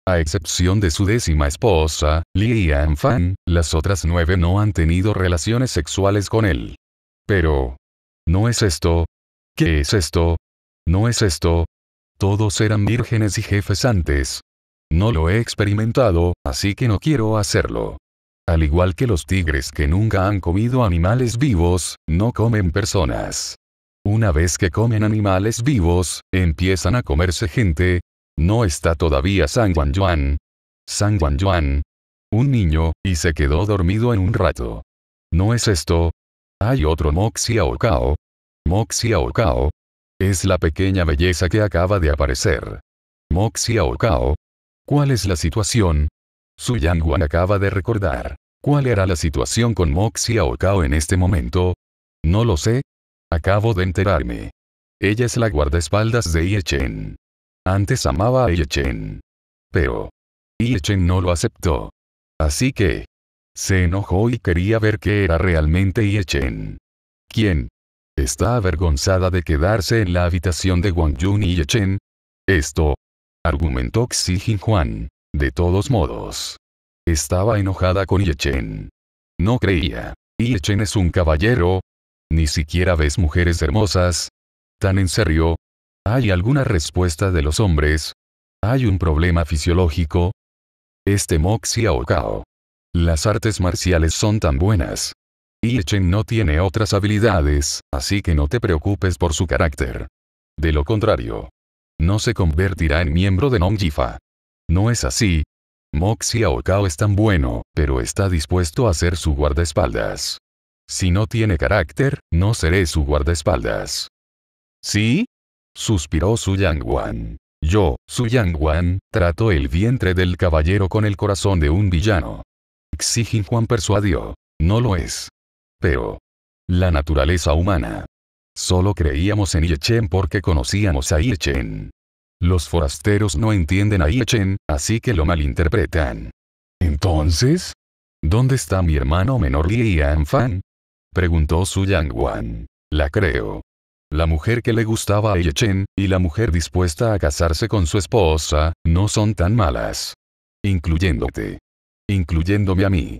A excepción de su décima esposa, Li Fan, las otras nueve no han tenido relaciones sexuales con él. Pero... ¿No es esto? ¿Qué es esto? ¿No es esto? Todos eran vírgenes y jefes antes. No lo he experimentado, así que no quiero hacerlo. Al igual que los tigres que nunca han comido animales vivos, no comen personas. Una vez que comen animales vivos, empiezan a comerse gente, no está todavía San Juan Yuan. San Juan Yuan. Un niño, y se quedó dormido en un rato. ¿No es esto? Hay otro Moxia Okao. Moxia Okao. Es la pequeña belleza que acaba de aparecer. Moxia Okao. ¿Cuál es la situación? Su Yang acaba de recordar. ¿Cuál era la situación con Moxia Okao en este momento? No lo sé. Acabo de enterarme. Ella es la guardaespaldas de Chen. Antes amaba a Yechen. Pero. Yechen no lo aceptó. Así que. Se enojó y quería ver qué era realmente Yechen. ¿Quién? Está avergonzada de quedarse en la habitación de Wang Yun y Yechen. Esto. Argumentó Xi Juan. De todos modos. Estaba enojada con Yechen. No creía. Yechen es un caballero. Ni siquiera ves mujeres hermosas. Tan en serio, ¿Hay alguna respuesta de los hombres? ¿Hay un problema fisiológico? Este Moxia Las artes marciales son tan buenas. Y Echen no tiene otras habilidades, así que no te preocupes por su carácter. De lo contrario, no se convertirá en miembro de Nongjifa. No es así. Moxia Okao es tan bueno, pero está dispuesto a ser su guardaespaldas. Si no tiene carácter, no seré su guardaespaldas. ¿Sí? Suspiró Su Yang Wan. Yo, Su Yang Wan, trató el vientre del caballero con el corazón de un villano. Xi Juan persuadió. No lo es. Pero. La naturaleza humana. Solo creíamos en Yechen porque conocíamos a Yechen. Los forasteros no entienden a Yechen, así que lo malinterpretan. Entonces, ¿dónde está mi hermano menor Li Fan? Preguntó Su Yang Wan. La creo. La mujer que le gustaba a Yechen, y la mujer dispuesta a casarse con su esposa, no son tan malas. Incluyéndote. Incluyéndome a mí.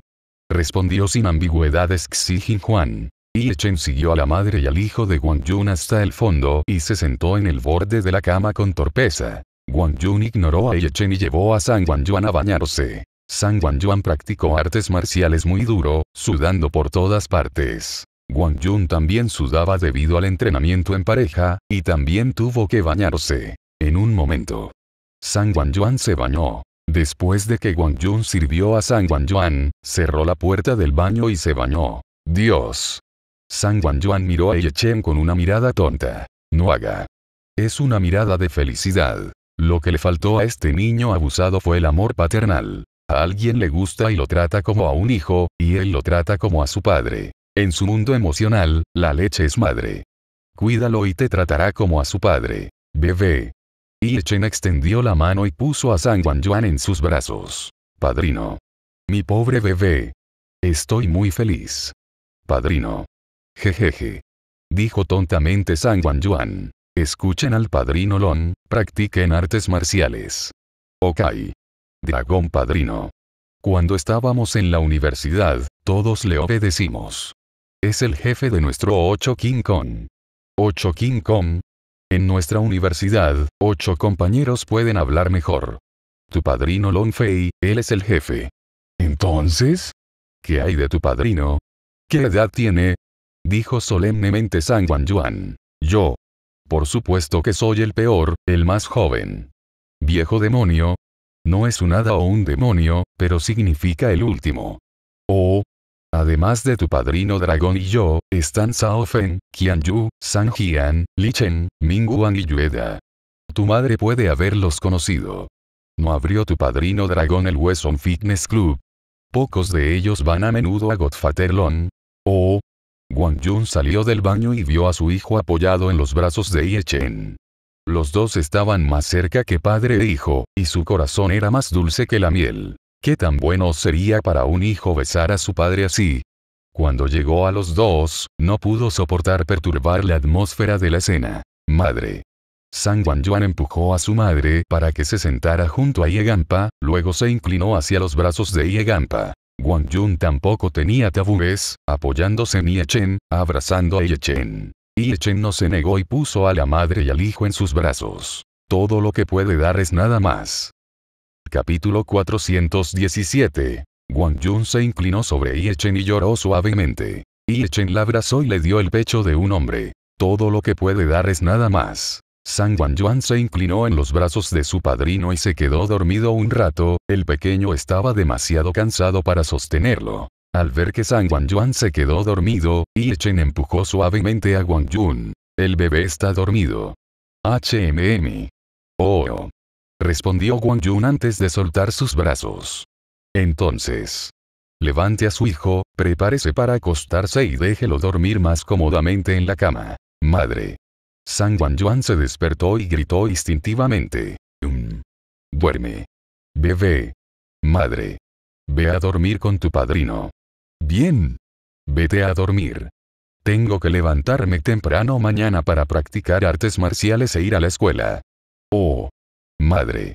Respondió sin ambigüedades Xi Juan. Yechen siguió a la madre y al hijo de Guan Yun hasta el fondo y se sentó en el borde de la cama con torpeza. Wang Yun ignoró a Yechen y llevó a San Juan Yuan a bañarse. San Juan Yuan practicó artes marciales muy duro, sudando por todas partes. Wang Yun también sudaba debido al entrenamiento en pareja, y también tuvo que bañarse. En un momento. San Wan Yuan se bañó. Después de que Wang Yun sirvió a San Wan Yuan, cerró la puerta del baño y se bañó. Dios. San Wan Yuan miró a Ye Chen con una mirada tonta. No haga. Es una mirada de felicidad. Lo que le faltó a este niño abusado fue el amor paternal. A alguien le gusta y lo trata como a un hijo, y él lo trata como a su padre. En su mundo emocional, la leche es madre. Cuídalo y te tratará como a su padre. Bebé. Y Chen extendió la mano y puso a San Juan Yuan en sus brazos. Padrino. Mi pobre bebé. Estoy muy feliz. Padrino. Jejeje. Dijo tontamente San Juan Yuan. Escuchen al padrino Long, practiquen artes marciales. Ok. Dragón padrino. Cuando estábamos en la universidad, todos le obedecimos es el jefe de nuestro 8 King Kong. 8 King Kong. En nuestra universidad, ocho compañeros pueden hablar mejor. Tu padrino Long Fei, él es el jefe. Entonces, ¿qué hay de tu padrino? ¿Qué edad tiene? Dijo solemnemente San Juan Yuan. Yo. Por supuesto que soy el peor, el más joven. Viejo demonio. No es un hada o un demonio, pero significa el último. Oh, Además de tu padrino dragón y yo, están Fen, Qianyu, San Jian, Li Chen, Mingguan y Yueda. Tu madre puede haberlos conocido. ¿No abrió tu padrino dragón el Wesson Fitness Club? Pocos de ellos van a menudo a Godfatherlon. Oh. Wang Jun salió del baño y vio a su hijo apoyado en los brazos de Ye Chen. Los dos estaban más cerca que padre e hijo, y su corazón era más dulce que la miel. ¿Qué tan bueno sería para un hijo besar a su padre así? Cuando llegó a los dos, no pudo soportar perturbar la atmósfera de la escena. Madre. San Juan Yuan empujó a su madre para que se sentara junto a Yegampa, luego se inclinó hacia los brazos de Yegampa. Guan Yun tampoco tenía tabúes, apoyándose en Chen, abrazando a Yechen. Chen no se negó y puso a la madre y al hijo en sus brazos. Todo lo que puede dar es nada más. Capítulo 417. Wang Yun se inclinó sobre Chen y lloró suavemente. Chen la abrazó y le dio el pecho de un hombre. Todo lo que puede dar es nada más. San Wang Yuan se inclinó en los brazos de su padrino y se quedó dormido un rato, el pequeño estaba demasiado cansado para sostenerlo. Al ver que San Wang Yuan se quedó dormido, Chen empujó suavemente a Wang Jun. El bebé está dormido. HMM. Oh respondió Wang Yun antes de soltar sus brazos. Entonces. Levante a su hijo, prepárese para acostarse y déjelo dormir más cómodamente en la cama. Madre. San Juan Yuan se despertó y gritó instintivamente. Um. Duerme. Bebé. Madre. Ve a dormir con tu padrino. Bien. Vete a dormir. Tengo que levantarme temprano mañana para practicar artes marciales e ir a la escuela. Oh, Madre.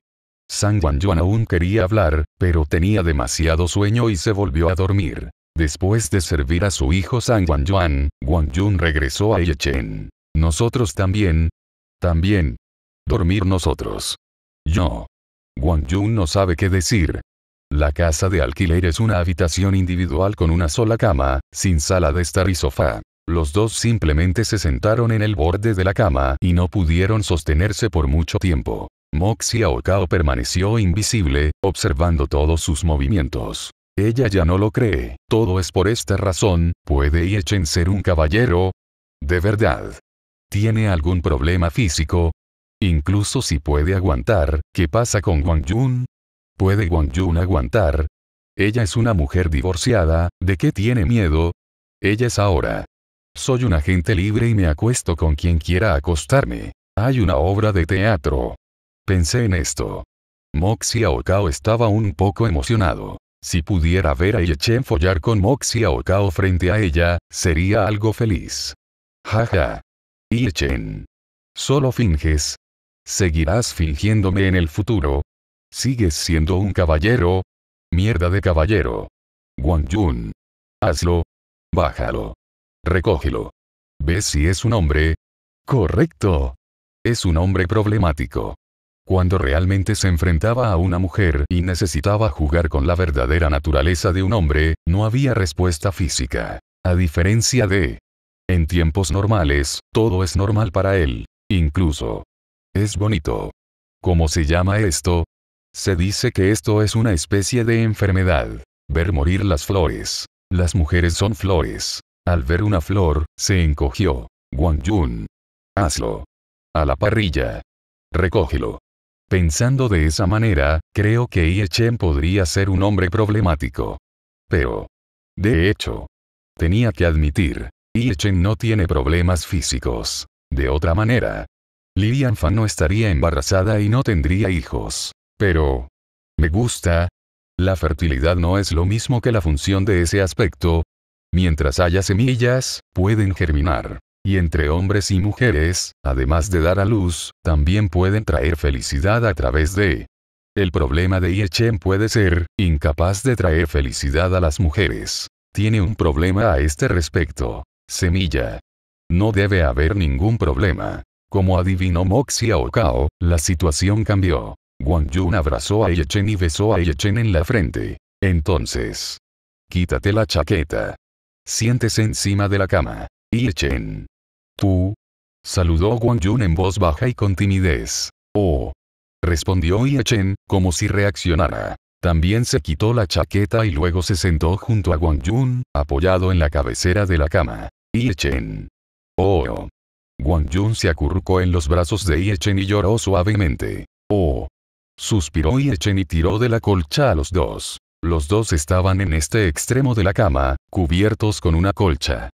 San Juan Yuan aún quería hablar, pero tenía demasiado sueño y se volvió a dormir. Después de servir a su hijo San Juan Yuan, Guan Yun regresó a Yechen. Nosotros también. También. Dormir nosotros. Yo. Guan Yun no sabe qué decir. La casa de alquiler es una habitación individual con una sola cama, sin sala de estar y sofá. Los dos simplemente se sentaron en el borde de la cama y no pudieron sostenerse por mucho tiempo. Moxia Okao permaneció invisible, observando todos sus movimientos. Ella ya no lo cree, todo es por esta razón, ¿puede Iechen ser un caballero? De verdad. ¿Tiene algún problema físico? Incluso si puede aguantar, ¿qué pasa con Wang Yun? ¿Puede Wang Yun aguantar? Ella es una mujer divorciada, ¿de qué tiene miedo? Ella es ahora. Soy un agente libre y me acuesto con quien quiera acostarme. Hay una obra de teatro. Pensé en esto. Moxia Okao estaba un poco emocionado. Si pudiera ver a Yechen follar con Moxia Okao frente a ella, sería algo feliz. Jaja. Yechen. Solo finges. ¿Seguirás fingiéndome en el futuro? ¿Sigues siendo un caballero? Mierda de caballero. Wang Jun, Hazlo. Bájalo. Recógelo. ¿Ves si es un hombre? Correcto. Es un hombre problemático. Cuando realmente se enfrentaba a una mujer y necesitaba jugar con la verdadera naturaleza de un hombre, no había respuesta física. A diferencia de... En tiempos normales, todo es normal para él. Incluso. Es bonito. ¿Cómo se llama esto? Se dice que esto es una especie de enfermedad. Ver morir las flores. Las mujeres son flores. Al ver una flor, se encogió. Guan Jun, Hazlo. A la parrilla. Recógelo. Pensando de esa manera, creo que Iechen podría ser un hombre problemático. Pero. De hecho. Tenía que admitir. Iechen no tiene problemas físicos. De otra manera. Lilian Fan no estaría embarazada y no tendría hijos. Pero. Me gusta. La fertilidad no es lo mismo que la función de ese aspecto. Mientras haya semillas, pueden germinar. Y entre hombres y mujeres, además de dar a luz, también pueden traer felicidad a través de... El problema de Chen puede ser, incapaz de traer felicidad a las mujeres. Tiene un problema a este respecto. Semilla. No debe haber ningún problema. Como adivinó Moxia Okao, la situación cambió. Guan Yun abrazó a Yechen y besó a Yechen en la frente. Entonces. Quítate la chaqueta. Siéntese encima de la cama. Yechen. Tú. Saludó Wang Yun en voz baja y con timidez. Oh. Respondió Ye Chen, como si reaccionara. También se quitó la chaqueta y luego se sentó junto a Wang Yun, apoyado en la cabecera de la cama. Ye Chen. Oh. Wang Yun se acurrucó en los brazos de Ye Chen y lloró suavemente. Oh. Suspiró Ye Chen y tiró de la colcha a los dos. Los dos estaban en este extremo de la cama, cubiertos con una colcha.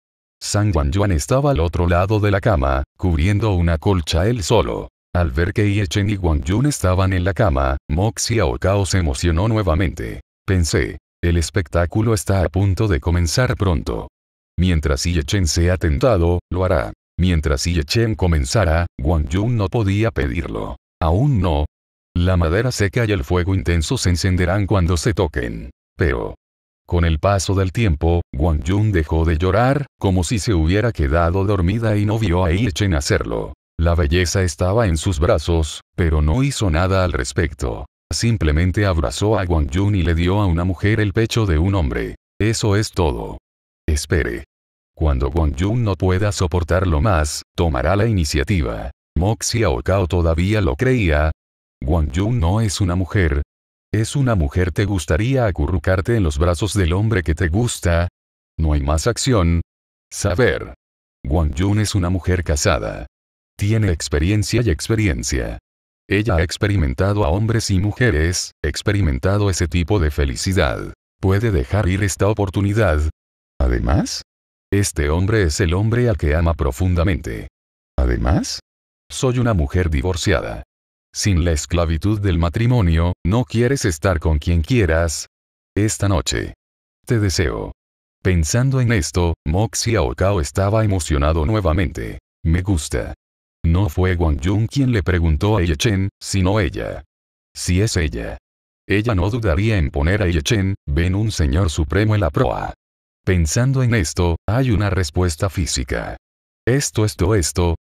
San Juan Yuan estaba al otro lado de la cama, cubriendo una colcha él solo. Al ver que Yechen y Guan Yun estaban en la cama, Moxia Okao se emocionó nuevamente. Pensé, el espectáculo está a punto de comenzar pronto. Mientras Yechen sea tentado, lo hará. Mientras Yechen comenzara, Guan Yun no podía pedirlo. Aún no. La madera seca y el fuego intenso se encenderán cuando se toquen. Pero, con el paso del tiempo, Guan Yun dejó de llorar, como si se hubiera quedado dormida y no vio a Irchen hacerlo. La belleza estaba en sus brazos, pero no hizo nada al respecto. Simplemente abrazó a Guan Yun y le dio a una mujer el pecho de un hombre. Eso es todo. Espere. Cuando Guan Yun no pueda soportarlo más, tomará la iniciativa. Moxia Kao todavía lo creía. Guan Yun no es una mujer, ¿Es una mujer te gustaría acurrucarte en los brazos del hombre que te gusta? No hay más acción. Saber. Wang Yun es una mujer casada. Tiene experiencia y experiencia. Ella ha experimentado a hombres y mujeres, experimentado ese tipo de felicidad. ¿Puede dejar ir esta oportunidad? Además, este hombre es el hombre al que ama profundamente. Además, soy una mujer divorciada sin la esclavitud del matrimonio, no quieres estar con quien quieras. Esta noche. Te deseo. Pensando en esto, Moxia Aokao estaba emocionado nuevamente. Me gusta. No fue Wang Jun quien le preguntó a Yechen, sino ella. Si es ella. Ella no dudaría en poner a Yechen, ven un señor supremo en la proa. Pensando en esto, hay una respuesta física. Esto, esto, esto.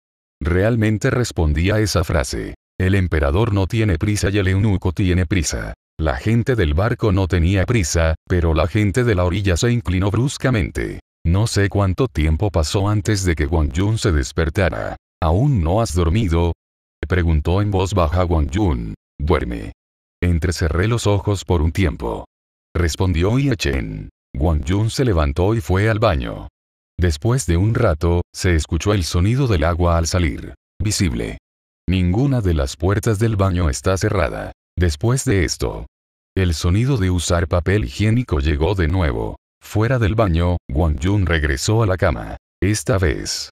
Realmente respondía a esa frase. El emperador no tiene prisa y el eunuco tiene prisa. La gente del barco no tenía prisa, pero la gente de la orilla se inclinó bruscamente. No sé cuánto tiempo pasó antes de que Wang Jun se despertara. ¿Aún no has dormido? Preguntó en voz baja Wang Yun. Duerme. Entrecerré los ojos por un tiempo. Respondió Ye Chen. Wang Jun se levantó y fue al baño. Después de un rato, se escuchó el sonido del agua al salir. Visible. Ninguna de las puertas del baño está cerrada. Después de esto, el sonido de usar papel higiénico llegó de nuevo. Fuera del baño, Wang Jun regresó a la cama. Esta vez.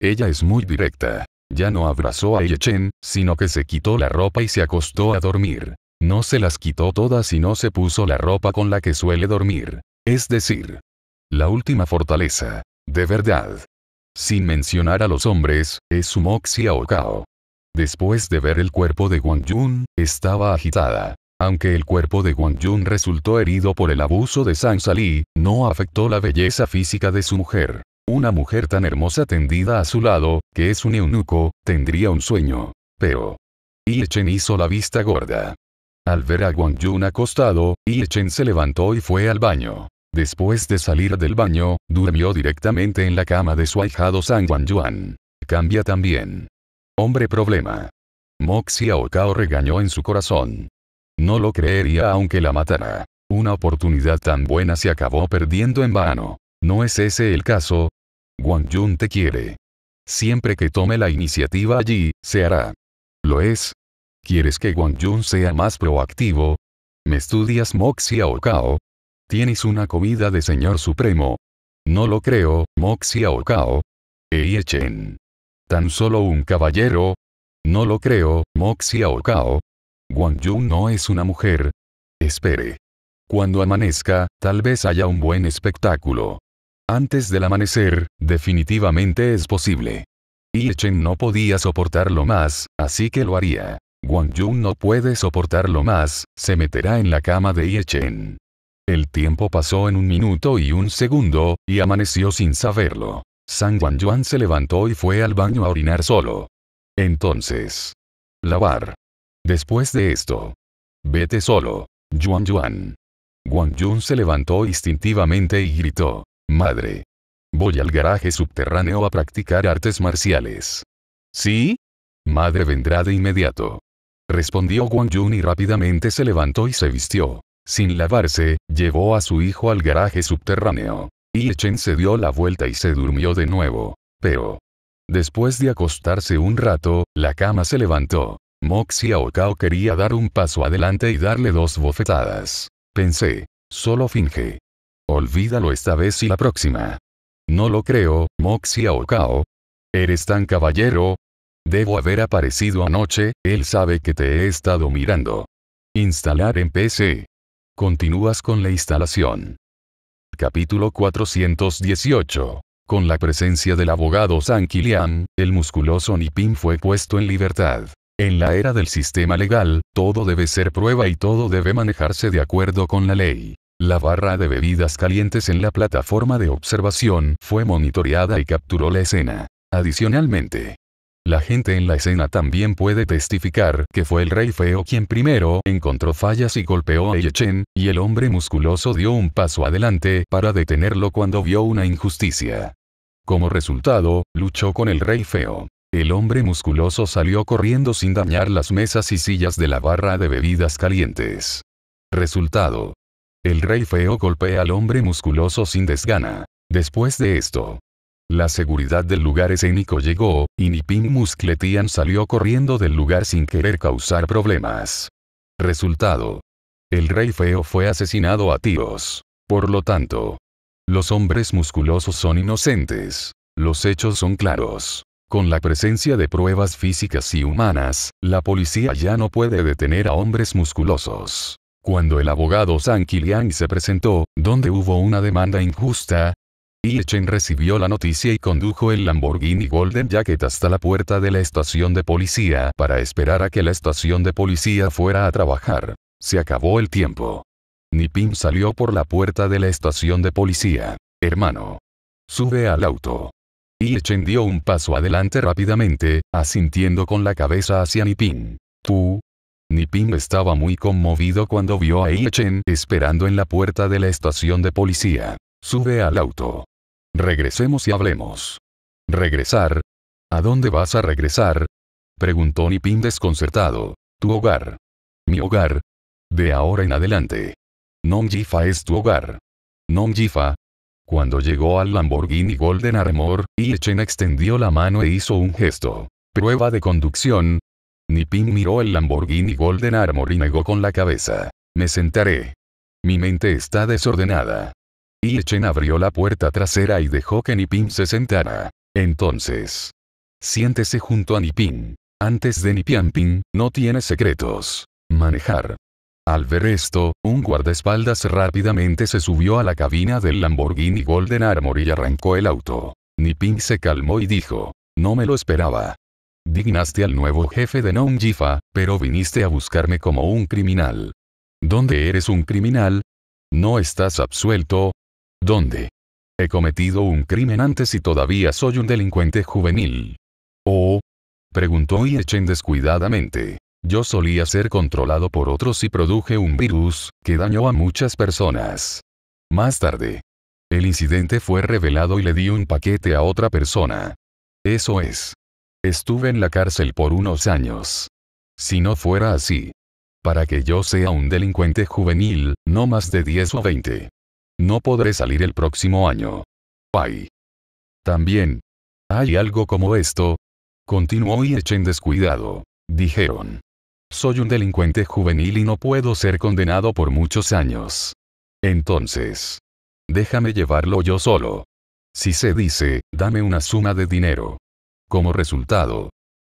Ella es muy directa. Ya no abrazó a Chen, sino que se quitó la ropa y se acostó a dormir. No se las quitó todas y no se puso la ropa con la que suele dormir. Es decir, la última fortaleza. De verdad. Sin mencionar a los hombres, es su moxia o cao. Después de ver el cuerpo de Guan Yun, estaba agitada. Aunque el cuerpo de Guan Yun resultó herido por el abuso de Sang Sali, no afectó la belleza física de su mujer. Una mujer tan hermosa tendida a su lado, que es un eunuco, tendría un sueño. Pero... Chen hizo la vista gorda. Al ver a Wang Yun acostado, Chen se levantó y fue al baño. Después de salir del baño, durmió directamente en la cama de su ahijado San Juan Yuan. Cambia también. Hombre problema. Moxia Okao regañó en su corazón. No lo creería aunque la matara. Una oportunidad tan buena se acabó perdiendo en vano. ¿No es ese el caso? Wang Yun te quiere. Siempre que tome la iniciativa allí, se hará. ¿Lo es? ¿Quieres que Wang Yun sea más proactivo? ¿Me estudias Moxia Okao? ¿Tienes una comida de señor supremo? No lo creo, Moxia Eye Chen. ¿Tan solo un caballero? No lo creo, Moxia Wang Yun no es una mujer. Espere. Cuando amanezca, tal vez haya un buen espectáculo. Antes del amanecer, definitivamente es posible. Yi Chen no podía soportarlo más, así que lo haría. Wang Yun no puede soportarlo más, se meterá en la cama de Yi Chen. El tiempo pasó en un minuto y un segundo, y amaneció sin saberlo. San Juan Yuan se levantó y fue al baño a orinar solo. Entonces. Lavar. Después de esto. Vete solo, Yuan Yuan. Guan Yun se levantó instintivamente y gritó. Madre. Voy al garaje subterráneo a practicar artes marciales. ¿Sí? Madre vendrá de inmediato. Respondió Guan Jun y rápidamente se levantó y se vistió. Sin lavarse, llevó a su hijo al garaje subterráneo. Y se dio la vuelta y se durmió de nuevo. Pero. Después de acostarse un rato, la cama se levantó. Moxia Okao quería dar un paso adelante y darle dos bofetadas. Pensé. Solo finge. Olvídalo esta vez y la próxima. No lo creo, Moxia Okao. Eres tan caballero. Debo haber aparecido anoche, él sabe que te he estado mirando. Instalar en PC. Continúas con la instalación. Capítulo 418. Con la presencia del abogado Sanquilian, el musculoso Nipin fue puesto en libertad. En la era del sistema legal, todo debe ser prueba y todo debe manejarse de acuerdo con la ley. La barra de bebidas calientes en la plataforma de observación fue monitoreada y capturó la escena. Adicionalmente, la gente en la escena también puede testificar que fue el rey feo quien primero encontró fallas y golpeó a Yechen, y el hombre musculoso dio un paso adelante para detenerlo cuando vio una injusticia. Como resultado, luchó con el rey feo. El hombre musculoso salió corriendo sin dañar las mesas y sillas de la barra de bebidas calientes. Resultado. El rey feo golpea al hombre musculoso sin desgana. Después de esto, la seguridad del lugar escénico llegó, y Nipin Muscletian salió corriendo del lugar sin querer causar problemas. Resultado. El rey feo fue asesinado a tiros. Por lo tanto, los hombres musculosos son inocentes. Los hechos son claros. Con la presencia de pruebas físicas y humanas, la policía ya no puede detener a hombres musculosos. Cuando el abogado San Kilian se presentó, donde hubo una demanda injusta, Chen recibió la noticia y condujo el Lamborghini Golden Jacket hasta la puerta de la estación de policía para esperar a que la estación de policía fuera a trabajar. Se acabó el tiempo. Ping salió por la puerta de la estación de policía. Hermano. Sube al auto. Chen dio un paso adelante rápidamente, asintiendo con la cabeza hacia Ping. Tú. Ping estaba muy conmovido cuando vio a Chen esperando en la puerta de la estación de policía. Sube al auto. Regresemos y hablemos. ¿Regresar? ¿A dónde vas a regresar? Preguntó Nipin desconcertado. Tu hogar. Mi hogar. De ahora en adelante. Nomjifa es tu hogar. Nomjifa. Cuando llegó al Lamborghini Golden Armor, Chen extendió la mano e hizo un gesto. Prueba de conducción. Nipin miró el Lamborghini Golden Armor y negó con la cabeza. Me sentaré. Mi mente está desordenada. Y Chen abrió la puerta trasera y dejó que Nipin se sentara. Entonces. Siéntese junto a Nipin. Antes de Nipianpin, no tiene secretos. Manejar. Al ver esto, un guardaespaldas rápidamente se subió a la cabina del Lamborghini Golden Armor y arrancó el auto. Nipin se calmó y dijo, no me lo esperaba. Dignaste al nuevo jefe de Nong Jifa, pero viniste a buscarme como un criminal. ¿Dónde eres un criminal? No estás absuelto, ¿Dónde? he cometido un crimen antes y todavía soy un delincuente juvenil. ¿Oh? preguntó Yechen descuidadamente. Yo solía ser controlado por otros y produje un virus, que dañó a muchas personas. Más tarde. El incidente fue revelado y le di un paquete a otra persona. Eso es. Estuve en la cárcel por unos años. Si no fuera así. Para que yo sea un delincuente juvenil, no más de 10 o 20. No podré salir el próximo año. Pai. También. Hay algo como esto. Continuó y echen descuidado. Dijeron. Soy un delincuente juvenil y no puedo ser condenado por muchos años. Entonces. Déjame llevarlo yo solo. Si se dice, dame una suma de dinero. Como resultado.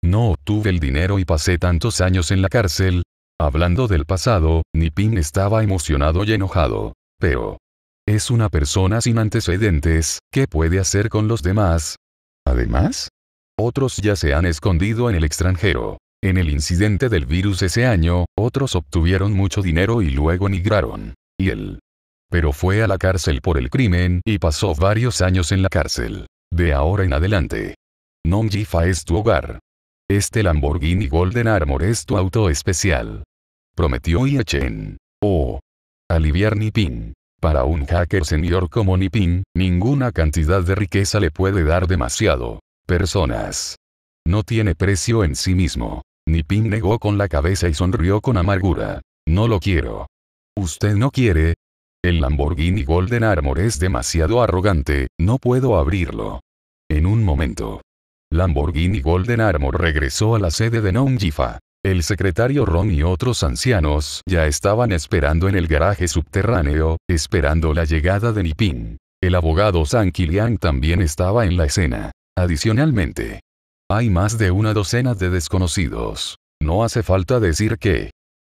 No obtuve el dinero y pasé tantos años en la cárcel. Hablando del pasado, Nipin estaba emocionado y enojado. Pero, es una persona sin antecedentes, ¿qué puede hacer con los demás? Además, otros ya se han escondido en el extranjero. En el incidente del virus ese año, otros obtuvieron mucho dinero y luego emigraron. Y él. Pero fue a la cárcel por el crimen y pasó varios años en la cárcel. De ahora en adelante. Jifa es tu hogar. Este Lamborghini Golden Armor es tu auto especial. Prometió Chen Oh. Aliviar Nipin. Para un hacker senior como Nipin, ninguna cantidad de riqueza le puede dar demasiado. Personas. No tiene precio en sí mismo. Nipin negó con la cabeza y sonrió con amargura. No lo quiero. ¿Usted no quiere? El Lamborghini Golden Armor es demasiado arrogante, no puedo abrirlo. En un momento. Lamborghini Golden Armor regresó a la sede de Nongjifa. El secretario Ron y otros ancianos ya estaban esperando en el garaje subterráneo, esperando la llegada de Nipin. El abogado San Kilian también estaba en la escena. Adicionalmente, hay más de una docena de desconocidos. No hace falta decir que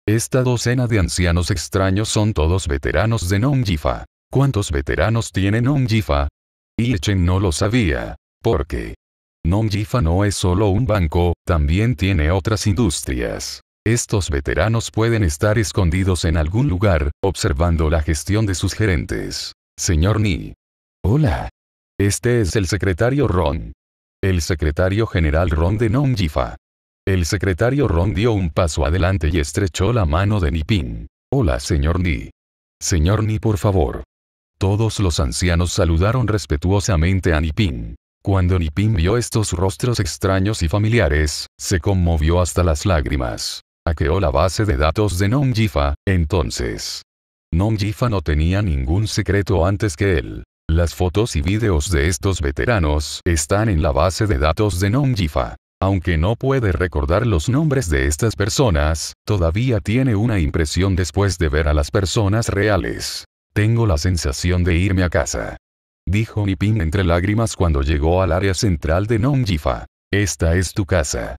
esta docena de ancianos extraños son todos veteranos de Jifa. ¿Cuántos veteranos tiene Y Chen no lo sabía, porque Jifa no es solo un banco, también tiene otras industrias. Estos veteranos pueden estar escondidos en algún lugar, observando la gestión de sus gerentes. Señor Ni. Hola. Este es el secretario Ron. El secretario general Ron de Jifa. El secretario Ron dio un paso adelante y estrechó la mano de Nipin. Hola, señor Ni. Señor Ni, por favor. Todos los ancianos saludaron respetuosamente a Nipin. Cuando Nipin vio estos rostros extraños y familiares, se conmovió hasta las lágrimas. Hackeó la base de datos de Jifa, entonces. Jifa no tenía ningún secreto antes que él. Las fotos y videos de estos veteranos están en la base de datos de Jifa. Aunque no puede recordar los nombres de estas personas, todavía tiene una impresión después de ver a las personas reales. Tengo la sensación de irme a casa dijo Ping entre lágrimas cuando llegó al área central de Nongjifa. Esta es tu casa.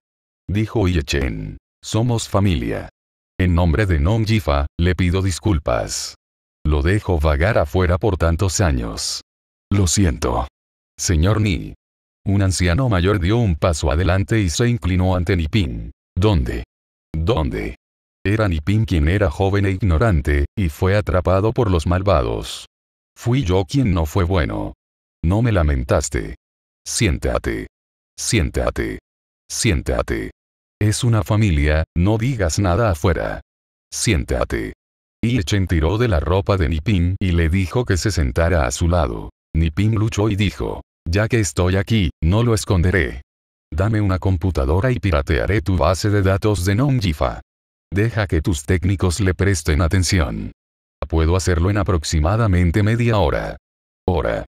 Dijo Chen. Somos familia. En nombre de Nongjifa, le pido disculpas. Lo dejo vagar afuera por tantos años. Lo siento. Señor Ni. Un anciano mayor dio un paso adelante y se inclinó ante Ping. ¿Dónde? ¿Dónde? Era Nipin quien era joven e ignorante, y fue atrapado por los malvados. Fui yo quien no fue bueno. No me lamentaste. Siéntate. Siéntate. Siéntate. Es una familia, no digas nada afuera. Siéntate. Echen tiró de la ropa de Nipin y le dijo que se sentara a su lado. Nipin luchó y dijo, ya que estoy aquí, no lo esconderé. Dame una computadora y piratearé tu base de datos de Nongjifa. Deja que tus técnicos le presten atención. Puedo hacerlo en aproximadamente media hora. Hora.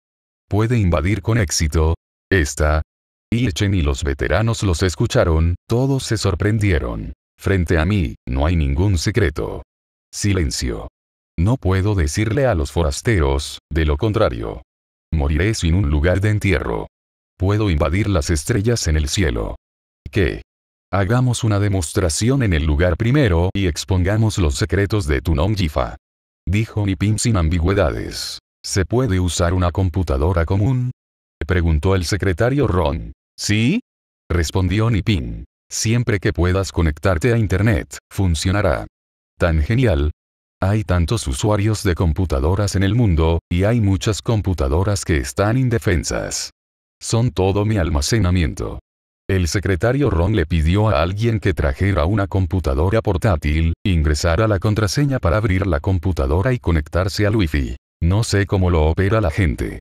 Puede invadir con éxito. Esta. Y Echen y los veteranos los escucharon, todos se sorprendieron. Frente a mí, no hay ningún secreto. Silencio. No puedo decirle a los forasteros, de lo contrario. Moriré sin un lugar de entierro. Puedo invadir las estrellas en el cielo. ¿Qué? Hagamos una demostración en el lugar primero y expongamos los secretos de Tunong Jifa dijo Nipin sin ambigüedades. ¿Se puede usar una computadora común? preguntó el secretario Ron. ¿Sí? respondió Nipin. Siempre que puedas conectarte a Internet, funcionará. Tan genial. Hay tantos usuarios de computadoras en el mundo, y hay muchas computadoras que están indefensas. Son todo mi almacenamiento. El secretario Ron le pidió a alguien que trajera una computadora portátil, ingresara la contraseña para abrir la computadora y conectarse al Wi-Fi. No sé cómo lo opera la gente.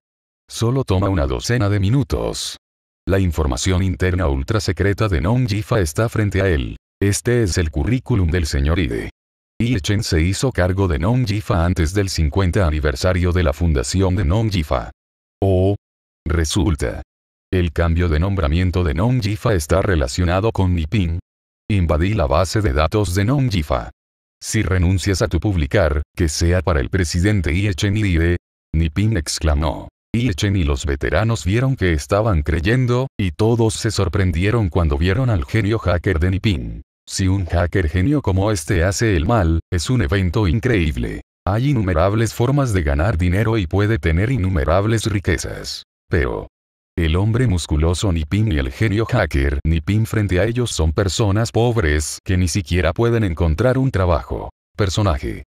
Solo toma una docena de minutos. La información interna ultra secreta de Nong está frente a él. Este es el currículum del señor Ide. chen se hizo cargo de Non Jifa antes del 50 aniversario de la fundación de Non Jifa. Oh. Resulta. El cambio de nombramiento de Jifa está relacionado con Nipin. Invadí la base de datos de Jifa. Si renuncias a tu publicar, que sea para el presidente Lide, Nipin exclamó. Iechen y los veteranos vieron que estaban creyendo, y todos se sorprendieron cuando vieron al genio hacker de Nipin. Si un hacker genio como este hace el mal, es un evento increíble. Hay innumerables formas de ganar dinero y puede tener innumerables riquezas. Pero, el hombre musculoso Nipin y el genio hacker Nipin frente a ellos son personas pobres que ni siquiera pueden encontrar un trabajo. Personaje.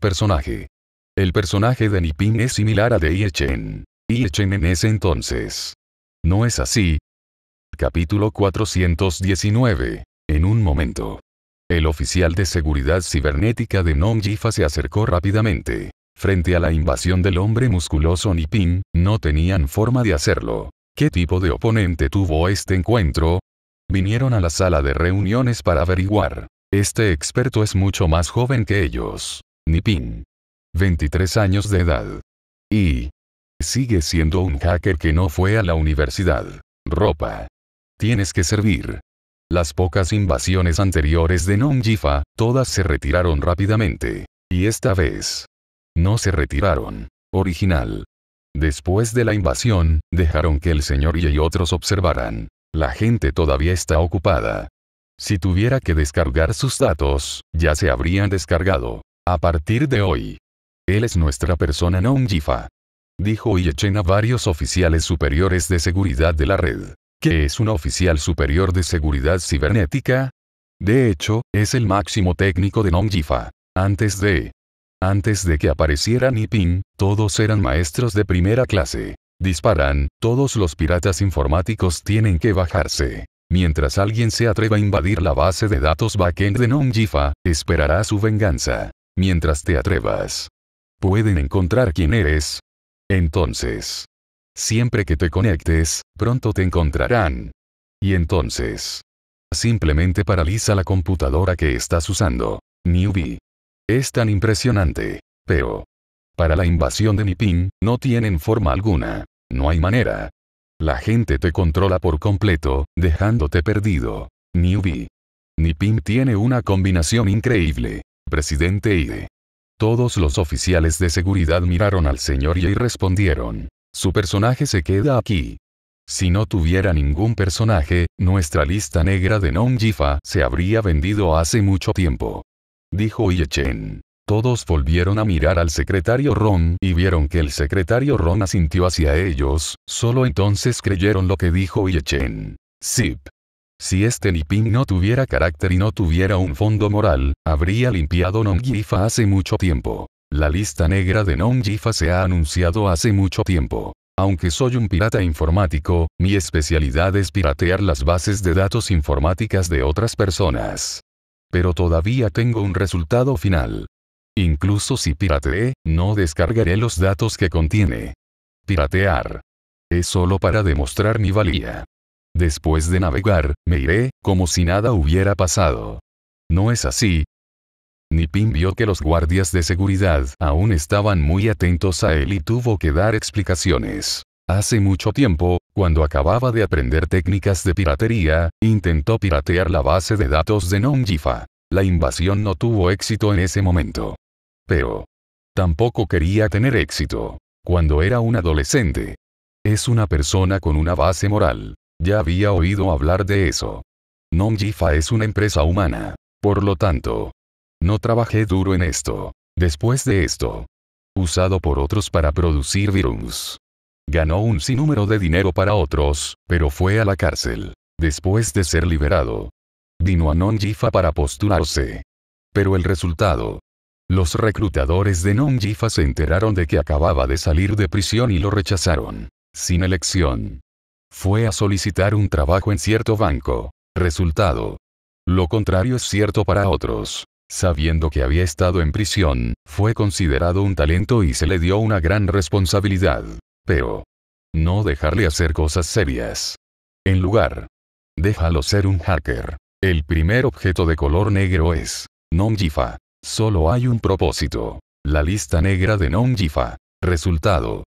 Personaje. El personaje de Nipin es similar a de Iechen. Iechen en ese entonces. ¿No es así? Capítulo 419. En un momento. El oficial de seguridad cibernética de Jifa se acercó rápidamente. Frente a la invasión del hombre musculoso Nipin, no tenían forma de hacerlo. ¿Qué tipo de oponente tuvo este encuentro? Vinieron a la sala de reuniones para averiguar. Este experto es mucho más joven que ellos. Nipin. 23 años de edad. Y. Sigue siendo un hacker que no fue a la universidad. Ropa. Tienes que servir. Las pocas invasiones anteriores de Nongjifa, todas se retiraron rápidamente. Y esta vez. No se retiraron. Original. Después de la invasión, dejaron que el señor y otros observaran. La gente todavía está ocupada. Si tuviera que descargar sus datos, ya se habrían descargado. A partir de hoy. Él es nuestra persona Nong jifa. Dijo Yechen a varios oficiales superiores de seguridad de la red. ¿Qué es un oficial superior de seguridad cibernética? De hecho, es el máximo técnico de non jifa. Antes de antes de que apareciera ping, todos eran maestros de primera clase. Disparan, todos los piratas informáticos tienen que bajarse. Mientras alguien se atreva a invadir la base de datos backend de Nongjifa, esperará su venganza. Mientras te atrevas. Pueden encontrar quién eres. Entonces. Siempre que te conectes, pronto te encontrarán. Y entonces. Simplemente paraliza la computadora que estás usando. Newbie. Es tan impresionante. Pero. Para la invasión de Nipin, no tienen forma alguna. No hay manera. La gente te controla por completo, dejándote perdido. Newbie. Nipin tiene una combinación increíble. Presidente Ide. Todos los oficiales de seguridad miraron al señor y respondieron. Su personaje se queda aquí. Si no tuviera ningún personaje, nuestra lista negra de Non-Jifa se habría vendido hace mucho tiempo dijo Chen. Todos volvieron a mirar al secretario Ron y vieron que el secretario Ron asintió hacia ellos, solo entonces creyeron lo que dijo Chen. Zip. Si este Niping no tuviera carácter y no tuviera un fondo moral, habría limpiado Nongifa hace mucho tiempo. La lista negra de Nongifa se ha anunciado hace mucho tiempo. Aunque soy un pirata informático, mi especialidad es piratear las bases de datos informáticas de otras personas. Pero todavía tengo un resultado final. Incluso si pirateé, no descargaré los datos que contiene. Piratear. Es solo para demostrar mi valía. Después de navegar, me iré, como si nada hubiera pasado. ¿No es así? Nipin vio que los guardias de seguridad aún estaban muy atentos a él y tuvo que dar explicaciones. Hace mucho tiempo, cuando acababa de aprender técnicas de piratería, intentó piratear la base de datos de Nongifa. La invasión no tuvo éxito en ese momento. Pero, tampoco quería tener éxito. Cuando era un adolescente, es una persona con una base moral. Ya había oído hablar de eso. Nongifa es una empresa humana. Por lo tanto, no trabajé duro en esto. Después de esto, usado por otros para producir virus. Ganó un sinnúmero de dinero para otros, pero fue a la cárcel. Después de ser liberado, vino a Non-Jifa para postularse. Pero el resultado. Los reclutadores de Non-Jifa se enteraron de que acababa de salir de prisión y lo rechazaron. Sin elección. Fue a solicitar un trabajo en cierto banco. Resultado. Lo contrario es cierto para otros. Sabiendo que había estado en prisión, fue considerado un talento y se le dio una gran responsabilidad pero no dejarle hacer cosas serias. En lugar, déjalo ser un hacker. El primer objeto de color negro es Jifa. Solo hay un propósito. La lista negra de Jifa. Resultado.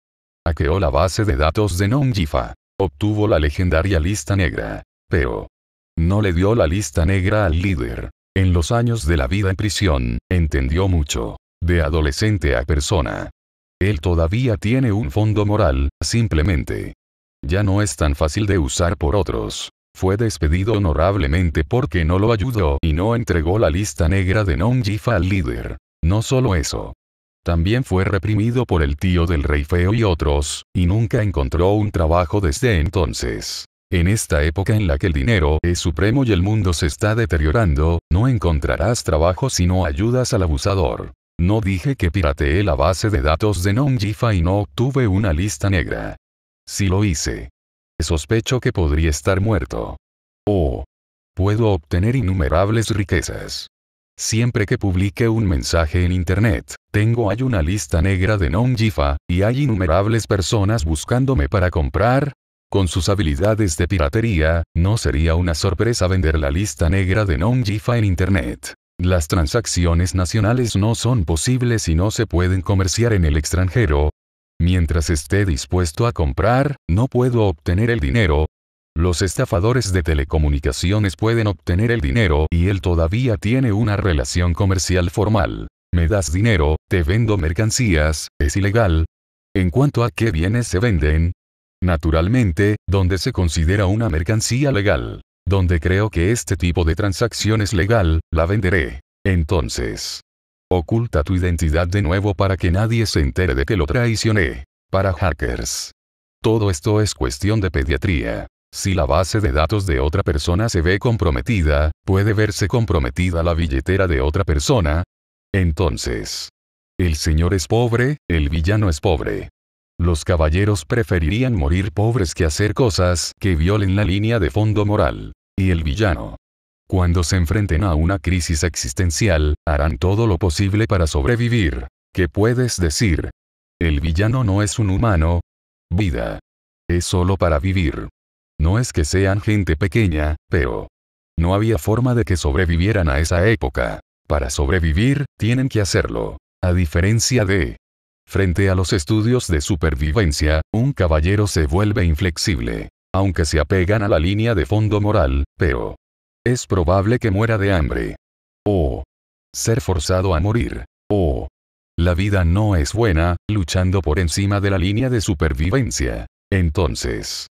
Hackeó la base de datos de Jifa. Obtuvo la legendaria lista negra. Pero. No le dio la lista negra al líder. En los años de la vida en prisión, entendió mucho. De adolescente a persona. Él todavía tiene un fondo moral, simplemente. Ya no es tan fácil de usar por otros. Fue despedido honorablemente porque no lo ayudó y no entregó la lista negra de Non-Jifa al líder. No solo eso. También fue reprimido por el tío del rey feo y otros, y nunca encontró un trabajo desde entonces. En esta época en la que el dinero es supremo y el mundo se está deteriorando, no encontrarás trabajo si no ayudas al abusador. No dije que pirateé la base de datos de Nonjifa y no obtuve una lista negra. Si lo hice. Sospecho que podría estar muerto. Oh, puedo obtener innumerables riquezas. Siempre que publique un mensaje en Internet, tengo hay una lista negra de Nonjifa, y hay innumerables personas buscándome para comprar. Con sus habilidades de piratería, no sería una sorpresa vender la lista negra de Nonjifa en Internet. Las transacciones nacionales no son posibles y no se pueden comerciar en el extranjero. Mientras esté dispuesto a comprar, no puedo obtener el dinero. Los estafadores de telecomunicaciones pueden obtener el dinero y él todavía tiene una relación comercial formal. Me das dinero, te vendo mercancías, es ilegal. En cuanto a qué bienes se venden, naturalmente, donde se considera una mercancía legal donde creo que este tipo de transacción es legal, la venderé. Entonces. Oculta tu identidad de nuevo para que nadie se entere de que lo traicioné. Para hackers. Todo esto es cuestión de pediatría. Si la base de datos de otra persona se ve comprometida, puede verse comprometida la billetera de otra persona. Entonces. El señor es pobre, el villano es pobre. Los caballeros preferirían morir pobres que hacer cosas que violen la línea de fondo moral. Y el villano. Cuando se enfrenten a una crisis existencial, harán todo lo posible para sobrevivir. ¿Qué puedes decir? El villano no es un humano. Vida. Es solo para vivir. No es que sean gente pequeña, pero... No había forma de que sobrevivieran a esa época. Para sobrevivir, tienen que hacerlo. A diferencia de Frente a los estudios de supervivencia, un caballero se vuelve inflexible. Aunque se apegan a la línea de fondo moral, pero... Es probable que muera de hambre. O... Ser forzado a morir. O... La vida no es buena, luchando por encima de la línea de supervivencia. Entonces...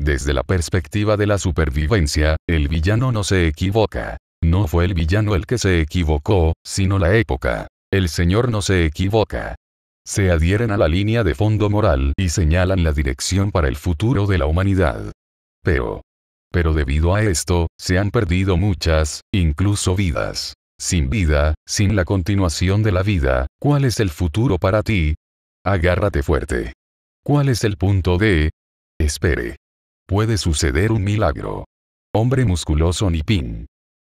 Desde la perspectiva de la supervivencia, el villano no se equivoca. No fue el villano el que se equivocó, sino la época. El Señor no se equivoca se adhieren a la línea de fondo moral y señalan la dirección para el futuro de la humanidad. Pero, pero debido a esto, se han perdido muchas, incluso vidas. Sin vida, sin la continuación de la vida, ¿cuál es el futuro para ti? Agárrate fuerte. ¿Cuál es el punto de... Espere. Puede suceder un milagro. Hombre musculoso ni Nipin.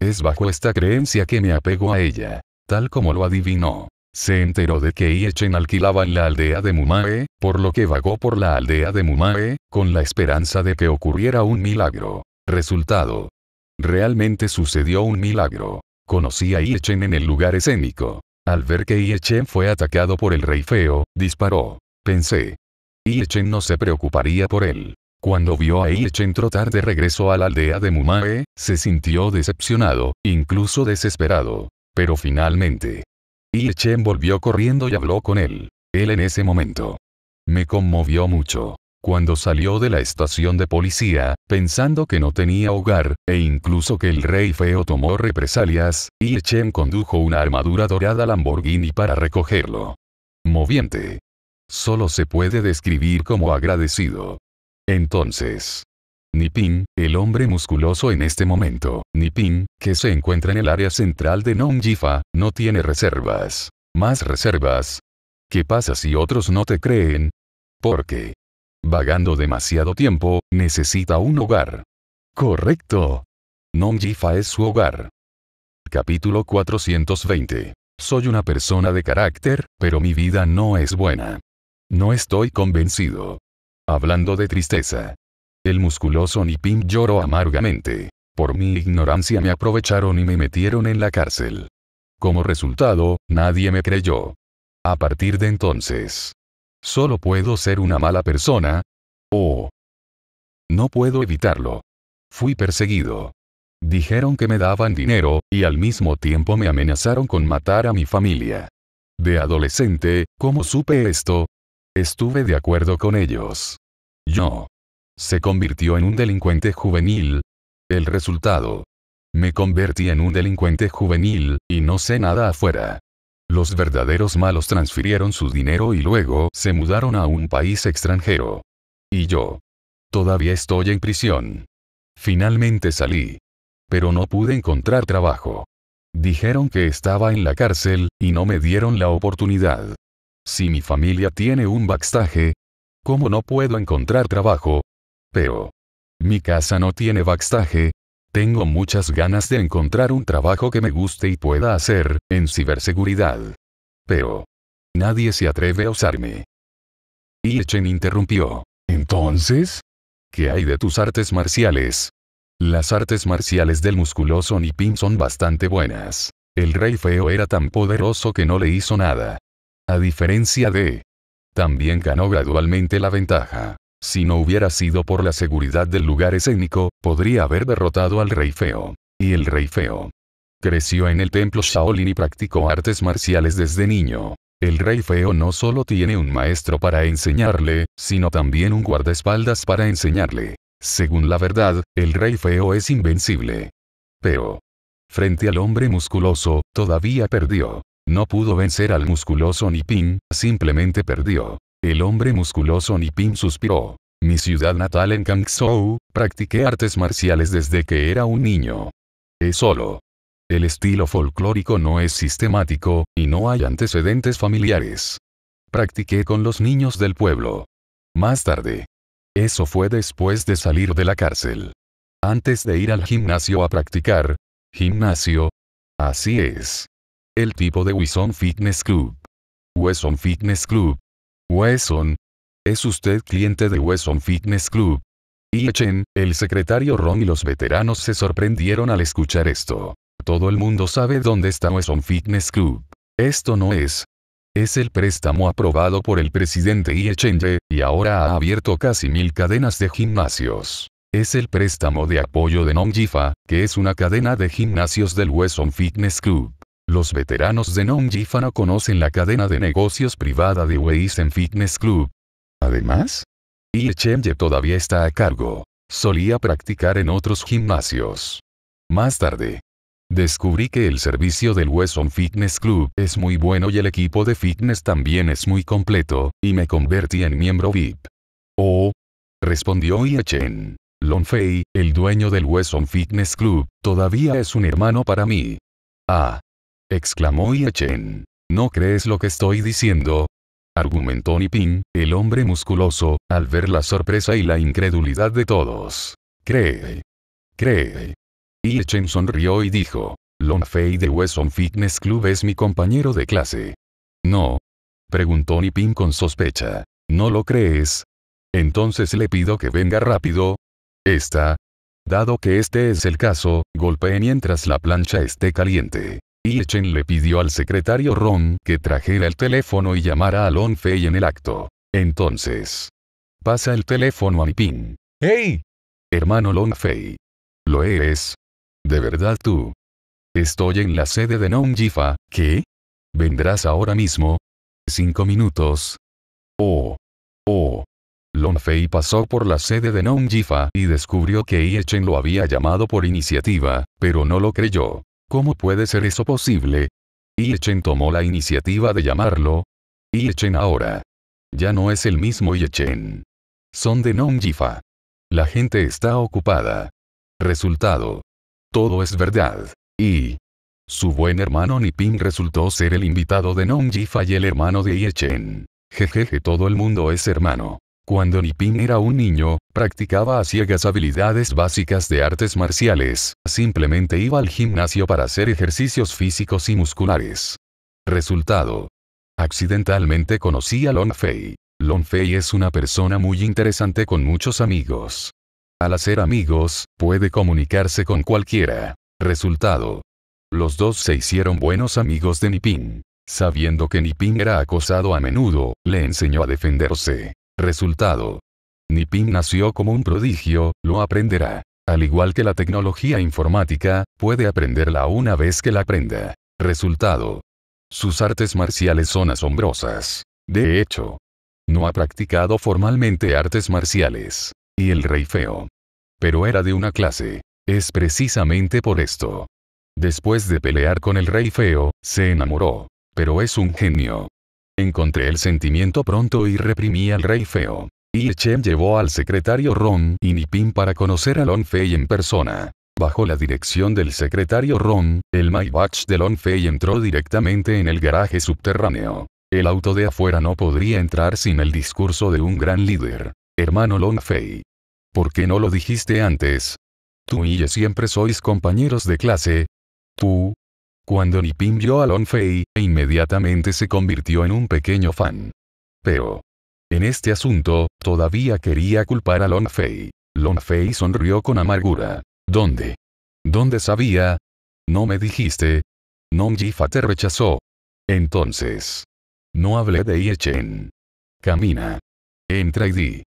Es bajo esta creencia que me apego a ella, tal como lo adivinó se enteró de que Iechen alquilaba en la aldea de Mumae, por lo que vagó por la aldea de Mumae, con la esperanza de que ocurriera un milagro. Resultado. Realmente sucedió un milagro. Conocí a Iechen en el lugar escénico. Al ver que Iechen fue atacado por el rey feo, disparó. Pensé. Iechen no se preocuparía por él. Cuando vio a Iechen trotar de regreso a la aldea de Mumae, se sintió decepcionado, incluso desesperado. Pero finalmente, y Chen volvió corriendo y habló con él. Él en ese momento. Me conmovió mucho. Cuando salió de la estación de policía, pensando que no tenía hogar, e incluso que el rey feo tomó represalias, y Chen condujo una armadura dorada Lamborghini para recogerlo. Moviente. Solo se puede describir como agradecido. Entonces, Nipin, el hombre musculoso en este momento, Nipin, que se encuentra en el área central de Nongjifa, no tiene reservas. Más reservas. ¿Qué pasa si otros no te creen? Porque, vagando demasiado tiempo, necesita un hogar. Correcto. Nongjifa es su hogar. Capítulo 420. Soy una persona de carácter, pero mi vida no es buena. No estoy convencido. Hablando de tristeza, el musculoso Pim lloró amargamente. Por mi ignorancia me aprovecharon y me metieron en la cárcel. Como resultado, nadie me creyó. A partir de entonces. Solo puedo ser una mala persona. O. Oh. No puedo evitarlo. Fui perseguido. Dijeron que me daban dinero, y al mismo tiempo me amenazaron con matar a mi familia. De adolescente, ¿cómo supe esto? Estuve de acuerdo con ellos. Yo se convirtió en un delincuente juvenil. El resultado. Me convertí en un delincuente juvenil, y no sé nada afuera. Los verdaderos malos transfirieron su dinero y luego se mudaron a un país extranjero. Y yo. Todavía estoy en prisión. Finalmente salí. Pero no pude encontrar trabajo. Dijeron que estaba en la cárcel, y no me dieron la oportunidad. Si mi familia tiene un backstage, ¿cómo no puedo encontrar trabajo? pero... Mi casa no tiene backstage. Tengo muchas ganas de encontrar un trabajo que me guste y pueda hacer, en ciberseguridad. Pero... Nadie se atreve a usarme. Y Chen interrumpió. Entonces, ¿qué hay de tus artes marciales? Las artes marciales del musculoso Ping son bastante buenas. El rey feo era tan poderoso que no le hizo nada. A diferencia de... También ganó gradualmente la ventaja. Si no hubiera sido por la seguridad del lugar escénico, podría haber derrotado al rey feo. Y el rey feo. Creció en el templo Shaolin y practicó artes marciales desde niño. El rey feo no solo tiene un maestro para enseñarle, sino también un guardaespaldas para enseñarle. Según la verdad, el rey feo es invencible. Pero, frente al hombre musculoso, todavía perdió. No pudo vencer al musculoso ni ping, simplemente perdió. El hombre musculoso Nipin suspiró. Mi ciudad natal en Kangzhou, practiqué artes marciales desde que era un niño. Es solo. El estilo folclórico no es sistemático, y no hay antecedentes familiares. Practiqué con los niños del pueblo. Más tarde. Eso fue después de salir de la cárcel. Antes de ir al gimnasio a practicar. Gimnasio. Así es. El tipo de Wison Fitness Club. Wison Fitness Club, Wesson. ¿Es usted cliente de Wesson Fitness Club? Y Chen, el secretario Ron y los veteranos se sorprendieron al escuchar esto. Todo el mundo sabe dónde está Wesson Fitness Club. Esto no es. Es el préstamo aprobado por el presidente Ye, y ahora ha abierto casi mil cadenas de gimnasios. Es el préstamo de apoyo de Nongjifa, que es una cadena de gimnasios del Wesson Fitness Club. Los veteranos de non no conocen la cadena de negocios privada de Weizen Fitness Club. Además, Ye todavía está a cargo. Solía practicar en otros gimnasios. Más tarde, descubrí que el servicio del Wesson Fitness Club es muy bueno y el equipo de fitness también es muy completo, y me convertí en miembro VIP. Oh, respondió Iechen. Fei, el dueño del Wesson Fitness Club, todavía es un hermano para mí. Ah, exclamó Chen. ¿No crees lo que estoy diciendo? argumentó Nipin, el hombre musculoso, al ver la sorpresa y la incredulidad de todos. Cree. Cree. Chen sonrió y dijo, Longfei de Wesson Fitness Club es mi compañero de clase. No. Preguntó Nipin con sospecha. ¿No lo crees? Entonces le pido que venga rápido. ¿Está? Dado que este es el caso, golpee mientras la plancha esté caliente. Chen le pidió al secretario Ron que trajera el teléfono y llamara a Long Fei en el acto. Entonces, pasa el teléfono a Nipin. ¡Hey! Hermano Long Fei. ¿Lo eres? ¿De verdad tú? Estoy en la sede de jifa ¿qué? ¿Vendrás ahora mismo? Cinco minutos. Oh. Oh. Lon Fei pasó por la sede de jifa y descubrió que Iechen lo había llamado por iniciativa, pero no lo creyó. ¿Cómo puede ser eso posible? Chen tomó la iniciativa de llamarlo. Chen ahora. Ya no es el mismo Chen. Son de Jifa. La gente está ocupada. Resultado. Todo es verdad. Y. Su buen hermano Ping resultó ser el invitado de Nongjifa y el hermano de Yechen. Jejeje, todo el mundo es hermano. Cuando Ping era un niño, practicaba a ciegas habilidades básicas de artes marciales, simplemente iba al gimnasio para hacer ejercicios físicos y musculares. Resultado. Accidentalmente conocí a Long Fei. Long Fei es una persona muy interesante con muchos amigos. Al hacer amigos, puede comunicarse con cualquiera. Resultado. Los dos se hicieron buenos amigos de Nipin. Sabiendo que Ping era acosado a menudo, le enseñó a defenderse. Resultado. Ping nació como un prodigio, lo aprenderá. Al igual que la tecnología informática, puede aprenderla una vez que la aprenda. Resultado. Sus artes marciales son asombrosas. De hecho, no ha practicado formalmente artes marciales. Y el rey feo. Pero era de una clase. Es precisamente por esto. Después de pelear con el rey feo, se enamoró. Pero es un genio. Encontré el sentimiento pronto y reprimí al rey feo. Chen llevó al secretario Ron y Nipin para conocer a Lon Fei en persona. Bajo la dirección del secretario Ron, el Maybach de Lon Fei entró directamente en el garaje subterráneo. El auto de afuera no podría entrar sin el discurso de un gran líder. Hermano Lon Fei. ¿Por qué no lo dijiste antes? Tú y yo siempre sois compañeros de clase. Tú, cuando Ping vio a Longfei, e inmediatamente se convirtió en un pequeño fan. Pero, en este asunto, todavía quería culpar a Long Longfei sonrió con amargura. ¿Dónde? ¿Dónde sabía? No me dijiste. ¿Nongjifa te rechazó. Entonces. No hablé de Chen. Camina. Entra y di.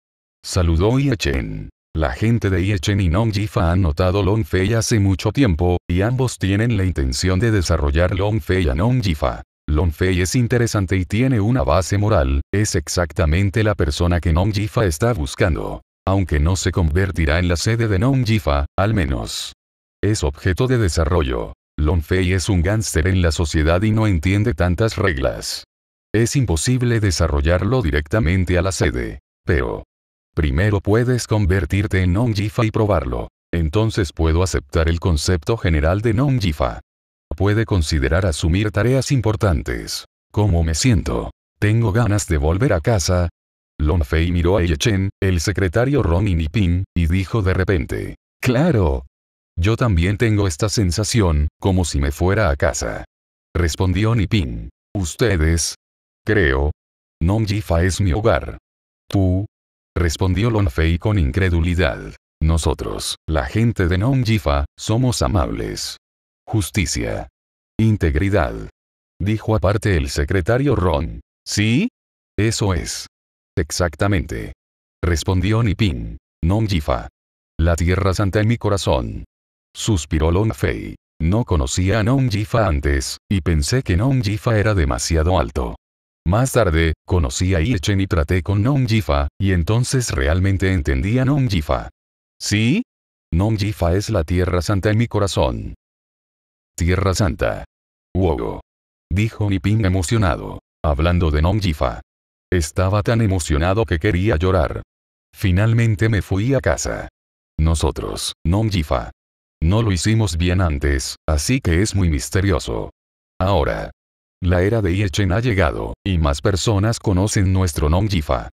Saludó Chen. La gente de Iechen y Nongjifa han notado Longfei hace mucho tiempo, y ambos tienen la intención de desarrollar Longfei a Nongjifa. Longfei es interesante y tiene una base moral, es exactamente la persona que Nongjifa está buscando. Aunque no se convertirá en la sede de Nongjifa, al menos. Es objeto de desarrollo. Longfei es un gángster en la sociedad y no entiende tantas reglas. Es imposible desarrollarlo directamente a la sede. Pero, Primero puedes convertirte en non-jifa y probarlo. Entonces puedo aceptar el concepto general de non-jifa. Puede considerar asumir tareas importantes. ¿Cómo me siento? ¿Tengo ganas de volver a casa? Fei miró a Chen, el secretario Ron y Nipin, y dijo de repente. ¡Claro! Yo también tengo esta sensación, como si me fuera a casa. Respondió Nipin. Ustedes. Creo. Jifa es mi hogar. Tú, Respondió Longfei con incredulidad. Nosotros, la gente de Nongjifa, somos amables. Justicia. Integridad. Dijo aparte el secretario Ron. ¿Sí? Eso es. Exactamente. Respondió Nipin. Nongjifa. La tierra santa en mi corazón. Suspiró Longfei. No conocía a Nongjifa antes, y pensé que Nongjifa era demasiado alto. Más tarde, conocí a Chen y traté con Jifa, y entonces realmente entendí a Jifa. ¿Sí? Jifa es la Tierra Santa en mi corazón. Tierra Santa. Wow. Dijo Niping emocionado, hablando de Jifa. Estaba tan emocionado que quería llorar. Finalmente me fui a casa. Nosotros, Jifa. No lo hicimos bien antes, así que es muy misterioso. Ahora, la era de Iechen ha llegado, y más personas conocen nuestro Nong jifa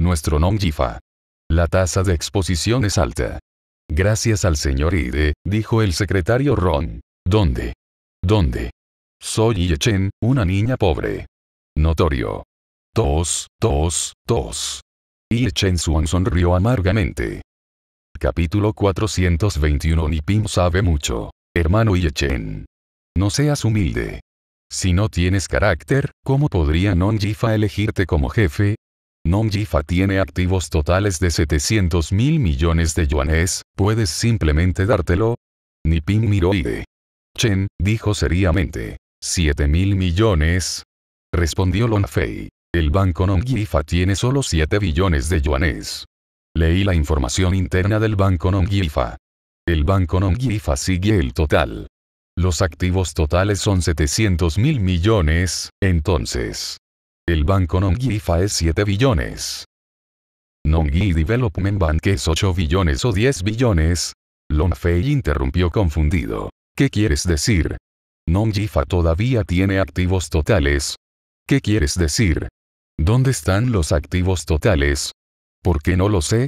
Nuestro Nong jifa La tasa de exposición es alta. Gracias al señor Ide, dijo el secretario Ron. ¿Dónde? ¿Dónde? Soy Yechen, una niña pobre. Notorio. Tos, tos, tos. Yechen Suan sonrió amargamente. Capítulo 421 Nipim sabe mucho. Hermano Yechen. No seas humilde. Si no tienes carácter, ¿cómo podría Non-Jifa elegirte como jefe? Non-Jifa tiene activos totales de 700 mil millones de yuanes, ¿puedes simplemente dártelo? Ni Ping Miroide. Chen, dijo seriamente. 7 mil millones. Respondió Fei. El banco nongifa tiene solo 7 billones de yuanes. Leí la información interna del banco Non-Jifa. El banco Nongifa sigue el total. Los activos totales son 700 mil millones, entonces. El banco Nongifa es 7 billones. Nongi Development Bank es 8 billones o 10 billones. Longfei interrumpió confundido. ¿Qué quieres decir? Non-GIFa todavía tiene activos totales. ¿Qué quieres decir? ¿Dónde están los activos totales? ¿Por qué no lo sé?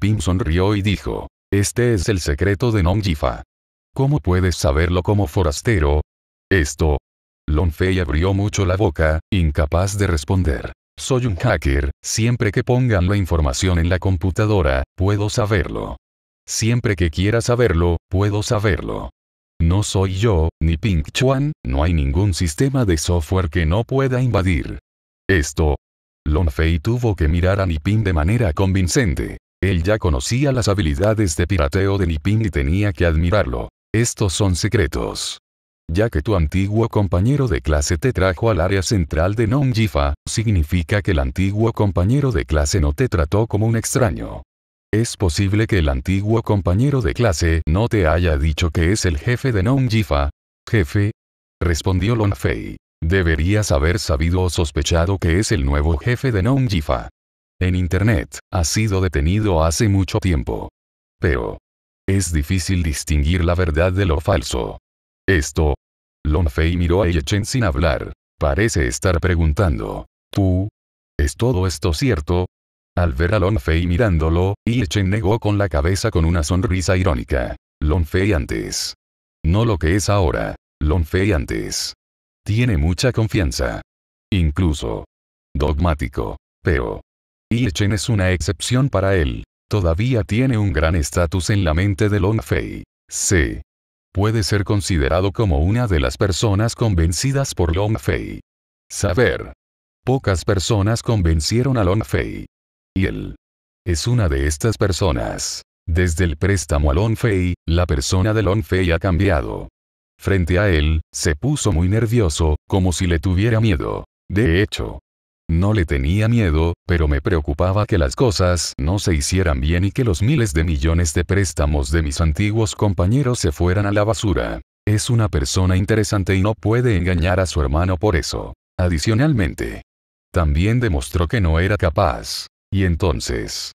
Pim sonrió y dijo, este es el secreto de Nongifa. ¿Cómo puedes saberlo como forastero? Esto. Lonfei abrió mucho la boca, incapaz de responder. Soy un hacker, siempre que pongan la información en la computadora, puedo saberlo. Siempre que quiera saberlo, puedo saberlo. No soy yo, ni Ping Chuan, no hay ningún sistema de software que no pueda invadir. Esto. Lonfei tuvo que mirar a Nipin de manera convincente. Él ya conocía las habilidades de pirateo de Nipin y tenía que admirarlo. Estos son secretos. Ya que tu antiguo compañero de clase te trajo al área central de Nongjifa, significa que el antiguo compañero de clase no te trató como un extraño. Es posible que el antiguo compañero de clase no te haya dicho que es el jefe de Nongjifa? Jefe, respondió Lonfei. Deberías haber sabido o sospechado que es el nuevo jefe de Nongjifa. En internet, ha sido detenido hace mucho tiempo. Pero, es difícil distinguir la verdad de lo falso. Esto. Fei miró a Yechen sin hablar. Parece estar preguntando. ¿Tú? ¿Es todo esto cierto? Al ver a Fei mirándolo, Yechen negó con la cabeza con una sonrisa irónica. Fei antes. No lo que es ahora. Fei antes. Tiene mucha confianza. Incluso. Dogmático. Pero. Yechen es una excepción para él todavía tiene un gran estatus en la mente de Longfei. C. Puede ser considerado como una de las personas convencidas por Long Longfei. Saber. Pocas personas convencieron a Long Fei Y él. Es una de estas personas. Desde el préstamo a Long Fei, la persona de Fei ha cambiado. Frente a él, se puso muy nervioso, como si le tuviera miedo. De hecho, no le tenía miedo, pero me preocupaba que las cosas no se hicieran bien y que los miles de millones de préstamos de mis antiguos compañeros se fueran a la basura. Es una persona interesante y no puede engañar a su hermano por eso. Adicionalmente, también demostró que no era capaz. Y entonces,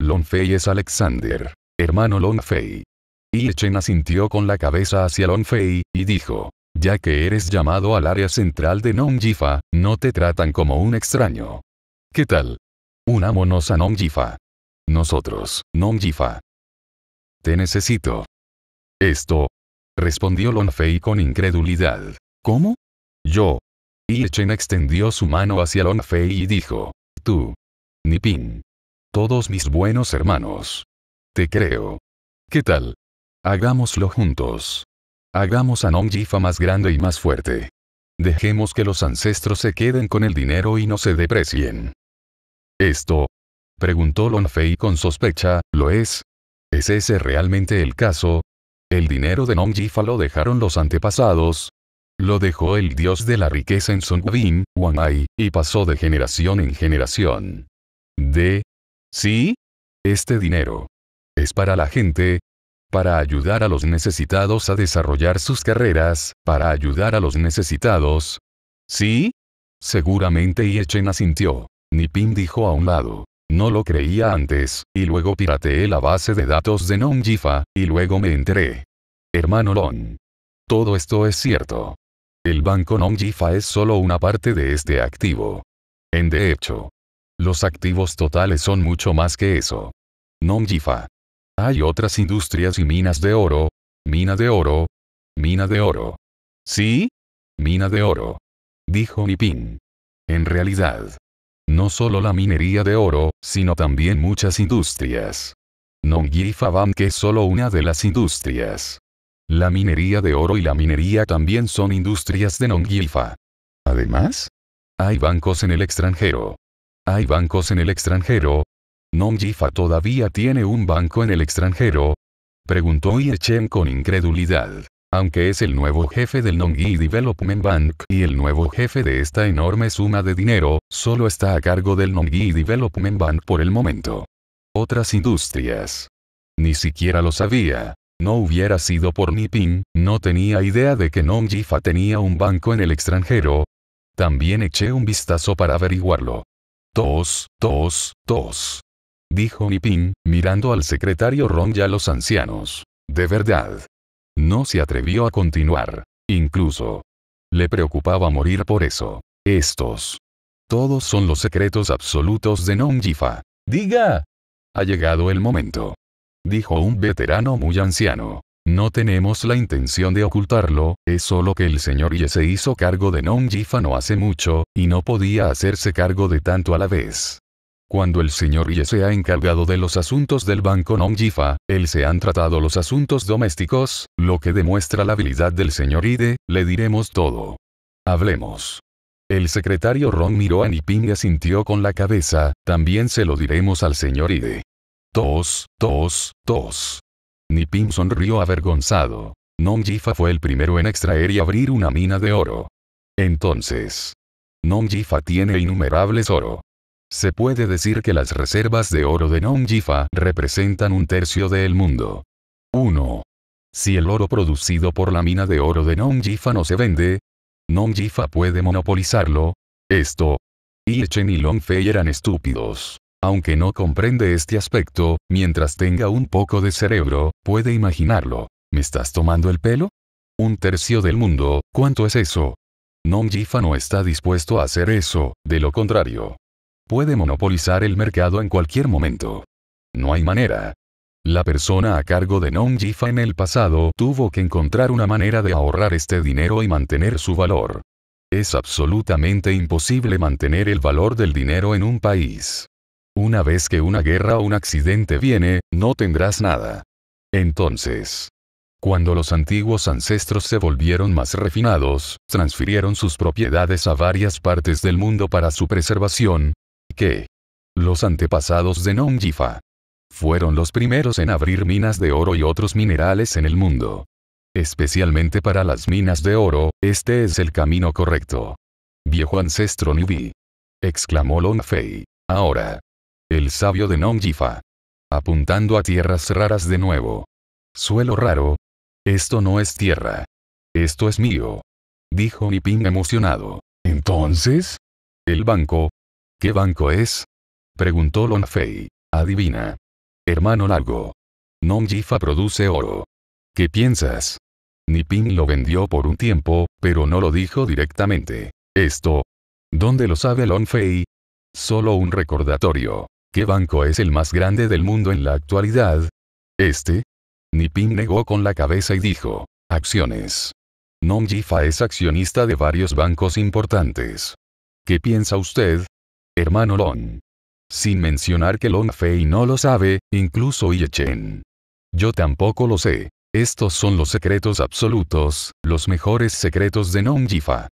Longfei es Alexander, hermano Longfei. Y Echen asintió con la cabeza hacia Longfei, y dijo, ya que eres llamado al área central de Nongjifa, no te tratan como un extraño. ¿Qué tal? Unámonos a Nongjifa. Nosotros, Nongjifa. Te necesito. Esto. Respondió Fei con incredulidad. ¿Cómo? Yo. Y Echen extendió su mano hacia Fei y dijo. Tú. Nipin. Todos mis buenos hermanos. Te creo. ¿Qué tal? Hagámoslo juntos. Hagamos a Jifa más grande y más fuerte. Dejemos que los ancestros se queden con el dinero y no se deprecien. ¿Esto? Preguntó Lonfei con sospecha, ¿lo es? ¿Es ese realmente el caso? ¿El dinero de Jifa lo dejaron los antepasados? Lo dejó el dios de la riqueza en Sun Wanai, y pasó de generación en generación. ¿De? ¿Sí? Este dinero. Es para la gente, para ayudar a los necesitados a desarrollar sus carreras, para ayudar a los necesitados. ¿Sí? Seguramente Yechen asintió. Nipin dijo a un lado. No lo creía antes, y luego pirateé la base de datos de Non Jifa, y luego me enteré. Hermano Lon. Todo esto es cierto. El banco Non Jifa es solo una parte de este activo. En de hecho, los activos totales son mucho más que eso. Non Jifa. Hay otras industrias y minas de oro. Mina de oro. Mina de oro. ¿Sí? Mina de oro. Dijo Nipin. En realidad. No solo la minería de oro, sino también muchas industrias. Nongifa Bank es solo una de las industrias. La minería de oro y la minería también son industrias de Nongyifa. Además, hay bancos en el extranjero. Hay bancos en el extranjero, Jifa todavía tiene un banco en el extranjero? Preguntó Chen con incredulidad. Aunque es el nuevo jefe del Nongyi Development Bank y el nuevo jefe de esta enorme suma de dinero, solo está a cargo del Nongyi Development Bank por el momento. Otras industrias. Ni siquiera lo sabía. No hubiera sido por Nipin, no tenía idea de que Jifa tenía un banco en el extranjero. También eché un vistazo para averiguarlo. Tos, tos, tos dijo Nipin mirando al secretario Ron y a los ancianos. De verdad. No se atrevió a continuar. Incluso. Le preocupaba morir por eso. Estos. Todos son los secretos absolutos de Nongjifa Diga. Ha llegado el momento. Dijo un veterano muy anciano. No tenemos la intención de ocultarlo, es solo que el señor Ye se hizo cargo de Nongjifa no hace mucho, y no podía hacerse cargo de tanto a la vez. Cuando el señor Ye se ha encargado de los asuntos del banco Jifa, él se han tratado los asuntos domésticos, lo que demuestra la habilidad del señor Ide, le diremos todo. Hablemos. El secretario Ron miró a Nipin y asintió con la cabeza, también se lo diremos al señor Ide. Tos, tos, tos. Nipin sonrió avergonzado. Nongjifa fue el primero en extraer y abrir una mina de oro. Entonces. Nongjifa tiene innumerables oro. Se puede decir que las reservas de oro de Jifa representan un tercio del mundo. 1. Si el oro producido por la mina de oro de Jifa no se vende, Jifa puede monopolizarlo. Esto. y Chen y Longfei eran estúpidos. Aunque no comprende este aspecto, mientras tenga un poco de cerebro, puede imaginarlo. ¿Me estás tomando el pelo? Un tercio del mundo, ¿cuánto es eso? Jifa no está dispuesto a hacer eso, de lo contrario, Puede monopolizar el mercado en cualquier momento. No hay manera. La persona a cargo de non Jifa en el pasado tuvo que encontrar una manera de ahorrar este dinero y mantener su valor. Es absolutamente imposible mantener el valor del dinero en un país. Una vez que una guerra o un accidente viene, no tendrás nada. Entonces, cuando los antiguos ancestros se volvieron más refinados, transfirieron sus propiedades a varias partes del mundo para su preservación, que los antepasados de Nong Jifa. fueron los primeros en abrir minas de oro y otros minerales en el mundo. Especialmente para las minas de oro, este es el camino correcto. Viejo ancestro Nubi. exclamó Long Fei. Ahora. El sabio de Nong Jifa. Apuntando a tierras raras de nuevo. Suelo raro. Esto no es tierra. Esto es mío. Dijo Niping emocionado. Entonces. El banco, ¿Qué banco es? Preguntó Longfei. Adivina. Hermano largo. Nongjifa produce oro. ¿Qué piensas? Nipin lo vendió por un tiempo, pero no lo dijo directamente. Esto. ¿Dónde lo sabe Longfei? Solo un recordatorio. ¿Qué banco es el más grande del mundo en la actualidad? ¿Este? Nipin negó con la cabeza y dijo. Acciones. Nongjifa es accionista de varios bancos importantes. ¿Qué piensa usted? hermano Long. Sin mencionar que Long Fei no lo sabe, incluso Ye Chen. Yo tampoco lo sé. Estos son los secretos absolutos, los mejores secretos de Nong Jifa.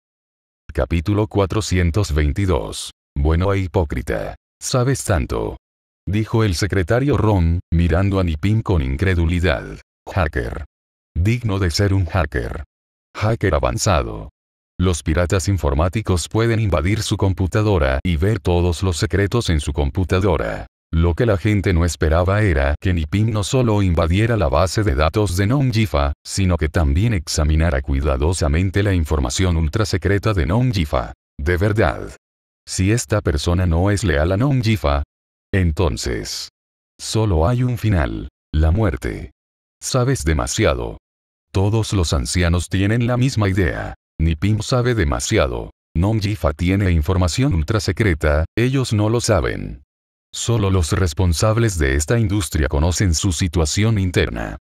Capítulo 422. Bueno e hipócrita. Sabes tanto. Dijo el secretario Ron, mirando a Nipin con incredulidad. Hacker. Digno de ser un hacker. Hacker avanzado. Los piratas informáticos pueden invadir su computadora y ver todos los secretos en su computadora. Lo que la gente no esperaba era que Nipin no solo invadiera la base de datos de non sino que también examinara cuidadosamente la información ultrasecreta de non De verdad. Si esta persona no es leal a non entonces. Solo hay un final. La muerte. Sabes demasiado. Todos los ancianos tienen la misma idea. Pim sabe demasiado. Nongjifa tiene información ultra secreta, ellos no lo saben. Solo los responsables de esta industria conocen su situación interna.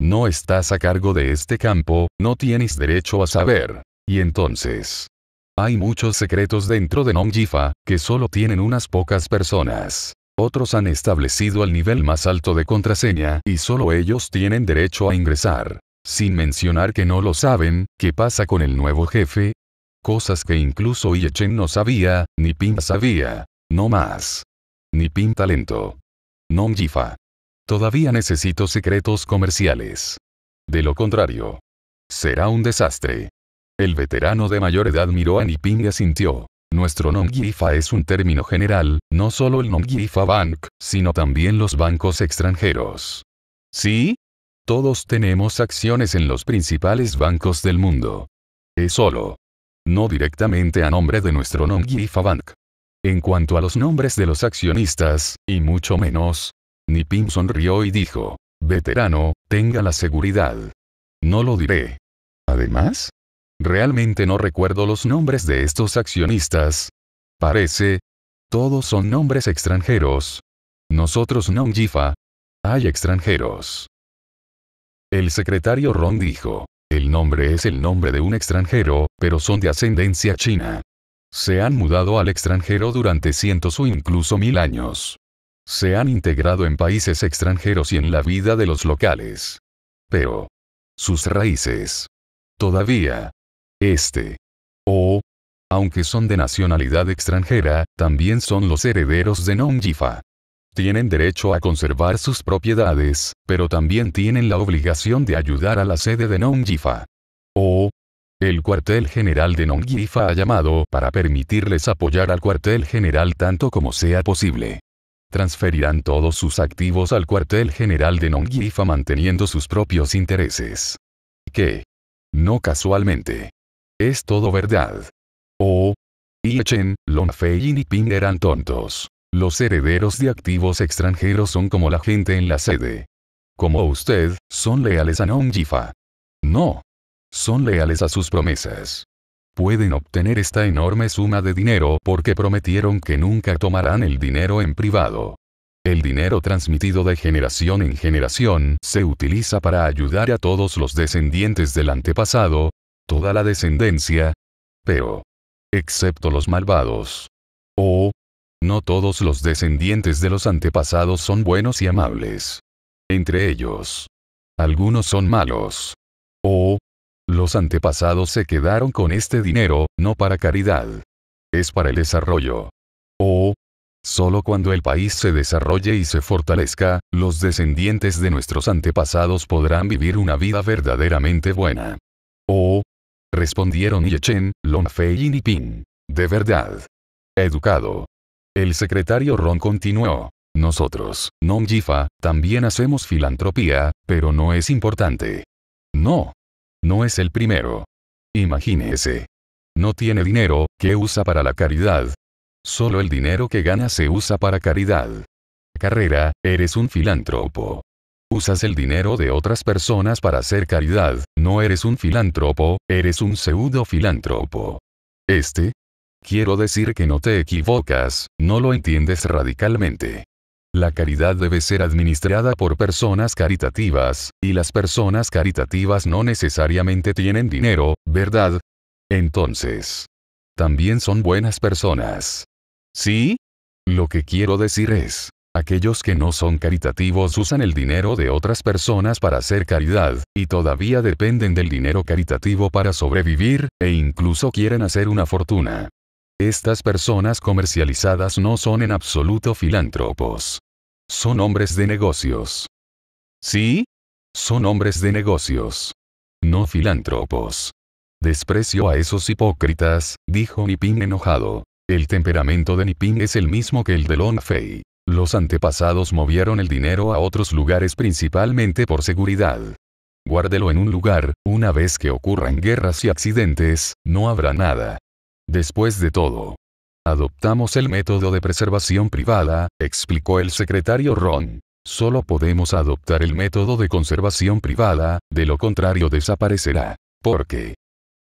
No estás a cargo de este campo, no tienes derecho a saber. Y entonces. Hay muchos secretos dentro de Nongjifa que solo tienen unas pocas personas. Otros han establecido el nivel más alto de contraseña y solo ellos tienen derecho a ingresar. Sin mencionar que no lo saben, ¿qué pasa con el nuevo jefe? Cosas que incluso Yechen no sabía, ni Pin sabía. No más. Ni Pin talento. Nong Todavía necesito secretos comerciales. De lo contrario. Será un desastre. El veterano de mayor edad miró a Nipin y asintió. Nuestro non es un término general, no solo el nomgifa Bank, sino también los bancos extranjeros. ¿Sí? Todos tenemos acciones en los principales bancos del mundo. Es solo. No directamente a nombre de nuestro non Bank. En cuanto a los nombres de los accionistas, y mucho menos, Nipim sonrió y dijo, veterano, tenga la seguridad. No lo diré. Además, realmente no recuerdo los nombres de estos accionistas. Parece, todos son nombres extranjeros. Nosotros non Hay extranjeros. El secretario Ron dijo, el nombre es el nombre de un extranjero, pero son de ascendencia china. Se han mudado al extranjero durante cientos o incluso mil años. Se han integrado en países extranjeros y en la vida de los locales. Pero, sus raíces. Todavía. Este. O, aunque son de nacionalidad extranjera, también son los herederos de Nongjifa. Tienen derecho a conservar sus propiedades, pero también tienen la obligación de ayudar a la sede de Nongifa. O, el cuartel general de Nongifa ha llamado para permitirles apoyar al cuartel general tanto como sea posible. Transferirán todos sus activos al cuartel general de Nongifa manteniendo sus propios intereses. ¿Qué? no casualmente, es todo verdad. O, Long Longfei y Ping eran tontos. Los herederos de activos extranjeros son como la gente en la sede. Como usted, son leales a Jifa? No. Son leales a sus promesas. Pueden obtener esta enorme suma de dinero porque prometieron que nunca tomarán el dinero en privado. El dinero transmitido de generación en generación se utiliza para ayudar a todos los descendientes del antepasado, toda la descendencia, pero, excepto los malvados. O, no todos los descendientes de los antepasados son buenos y amables. Entre ellos, algunos son malos. O, los antepasados se quedaron con este dinero, no para caridad. Es para el desarrollo. O, Solo cuando el país se desarrolle y se fortalezca, los descendientes de nuestros antepasados podrán vivir una vida verdaderamente buena. O respondieron Yechen, Longfei y Nipin. De verdad. Educado. El secretario Ron continuó. Nosotros, non también hacemos filantropía, pero no es importante. No. No es el primero. Imagínese. No tiene dinero, ¿qué usa para la caridad? Solo el dinero que gana se usa para caridad. Carrera, eres un filántropo. Usas el dinero de otras personas para hacer caridad, no eres un filántropo, eres un pseudo filántropo. Este, Quiero decir que no te equivocas, no lo entiendes radicalmente. La caridad debe ser administrada por personas caritativas, y las personas caritativas no necesariamente tienen dinero, ¿verdad? Entonces, también son buenas personas. ¿Sí? Lo que quiero decir es, aquellos que no son caritativos usan el dinero de otras personas para hacer caridad, y todavía dependen del dinero caritativo para sobrevivir, e incluso quieren hacer una fortuna. Estas personas comercializadas no son en absoluto filántropos. Son hombres de negocios. ¿Sí? Son hombres de negocios. No filántropos. Desprecio a esos hipócritas, dijo Ping enojado. El temperamento de Ping es el mismo que el de Long Fei. Los antepasados movieron el dinero a otros lugares principalmente por seguridad. Guárdelo en un lugar, una vez que ocurran guerras y accidentes, no habrá nada. Después de todo, adoptamos el método de preservación privada, explicó el secretario Ron. Solo podemos adoptar el método de conservación privada, de lo contrario desaparecerá. Porque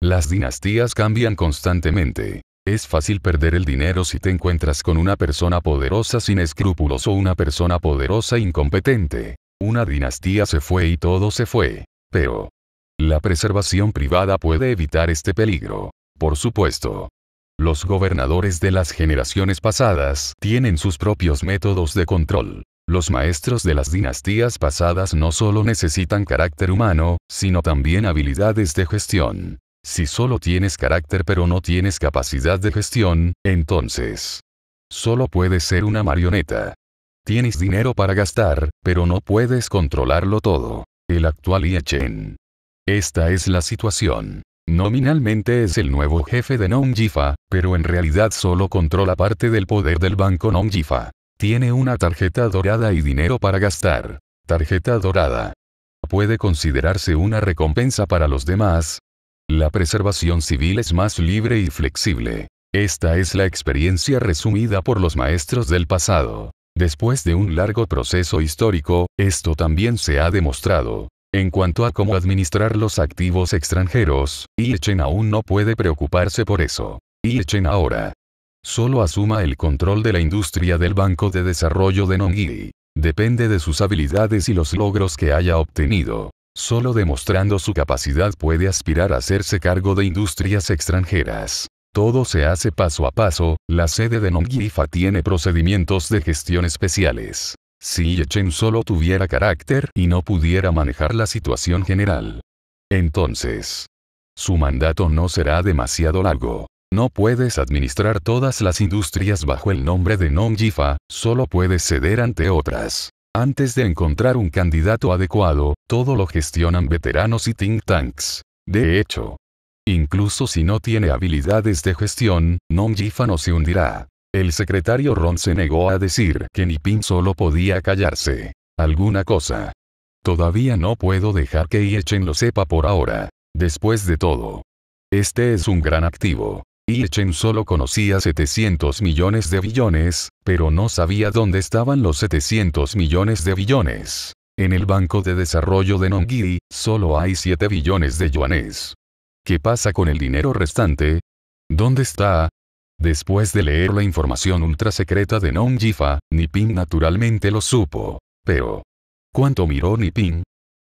las dinastías cambian constantemente. Es fácil perder el dinero si te encuentras con una persona poderosa sin escrúpulos o una persona poderosa incompetente. Una dinastía se fue y todo se fue. Pero la preservación privada puede evitar este peligro. Por supuesto, los gobernadores de las generaciones pasadas tienen sus propios métodos de control. Los maestros de las dinastías pasadas no solo necesitan carácter humano, sino también habilidades de gestión. Si solo tienes carácter pero no tienes capacidad de gestión, entonces solo puedes ser una marioneta. Tienes dinero para gastar, pero no puedes controlarlo todo. El actual Chen, Esta es la situación. Nominalmente es el nuevo jefe de Jifa, pero en realidad solo controla parte del poder del banco Jifa. Tiene una tarjeta dorada y dinero para gastar. Tarjeta dorada. Puede considerarse una recompensa para los demás. La preservación civil es más libre y flexible. Esta es la experiencia resumida por los maestros del pasado. Después de un largo proceso histórico, esto también se ha demostrado. En cuanto a cómo administrar los activos extranjeros, Ilchen aún no puede preocuparse por eso. Ilchen ahora. Solo asuma el control de la industria del Banco de Desarrollo de Nongiri. Depende de sus habilidades y los logros que haya obtenido. Solo demostrando su capacidad puede aspirar a hacerse cargo de industrias extranjeras. Todo se hace paso a paso, la sede de Nongili tiene procedimientos de gestión especiales. Si Yechen solo tuviera carácter y no pudiera manejar la situación general. Entonces, su mandato no será demasiado largo. No puedes administrar todas las industrias bajo el nombre de Jifa, solo puedes ceder ante otras. Antes de encontrar un candidato adecuado, todo lo gestionan veteranos y think tanks. De hecho, incluso si no tiene habilidades de gestión, Jifa no se hundirá. El secretario Ron se negó a decir que ni Pin solo podía callarse. Alguna cosa. Todavía no puedo dejar que Iechen lo sepa por ahora. Después de todo. Este es un gran activo. Iechen solo conocía 700 millones de billones, pero no sabía dónde estaban los 700 millones de billones. En el Banco de Desarrollo de Nongiri, solo hay 7 billones de yuanes. ¿Qué pasa con el dinero restante? ¿Dónde está? Después de leer la información ultrasecreta de Nong Jifa, Nipin naturalmente lo supo. Pero. ¿Cuánto miró Nipin?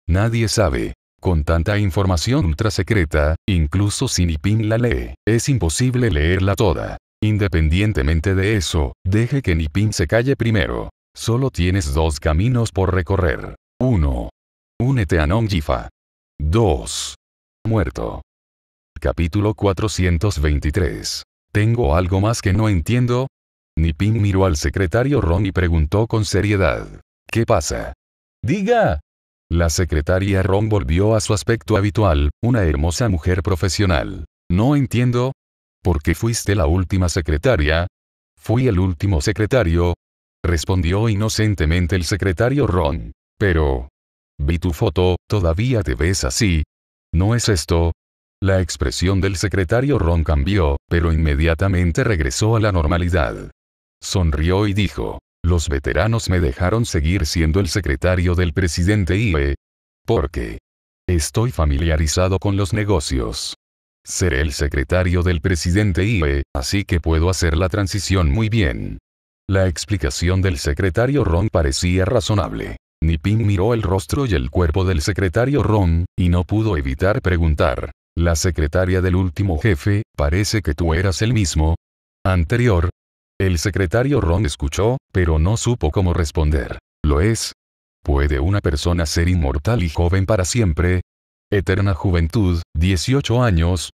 Nadie sabe. Con tanta información ultrasecreta, incluso si Nipin la lee, es imposible leerla toda. Independientemente de eso, deje que Nipin se calle primero. Solo tienes dos caminos por recorrer. 1. Únete a Nong Jifa. 2. Muerto. Capítulo 423 ¿Tengo algo más que no entiendo? Ni Ping miró al secretario Ron y preguntó con seriedad. ¿Qué pasa? Diga. La secretaria Ron volvió a su aspecto habitual, una hermosa mujer profesional. No entiendo. ¿Por qué fuiste la última secretaria? Fui el último secretario. Respondió inocentemente el secretario Ron. Pero... Vi tu foto, todavía te ves así. ¿No es esto, la expresión del secretario Ron cambió, pero inmediatamente regresó a la normalidad. Sonrió y dijo, los veteranos me dejaron seguir siendo el secretario del presidente eh, ¿Por Porque estoy familiarizado con los negocios. Seré el secretario del presidente I.E., eh, así que puedo hacer la transición muy bien. La explicación del secretario Ron parecía razonable. Ni Nipin miró el rostro y el cuerpo del secretario Ron, y no pudo evitar preguntar, la secretaria del último jefe, parece que tú eras el mismo. Anterior. El secretario Ron escuchó, pero no supo cómo responder. ¿Lo es? ¿Puede una persona ser inmortal y joven para siempre? Eterna juventud, 18 años.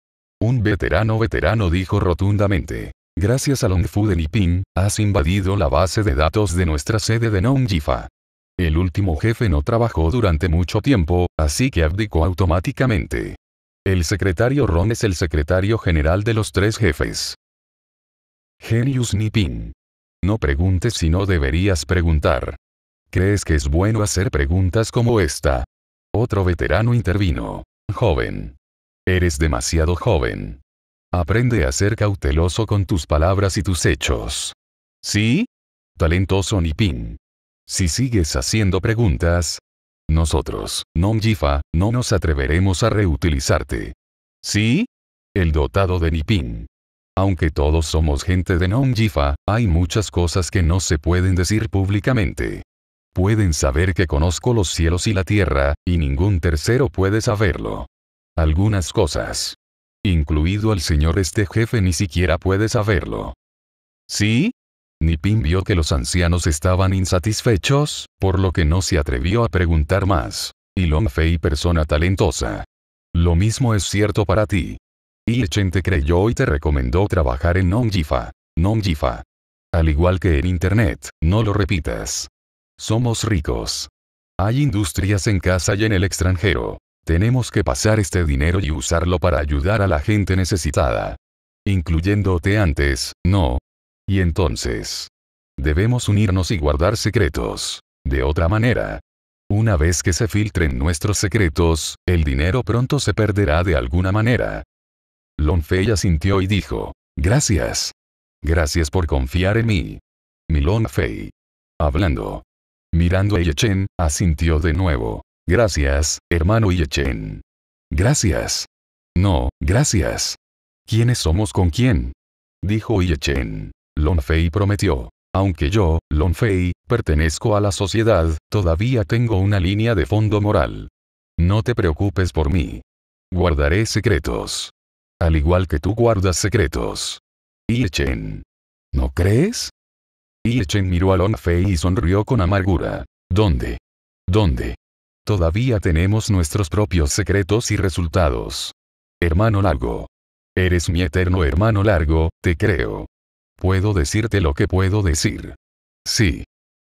Un veterano veterano dijo rotundamente. Gracias a Longfu de Nipin, has invadido la base de datos de nuestra sede de Nongjifa. El último jefe no trabajó durante mucho tiempo, así que abdicó automáticamente. El secretario Ron es el secretario general de los tres jefes. Genius Nipin. No preguntes si no deberías preguntar. ¿Crees que es bueno hacer preguntas como esta? Otro veterano intervino. Joven. Eres demasiado joven. Aprende a ser cauteloso con tus palabras y tus hechos. ¿Sí? Talentoso Nipin. Si sigues haciendo preguntas, nosotros, Nongjifa, no nos atreveremos a reutilizarte. ¿Sí? El dotado de Nipin. Aunque todos somos gente de non Jifa, hay muchas cosas que no se pueden decir públicamente. Pueden saber que conozco los cielos y la tierra, y ningún tercero puede saberlo. Algunas cosas. Incluido el señor este jefe ni siquiera puede saberlo. ¿Sí? Nipin vio que los ancianos estaban insatisfechos, por lo que no se atrevió a preguntar más. Y Longfei persona talentosa. Lo mismo es cierto para ti. Echen te creyó y te recomendó trabajar en Nongjifa. Nongjifa. Al igual que en Internet, no lo repitas. Somos ricos. Hay industrias en casa y en el extranjero. Tenemos que pasar este dinero y usarlo para ayudar a la gente necesitada. Incluyéndote antes, no, y entonces, debemos unirnos y guardar secretos. De otra manera, una vez que se filtren nuestros secretos, el dinero pronto se perderá de alguna manera. Longfei asintió y dijo, gracias. Gracias por confiar en mí. Mi Hablando. Mirando a Yechen, asintió de nuevo. Gracias, hermano Yechen. Gracias. No, gracias. ¿Quiénes somos con quién? Dijo Yechen. Longfei prometió. Aunque yo, Longfei, pertenezco a la sociedad, todavía tengo una línea de fondo moral. No te preocupes por mí. Guardaré secretos. Al igual que tú guardas secretos. Chen. ¿No crees? Chen miró a Longfei y sonrió con amargura. ¿Dónde? ¿Dónde? Todavía tenemos nuestros propios secretos y resultados. Hermano largo. Eres mi eterno hermano largo, te creo puedo decirte lo que puedo decir. Sí.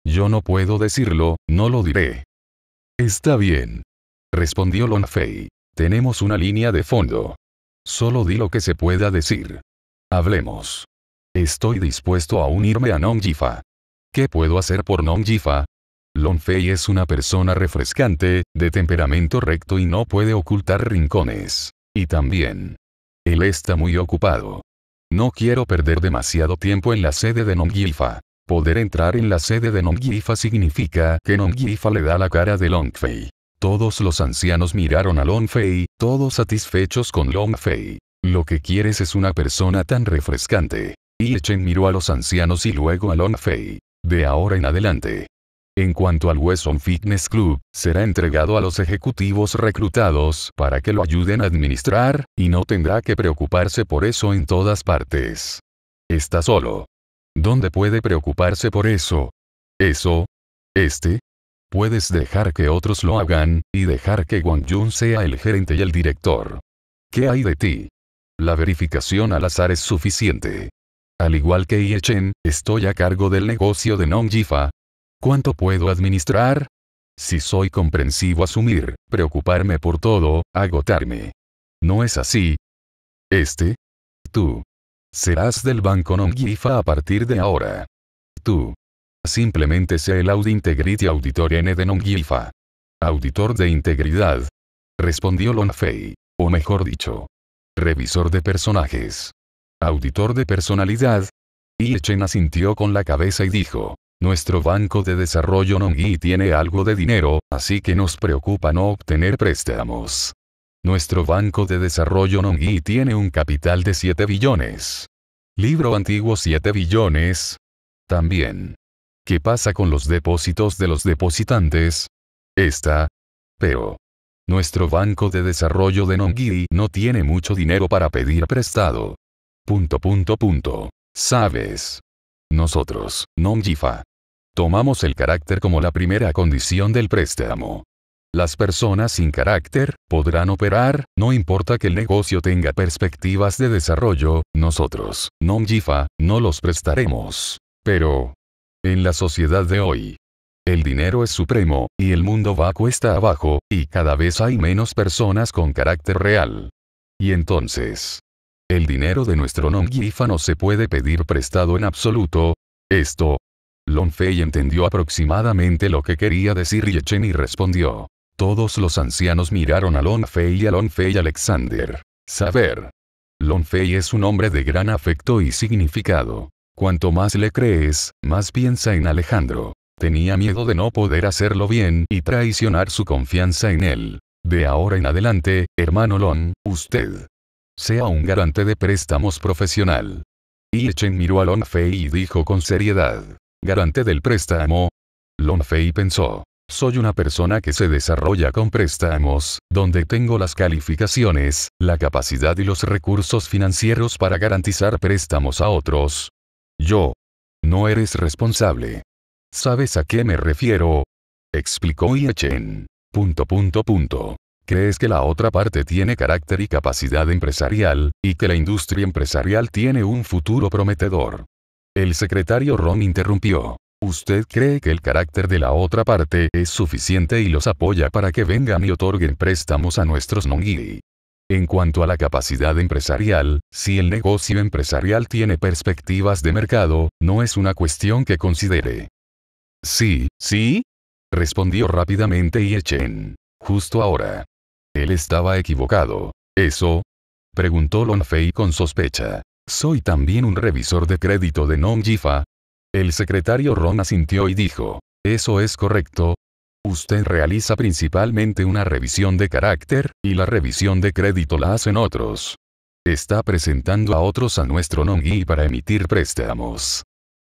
Yo no puedo decirlo, no lo diré. Está bien. Respondió Fei. Tenemos una línea de fondo. Solo di lo que se pueda decir. Hablemos. Estoy dispuesto a unirme a Nongjifa. ¿Qué puedo hacer por Nongjifa? Fei es una persona refrescante, de temperamento recto y no puede ocultar rincones. Y también. Él está muy ocupado. No quiero perder demasiado tiempo en la sede de Nongyifa. Poder entrar en la sede de Nongyifa significa que Nongyifa le da la cara de Longfei. Todos los ancianos miraron a Longfei, todos satisfechos con Longfei. Lo que quieres es una persona tan refrescante. Y Chen miró a los ancianos y luego a Longfei. De ahora en adelante, en cuanto al Wesson Fitness Club, será entregado a los ejecutivos reclutados para que lo ayuden a administrar, y no tendrá que preocuparse por eso en todas partes. Está solo. ¿Dónde puede preocuparse por eso? Eso. Este. Puedes dejar que otros lo hagan, y dejar que Wang Jun sea el gerente y el director. ¿Qué hay de ti? La verificación al azar es suficiente. Al igual que Chen, estoy a cargo del negocio de Nong Jifa, ¿Cuánto puedo administrar? Si soy comprensivo asumir, preocuparme por todo, agotarme. ¿No es así? Este. Tú. Serás del banco Nongifa a partir de ahora. Tú. Simplemente sé el Audi Integrity Auditor N de Nongifa. Auditor de integridad. Respondió Lonfei. O mejor dicho. Revisor de personajes. Auditor de personalidad. Y Echen asintió con la cabeza y dijo. Nuestro Banco de Desarrollo Nongui tiene algo de dinero, así que nos preocupa no obtener préstamos. Nuestro Banco de Desarrollo Nongui tiene un capital de 7 billones. Libro antiguo 7 billones. También. ¿Qué pasa con los depósitos de los depositantes? Esta. Pero. Nuestro Banco de Desarrollo de Nongi no tiene mucho dinero para pedir prestado. Punto punto punto. ¿Sabes? Nosotros, Nomjifa. jifa Tomamos el carácter como la primera condición del préstamo. Las personas sin carácter podrán operar, no importa que el negocio tenga perspectivas de desarrollo, nosotros, nomjifa, no los prestaremos. Pero, en la sociedad de hoy, el dinero es supremo, y el mundo va cuesta abajo, y cada vez hay menos personas con carácter real. Y entonces, el dinero de nuestro non no se puede pedir prestado en absoluto. Esto. Lonfei entendió aproximadamente lo que quería decir y respondió. Todos los ancianos miraron a Lonfei y a Lonfei Alexander. Saber. Lonfei es un hombre de gran afecto y significado. Cuanto más le crees, más piensa en Alejandro. Tenía miedo de no poder hacerlo bien y traicionar su confianza en él. De ahora en adelante, hermano Lon, usted sea un garante de préstamos profesional. Chen miró a Longfei y dijo con seriedad, ¿garante del préstamo? Longfei pensó, soy una persona que se desarrolla con préstamos, donde tengo las calificaciones, la capacidad y los recursos financieros para garantizar préstamos a otros. Yo. No eres responsable. ¿Sabes a qué me refiero? Explicó Yechen. Punto punto punto crees que la otra parte tiene carácter y capacidad empresarial, y que la industria empresarial tiene un futuro prometedor. El secretario Ron interrumpió. ¿Usted cree que el carácter de la otra parte es suficiente y los apoya para que vengan y otorguen préstamos a nuestros non En cuanto a la capacidad empresarial, si el negocio empresarial tiene perspectivas de mercado, no es una cuestión que considere. Sí, sí, respondió rápidamente echen Justo ahora. Él estaba equivocado. ¿Eso? Preguntó Lonfei con sospecha. ¿Soy también un revisor de crédito de Nom Jifa? El secretario Ron asintió y dijo. Eso es correcto. Usted realiza principalmente una revisión de carácter, y la revisión de crédito la hacen otros. Está presentando a otros a nuestro Nongi para emitir préstamos.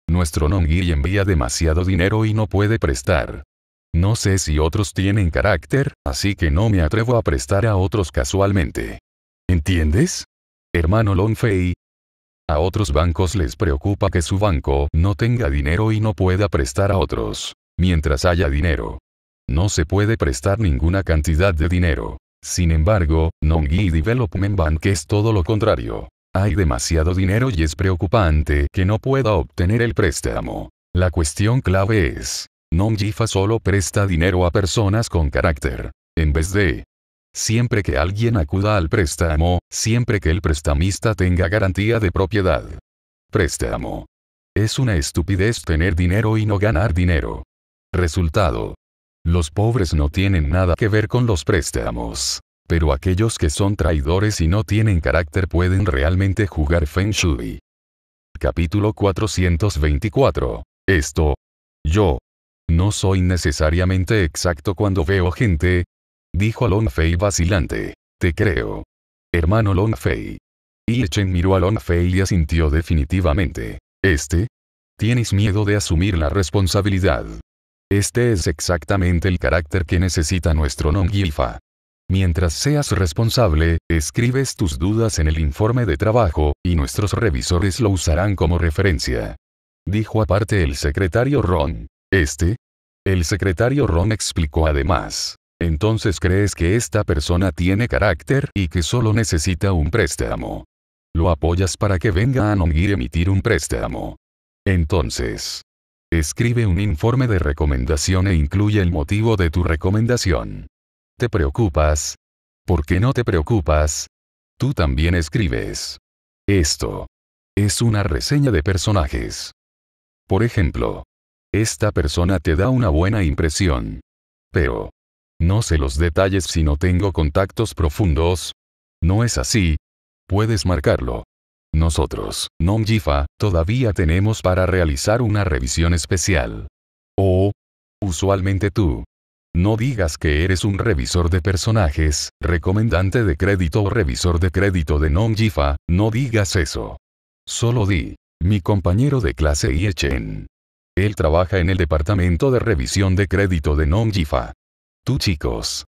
Nuestro Nongi envía demasiado dinero y no puede prestar. No sé si otros tienen carácter, así que no me atrevo a prestar a otros casualmente. ¿Entiendes? Hermano Longfei. A otros bancos les preocupa que su banco no tenga dinero y no pueda prestar a otros, mientras haya dinero. No se puede prestar ninguna cantidad de dinero. Sin embargo, Nongi Development Bank es todo lo contrario. Hay demasiado dinero y es preocupante que no pueda obtener el préstamo. La cuestión clave es, Jifa solo presta dinero a personas con carácter. En vez de Siempre que alguien acuda al préstamo, siempre que el prestamista tenga garantía de propiedad. Préstamo. Es una estupidez tener dinero y no ganar dinero. Resultado. Los pobres no tienen nada que ver con los préstamos. Pero aquellos que son traidores y no tienen carácter pueden realmente jugar Feng Shui. Capítulo 424. Esto. Yo. No soy necesariamente exacto cuando veo gente, dijo Longfei vacilante. Te creo. Hermano Longfei. Y Chen miró a Longfei y asintió definitivamente. ¿Este? Tienes miedo de asumir la responsabilidad. Este es exactamente el carácter que necesita nuestro nom Mientras seas responsable, escribes tus dudas en el informe de trabajo, y nuestros revisores lo usarán como referencia. Dijo aparte el secretario Ron. Este, el secretario Ron explicó además. Entonces crees que esta persona tiene carácter y que solo necesita un préstamo. Lo apoyas para que venga a Nongir emitir un préstamo. Entonces, escribe un informe de recomendación e incluye el motivo de tu recomendación. ¿Te preocupas? ¿Por qué no te preocupas? Tú también escribes. Esto es una reseña de personajes. Por ejemplo, esta persona te da una buena impresión. Pero. No sé los detalles si no tengo contactos profundos. No es así. Puedes marcarlo. Nosotros, Nongjifa, todavía tenemos para realizar una revisión especial. O. Usualmente tú. No digas que eres un revisor de personajes, recomendante de crédito o revisor de crédito de Nongjifa, no digas eso. Solo di. Mi compañero de clase Yechen. Él trabaja en el departamento de revisión de crédito de Jifa. Tú chicos.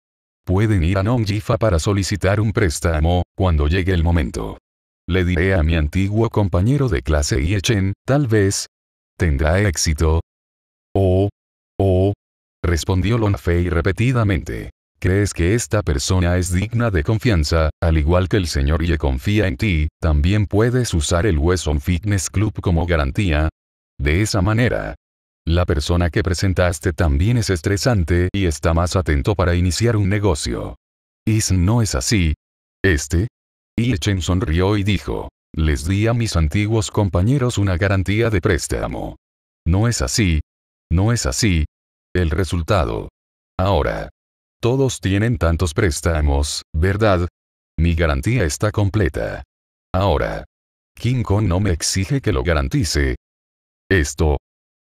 Pueden ir a Jifa para solicitar un préstamo, cuando llegue el momento. Le diré a mi antiguo compañero de clase Iechen: tal vez. ¿Tendrá éxito? Oh. Oh. Respondió Lonfei repetidamente. ¿Crees que esta persona es digna de confianza? Al igual que el señor Ye confía en ti, también puedes usar el Wesson Fitness Club como garantía, de esa manera, la persona que presentaste también es estresante y está más atento para iniciar un negocio. Is no es así. Este. Y Echen sonrió y dijo, les di a mis antiguos compañeros una garantía de préstamo. No es así. No es así. El resultado. Ahora. Todos tienen tantos préstamos, ¿verdad? Mi garantía está completa. Ahora. King Kong no me exige que lo garantice, esto.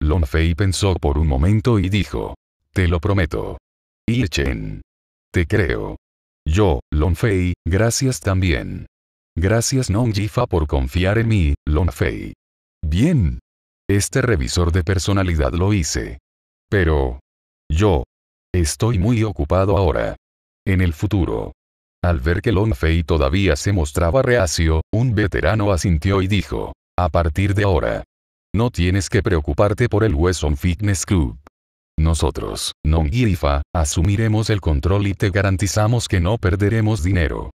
Long Fei pensó por un momento y dijo. Te lo prometo. Yi Chen. Te creo. Yo, Long Fei, gracias también. Gracias Nong Jifa por confiar en mí, Long Fei. Bien. Este revisor de personalidad lo hice. Pero. Yo. Estoy muy ocupado ahora. En el futuro. Al ver que Long Fei todavía se mostraba reacio, un veterano asintió y dijo. A partir de ahora. No tienes que preocuparte por el Wesson Fitness Club. Nosotros, non asumiremos el control y te garantizamos que no perderemos dinero.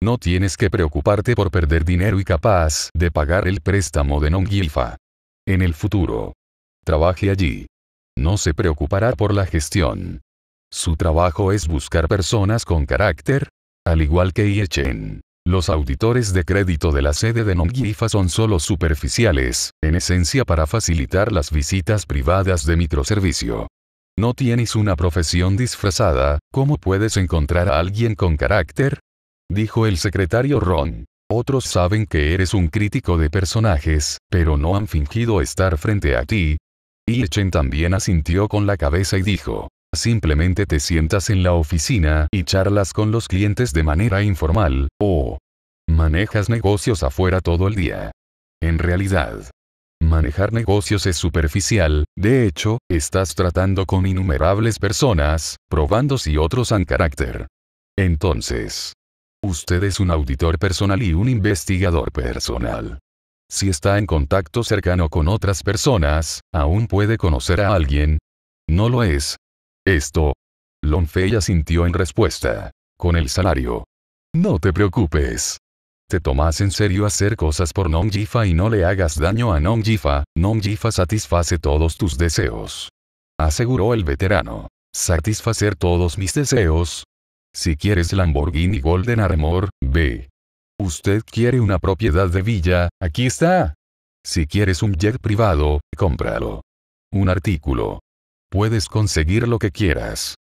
No tienes que preocuparte por perder dinero y capaz de pagar el préstamo de non En el futuro. Trabaje allí. No se preocupará por la gestión. Su trabajo es buscar personas con carácter, al igual que Yechen. Los auditores de crédito de la sede de Nongifa son solo superficiales, en esencia para facilitar las visitas privadas de microservicio. No tienes una profesión disfrazada, ¿cómo puedes encontrar a alguien con carácter? Dijo el secretario Ron. Otros saben que eres un crítico de personajes, pero no han fingido estar frente a ti. Chen también asintió con la cabeza y dijo, Simplemente te sientas en la oficina y charlas con los clientes de manera informal, o manejas negocios afuera todo el día. En realidad, manejar negocios es superficial, de hecho, estás tratando con innumerables personas, probando si otros han carácter. Entonces, usted es un auditor personal y un investigador personal. Si está en contacto cercano con otras personas, aún puede conocer a alguien. No lo es, esto. Lonfey asintió en respuesta. Con el salario. No te preocupes. Te tomas en serio hacer cosas por Nom Jifa y no le hagas daño a Non Jifa, Non Jifa satisface todos tus deseos. Aseguró el veterano. Satisfacer todos mis deseos. Si quieres Lamborghini Golden Armor, ve. Usted quiere una propiedad de villa, aquí está. Si quieres un jet privado, cómpralo. Un artículo puedes conseguir lo que quieras.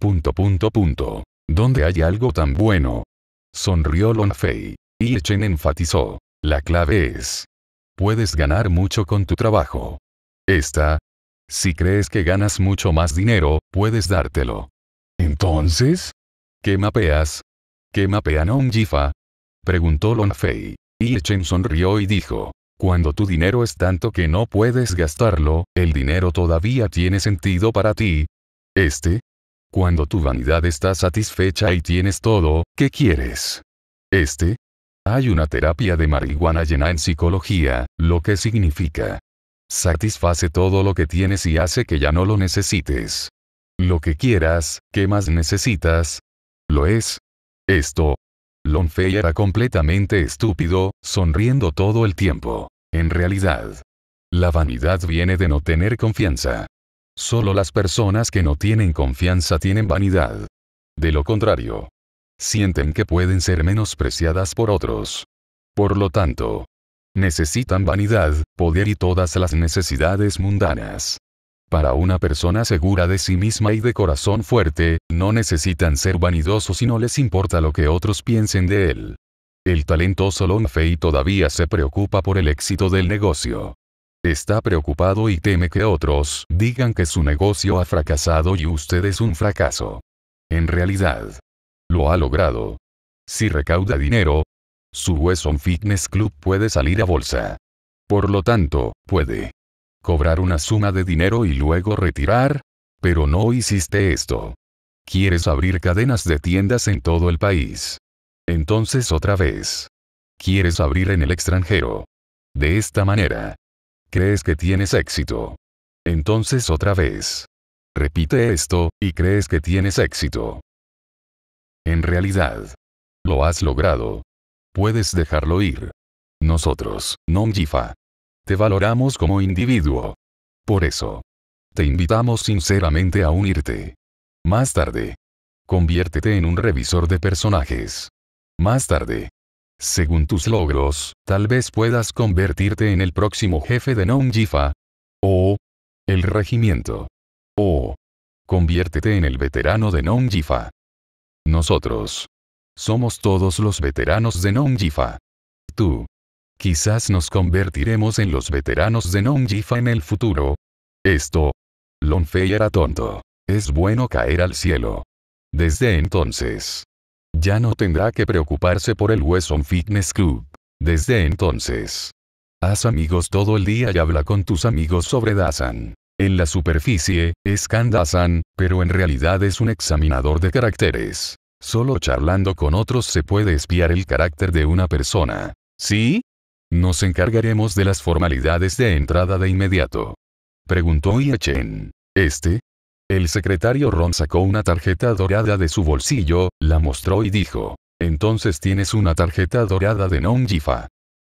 Punto punto punto. ¿Dónde hay algo tan bueno? Sonrió Lonfei. Y Chen enfatizó. La clave es. Puedes ganar mucho con tu trabajo. Esta. Si crees que ganas mucho más dinero, puedes dártelo. Entonces? ¿Qué mapeas? ¿Qué mapean a un Jifa? Preguntó Lonfei. Y Chen sonrió y dijo. Cuando tu dinero es tanto que no puedes gastarlo, el dinero todavía tiene sentido para ti. Este. Cuando tu vanidad está satisfecha y tienes todo, ¿qué quieres? Este. Hay una terapia de marihuana llena en psicología, lo que significa. Satisface todo lo que tienes y hace que ya no lo necesites. Lo que quieras, ¿qué más necesitas? Lo es. Esto, Lonfei era completamente estúpido, sonriendo todo el tiempo. En realidad, la vanidad viene de no tener confianza. Solo las personas que no tienen confianza tienen vanidad. De lo contrario, sienten que pueden ser menospreciadas por otros. Por lo tanto, necesitan vanidad, poder y todas las necesidades mundanas. Para una persona segura de sí misma y de corazón fuerte, no necesitan ser vanidosos y no les importa lo que otros piensen de él. El talentoso fey todavía se preocupa por el éxito del negocio. Está preocupado y teme que otros digan que su negocio ha fracasado y usted es un fracaso. En realidad, lo ha logrado. Si recauda dinero, su Weson Fitness Club puede salir a bolsa. Por lo tanto, puede cobrar una suma de dinero y luego retirar, pero no hiciste esto. Quieres abrir cadenas de tiendas en todo el país. Entonces otra vez. Quieres abrir en el extranjero. De esta manera. Crees que tienes éxito. Entonces otra vez. Repite esto, y crees que tienes éxito. En realidad. Lo has logrado. Puedes dejarlo ir. Nosotros, non te valoramos como individuo. Por eso. Te invitamos sinceramente a unirte. Más tarde. Conviértete en un revisor de personajes. Más tarde. Según tus logros, tal vez puedas convertirte en el próximo jefe de Non Jifa. O. El regimiento. O. Conviértete en el veterano de Non Jifa. Nosotros. Somos todos los veteranos de Non Jifa. Tú. Quizás nos convertiremos en los veteranos de Non-Jifa en el futuro. Esto. Lonfei era tonto. Es bueno caer al cielo. Desde entonces. Ya no tendrá que preocuparse por el Wesson Fitness Club. Desde entonces. Haz amigos todo el día y habla con tus amigos sobre Dasan. En la superficie, es Kandasan, pero en realidad es un examinador de caracteres. Solo charlando con otros se puede espiar el carácter de una persona. ¿Sí? Nos encargaremos de las formalidades de entrada de inmediato. Preguntó Iachen. ¿Este? El secretario Ron sacó una tarjeta dorada de su bolsillo, la mostró y dijo. Entonces tienes una tarjeta dorada de Non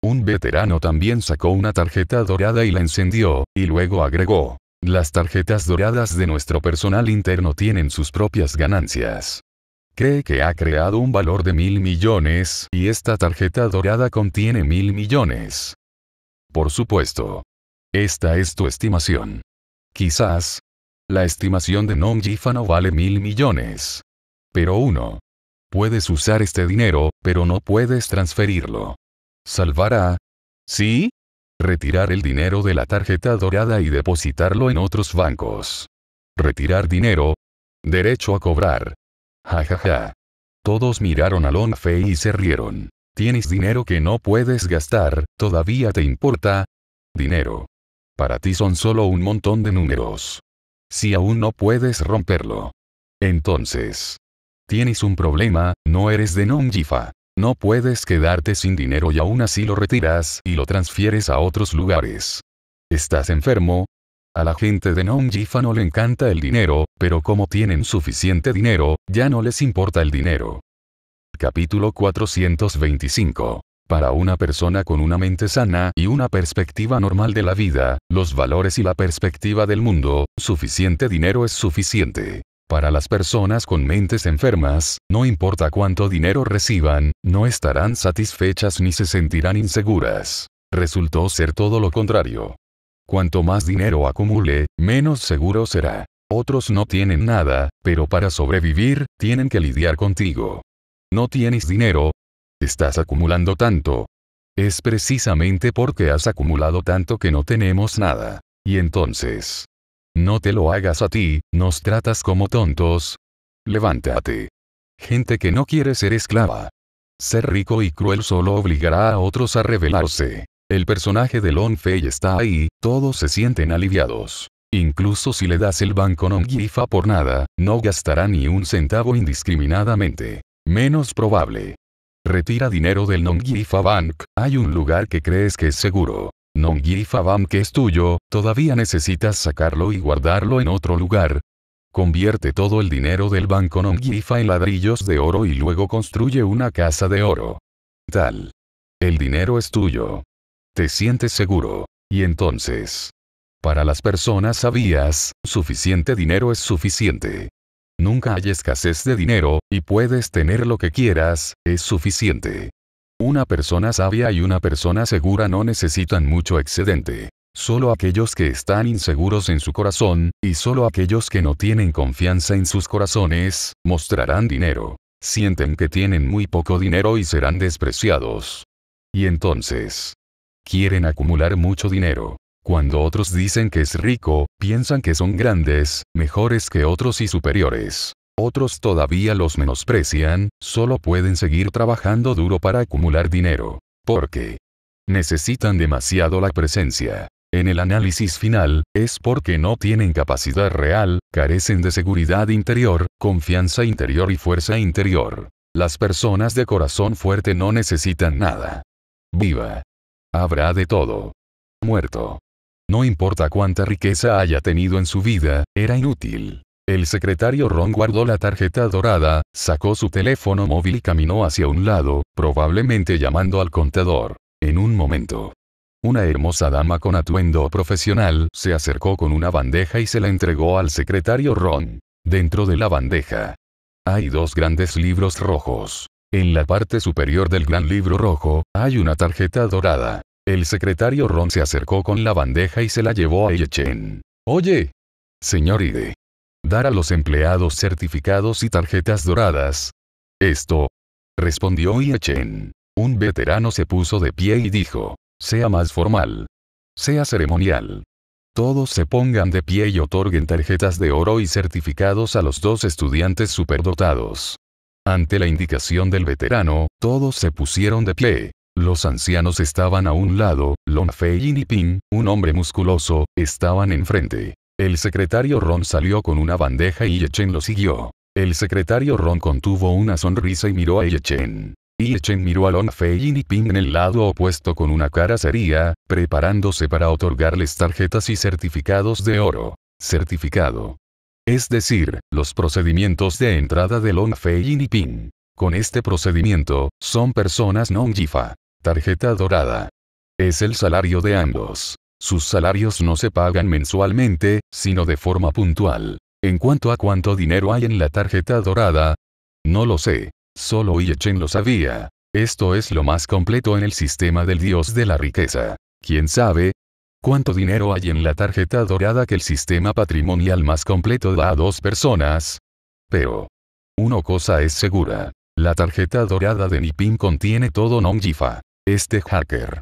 Un veterano también sacó una tarjeta dorada y la encendió, y luego agregó. Las tarjetas doradas de nuestro personal interno tienen sus propias ganancias. Cree que ha creado un valor de mil millones y esta tarjeta dorada contiene mil millones. Por supuesto. Esta es tu estimación. Quizás. La estimación de Nom no vale mil millones. Pero uno. Puedes usar este dinero, pero no puedes transferirlo. Salvará. ¿Sí? Retirar el dinero de la tarjeta dorada y depositarlo en otros bancos. Retirar dinero. Derecho a cobrar ja. Todos miraron a Long y se rieron. Tienes dinero que no puedes gastar, ¿todavía te importa? Dinero. Para ti son solo un montón de números. Si aún no puedes romperlo. Entonces. Tienes un problema, no eres de Nongjifa. No puedes quedarte sin dinero y aún así lo retiras y lo transfieres a otros lugares. Estás enfermo, a la gente de Nongjifa no le encanta el dinero, pero como tienen suficiente dinero, ya no les importa el dinero. Capítulo 425. Para una persona con una mente sana y una perspectiva normal de la vida, los valores y la perspectiva del mundo, suficiente dinero es suficiente. Para las personas con mentes enfermas, no importa cuánto dinero reciban, no estarán satisfechas ni se sentirán inseguras. Resultó ser todo lo contrario. Cuanto más dinero acumule, menos seguro será. Otros no tienen nada, pero para sobrevivir, tienen que lidiar contigo. No tienes dinero. Estás acumulando tanto. Es precisamente porque has acumulado tanto que no tenemos nada. Y entonces. No te lo hagas a ti, nos tratas como tontos. Levántate. Gente que no quiere ser esclava. Ser rico y cruel solo obligará a otros a rebelarse. El personaje de Lon Fei está ahí, todos se sienten aliviados. Incluso si le das el banco Gifa por nada, no gastará ni un centavo indiscriminadamente. Menos probable. Retira dinero del Nongifa Bank, hay un lugar que crees que es seguro. Nongifa Bank es tuyo, todavía necesitas sacarlo y guardarlo en otro lugar. Convierte todo el dinero del banco Nongifa en ladrillos de oro y luego construye una casa de oro. Tal. El dinero es tuyo te sientes seguro. Y entonces, para las personas sabias suficiente dinero es suficiente. Nunca hay escasez de dinero, y puedes tener lo que quieras, es suficiente. Una persona sabia y una persona segura no necesitan mucho excedente. Solo aquellos que están inseguros en su corazón, y solo aquellos que no tienen confianza en sus corazones, mostrarán dinero. Sienten que tienen muy poco dinero y serán despreciados. Y entonces, Quieren acumular mucho dinero. Cuando otros dicen que es rico, piensan que son grandes, mejores que otros y superiores. Otros todavía los menosprecian, solo pueden seguir trabajando duro para acumular dinero. Porque necesitan demasiado la presencia. En el análisis final, es porque no tienen capacidad real, carecen de seguridad interior, confianza interior y fuerza interior. Las personas de corazón fuerte no necesitan nada. Viva. Habrá de todo. Muerto. No importa cuánta riqueza haya tenido en su vida, era inútil. El secretario Ron guardó la tarjeta dorada, sacó su teléfono móvil y caminó hacia un lado, probablemente llamando al contador. En un momento. Una hermosa dama con atuendo profesional se acercó con una bandeja y se la entregó al secretario Ron. Dentro de la bandeja. Hay dos grandes libros rojos. En la parte superior del gran libro rojo, hay una tarjeta dorada. El secretario Ron se acercó con la bandeja y se la llevó a Chen. Oye, señor Ide. Dar a los empleados certificados y tarjetas doradas. Esto. Respondió Chen. Un veterano se puso de pie y dijo. Sea más formal. Sea ceremonial. Todos se pongan de pie y otorguen tarjetas de oro y certificados a los dos estudiantes superdotados. Ante la indicación del veterano, todos se pusieron de pie. Los ancianos estaban a un lado, Long Fei y Ping, un hombre musculoso, estaban enfrente. El secretario Ron salió con una bandeja y Yechen lo siguió. El secretario Ron contuvo una sonrisa y miró a Yechen. Yechen miró a Long Fei y Ping en el lado opuesto con una cara seria, preparándose para otorgarles tarjetas y certificados de oro. Certificado es decir, los procedimientos de entrada de Longfei y Ping. Con este procedimiento, son personas non-jifa. Tarjeta dorada. Es el salario de ambos. Sus salarios no se pagan mensualmente, sino de forma puntual. En cuanto a cuánto dinero hay en la tarjeta dorada, no lo sé. Solo Yechen lo sabía. Esto es lo más completo en el sistema del dios de la riqueza. Quién sabe, ¿Cuánto dinero hay en la tarjeta dorada que el sistema patrimonial más completo da a dos personas? Pero. Una cosa es segura. La tarjeta dorada de Nipin contiene todo Nongifa. Este hacker.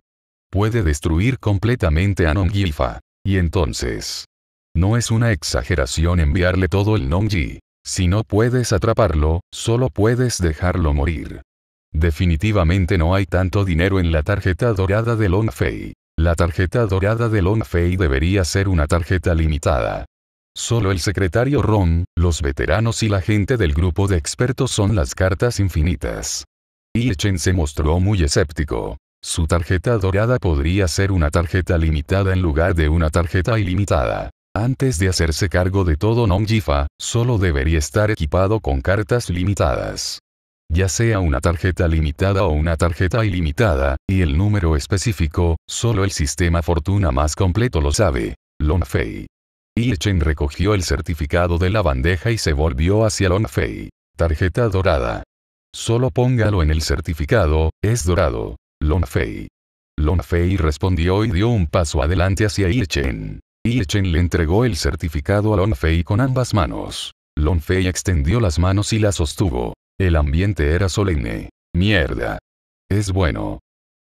Puede destruir completamente a Nongifa. Y entonces. No es una exageración enviarle todo el Nongji. Si no puedes atraparlo, solo puedes dejarlo morir. Definitivamente no hay tanto dinero en la tarjeta dorada de Longfei. La tarjeta dorada de Long Fei debería ser una tarjeta limitada. Solo el secretario Ron, los veteranos y la gente del grupo de expertos son las cartas infinitas. Y Chen se mostró muy escéptico. Su tarjeta dorada podría ser una tarjeta limitada en lugar de una tarjeta ilimitada. Antes de hacerse cargo de todo Nong Jifa, solo debería estar equipado con cartas limitadas ya sea una tarjeta limitada o una tarjeta ilimitada, y el número específico, solo el sistema Fortuna más completo lo sabe. Longfei. Y Chen recogió el certificado de la bandeja y se volvió hacia Longfei. Tarjeta dorada. Solo póngalo en el certificado, es dorado. Longfei. Longfei respondió y dio un paso adelante hacia Yichen. Chen le entregó el certificado a Longfei con ambas manos. Longfei extendió las manos y las sostuvo. El ambiente era solemne. Mierda. Es bueno.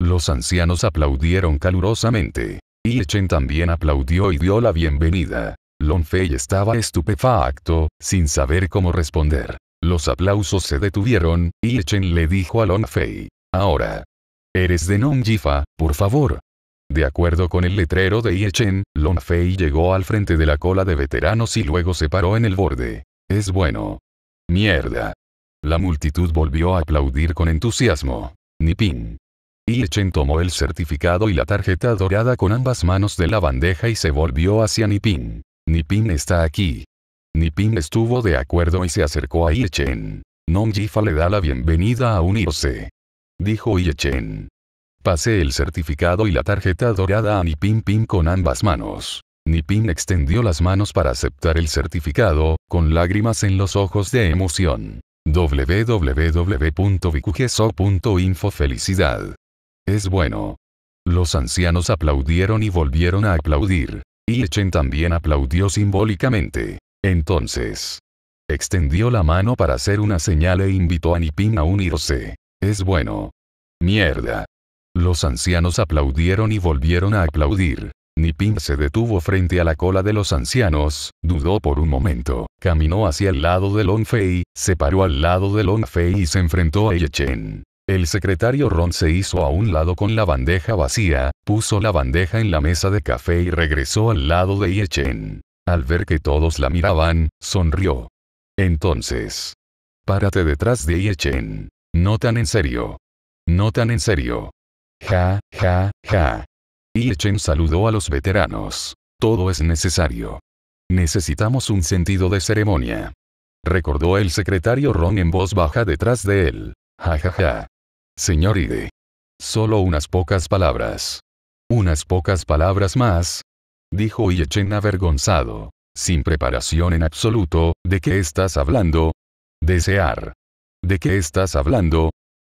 Los ancianos aplaudieron calurosamente. Y Chen también aplaudió y dio la bienvenida. Longfei estaba estupefacto, sin saber cómo responder. Los aplausos se detuvieron, y Chen le dijo a Longfei. Ahora. Eres de Nongjifa, por favor. De acuerdo con el letrero de Iechen, Longfei llegó al frente de la cola de veteranos y luego se paró en el borde. Es bueno. Mierda. La multitud volvió a aplaudir con entusiasmo. Nipin. Chen tomó el certificado y la tarjeta dorada con ambas manos de la bandeja y se volvió hacia Nipin. Nipin está aquí. Nipin estuvo de acuerdo y se acercó a Chen. Jifa le da la bienvenida a unirse. Dijo Chen. Pasé el certificado y la tarjeta dorada a Nipin Pin con ambas manos. Nipin extendió las manos para aceptar el certificado, con lágrimas en los ojos de emoción www.vicugeso.info Felicidad. Es bueno. Los ancianos aplaudieron y volvieron a aplaudir. Y Echen también aplaudió simbólicamente. Entonces, extendió la mano para hacer una señal e invitó a Nipin a unirse. Es bueno. Mierda. Los ancianos aplaudieron y volvieron a aplaudir. Nipin se detuvo frente a la cola de los ancianos, dudó por un momento, caminó hacia el lado de Fei, se paró al lado de Fei y se enfrentó a Chen. El secretario Ron se hizo a un lado con la bandeja vacía, puso la bandeja en la mesa de café y regresó al lado de Chen. Al ver que todos la miraban, sonrió. Entonces. Párate detrás de Chen. No tan en serio. No tan en serio. Ja, ja, ja. Chen saludó a los veteranos. Todo es necesario. Necesitamos un sentido de ceremonia. Recordó el secretario Ron en voz baja detrás de él. Ja ja ja. Señor Ide. Solo unas pocas palabras. Unas pocas palabras más. Dijo Chen avergonzado. Sin preparación en absoluto, ¿de qué estás hablando? Desear. ¿De qué estás hablando?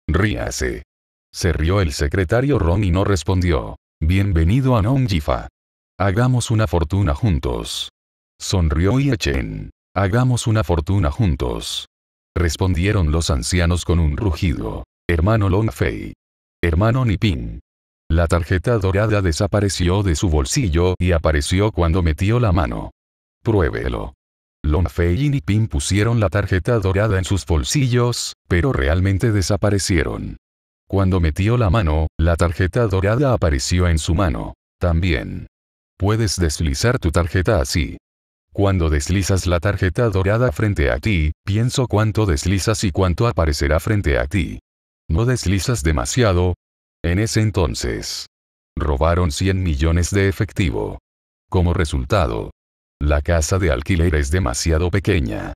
Ríase. Se rió el secretario Ron y no respondió. Bienvenido a Nongjifa. Hagamos una fortuna juntos. Sonrió Chen. Hagamos una fortuna juntos. Respondieron los ancianos con un rugido. Hermano Longfei. Hermano Nipin. La tarjeta dorada desapareció de su bolsillo y apareció cuando metió la mano. Pruébelo. Longfei y Nipin pusieron la tarjeta dorada en sus bolsillos, pero realmente desaparecieron. Cuando metió la mano, la tarjeta dorada apareció en su mano. También. Puedes deslizar tu tarjeta así. Cuando deslizas la tarjeta dorada frente a ti, pienso cuánto deslizas y cuánto aparecerá frente a ti. No deslizas demasiado. En ese entonces. Robaron 100 millones de efectivo. Como resultado. La casa de alquiler es demasiado pequeña.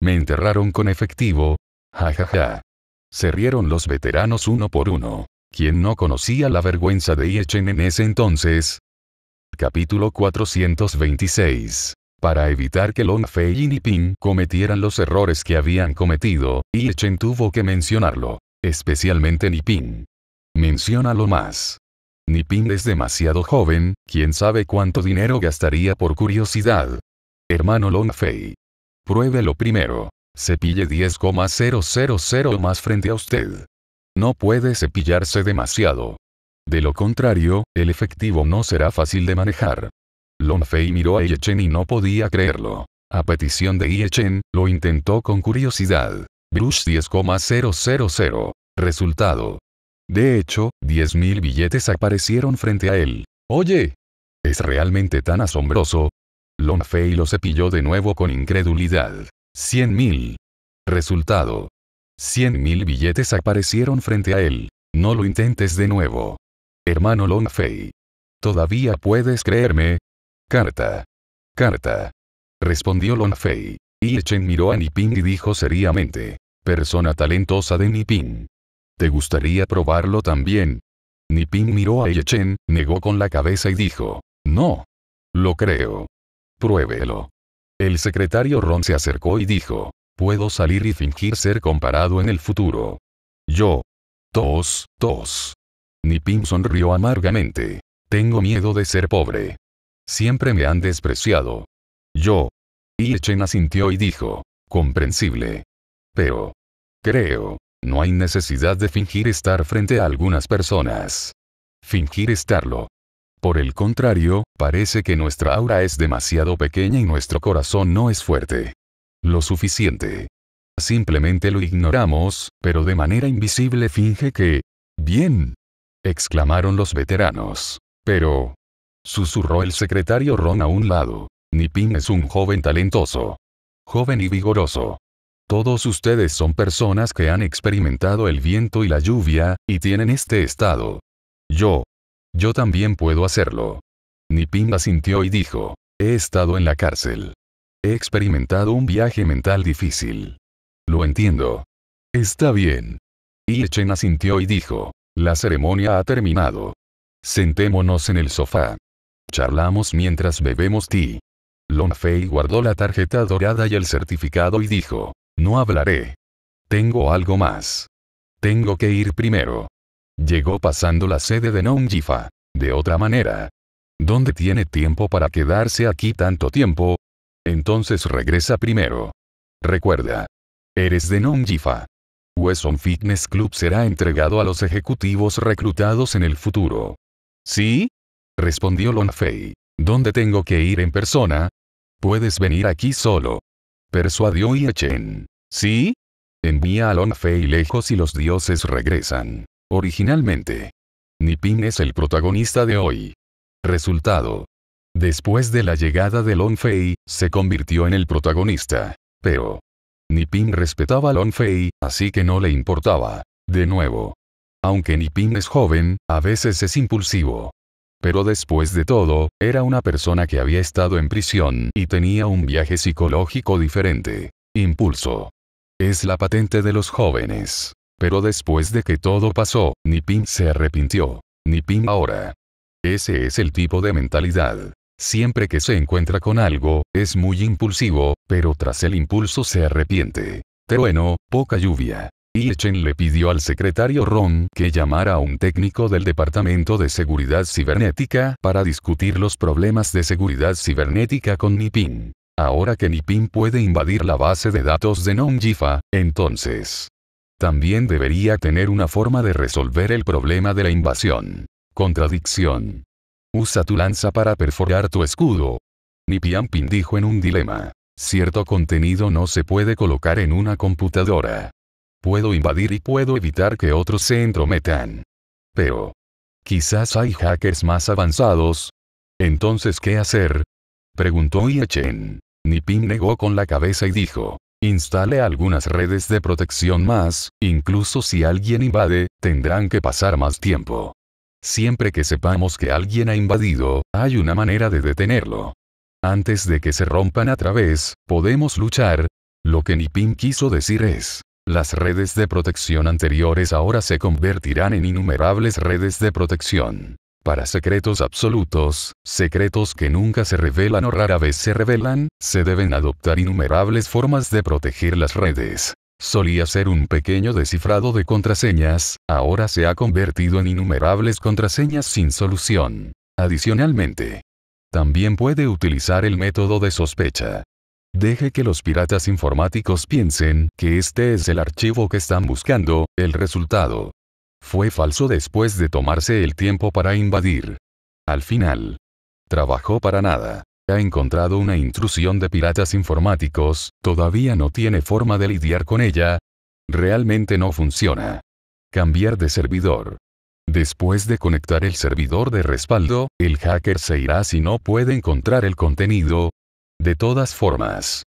Me enterraron con efectivo. Ja ja ja. Se rieron los veteranos uno por uno. ¿Quién no conocía la vergüenza de Chen en ese entonces? Capítulo 426. Para evitar que Long Fei y Ping cometieran los errores que habían cometido, Chen tuvo que mencionarlo. Especialmente Ni Menciona Menciónalo más. Ni Ping es demasiado joven, quién sabe cuánto dinero gastaría por curiosidad. Hermano Long Fei. Pruébelo primero. Cepille 10,000 más frente a usted. No puede cepillarse demasiado. De lo contrario, el efectivo no será fácil de manejar. Longfei miró a Yechen y no podía creerlo. A petición de Yechen, lo intentó con curiosidad. Brush 10,000. Resultado. De hecho, 10.000 billetes aparecieron frente a él. Oye. ¿Es realmente tan asombroso? Longfei lo cepilló de nuevo con incredulidad. 100.000. Resultado. 100.000 billetes aparecieron frente a él. No lo intentes de nuevo. Hermano Longfei. ¿Todavía puedes creerme? Carta. Carta. Respondió Longfei. Y Chen miró a Niping y dijo seriamente. Persona talentosa de Niping. ¿Te gustaría probarlo también? Ping miró a Chen, negó con la cabeza y dijo. No. Lo creo. Pruébelo. El secretario Ron se acercó y dijo, puedo salir y fingir ser comparado en el futuro. Yo. Tos, tos. Nipin sonrió amargamente. Tengo miedo de ser pobre. Siempre me han despreciado. Yo. Y Echen asintió y dijo, comprensible. Pero. Creo, no hay necesidad de fingir estar frente a algunas personas. Fingir estarlo, por el contrario, parece que nuestra aura es demasiado pequeña y nuestro corazón no es fuerte. Lo suficiente. Simplemente lo ignoramos, pero de manera invisible finge que... Bien. exclamaron los veteranos. Pero... susurró el secretario Ron a un lado. Nipin es un joven talentoso. Joven y vigoroso. Todos ustedes son personas que han experimentado el viento y la lluvia, y tienen este estado. Yo, yo también puedo hacerlo. Nipimba sintió y dijo, he estado en la cárcel. He experimentado un viaje mental difícil. Lo entiendo. Está bien. y echen asintió y dijo, la ceremonia ha terminado. Sentémonos en el sofá. Charlamos mientras bebemos ti Longfei guardó la tarjeta dorada y el certificado y dijo, no hablaré. Tengo algo más. Tengo que ir primero. Llegó pasando la sede de Nongjifa. De otra manera. ¿Dónde tiene tiempo para quedarse aquí tanto tiempo? Entonces regresa primero. Recuerda. Eres de Nongjifa. Wesson Fitness Club será entregado a los ejecutivos reclutados en el futuro. ¿Sí? Respondió Longfei. ¿Dónde tengo que ir en persona? Puedes venir aquí solo. Persuadió Yechen. ¿Sí? Envía a Longfei lejos y los dioses regresan. Originalmente, ni ping es el protagonista de hoy. Resultado. Después de la llegada de fei se convirtió en el protagonista. Pero. ping respetaba a fei así que no le importaba. De nuevo. Aunque ping es joven, a veces es impulsivo. Pero después de todo, era una persona que había estado en prisión y tenía un viaje psicológico diferente. Impulso. Es la patente de los jóvenes. Pero después de que todo pasó, Nipin se arrepintió. Nipin ahora. Ese es el tipo de mentalidad. Siempre que se encuentra con algo, es muy impulsivo, pero tras el impulso se arrepiente. bueno, poca lluvia. Echen le pidió al secretario Ron que llamara a un técnico del Departamento de Seguridad Cibernética para discutir los problemas de seguridad cibernética con Nipin. Ahora que Nipin puede invadir la base de datos de non entonces, también debería tener una forma de resolver el problema de la invasión. Contradicción. Usa tu lanza para perforar tu escudo. Nipiampin dijo en un dilema. Cierto contenido no se puede colocar en una computadora. Puedo invadir y puedo evitar que otros se entrometan. Pero. Quizás hay hackers más avanzados. Entonces, ¿qué hacer? Preguntó Yechen. Nipin negó con la cabeza y dijo. Instale algunas redes de protección más, incluso si alguien invade, tendrán que pasar más tiempo. Siempre que sepamos que alguien ha invadido, hay una manera de detenerlo. Antes de que se rompan a través, podemos luchar. Lo que Nipin quiso decir es, las redes de protección anteriores ahora se convertirán en innumerables redes de protección para secretos absolutos, secretos que nunca se revelan o rara vez se revelan, se deben adoptar innumerables formas de proteger las redes. Solía ser un pequeño descifrado de contraseñas, ahora se ha convertido en innumerables contraseñas sin solución. Adicionalmente, también puede utilizar el método de sospecha. Deje que los piratas informáticos piensen que este es el archivo que están buscando, el resultado fue falso después de tomarse el tiempo para invadir. Al final. Trabajó para nada. Ha encontrado una intrusión de piratas informáticos, todavía no tiene forma de lidiar con ella. Realmente no funciona. Cambiar de servidor. Después de conectar el servidor de respaldo, el hacker se irá si no puede encontrar el contenido. De todas formas,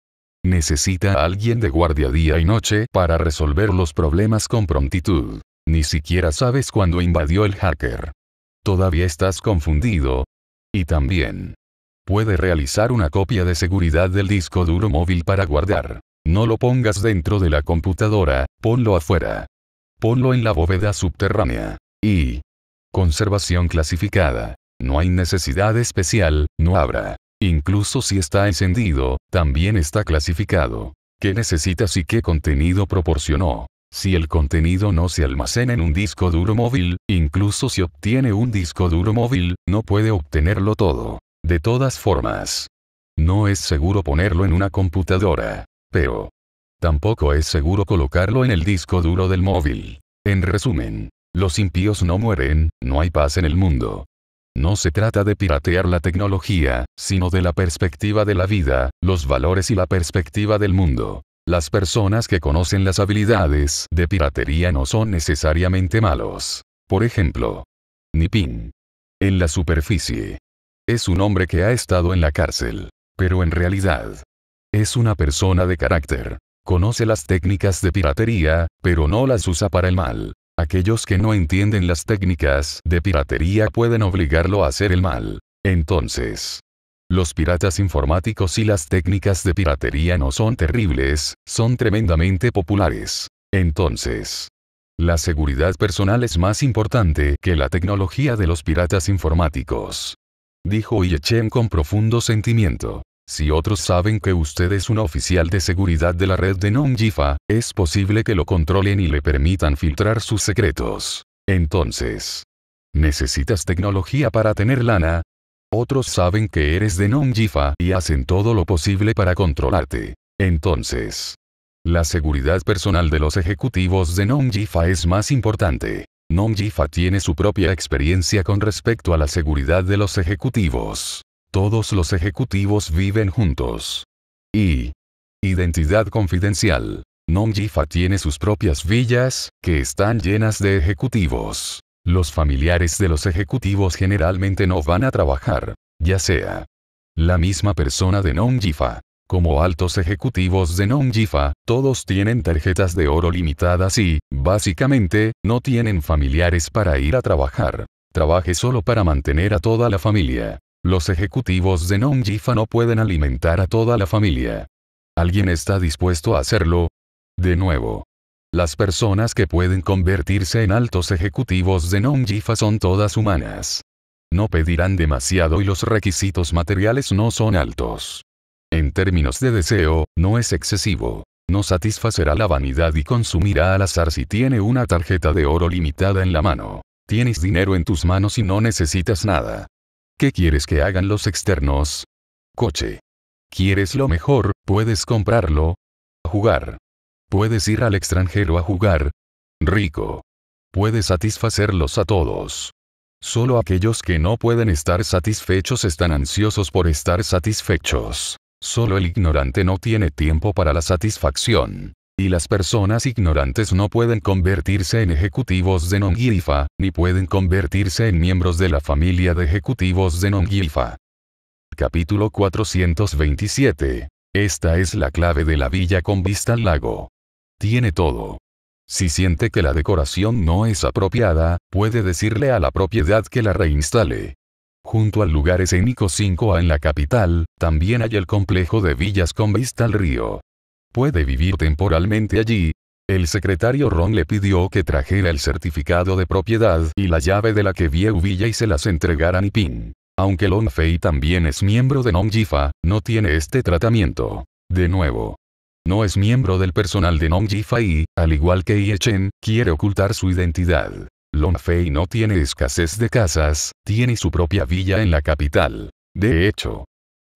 necesita a alguien de guardia día y noche para resolver los problemas con prontitud. Ni siquiera sabes cuándo invadió el hacker. Todavía estás confundido. Y también. Puede realizar una copia de seguridad del disco duro móvil para guardar. No lo pongas dentro de la computadora, ponlo afuera. Ponlo en la bóveda subterránea. Y. Conservación clasificada. No hay necesidad especial, no habrá. Incluso si está encendido, también está clasificado. ¿Qué necesitas y qué contenido proporcionó? Si el contenido no se almacena en un disco duro móvil, incluso si obtiene un disco duro móvil, no puede obtenerlo todo. De todas formas, no es seguro ponerlo en una computadora. Pero, tampoco es seguro colocarlo en el disco duro del móvil. En resumen, los impíos no mueren, no hay paz en el mundo. No se trata de piratear la tecnología, sino de la perspectiva de la vida, los valores y la perspectiva del mundo. Las personas que conocen las habilidades de piratería no son necesariamente malos. Por ejemplo, Nipin. En la superficie. Es un hombre que ha estado en la cárcel. Pero en realidad. Es una persona de carácter. Conoce las técnicas de piratería, pero no las usa para el mal. Aquellos que no entienden las técnicas de piratería pueden obligarlo a hacer el mal. Entonces, los piratas informáticos y las técnicas de piratería no son terribles, son tremendamente populares. Entonces, la seguridad personal es más importante que la tecnología de los piratas informáticos. Dijo Yechen con profundo sentimiento. Si otros saben que usted es un oficial de seguridad de la red de Nongjifa, es posible que lo controlen y le permitan filtrar sus secretos. Entonces, ¿necesitas tecnología para tener lana? Otros saben que eres de non-jifa y hacen todo lo posible para controlarte. Entonces, la seguridad personal de los ejecutivos de non-jifa es más importante. Non-jifa tiene su propia experiencia con respecto a la seguridad de los ejecutivos. Todos los ejecutivos viven juntos. Y. Identidad confidencial. Jifa tiene sus propias villas, que están llenas de ejecutivos. Los familiares de los ejecutivos generalmente no van a trabajar, ya sea la misma persona de Non-Jifa. Como altos ejecutivos de Non-Jifa, todos tienen tarjetas de oro limitadas y, básicamente, no tienen familiares para ir a trabajar. Trabaje solo para mantener a toda la familia. Los ejecutivos de Non-Jifa no pueden alimentar a toda la familia. ¿Alguien está dispuesto a hacerlo? De nuevo, las personas que pueden convertirse en altos ejecutivos de non-jifa son todas humanas. No pedirán demasiado y los requisitos materiales no son altos. En términos de deseo, no es excesivo. No satisfacerá la vanidad y consumirá al azar si tiene una tarjeta de oro limitada en la mano. Tienes dinero en tus manos y no necesitas nada. ¿Qué quieres que hagan los externos? Coche. ¿Quieres lo mejor? Puedes comprarlo. Jugar. Puedes ir al extranjero a jugar. Rico. Puedes satisfacerlos a todos. Solo aquellos que no pueden estar satisfechos están ansiosos por estar satisfechos. Solo el ignorante no tiene tiempo para la satisfacción. Y las personas ignorantes no pueden convertirse en ejecutivos de Nongilfa, ni pueden convertirse en miembros de la familia de ejecutivos de Nongilfa. Capítulo 427. Esta es la clave de la villa con vista al lago. Tiene todo. Si siente que la decoración no es apropiada, puede decirle a la propiedad que la reinstale. Junto al lugar escénico 5A en la capital, también hay el complejo de villas con vista al río. Puede vivir temporalmente allí. El secretario Ron le pidió que trajera el certificado de propiedad y la llave de la que Vieu Villa y se las entregaran y Ping. Aunque Lon Fei también es miembro de Nongjifa, no tiene este tratamiento. De nuevo, no es miembro del personal de Nong ji y, al igual que Ye Chen, quiere ocultar su identidad. Long Fei no tiene escasez de casas, tiene su propia villa en la capital. De hecho,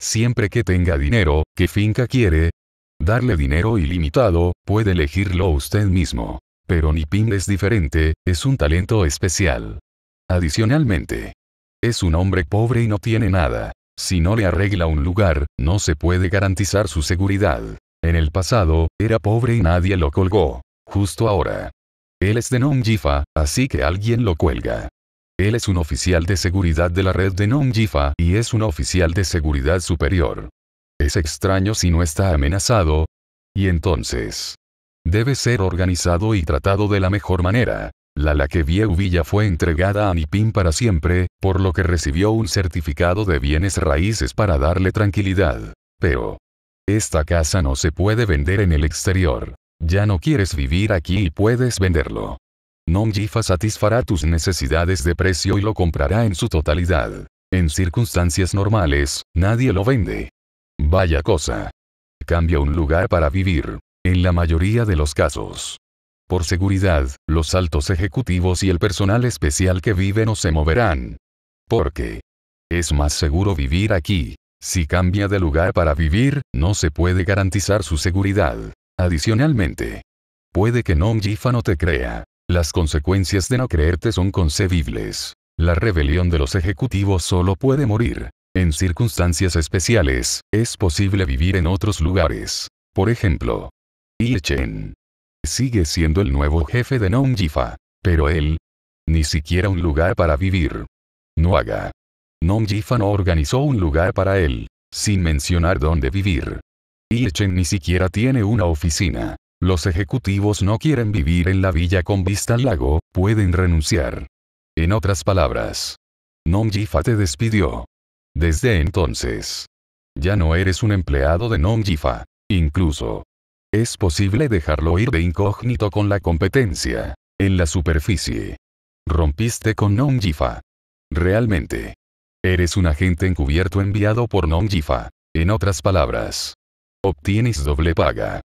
siempre que tenga dinero, ¿qué finca quiere? Darle dinero ilimitado, puede elegirlo usted mismo. Pero Ping es diferente, es un talento especial. Adicionalmente, es un hombre pobre y no tiene nada. Si no le arregla un lugar, no se puede garantizar su seguridad. En el pasado, era pobre y nadie lo colgó. Justo ahora. Él es de Jifa, así que alguien lo cuelga. Él es un oficial de seguridad de la red de Jifa y es un oficial de seguridad superior. Es extraño si no está amenazado. Y entonces. Debe ser organizado y tratado de la mejor manera. La que vieu Villa fue entregada a Nipin para siempre, por lo que recibió un certificado de bienes raíces para darle tranquilidad. Pero, esta casa no se puede vender en el exterior. Ya no quieres vivir aquí y puedes venderlo. Nomjifa satisfará tus necesidades de precio y lo comprará en su totalidad. En circunstancias normales, nadie lo vende. Vaya cosa. Cambia un lugar para vivir. En la mayoría de los casos. Por seguridad, los altos ejecutivos y el personal especial que vive no se moverán. Porque es más seguro vivir aquí. Si cambia de lugar para vivir, no se puede garantizar su seguridad. Adicionalmente, puede que Nong Jifa no te crea. Las consecuencias de no creerte son concebibles. La rebelión de los ejecutivos solo puede morir. En circunstancias especiales, es posible vivir en otros lugares. Por ejemplo, Chen sigue siendo el nuevo jefe de Nong Jifa. Pero él, ni siquiera un lugar para vivir. No haga. Nom no organizó un lugar para él, sin mencionar dónde vivir. Y Echen ni siquiera tiene una oficina. Los ejecutivos no quieren vivir en la villa con vista al lago, pueden renunciar. En otras palabras, Nom Jifa te despidió. Desde entonces, ya no eres un empleado de Nom Jifa, Incluso, es posible dejarlo ir de incógnito con la competencia, en la superficie. Rompiste con Nom Jifa. Realmente. Eres un agente encubierto enviado por Nongjifa. En otras palabras, obtienes doble paga.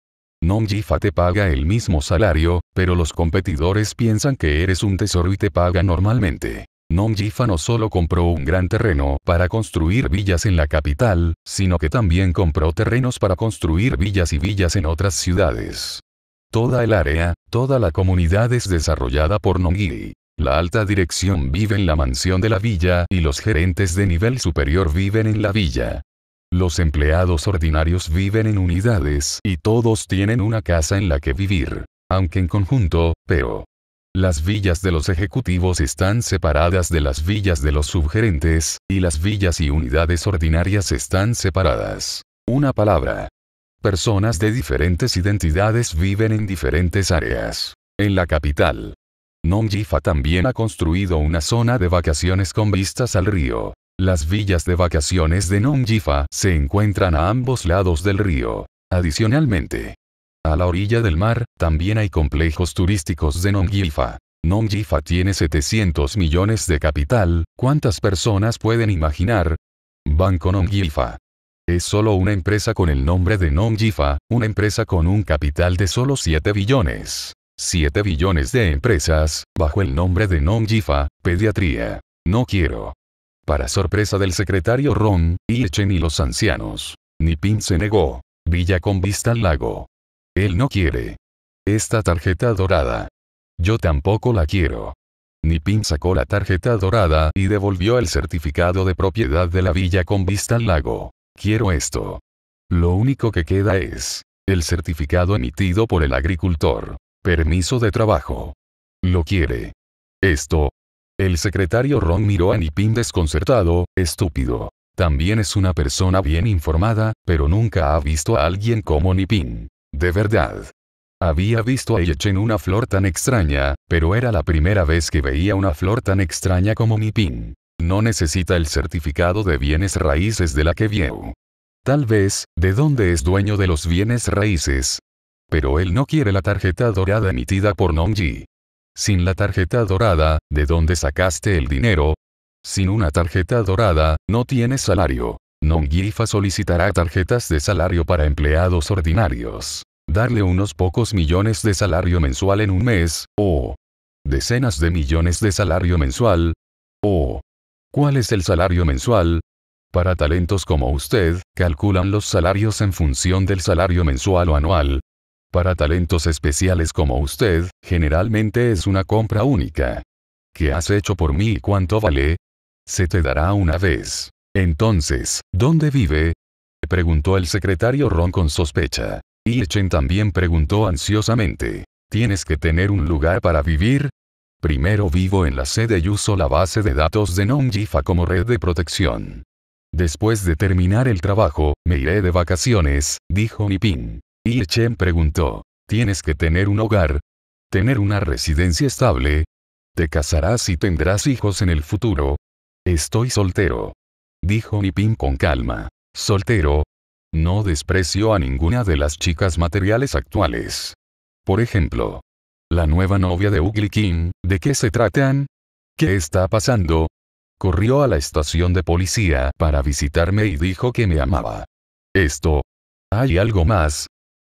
Nongjifa te paga el mismo salario, pero los competidores piensan que eres un tesoro y te paga normalmente. Nongjifa no solo compró un gran terreno para construir villas en la capital, sino que también compró terrenos para construir villas y villas en otras ciudades. Toda el área, toda la comunidad es desarrollada por Nongiri. La alta dirección vive en la mansión de la villa y los gerentes de nivel superior viven en la villa. Los empleados ordinarios viven en unidades y todos tienen una casa en la que vivir, aunque en conjunto, pero... Las villas de los ejecutivos están separadas de las villas de los subgerentes, y las villas y unidades ordinarias están separadas. Una palabra. Personas de diferentes identidades viven en diferentes áreas. En la capital, Nongyifa también ha construido una zona de vacaciones con vistas al río. Las villas de vacaciones de Nongjifa se encuentran a ambos lados del río. Adicionalmente, a la orilla del mar, también hay complejos turísticos de Nongyifa. Nongyifa tiene 700 millones de capital, ¿cuántas personas pueden imaginar? Banco Nongyifa. Es solo una empresa con el nombre de Nongyifa, una empresa con un capital de solo 7 billones. 7 billones de empresas, bajo el nombre de non Jifa, pediatría. No quiero. Para sorpresa del secretario Ron, Ilchen y los ancianos. Nipin se negó. Villa con vista al lago. Él no quiere. Esta tarjeta dorada. Yo tampoco la quiero. Nipin sacó la tarjeta dorada y devolvió el certificado de propiedad de la villa con vista al lago. Quiero esto. Lo único que queda es el certificado emitido por el agricultor. Permiso de trabajo. Lo quiere. Esto. El secretario Ron miró a Nipin desconcertado, estúpido. También es una persona bien informada, pero nunca ha visto a alguien como Nipin. De verdad. Había visto a Yechen una flor tan extraña, pero era la primera vez que veía una flor tan extraña como Nipin. No necesita el certificado de bienes raíces de la que vio. Tal vez, ¿de dónde es dueño de los bienes raíces? Pero él no quiere la tarjeta dorada emitida por Nongji. Sin la tarjeta dorada, ¿de dónde sacaste el dinero? Sin una tarjeta dorada, no tienes salario. Nongifa solicitará tarjetas de salario para empleados ordinarios. Darle unos pocos millones de salario mensual en un mes, o decenas de millones de salario mensual, o ¿cuál es el salario mensual? Para talentos como usted, calculan los salarios en función del salario mensual o anual, para talentos especiales como usted, generalmente es una compra única. ¿Qué has hecho por mí y cuánto vale? Se te dará una vez. Entonces, ¿dónde vive? Preguntó el secretario Ron con sospecha. Y Echen también preguntó ansiosamente. ¿Tienes que tener un lugar para vivir? Primero vivo en la sede y uso la base de datos de Nongjifa como red de protección. Después de terminar el trabajo, me iré de vacaciones, dijo Nipin. Chen preguntó, ¿tienes que tener un hogar? ¿Tener una residencia estable? ¿Te casarás y tendrás hijos en el futuro? Estoy soltero. Dijo Nipin con calma. ¿Soltero? No desprecio a ninguna de las chicas materiales actuales. Por ejemplo, la nueva novia de Ugly Kim. ¿de qué se tratan? ¿Qué está pasando? Corrió a la estación de policía para visitarme y dijo que me amaba. Esto. Hay algo más,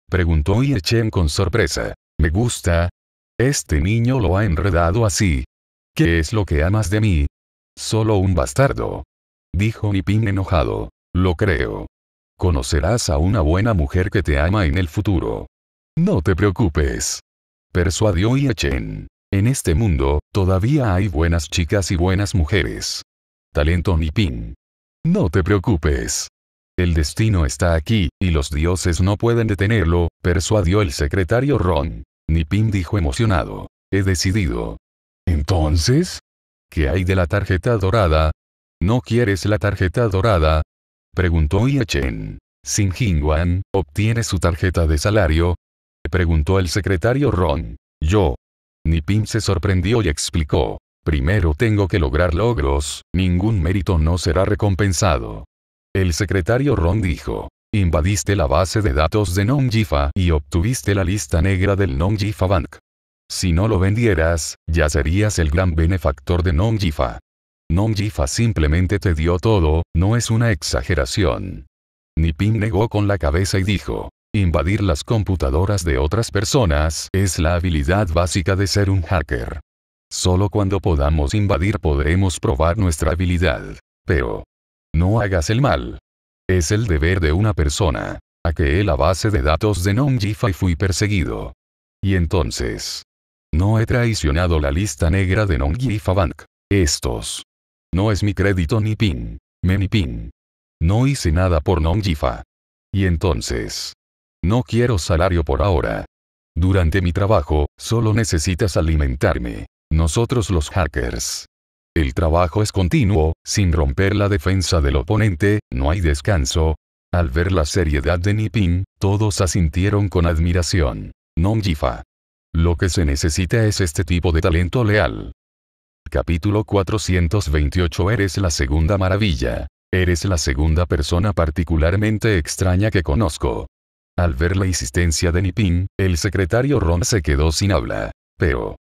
Preguntó Chen con sorpresa. Me gusta. Este niño lo ha enredado así. ¿Qué es lo que amas de mí? Solo un bastardo. Dijo Ping enojado. Lo creo. Conocerás a una buena mujer que te ama en el futuro. No te preocupes. Persuadió Yechen. En este mundo, todavía hay buenas chicas y buenas mujeres. Talento Ping. No te preocupes. El destino está aquí, y los dioses no pueden detenerlo, persuadió el secretario Ron. Ni Ping dijo emocionado. He decidido. Entonces, ¿qué hay de la tarjeta dorada? ¿No quieres la tarjeta dorada? Preguntó Chen. Sin Jingwan, ¿obtiene su tarjeta de salario? Preguntó el secretario Ron. Yo. Ni Ping se sorprendió y explicó. Primero tengo que lograr logros, ningún mérito no será recompensado. El secretario Ron dijo. Invadiste la base de datos de NonGIFA y obtuviste la lista negra del NonGIFA Bank. Si no lo vendieras, ya serías el gran benefactor de NonGIFA. NonGIFA simplemente te dio todo, no es una exageración. Nipin negó con la cabeza y dijo, invadir las computadoras de otras personas es la habilidad básica de ser un hacker. Solo cuando podamos invadir podremos probar nuestra habilidad. Pero, no hagas el mal. Es el deber de una persona. A que la base de datos de non y fui perseguido. Y entonces. No he traicionado la lista negra de Nongifa Bank. Estos. No es mi crédito ni PIN. Me ni PIN. No hice nada por non Y entonces. No quiero salario por ahora. Durante mi trabajo, solo necesitas alimentarme. Nosotros los hackers. El trabajo es continuo, sin romper la defensa del oponente, no hay descanso. Al ver la seriedad de Nipin, todos asintieron con admiración. Non Jifa. Lo que se necesita es este tipo de talento leal. Capítulo 428 Eres la segunda maravilla. Eres la segunda persona particularmente extraña que conozco. Al ver la insistencia de Nipin, el secretario Ron se quedó sin habla. Pero...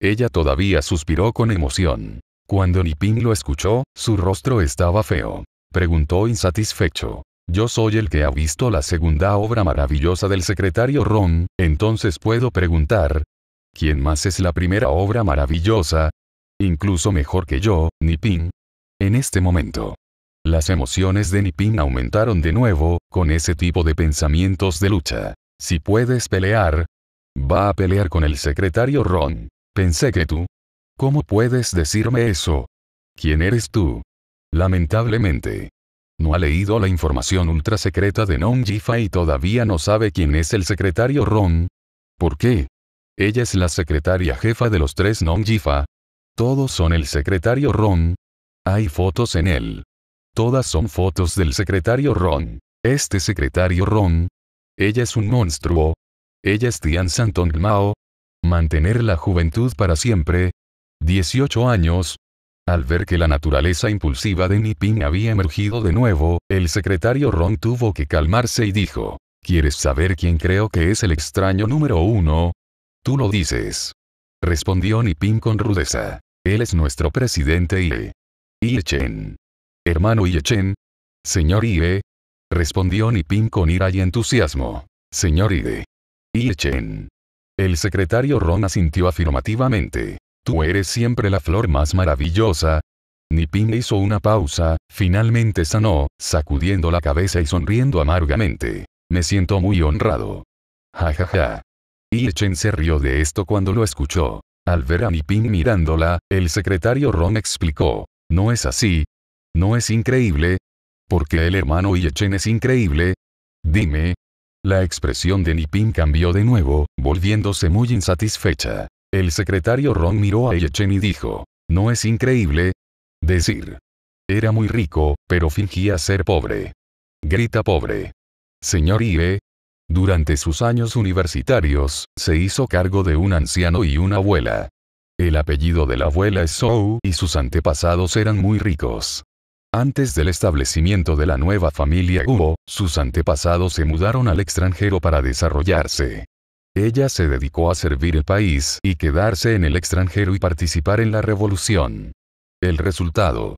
Ella todavía suspiró con emoción. Cuando Nipin lo escuchó, su rostro estaba feo. Preguntó insatisfecho. Yo soy el que ha visto la segunda obra maravillosa del secretario Ron, entonces puedo preguntar. ¿Quién más es la primera obra maravillosa? Incluso mejor que yo, Nipin. En este momento. Las emociones de Nipin aumentaron de nuevo, con ese tipo de pensamientos de lucha. Si puedes pelear. Va a pelear con el secretario Ron. Pensé que tú, ¿Cómo puedes decirme eso? ¿Quién eres tú? Lamentablemente. No ha leído la información ultra secreta de Non Jifa y todavía no sabe quién es el secretario Ron. ¿Por qué? Ella es la secretaria jefa de los tres Non Jifa. Todos son el secretario Ron. Hay fotos en él. Todas son fotos del secretario Ron. Este secretario Ron. Ella es un monstruo. Ella es Tian Santong Mao. Mantener la juventud para siempre, 18 años, al ver que la naturaleza impulsiva de Nipin había emergido de nuevo, el secretario Ron tuvo que calmarse y dijo, ¿Quieres saber quién creo que es el extraño número uno? Tú lo dices. Respondió Nipin con rudeza. Él es nuestro presidente Ie. Chen. Hermano Chen. Señor Ie. Respondió Nipin con ira y entusiasmo. Señor Ie. Chen. El secretario Ron asintió afirmativamente. Tú eres siempre la flor más maravillosa. Nipin hizo una pausa, finalmente sanó, sacudiendo la cabeza y sonriendo amargamente. Me siento muy honrado. Ja ja ja. Y Chen se rió de esto cuando lo escuchó. Al ver a Nipin mirándola, el secretario Ron explicó. No es así. No es increíble. Porque el hermano Yechen es increíble. Dime. La expresión de Nipin cambió de nuevo, volviéndose muy insatisfecha. El secretario Ron miró a Yechen y dijo, ¿no es increíble? Decir. Era muy rico, pero fingía ser pobre. Grita pobre. Señor Ibe. Durante sus años universitarios, se hizo cargo de un anciano y una abuela. El apellido de la abuela es Zhou y sus antepasados eran muy ricos. Antes del establecimiento de la nueva familia Hubo, sus antepasados se mudaron al extranjero para desarrollarse. Ella se dedicó a servir el país y quedarse en el extranjero y participar en la revolución. El resultado.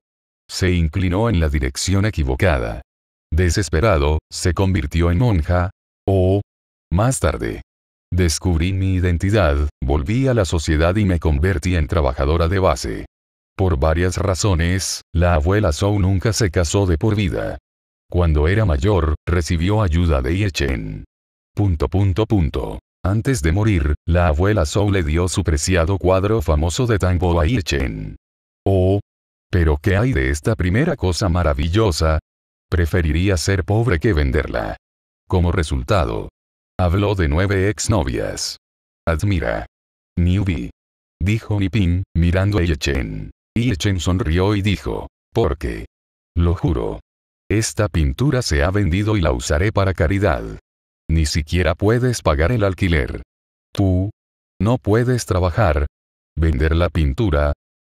Se inclinó en la dirección equivocada. Desesperado, se convirtió en monja. O, más tarde, descubrí mi identidad, volví a la sociedad y me convertí en trabajadora de base. Por varias razones, la abuela Zhou nunca se casó de por vida. Cuando era mayor, recibió ayuda de Yechen. Punto punto punto. Antes de morir, la abuela Zhou le dio su preciado cuadro famoso de tango a Yechen. Oh. Pero ¿qué hay de esta primera cosa maravillosa? Preferiría ser pobre que venderla. Como resultado. Habló de nueve exnovias. Admira. Newbie. Dijo Nipin, mirando a Yechen. Yechen sonrió y dijo. ¿Por qué? Lo juro. Esta pintura se ha vendido y la usaré para caridad. Ni siquiera puedes pagar el alquiler. Tú. No puedes trabajar. Vender la pintura.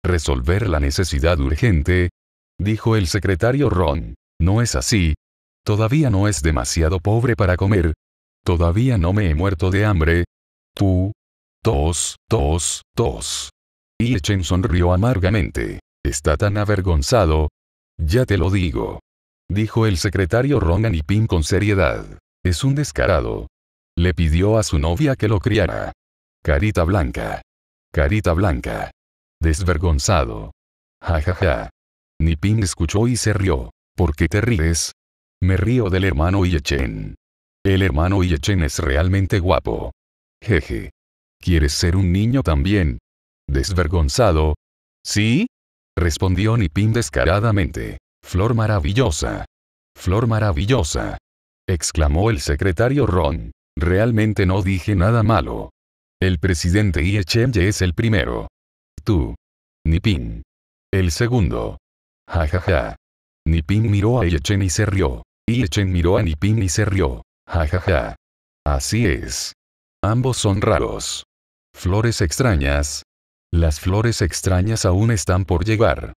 Resolver la necesidad urgente. Dijo el secretario Ron. No es así. Todavía no es demasiado pobre para comer. Todavía no me he muerto de hambre. Tú. Tos, tos, tos. Y Echen sonrió amargamente. Está tan avergonzado. Ya te lo digo. Dijo el secretario Ron y Pim con seriedad. Es un descarado. Le pidió a su novia que lo criara. Carita blanca. Carita blanca. Desvergonzado. Ja ja ja. Nipin escuchó y se rió. ¿Por qué te ríes? Me río del hermano Yechen. El hermano Yechen es realmente guapo. Jeje. ¿Quieres ser un niño también? Desvergonzado. ¿Sí? Respondió Nipin descaradamente. Flor maravillosa. Flor maravillosa exclamó el secretario Ron. Realmente no dije nada malo. El presidente Ye es el primero. Tú. Ni Ping El segundo. Ja ja ja. miró a Chen y se rió. Chen miró a Ping y se rió. Ja ja ja. Así es. Ambos son raros. Flores extrañas. Las flores extrañas aún están por llegar.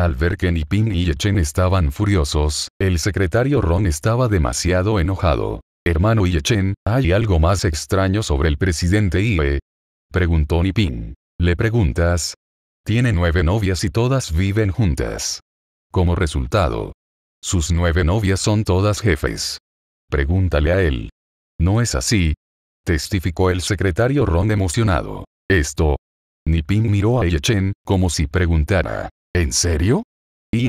Al ver que Nipin y Yechen estaban furiosos, el secretario Ron estaba demasiado enojado. Hermano Yechen, ¿hay algo más extraño sobre el presidente Ibe? Preguntó Nipin. ¿Le preguntas? Tiene nueve novias y todas viven juntas. Como resultado, sus nueve novias son todas jefes. Pregúntale a él. ¿No es así? Testificó el secretario Ron emocionado. Esto. Nipin miró a Yechen, como si preguntara. ¿En serio?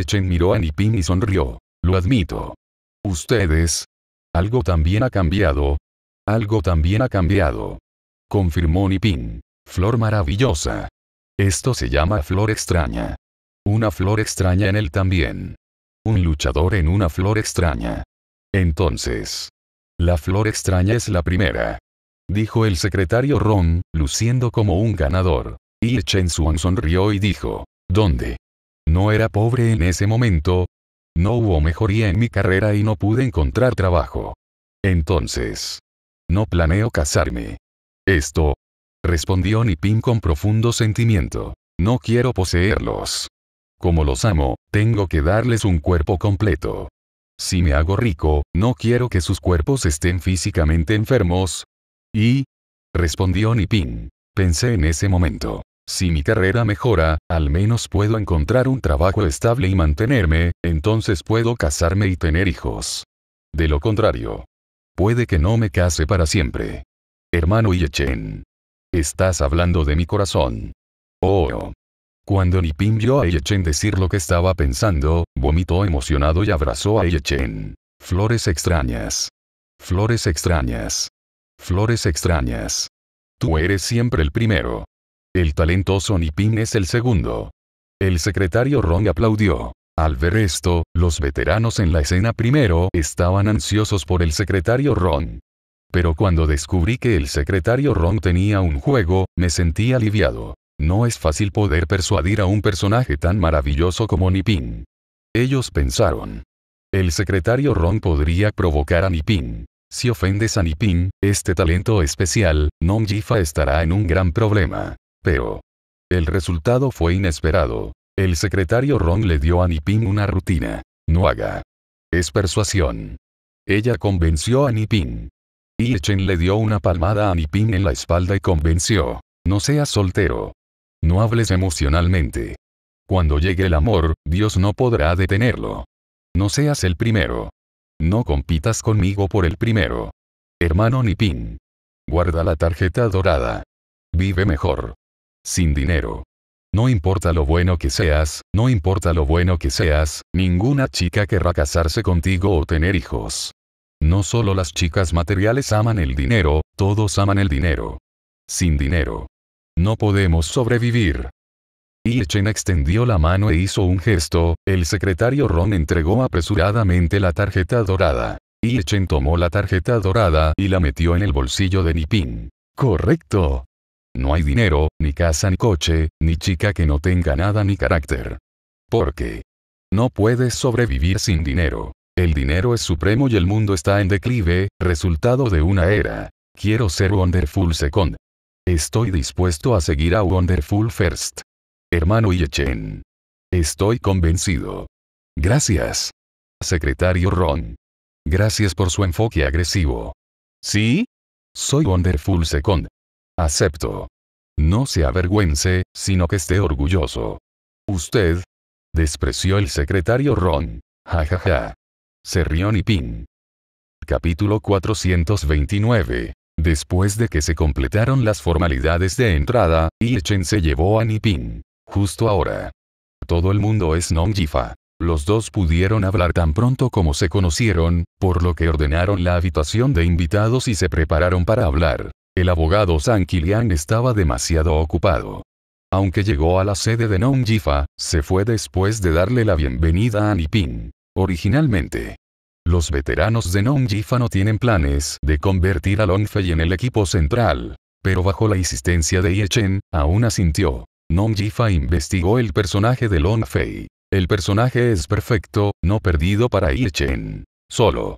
Chen miró a Nipin y sonrió. Lo admito. Ustedes. Algo también ha cambiado. Algo también ha cambiado. Confirmó Nipin. Flor maravillosa. Esto se llama flor extraña. Una flor extraña en él también. Un luchador en una flor extraña. Entonces. La flor extraña es la primera. Dijo el secretario Ron, luciendo como un ganador. Y Chen Suan sonrió y dijo. ¿Dónde? No era pobre en ese momento. No hubo mejoría en mi carrera y no pude encontrar trabajo. Entonces. No planeo casarme. Esto. Respondió Nipin con profundo sentimiento. No quiero poseerlos. Como los amo, tengo que darles un cuerpo completo. Si me hago rico, no quiero que sus cuerpos estén físicamente enfermos. Y... respondió Nipin. Pensé en ese momento. Si mi carrera mejora, al menos puedo encontrar un trabajo estable y mantenerme, entonces puedo casarme y tener hijos. De lo contrario, puede que no me case para siempre. Hermano Yechen. Estás hablando de mi corazón. Oh. Cuando Ping vio a Yechen decir lo que estaba pensando, vomitó emocionado y abrazó a Yechen. Flores extrañas. Flores extrañas. Flores extrañas. Tú eres siempre el primero. El talentoso Nipin es el segundo. El secretario Ron aplaudió. Al ver esto, los veteranos en la escena primero estaban ansiosos por el secretario Ron. Pero cuando descubrí que el secretario Ron tenía un juego, me sentí aliviado. No es fácil poder persuadir a un personaje tan maravilloso como Nipin. Ellos pensaron. El secretario Ron podría provocar a Nipin. Si ofendes a Nipin, este talento especial, Jifa estará en un gran problema. El resultado fue inesperado. El secretario Ron le dio a Nipin una rutina. No haga. Es persuasión. Ella convenció a Nipin. Chen le dio una palmada a Nipin en la espalda y convenció. No seas soltero. No hables emocionalmente. Cuando llegue el amor, Dios no podrá detenerlo. No seas el primero. No compitas conmigo por el primero. Hermano Nipin. Guarda la tarjeta dorada. Vive mejor sin dinero. No importa lo bueno que seas, no importa lo bueno que seas, ninguna chica querrá casarse contigo o tener hijos. No solo las chicas materiales aman el dinero, todos aman el dinero. Sin dinero. No podemos sobrevivir. Chen extendió la mano e hizo un gesto, el secretario Ron entregó apresuradamente la tarjeta dorada. Chen tomó la tarjeta dorada y la metió en el bolsillo de Nipin. Correcto, no hay dinero, ni casa ni coche, ni chica que no tenga nada ni carácter. Porque no puedes sobrevivir sin dinero. El dinero es supremo y el mundo está en declive, resultado de una era. Quiero ser Wonderful Second. Estoy dispuesto a seguir a Wonderful First. Hermano Yechen. Estoy convencido. Gracias. Secretario Ron. Gracias por su enfoque agresivo. ¿Sí? Soy Wonderful Second. Acepto. No se avergüence, sino que esté orgulloso. Usted. Despreció el secretario Ron. Ja Ja, ja. Se rió Niping. Capítulo 429. Después de que se completaron las formalidades de entrada, Ilchen se llevó a Nipin. Justo ahora. Todo el mundo es non-jifa. Los dos pudieron hablar tan pronto como se conocieron, por lo que ordenaron la habitación de invitados y se prepararon para hablar. El abogado San Kilian estaba demasiado ocupado. Aunque llegó a la sede de Jifa, se fue después de darle la bienvenida a Nipin. Originalmente, los veteranos de Jifa no tienen planes de convertir a Long Fei en el equipo central. Pero bajo la insistencia de Chen, aún asintió. Jifa investigó el personaje de Long Fei. El personaje es perfecto, no perdido para Chen. Solo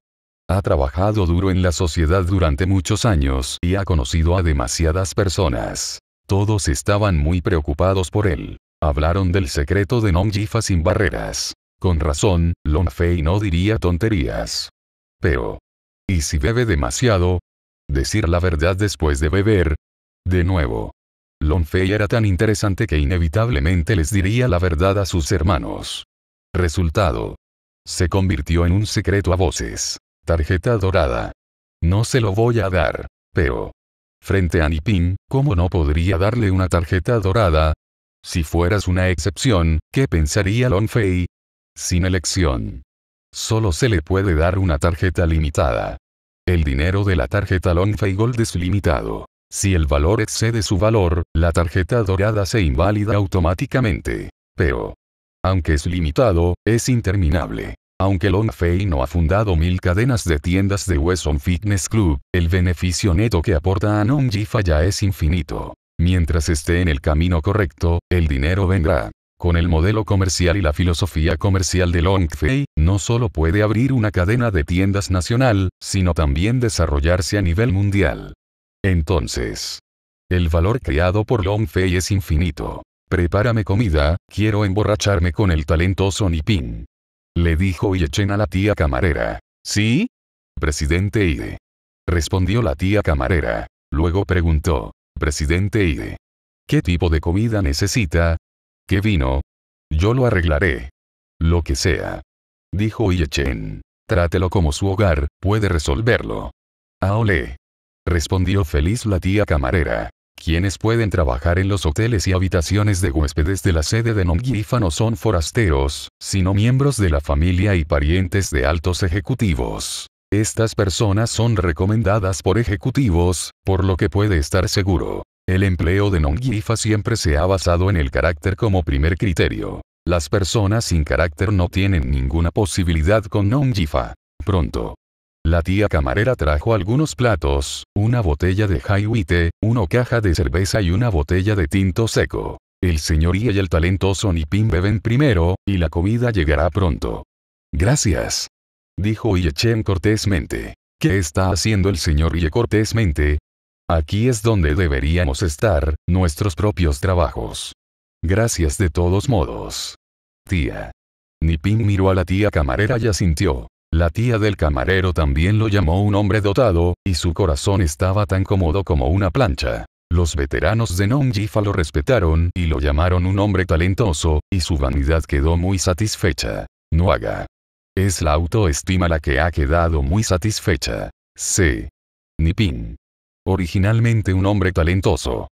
ha trabajado duro en la sociedad durante muchos años y ha conocido a demasiadas personas. Todos estaban muy preocupados por él. Hablaron del secreto de Jifa sin barreras. Con razón, Fei no diría tonterías. Pero, ¿y si bebe demasiado? Decir la verdad después de beber. De nuevo. Fei era tan interesante que inevitablemente les diría la verdad a sus hermanos. Resultado. Se convirtió en un secreto a voces. Tarjeta dorada. No se lo voy a dar. Pero. Frente a Nipin, ¿cómo no podría darle una tarjeta dorada? Si fueras una excepción, ¿qué pensaría Fei? Sin elección. Solo se le puede dar una tarjeta limitada. El dinero de la tarjeta Fei Gold es limitado. Si el valor excede su valor, la tarjeta dorada se inválida automáticamente. Pero, aunque es limitado, es interminable. Aunque Longfei no ha fundado mil cadenas de tiendas de Wesson Fitness Club, el beneficio neto que aporta a Nongjifa ya es infinito. Mientras esté en el camino correcto, el dinero vendrá. Con el modelo comercial y la filosofía comercial de Longfei, no solo puede abrir una cadena de tiendas nacional, sino también desarrollarse a nivel mundial. Entonces, el valor creado por Longfei es infinito. Prepárame comida, quiero emborracharme con el talentoso Ping. Le dijo Yechen a la tía camarera. ¿Sí? Presidente Ide. Respondió la tía camarera. Luego preguntó. Presidente Ide. ¿Qué tipo de comida necesita? ¿Qué vino? Yo lo arreglaré. Lo que sea. Dijo Yechen. Trátelo como su hogar, puede resolverlo. Aole. Respondió feliz la tía camarera. Quienes pueden trabajar en los hoteles y habitaciones de huéspedes de la sede de Nongifa no son forasteros, sino miembros de la familia y parientes de altos ejecutivos. Estas personas son recomendadas por ejecutivos, por lo que puede estar seguro. El empleo de Nongifa siempre se ha basado en el carácter como primer criterio. Las personas sin carácter no tienen ninguna posibilidad con Nongifa. Pronto, la tía camarera trajo algunos platos, una botella de jaiwite, una caja de cerveza y una botella de tinto seco. El señor y el talentoso Nipin beben primero, y la comida llegará pronto. Gracias. Dijo Chen cortésmente. ¿Qué está haciendo el señor Ye cortésmente? Aquí es donde deberíamos estar, nuestros propios trabajos. Gracias de todos modos. Tía. Nipin miró a la tía camarera y asintió. La tía del camarero también lo llamó un hombre dotado, y su corazón estaba tan cómodo como una plancha. Los veteranos de Jifa lo respetaron y lo llamaron un hombre talentoso, y su vanidad quedó muy satisfecha. No haga. Es la autoestima la que ha quedado muy satisfecha. C. Nipin. Originalmente un hombre talentoso.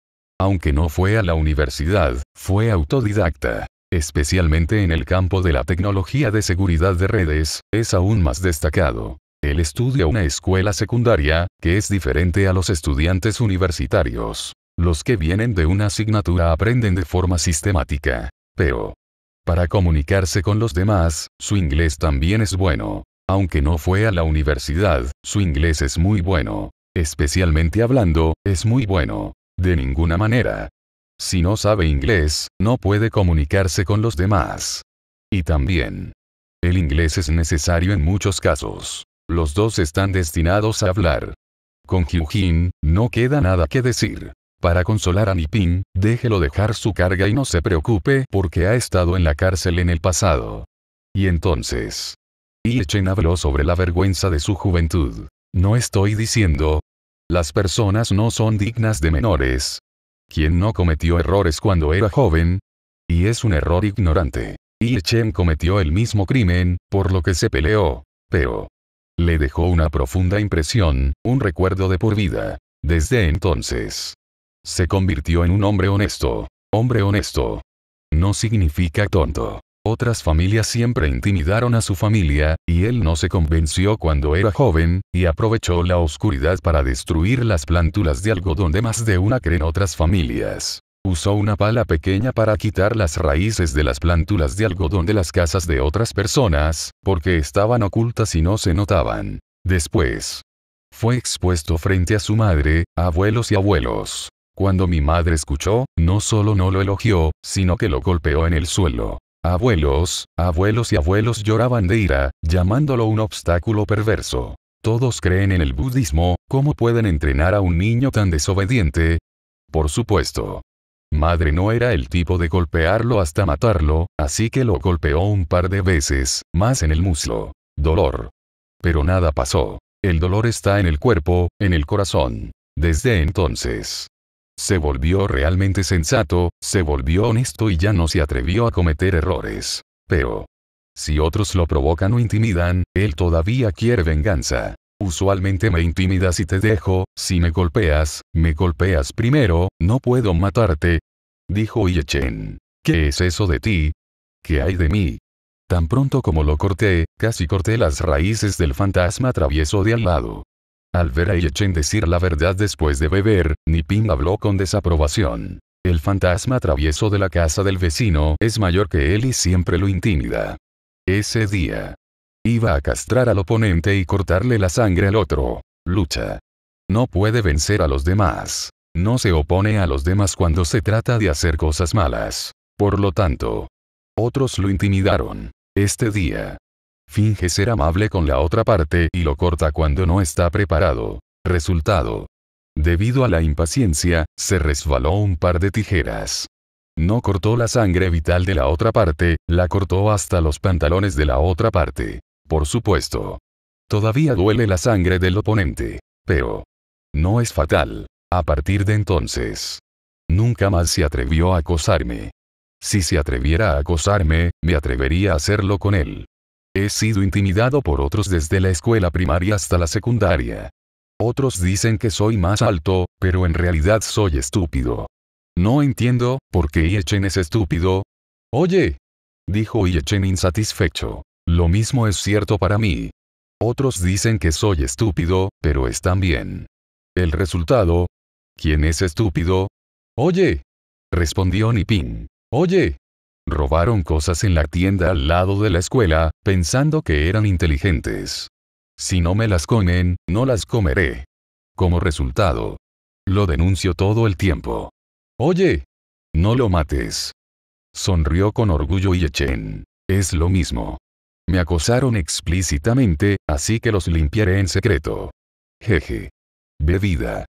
Aunque no fue a la universidad, fue autodidacta especialmente en el campo de la tecnología de seguridad de redes, es aún más destacado. Él estudia una escuela secundaria, que es diferente a los estudiantes universitarios. Los que vienen de una asignatura aprenden de forma sistemática. Pero, para comunicarse con los demás, su inglés también es bueno. Aunque no fue a la universidad, su inglés es muy bueno. Especialmente hablando, es muy bueno. De ninguna manera, si no sabe inglés, no puede comunicarse con los demás. Y también, el inglés es necesario en muchos casos. Los dos están destinados a hablar. Con Hyojin, no queda nada que decir. Para consolar a Nipin, déjelo dejar su carga y no se preocupe porque ha estado en la cárcel en el pasado. Y entonces. echen habló sobre la vergüenza de su juventud. No estoy diciendo. Las personas no son dignas de menores, quien no cometió errores cuando era joven, y es un error ignorante. Y Chen cometió el mismo crimen, por lo que se peleó, pero le dejó una profunda impresión, un recuerdo de por vida. Desde entonces, se convirtió en un hombre honesto. Hombre honesto. No significa tonto. Otras familias siempre intimidaron a su familia, y él no se convenció cuando era joven, y aprovechó la oscuridad para destruir las plántulas de algodón de más de una creen otras familias. Usó una pala pequeña para quitar las raíces de las plántulas de algodón de las casas de otras personas, porque estaban ocultas y no se notaban. Después, fue expuesto frente a su madre, abuelos y abuelos. Cuando mi madre escuchó, no solo no lo elogió, sino que lo golpeó en el suelo. Abuelos, abuelos y abuelos lloraban de ira, llamándolo un obstáculo perverso. Todos creen en el budismo, ¿cómo pueden entrenar a un niño tan desobediente? Por supuesto. Madre no era el tipo de golpearlo hasta matarlo, así que lo golpeó un par de veces, más en el muslo. Dolor. Pero nada pasó. El dolor está en el cuerpo, en el corazón. Desde entonces, se volvió realmente sensato, se volvió honesto y ya no se atrevió a cometer errores. Pero, si otros lo provocan o intimidan, él todavía quiere venganza. Usualmente me intimidas y te dejo, si me golpeas, me golpeas primero, no puedo matarte. Dijo Chen. ¿Qué es eso de ti? ¿Qué hay de mí? Tan pronto como lo corté, casi corté las raíces del fantasma travieso de al lado. Al ver a Yechen decir la verdad después de beber, ping habló con desaprobación. El fantasma travieso de la casa del vecino es mayor que él y siempre lo intimida. Ese día. Iba a castrar al oponente y cortarle la sangre al otro. Lucha. No puede vencer a los demás. No se opone a los demás cuando se trata de hacer cosas malas. Por lo tanto. Otros lo intimidaron. Este día finge ser amable con la otra parte y lo corta cuando no está preparado. Resultado. Debido a la impaciencia, se resbaló un par de tijeras. No cortó la sangre vital de la otra parte, la cortó hasta los pantalones de la otra parte. Por supuesto. Todavía duele la sangre del oponente. Pero. No es fatal. A partir de entonces. Nunca más se atrevió a acosarme. Si se atreviera a acosarme, me atrevería a hacerlo con él. He sido intimidado por otros desde la escuela primaria hasta la secundaria. Otros dicen que soy más alto, pero en realidad soy estúpido. No entiendo, ¿por qué Iechen es estúpido? Oye, dijo Yechen insatisfecho. Lo mismo es cierto para mí. Otros dicen que soy estúpido, pero están bien. El resultado, ¿quién es estúpido? Oye, respondió Nipin. Oye, Robaron cosas en la tienda al lado de la escuela, pensando que eran inteligentes. Si no me las comen, no las comeré. Como resultado, lo denuncio todo el tiempo. Oye, no lo mates. Sonrió con orgullo y Echen. Es lo mismo. Me acosaron explícitamente, así que los limpiaré en secreto. Jeje. Bebida.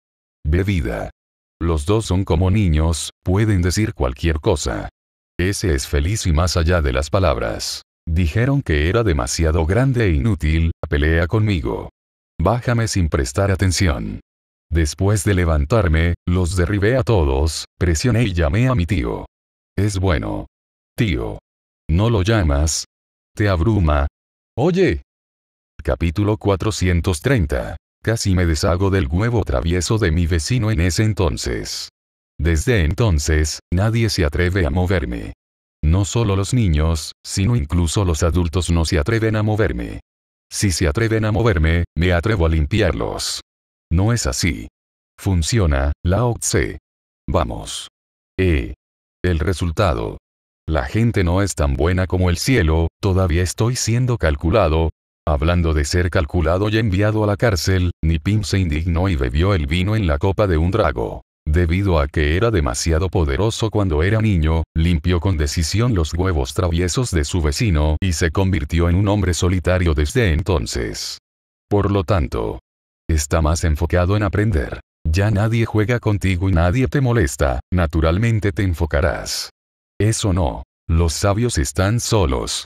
Bebida. Los dos son como niños, pueden decir cualquier cosa. Ese es feliz y más allá de las palabras. Dijeron que era demasiado grande e inútil, pelea conmigo. Bájame sin prestar atención. Después de levantarme, los derribé a todos, presioné y llamé a mi tío. Es bueno. Tío. ¿No lo llamas? ¿Te abruma? Oye. Capítulo 430. Casi me deshago del huevo travieso de mi vecino en ese entonces. Desde entonces, nadie se atreve a moverme. No solo los niños, sino incluso los adultos no se atreven a moverme. Si se atreven a moverme, me atrevo a limpiarlos. No es así. Funciona, la Tse. Vamos. E. El resultado. La gente no es tan buena como el cielo, todavía estoy siendo calculado. Hablando de ser calculado y enviado a la cárcel, Nipim se indignó y bebió el vino en la copa de un drago. Debido a que era demasiado poderoso cuando era niño, limpió con decisión los huevos traviesos de su vecino y se convirtió en un hombre solitario desde entonces. Por lo tanto, está más enfocado en aprender. Ya nadie juega contigo y nadie te molesta, naturalmente te enfocarás. Eso no, los sabios están solos.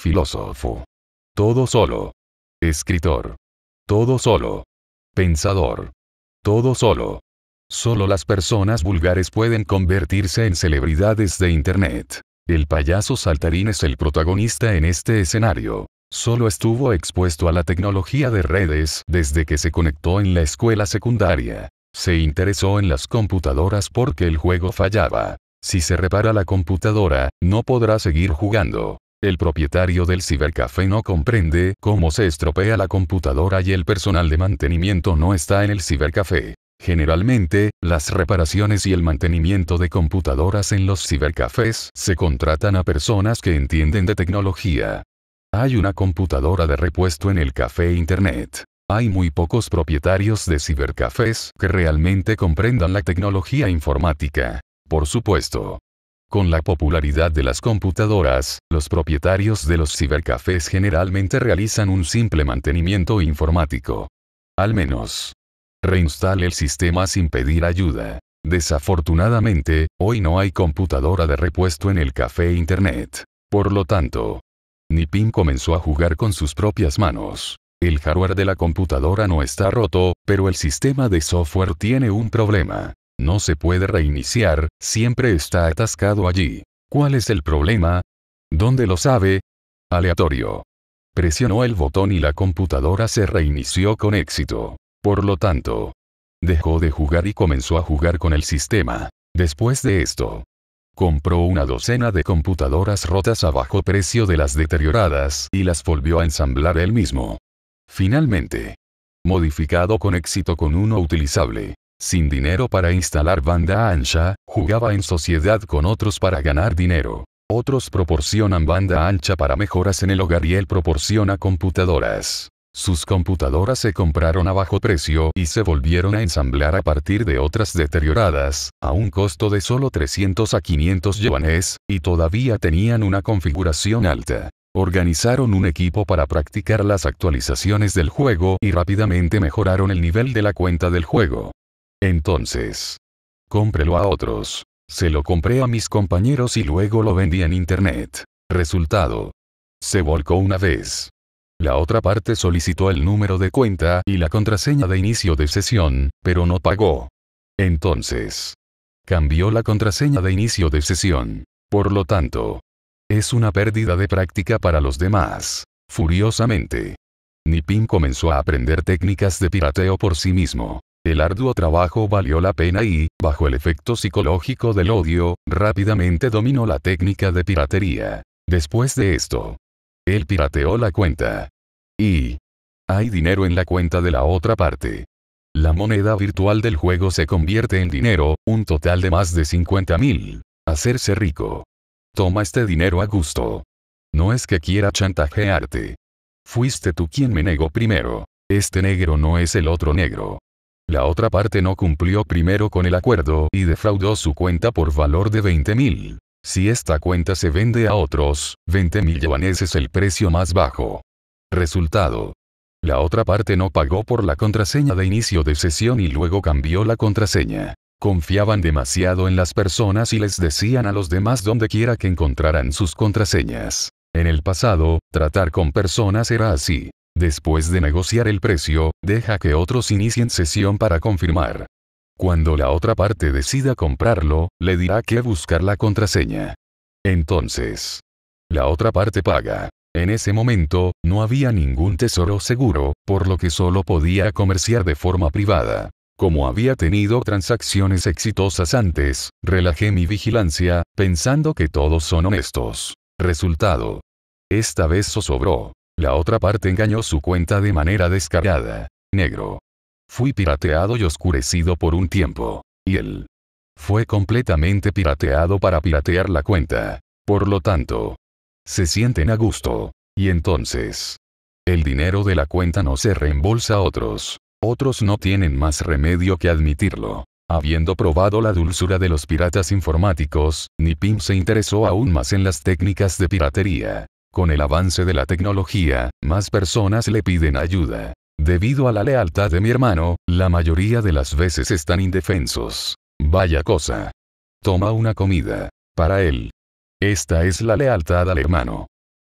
Filósofo. Todo solo. Escritor. Todo solo. Pensador. Todo solo. Solo las personas vulgares pueden convertirse en celebridades de Internet. El payaso saltarín es el protagonista en este escenario. Solo estuvo expuesto a la tecnología de redes desde que se conectó en la escuela secundaria. Se interesó en las computadoras porque el juego fallaba. Si se repara la computadora, no podrá seguir jugando. El propietario del cibercafé no comprende cómo se estropea la computadora y el personal de mantenimiento no está en el cibercafé. Generalmente, las reparaciones y el mantenimiento de computadoras en los cibercafés se contratan a personas que entienden de tecnología. Hay una computadora de repuesto en el café Internet. Hay muy pocos propietarios de cibercafés que realmente comprendan la tecnología informática. Por supuesto. Con la popularidad de las computadoras, los propietarios de los cibercafés generalmente realizan un simple mantenimiento informático. Al menos, Reinstale el sistema sin pedir ayuda. Desafortunadamente, hoy no hay computadora de repuesto en el café Internet. Por lo tanto, Nipin comenzó a jugar con sus propias manos. El hardware de la computadora no está roto, pero el sistema de software tiene un problema. No se puede reiniciar, siempre está atascado allí. ¿Cuál es el problema? ¿Dónde lo sabe? Aleatorio. Presionó el botón y la computadora se reinició con éxito. Por lo tanto, dejó de jugar y comenzó a jugar con el sistema. Después de esto, compró una docena de computadoras rotas a bajo precio de las deterioradas y las volvió a ensamblar él mismo. Finalmente, modificado con éxito con uno utilizable, sin dinero para instalar banda ancha, jugaba en sociedad con otros para ganar dinero. Otros proporcionan banda ancha para mejoras en el hogar y él proporciona computadoras. Sus computadoras se compraron a bajo precio y se volvieron a ensamblar a partir de otras deterioradas, a un costo de solo 300 a 500 yuanes, y todavía tenían una configuración alta. Organizaron un equipo para practicar las actualizaciones del juego y rápidamente mejoraron el nivel de la cuenta del juego. Entonces, cómprelo a otros. Se lo compré a mis compañeros y luego lo vendí en internet. Resultado. Se volcó una vez. La otra parte solicitó el número de cuenta y la contraseña de inicio de sesión, pero no pagó. Entonces, cambió la contraseña de inicio de sesión. Por lo tanto, es una pérdida de práctica para los demás. Furiosamente, Nipin comenzó a aprender técnicas de pirateo por sí mismo. El arduo trabajo valió la pena y, bajo el efecto psicológico del odio, rápidamente dominó la técnica de piratería. Después de esto, él pirateó la cuenta. Y hay dinero en la cuenta de la otra parte. La moneda virtual del juego se convierte en dinero, un total de más de 50 mil. Hacerse rico. Toma este dinero a gusto. No es que quiera chantajearte. Fuiste tú quien me negó primero. Este negro no es el otro negro. La otra parte no cumplió primero con el acuerdo y defraudó su cuenta por valor de 20 mil. Si esta cuenta se vende a otros, 20 mil yuanes es el precio más bajo. Resultado. La otra parte no pagó por la contraseña de inicio de sesión y luego cambió la contraseña. Confiaban demasiado en las personas y les decían a los demás donde quiera que encontraran sus contraseñas. En el pasado, tratar con personas era así. Después de negociar el precio, deja que otros inicien sesión para confirmar. Cuando la otra parte decida comprarlo, le dirá que buscar la contraseña. Entonces, la otra parte paga. En ese momento, no había ningún tesoro seguro, por lo que solo podía comerciar de forma privada. Como había tenido transacciones exitosas antes, relajé mi vigilancia, pensando que todos son honestos. Resultado. Esta vez sobró. La otra parte engañó su cuenta de manera descarada. Negro. Fui pirateado y oscurecido por un tiempo. Y él. Fue completamente pirateado para piratear la cuenta. Por lo tanto, se sienten a gusto. Y entonces, el dinero de la cuenta no se reembolsa a otros. Otros no tienen más remedio que admitirlo. Habiendo probado la dulzura de los piratas informáticos, Nipim se interesó aún más en las técnicas de piratería. Con el avance de la tecnología, más personas le piden ayuda. Debido a la lealtad de mi hermano, la mayoría de las veces están indefensos. Vaya cosa. Toma una comida. Para él, esta es la lealtad al hermano.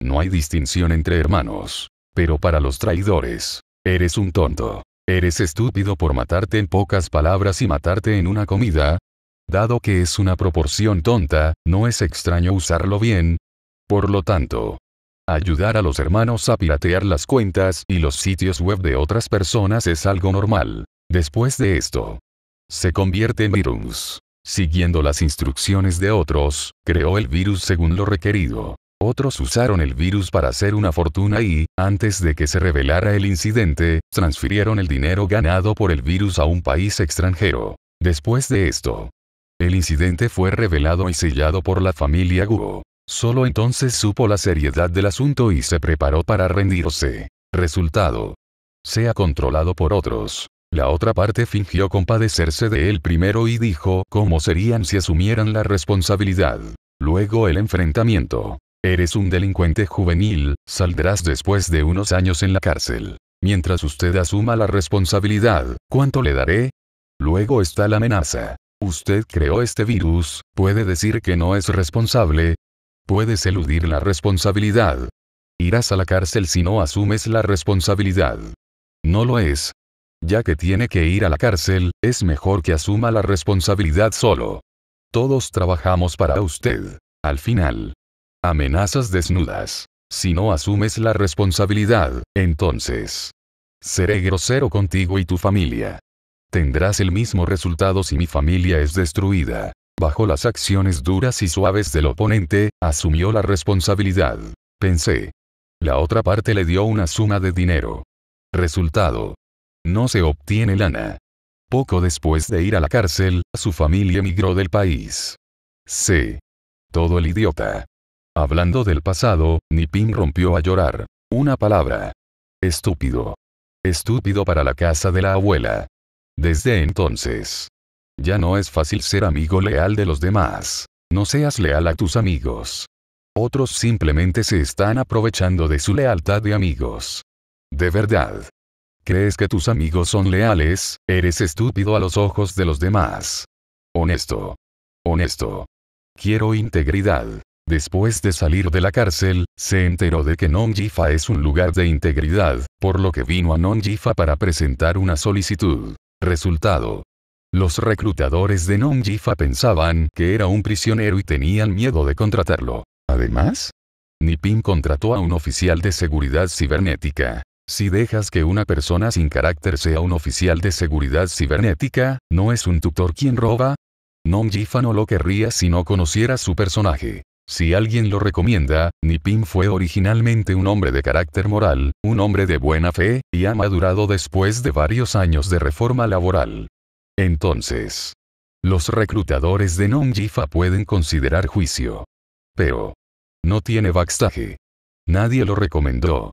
No hay distinción entre hermanos. Pero para los traidores, eres un tonto. Eres estúpido por matarte en pocas palabras y matarte en una comida. Dado que es una proporción tonta, no es extraño usarlo bien. Por lo tanto, ayudar a los hermanos a piratear las cuentas y los sitios web de otras personas es algo normal. Después de esto, se convierte en virus siguiendo las instrucciones de otros, creó el virus según lo requerido. Otros usaron el virus para hacer una fortuna y, antes de que se revelara el incidente, transfirieron el dinero ganado por el virus a un país extranjero. Después de esto, el incidente fue revelado y sellado por la familia Guo. Solo entonces supo la seriedad del asunto y se preparó para rendirse. Resultado. Sea controlado por otros. La otra parte fingió compadecerse de él primero y dijo cómo serían si asumieran la responsabilidad. Luego el enfrentamiento. Eres un delincuente juvenil, saldrás después de unos años en la cárcel. Mientras usted asuma la responsabilidad, ¿cuánto le daré? Luego está la amenaza. Usted creó este virus, puede decir que no es responsable. Puedes eludir la responsabilidad. Irás a la cárcel si no asumes la responsabilidad. No lo es, ya que tiene que ir a la cárcel, es mejor que asuma la responsabilidad solo. Todos trabajamos para usted. Al final. Amenazas desnudas. Si no asumes la responsabilidad, entonces. Seré grosero contigo y tu familia. Tendrás el mismo resultado si mi familia es destruida. Bajo las acciones duras y suaves del oponente, asumió la responsabilidad. Pensé. La otra parte le dio una suma de dinero. Resultado no se obtiene lana. Poco después de ir a la cárcel, su familia emigró del país. C. Todo el idiota. Hablando del pasado, Nipim rompió a llorar. Una palabra. Estúpido. Estúpido para la casa de la abuela. Desde entonces. Ya no es fácil ser amigo leal de los demás. No seas leal a tus amigos. Otros simplemente se están aprovechando de su lealtad de amigos. De verdad. ¿Crees que tus amigos son leales? Eres estúpido a los ojos de los demás. Honesto. Honesto. Quiero integridad. Después de salir de la cárcel, se enteró de que Nongjifa es un lugar de integridad, por lo que vino a Nongjifa para presentar una solicitud. Resultado. Los reclutadores de Nongjifa pensaban que era un prisionero y tenían miedo de contratarlo. Además, Nipin contrató a un oficial de seguridad cibernética. Si dejas que una persona sin carácter sea un oficial de seguridad cibernética, ¿no es un tutor quien roba? Nom Jifa no lo querría si no conociera su personaje. Si alguien lo recomienda, Nipim fue originalmente un hombre de carácter moral, un hombre de buena fe, y ha madurado después de varios años de reforma laboral. Entonces, los reclutadores de Nom Jifa pueden considerar juicio. Pero, no tiene backstage. Nadie lo recomendó.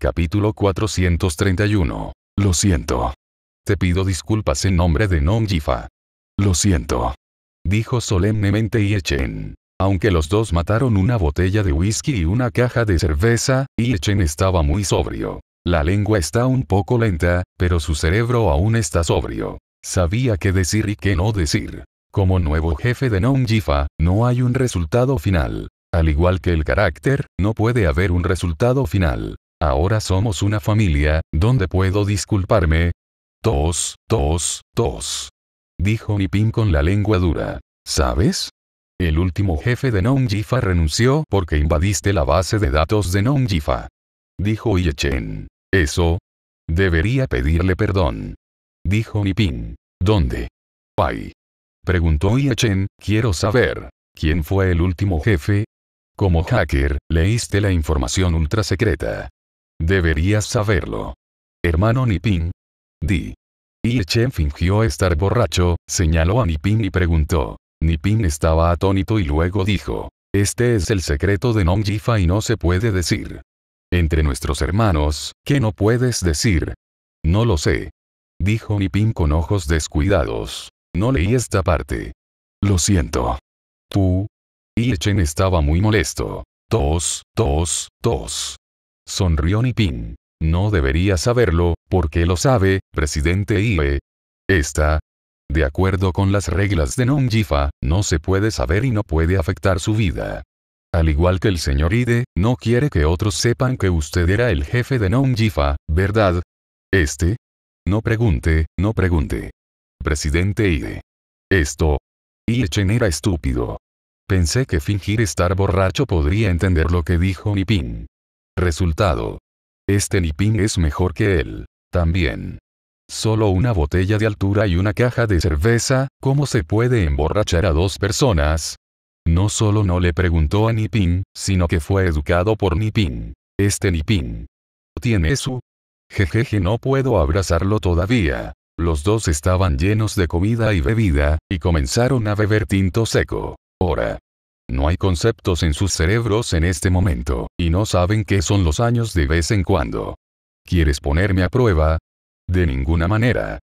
Capítulo 431. Lo siento. Te pido disculpas en nombre de Nom Jifa. Lo siento. Dijo solemnemente Yechen. Aunque los dos mataron una botella de whisky y una caja de cerveza, Yechen estaba muy sobrio. La lengua está un poco lenta, pero su cerebro aún está sobrio. Sabía qué decir y qué no decir. Como nuevo jefe de Nom Jifa, no hay un resultado final. Al igual que el carácter, no puede haber un resultado final. Ahora somos una familia, ¿dónde puedo disculparme? Tos, tos, tos. Dijo Nipin con la lengua dura. ¿Sabes? El último jefe de Nongjifa renunció porque invadiste la base de datos de Nongjifa. Dijo Yechen. Eso. Debería pedirle perdón. Dijo Nipin. ¿Dónde? Pai. Preguntó Yechen, quiero saber. ¿Quién fue el último jefe? Como hacker, leíste la información ultra secreta. Deberías saberlo. Hermano Nipin. Di. Chen fingió estar borracho, señaló a Nipin y preguntó. Nipin estaba atónito y luego dijo. Este es el secreto de Nong Jifa y no se puede decir. Entre nuestros hermanos, ¿qué no puedes decir? No lo sé. Dijo Nipin con ojos descuidados. No leí esta parte. Lo siento. Tú. Chen estaba muy molesto. Tos, tos, tos. Sonrió Nipin. No debería saberlo, porque lo sabe, presidente I.E. Esta. De acuerdo con las reglas de Jifa, no se puede saber y no puede afectar su vida. Al igual que el señor Ide, no quiere que otros sepan que usted era el jefe de Jifa, ¿verdad? Este. No pregunte, no pregunte. Presidente Ide. Esto. Y era estúpido. Pensé que fingir estar borracho podría entender lo que dijo Nipin. Resultado. Este ping es mejor que él. También. Solo una botella de altura y una caja de cerveza, ¿cómo se puede emborrachar a dos personas? No solo no le preguntó a Nipping, sino que fue educado por Ping. Este Nipping. ¿Tiene su? Jejeje no puedo abrazarlo todavía. Los dos estaban llenos de comida y bebida, y comenzaron a beber tinto seco. Ahora. No hay conceptos en sus cerebros en este momento, y no saben qué son los años de vez en cuando. ¿Quieres ponerme a prueba? De ninguna manera.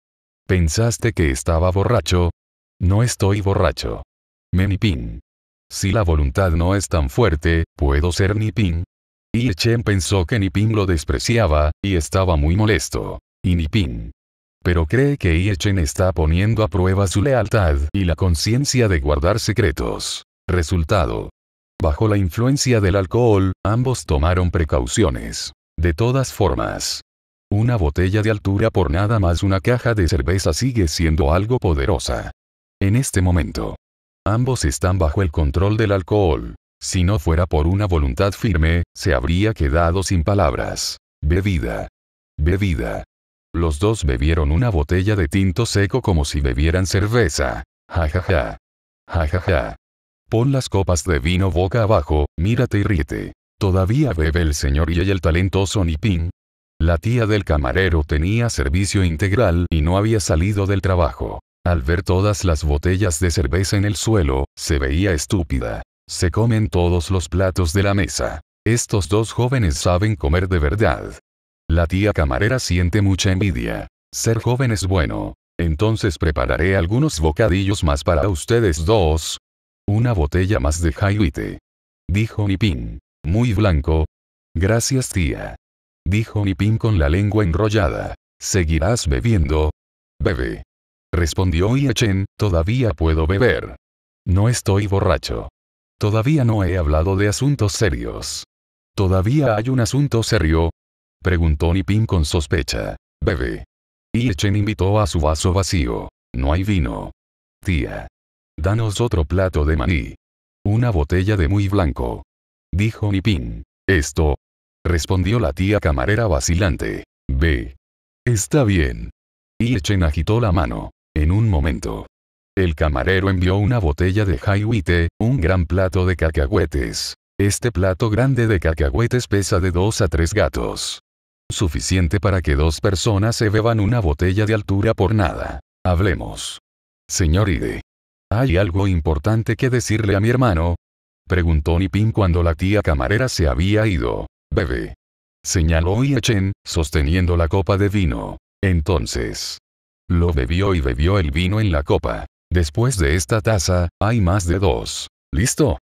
¿Pensaste que estaba borracho? No estoy borracho. ping. Si la voluntad no es tan fuerte, puedo ser Nipin. Chen pensó que Nipin lo despreciaba, y estaba muy molesto. Y Nipin. Pero cree que Chen está poniendo a prueba su lealtad y la conciencia de guardar secretos. Resultado. Bajo la influencia del alcohol, ambos tomaron precauciones. De todas formas. Una botella de altura por nada más una caja de cerveza sigue siendo algo poderosa. En este momento. Ambos están bajo el control del alcohol. Si no fuera por una voluntad firme, se habría quedado sin palabras. Bebida. Bebida. Los dos bebieron una botella de tinto seco como si bebieran cerveza. Ja ja Ja ja ja. Pon las copas de vino boca abajo, mírate y ríete. Todavía bebe el señor y el talentoso Nipin. La tía del camarero tenía servicio integral y no había salido del trabajo. Al ver todas las botellas de cerveza en el suelo, se veía estúpida. Se comen todos los platos de la mesa. Estos dos jóvenes saben comer de verdad. La tía camarera siente mucha envidia. Ser joven es bueno. Entonces prepararé algunos bocadillos más para ustedes dos, una botella más de jaiwite». Dijo Nipin. Muy blanco. Gracias tía. Dijo Nipin con la lengua enrollada. ¿Seguirás bebiendo? Bebe. Respondió Chen. todavía puedo beber. No estoy borracho. Todavía no he hablado de asuntos serios. ¿Todavía hay un asunto serio? Preguntó Nipin con sospecha. Bebe. Chen invitó a su vaso vacío. No hay vino. Tía. Danos otro plato de maní. Una botella de muy blanco. Dijo Nipín. Esto. Respondió la tía camarera vacilante. Ve. Está bien. Y Echen agitó la mano. En un momento. El camarero envió una botella de jaiwite, un gran plato de cacahuetes. Este plato grande de cacahuetes pesa de dos a tres gatos. Suficiente para que dos personas se beban una botella de altura por nada. Hablemos. Señor ¿Hay algo importante que decirle a mi hermano? Preguntó Nipin cuando la tía camarera se había ido. Bebe. Señaló Chen, sosteniendo la copa de vino. Entonces. Lo bebió y bebió el vino en la copa. Después de esta taza, hay más de dos. ¿Listo?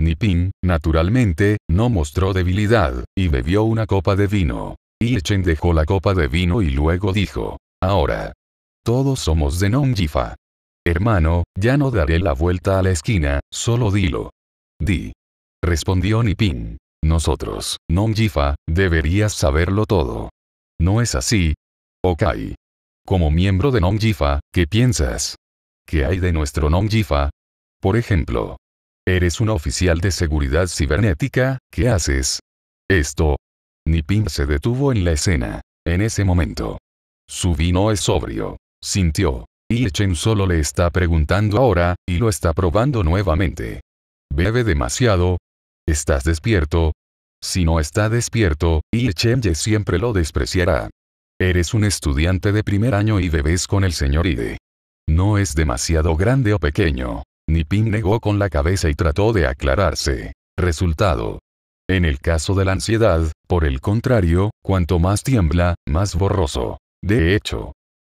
Nipin, naturalmente, no mostró debilidad, y bebió una copa de vino. Chen dejó la copa de vino y luego dijo. Ahora. Todos somos de Nongjifa. Hermano, ya no daré la vuelta a la esquina, solo dilo. Di. Respondió Nipin. Nosotros, Jifa, deberías saberlo todo. ¿No es así? Ok. Como miembro de Jifa, ¿qué piensas? ¿Qué hay de nuestro Jifa? Por ejemplo. Eres un oficial de seguridad cibernética, ¿qué haces? Esto. Nipin se detuvo en la escena. En ese momento. Su vino es sobrio. Sintió Chen solo le está preguntando ahora, y lo está probando nuevamente. ¿Bebe demasiado? ¿Estás despierto? Si no está despierto, Chen ya siempre lo despreciará. Eres un estudiante de primer año y bebes con el señor Ide. No es demasiado grande o pequeño. Ni Ping negó con la cabeza y trató de aclararse. Resultado. En el caso de la ansiedad, por el contrario, cuanto más tiembla, más borroso. De hecho,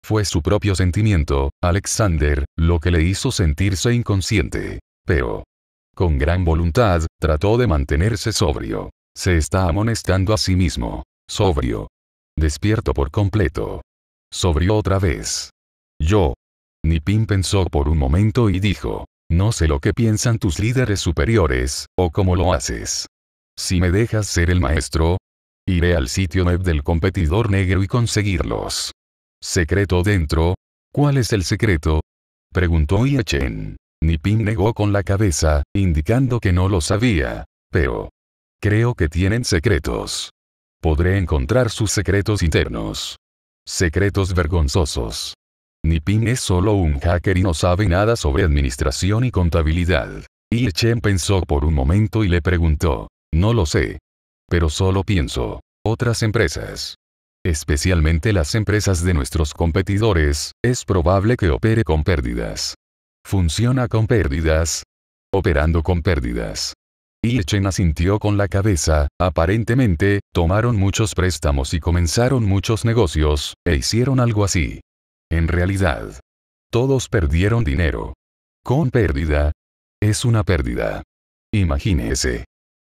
fue su propio sentimiento, Alexander, lo que le hizo sentirse inconsciente. Pero, con gran voluntad, trató de mantenerse sobrio. Se está amonestando a sí mismo. Sobrio. Despierto por completo. Sobrio otra vez. Yo. Pin pensó por un momento y dijo, no sé lo que piensan tus líderes superiores, o cómo lo haces. Si me dejas ser el maestro, iré al sitio web del competidor negro y conseguirlos. ¿Secreto dentro? ¿Cuál es el secreto? Preguntó Ni Ping negó con la cabeza, indicando que no lo sabía. Pero. Creo que tienen secretos. Podré encontrar sus secretos internos. Secretos vergonzosos. Ni Ping es solo un hacker y no sabe nada sobre administración y contabilidad. Y Chen pensó por un momento y le preguntó. No lo sé. Pero solo pienso. Otras empresas especialmente las empresas de nuestros competidores, es probable que opere con pérdidas. Funciona con pérdidas. Operando con pérdidas. Y Echen asintió con la cabeza, aparentemente, tomaron muchos préstamos y comenzaron muchos negocios, e hicieron algo así. En realidad. Todos perdieron dinero. Con pérdida. Es una pérdida. Imagínese.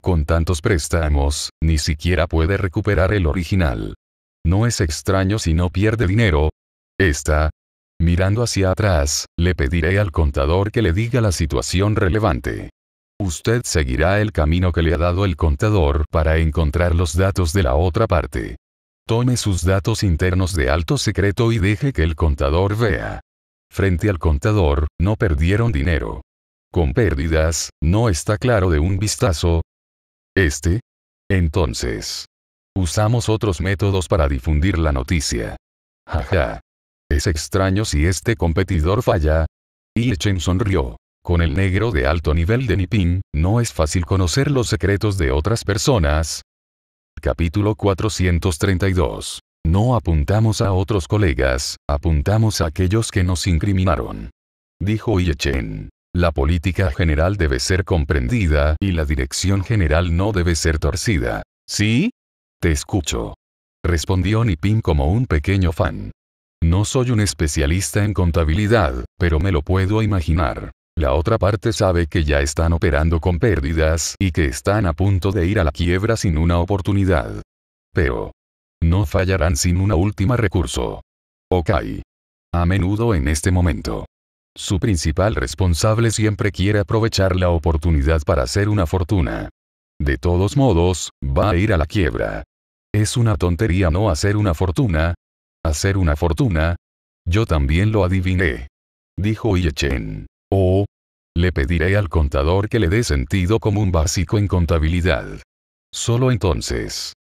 Con tantos préstamos, ni siquiera puede recuperar el original. No es extraño si no pierde dinero. Está Mirando hacia atrás, le pediré al contador que le diga la situación relevante. Usted seguirá el camino que le ha dado el contador para encontrar los datos de la otra parte. Tome sus datos internos de alto secreto y deje que el contador vea. Frente al contador, no perdieron dinero. Con pérdidas, no está claro de un vistazo. Este. Entonces, Usamos otros métodos para difundir la noticia. Jaja. Es extraño si este competidor falla. Y Chen sonrió. Con el negro de alto nivel de Nipin, no es fácil conocer los secretos de otras personas. Capítulo 432. No apuntamos a otros colegas, apuntamos a aquellos que nos incriminaron. Dijo Chen. La política general debe ser comprendida y la dirección general no debe ser torcida. ¿Sí? Te escucho. Respondió Nipin como un pequeño fan. No soy un especialista en contabilidad, pero me lo puedo imaginar. La otra parte sabe que ya están operando con pérdidas y que están a punto de ir a la quiebra sin una oportunidad. Pero. No fallarán sin una última recurso. Ok. A menudo en este momento. Su principal responsable siempre quiere aprovechar la oportunidad para hacer una fortuna. De todos modos, va a ir a la quiebra. Es una tontería no hacer una fortuna. ¿Hacer una fortuna? Yo también lo adiviné. Dijo Yechen. Oh. Le pediré al contador que le dé sentido como un básico en contabilidad. Solo entonces.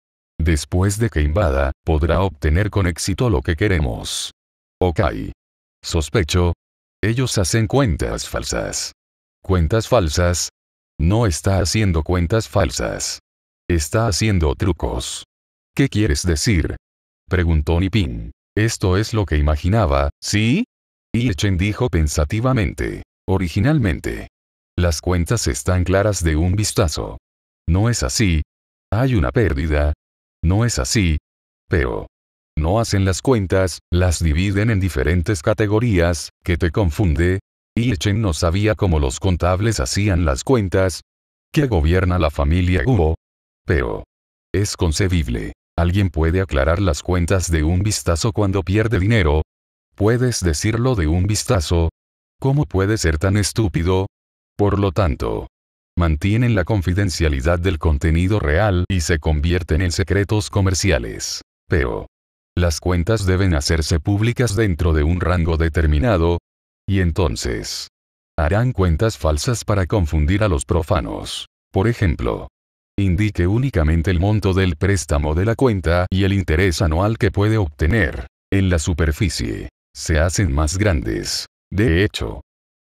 Después de que invada, podrá obtener con éxito lo que queremos. Ok. Sospecho. Ellos hacen cuentas falsas. ¿Cuentas falsas? No está haciendo cuentas falsas. Está haciendo trucos. ¿Qué quieres decir? Preguntó Nipin. Esto es lo que imaginaba, ¿sí? Y Echen dijo pensativamente. Originalmente. Las cuentas están claras de un vistazo. No es así. Hay una pérdida. No es así. Pero. No hacen las cuentas, las dividen en diferentes categorías, que te confunde. Y Echen no sabía cómo los contables hacían las cuentas. ¿Qué gobierna la familia Hugo. Pero. Es concebible. ¿Alguien puede aclarar las cuentas de un vistazo cuando pierde dinero? ¿Puedes decirlo de un vistazo? ¿Cómo puede ser tan estúpido? Por lo tanto, mantienen la confidencialidad del contenido real y se convierten en secretos comerciales. Pero, las cuentas deben hacerse públicas dentro de un rango determinado, y entonces, harán cuentas falsas para confundir a los profanos. Por ejemplo, indique únicamente el monto del préstamo de la cuenta y el interés anual que puede obtener. En la superficie, se hacen más grandes. De hecho,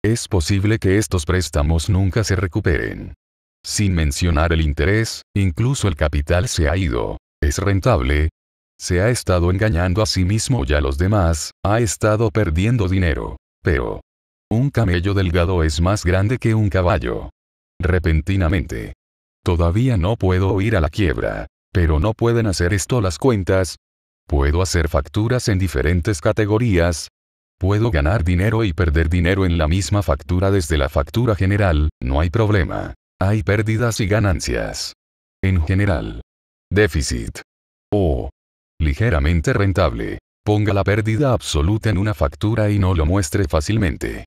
es posible que estos préstamos nunca se recuperen. Sin mencionar el interés, incluso el capital se ha ido. Es rentable. Se ha estado engañando a sí mismo y a los demás, ha estado perdiendo dinero. Pero, un camello delgado es más grande que un caballo. Repentinamente, Todavía no puedo ir a la quiebra. Pero no pueden hacer esto las cuentas. Puedo hacer facturas en diferentes categorías. Puedo ganar dinero y perder dinero en la misma factura desde la factura general, no hay problema. Hay pérdidas y ganancias. En general. Déficit. O. Ligeramente rentable. Ponga la pérdida absoluta en una factura y no lo muestre fácilmente.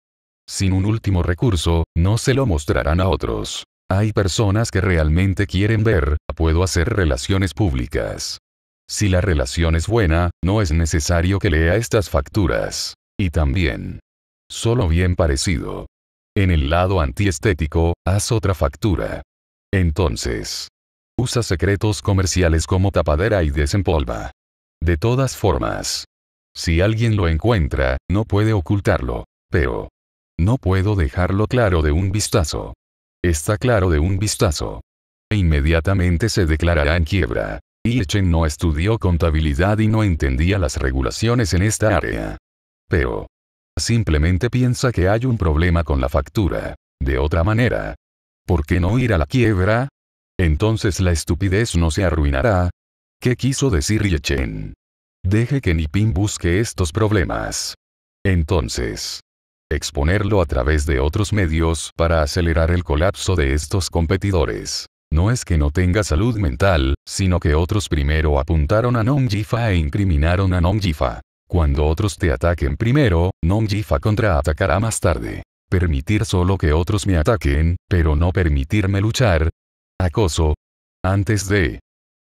Sin un último recurso, no se lo mostrarán a otros. Hay personas que realmente quieren ver, puedo hacer relaciones públicas. Si la relación es buena, no es necesario que lea estas facturas. Y también. Solo bien parecido. En el lado antiestético, haz otra factura. Entonces. Usa secretos comerciales como tapadera y desempolva. De todas formas. Si alguien lo encuentra, no puede ocultarlo. Pero. No puedo dejarlo claro de un vistazo. Está claro de un vistazo. E inmediatamente se declarará en quiebra. Chen no estudió contabilidad y no entendía las regulaciones en esta área. Pero. Simplemente piensa que hay un problema con la factura. De otra manera. ¿Por qué no ir a la quiebra? Entonces la estupidez no se arruinará. ¿Qué quiso decir Chen? Deje que Nipin busque estos problemas. Entonces exponerlo a través de otros medios para acelerar el colapso de estos competidores. No es que no tenga salud mental, sino que otros primero apuntaron a Jifa e incriminaron a Jifa. Cuando otros te ataquen primero, Jifa contraatacará más tarde. Permitir solo que otros me ataquen, pero no permitirme luchar. Acoso. Antes de.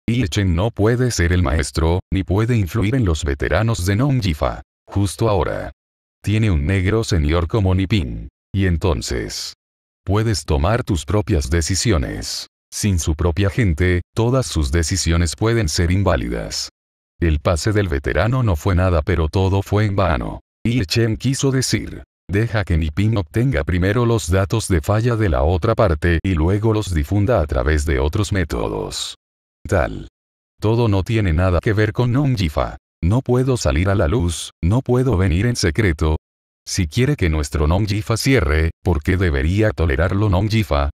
Yi-Chen no puede ser el maestro, ni puede influir en los veteranos de Jifa. Justo ahora tiene un negro señor como Nipin. Y entonces, puedes tomar tus propias decisiones. Sin su propia gente, todas sus decisiones pueden ser inválidas. El pase del veterano no fue nada pero todo fue en vano. Y Chen quiso decir, deja que Nipin obtenga primero los datos de falla de la otra parte y luego los difunda a través de otros métodos. Tal. Todo no tiene nada que ver con Jifa. No puedo salir a la luz, no puedo venir en secreto. Si quiere que nuestro Nong jifa cierre, ¿por qué debería tolerarlo Nong jifa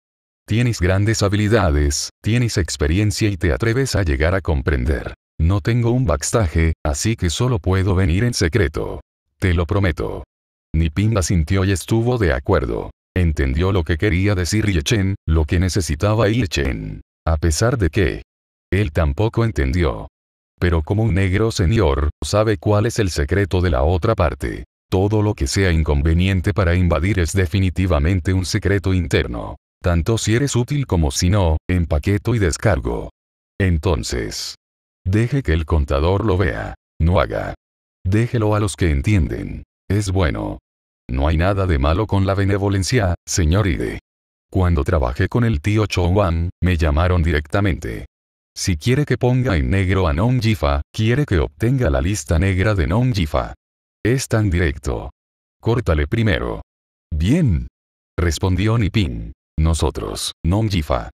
Tienes grandes habilidades, tienes experiencia y te atreves a llegar a comprender. No tengo un backstage, así que solo puedo venir en secreto. Te lo prometo. la sintió y estuvo de acuerdo. Entendió lo que quería decir Yechen, lo que necesitaba Yechen. A pesar de que él tampoco entendió. Pero como un negro señor, sabe cuál es el secreto de la otra parte. Todo lo que sea inconveniente para invadir es definitivamente un secreto interno. Tanto si eres útil como si no, empaqueto y descargo. Entonces. Deje que el contador lo vea. No haga. Déjelo a los que entienden. Es bueno. No hay nada de malo con la benevolencia, señor Ide. Cuando trabajé con el tío Wan, me llamaron directamente. Si quiere que ponga en negro a non-jifa, quiere que obtenga la lista negra de non-jifa. Es tan directo. Córtale primero. Bien. Respondió Ping. Nosotros, Nongjifa.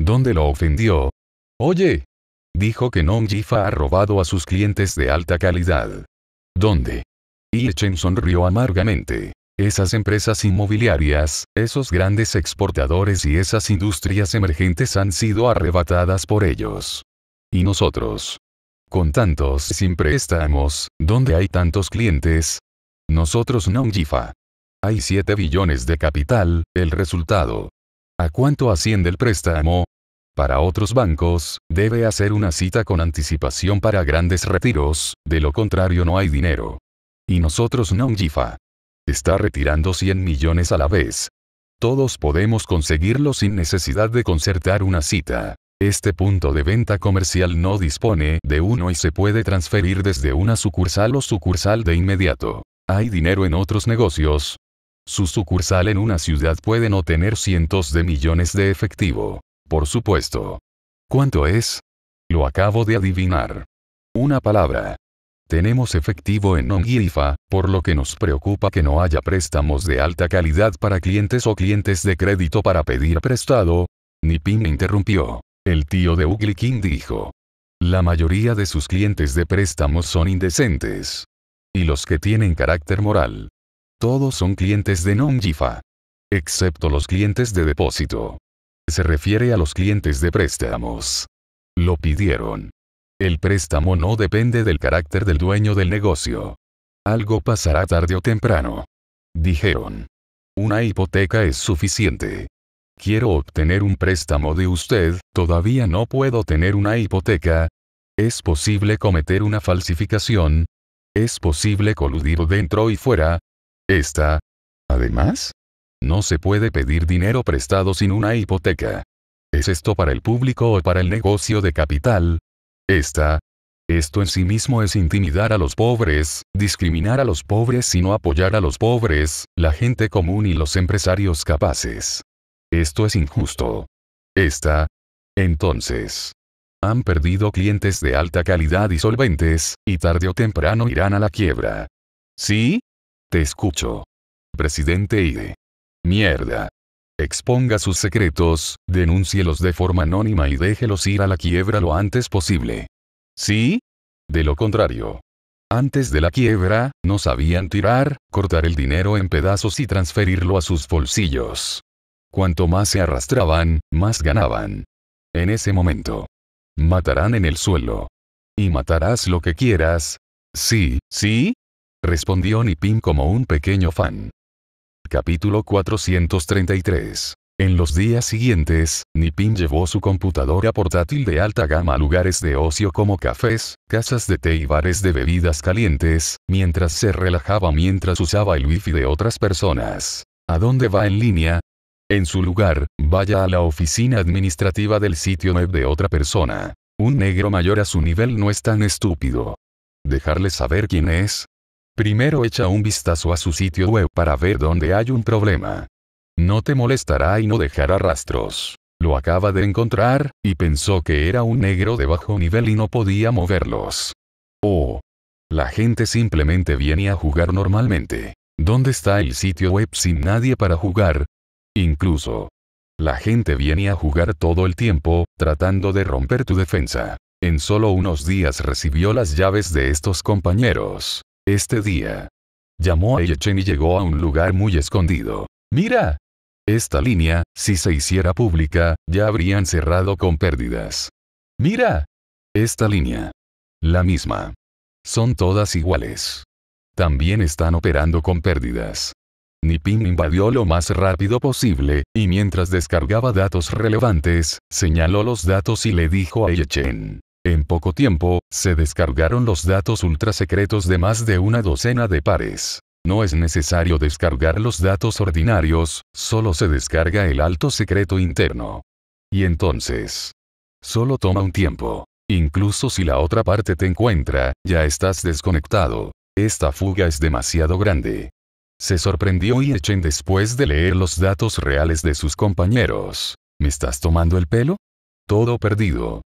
¿Dónde lo ofendió? Oye. Dijo que Nongjifa ha robado a sus clientes de alta calidad. ¿Dónde? Y Chen sonrió amargamente. Esas empresas inmobiliarias, esos grandes exportadores y esas industrias emergentes han sido arrebatadas por ellos. ¿Y nosotros? Con tantos sin préstamos, donde hay tantos clientes? Nosotros no GIFA. Hay 7 billones de capital, el resultado. ¿A cuánto asciende el préstamo? Para otros bancos, debe hacer una cita con anticipación para grandes retiros, de lo contrario no hay dinero. Y nosotros no GIFA. Está retirando 100 millones a la vez. Todos podemos conseguirlo sin necesidad de concertar una cita. Este punto de venta comercial no dispone de uno y se puede transferir desde una sucursal o sucursal de inmediato. Hay dinero en otros negocios. Su sucursal en una ciudad puede no tener cientos de millones de efectivo. Por supuesto. ¿Cuánto es? Lo acabo de adivinar. Una palabra. Tenemos efectivo en Nongifa, por lo que nos preocupa que no haya préstamos de alta calidad para clientes o clientes de crédito para pedir prestado. Nipin interrumpió. El tío de Ugly King dijo. La mayoría de sus clientes de préstamos son indecentes. Y los que tienen carácter moral. Todos son clientes de non Excepto los clientes de depósito. Se refiere a los clientes de préstamos. Lo pidieron. El préstamo no depende del carácter del dueño del negocio. Algo pasará tarde o temprano. Dijeron. Una hipoteca es suficiente. Quiero obtener un préstamo de usted, todavía no puedo tener una hipoteca. ¿Es posible cometer una falsificación? ¿Es posible coludir dentro y fuera? Esta. Además, no se puede pedir dinero prestado sin una hipoteca. ¿Es esto para el público o para el negocio de capital? Esta. Esto en sí mismo es intimidar a los pobres, discriminar a los pobres y no apoyar a los pobres, la gente común y los empresarios capaces. Esto es injusto. Esta. Entonces. Han perdido clientes de alta calidad y solventes, y tarde o temprano irán a la quiebra. ¿Sí? Te escucho. Presidente IDE. Mierda. Exponga sus secretos, denúncielos de forma anónima y déjelos ir a la quiebra lo antes posible. ¿Sí? De lo contrario. Antes de la quiebra, no sabían tirar, cortar el dinero en pedazos y transferirlo a sus bolsillos. Cuanto más se arrastraban, más ganaban. En ese momento. Matarán en el suelo. Y matarás lo que quieras. Sí, sí. Respondió Nipim como un pequeño fan. Capítulo 433. En los días siguientes, Nipin llevó su computadora portátil de alta gama a lugares de ocio como cafés, casas de té y bares de bebidas calientes, mientras se relajaba mientras usaba el wifi de otras personas. ¿A dónde va en línea? En su lugar, vaya a la oficina administrativa del sitio web de otra persona. Un negro mayor a su nivel no es tan estúpido. Dejarle saber quién es, Primero echa un vistazo a su sitio web para ver dónde hay un problema. No te molestará y no dejará rastros. Lo acaba de encontrar, y pensó que era un negro de bajo nivel y no podía moverlos. Oh. La gente simplemente viene a jugar normalmente. ¿Dónde está el sitio web sin nadie para jugar? Incluso. La gente viene a jugar todo el tiempo, tratando de romper tu defensa. En solo unos días recibió las llaves de estos compañeros. Este día. Llamó a Yechen y llegó a un lugar muy escondido. ¡Mira! Esta línea, si se hiciera pública, ya habrían cerrado con pérdidas. ¡Mira! Esta línea. La misma. Son todas iguales. También están operando con pérdidas. Nipin invadió lo más rápido posible, y mientras descargaba datos relevantes, señaló los datos y le dijo a Yechen. En poco tiempo, se descargaron los datos ultrasecretos de más de una docena de pares. No es necesario descargar los datos ordinarios, solo se descarga el alto secreto interno. Y entonces, solo toma un tiempo. Incluso si la otra parte te encuentra, ya estás desconectado. Esta fuga es demasiado grande. Se sorprendió y echen después de leer los datos reales de sus compañeros. ¿Me estás tomando el pelo? Todo perdido.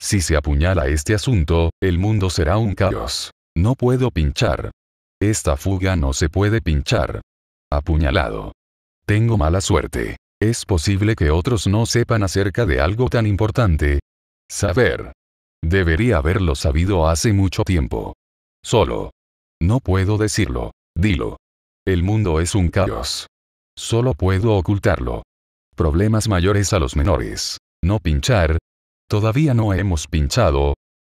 Si se apuñala este asunto, el mundo será un caos. No puedo pinchar. Esta fuga no se puede pinchar. Apuñalado. Tengo mala suerte. Es posible que otros no sepan acerca de algo tan importante. Saber. Debería haberlo sabido hace mucho tiempo. Solo. No puedo decirlo. Dilo. El mundo es un caos. Solo puedo ocultarlo. Problemas mayores a los menores. No pinchar, ¿Todavía no hemos pinchado?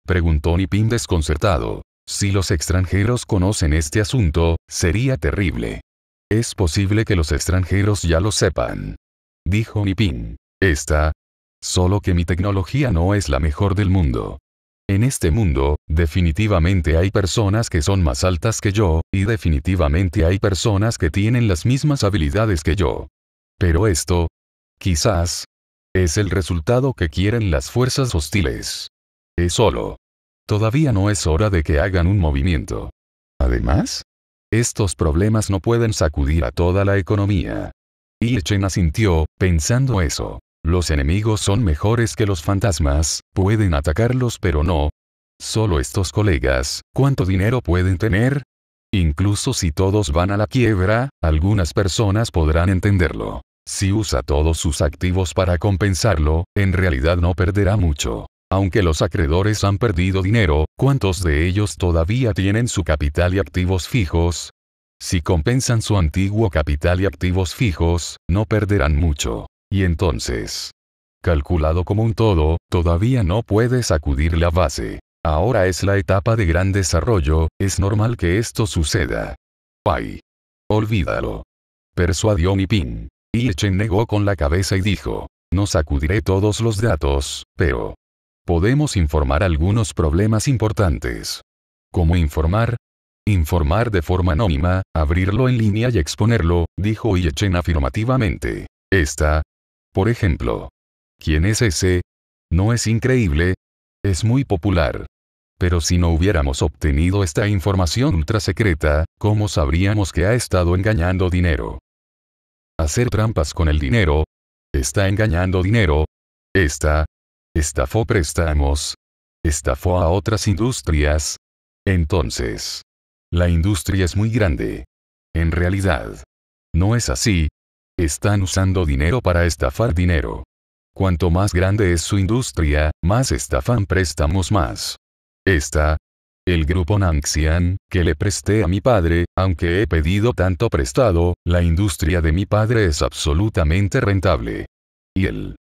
Preguntó Nipin desconcertado. Si los extranjeros conocen este asunto, sería terrible. Es posible que los extranjeros ya lo sepan. Dijo Nipin. Esta. Solo que mi tecnología no es la mejor del mundo. En este mundo, definitivamente hay personas que son más altas que yo, y definitivamente hay personas que tienen las mismas habilidades que yo. Pero esto, quizás, es el resultado que quieren las fuerzas hostiles. Es solo. Todavía no es hora de que hagan un movimiento. Además, estos problemas no pueden sacudir a toda la economía. Y Echen asintió, pensando eso. Los enemigos son mejores que los fantasmas, pueden atacarlos pero no. Solo estos colegas, ¿cuánto dinero pueden tener? Incluso si todos van a la quiebra, algunas personas podrán entenderlo. Si usa todos sus activos para compensarlo, en realidad no perderá mucho. Aunque los acreedores han perdido dinero, ¿cuántos de ellos todavía tienen su capital y activos fijos? Si compensan su antiguo capital y activos fijos, no perderán mucho. Y entonces, calculado como un todo, todavía no puede sacudir la base. Ahora es la etapa de gran desarrollo, es normal que esto suceda. Pai. Olvídalo. Persuadió Ping. Chen negó con la cabeza y dijo, no sacudiré todos los datos, pero podemos informar algunos problemas importantes. ¿Cómo informar? Informar de forma anónima, abrirlo en línea y exponerlo, dijo Yechen afirmativamente. Esta. Por ejemplo. ¿Quién es ese? ¿No es increíble? Es muy popular. Pero si no hubiéramos obtenido esta información ultra secreta, ¿cómo sabríamos que ha estado engañando dinero? hacer trampas con el dinero, está engañando dinero, está, estafó préstamos, estafó a otras industrias. Entonces, la industria es muy grande. En realidad, no es así. Están usando dinero para estafar dinero. Cuanto más grande es su industria, más estafan préstamos más. Esta, el grupo Nanxian, que le presté a mi padre, aunque he pedido tanto prestado, la industria de mi padre es absolutamente rentable. Y él.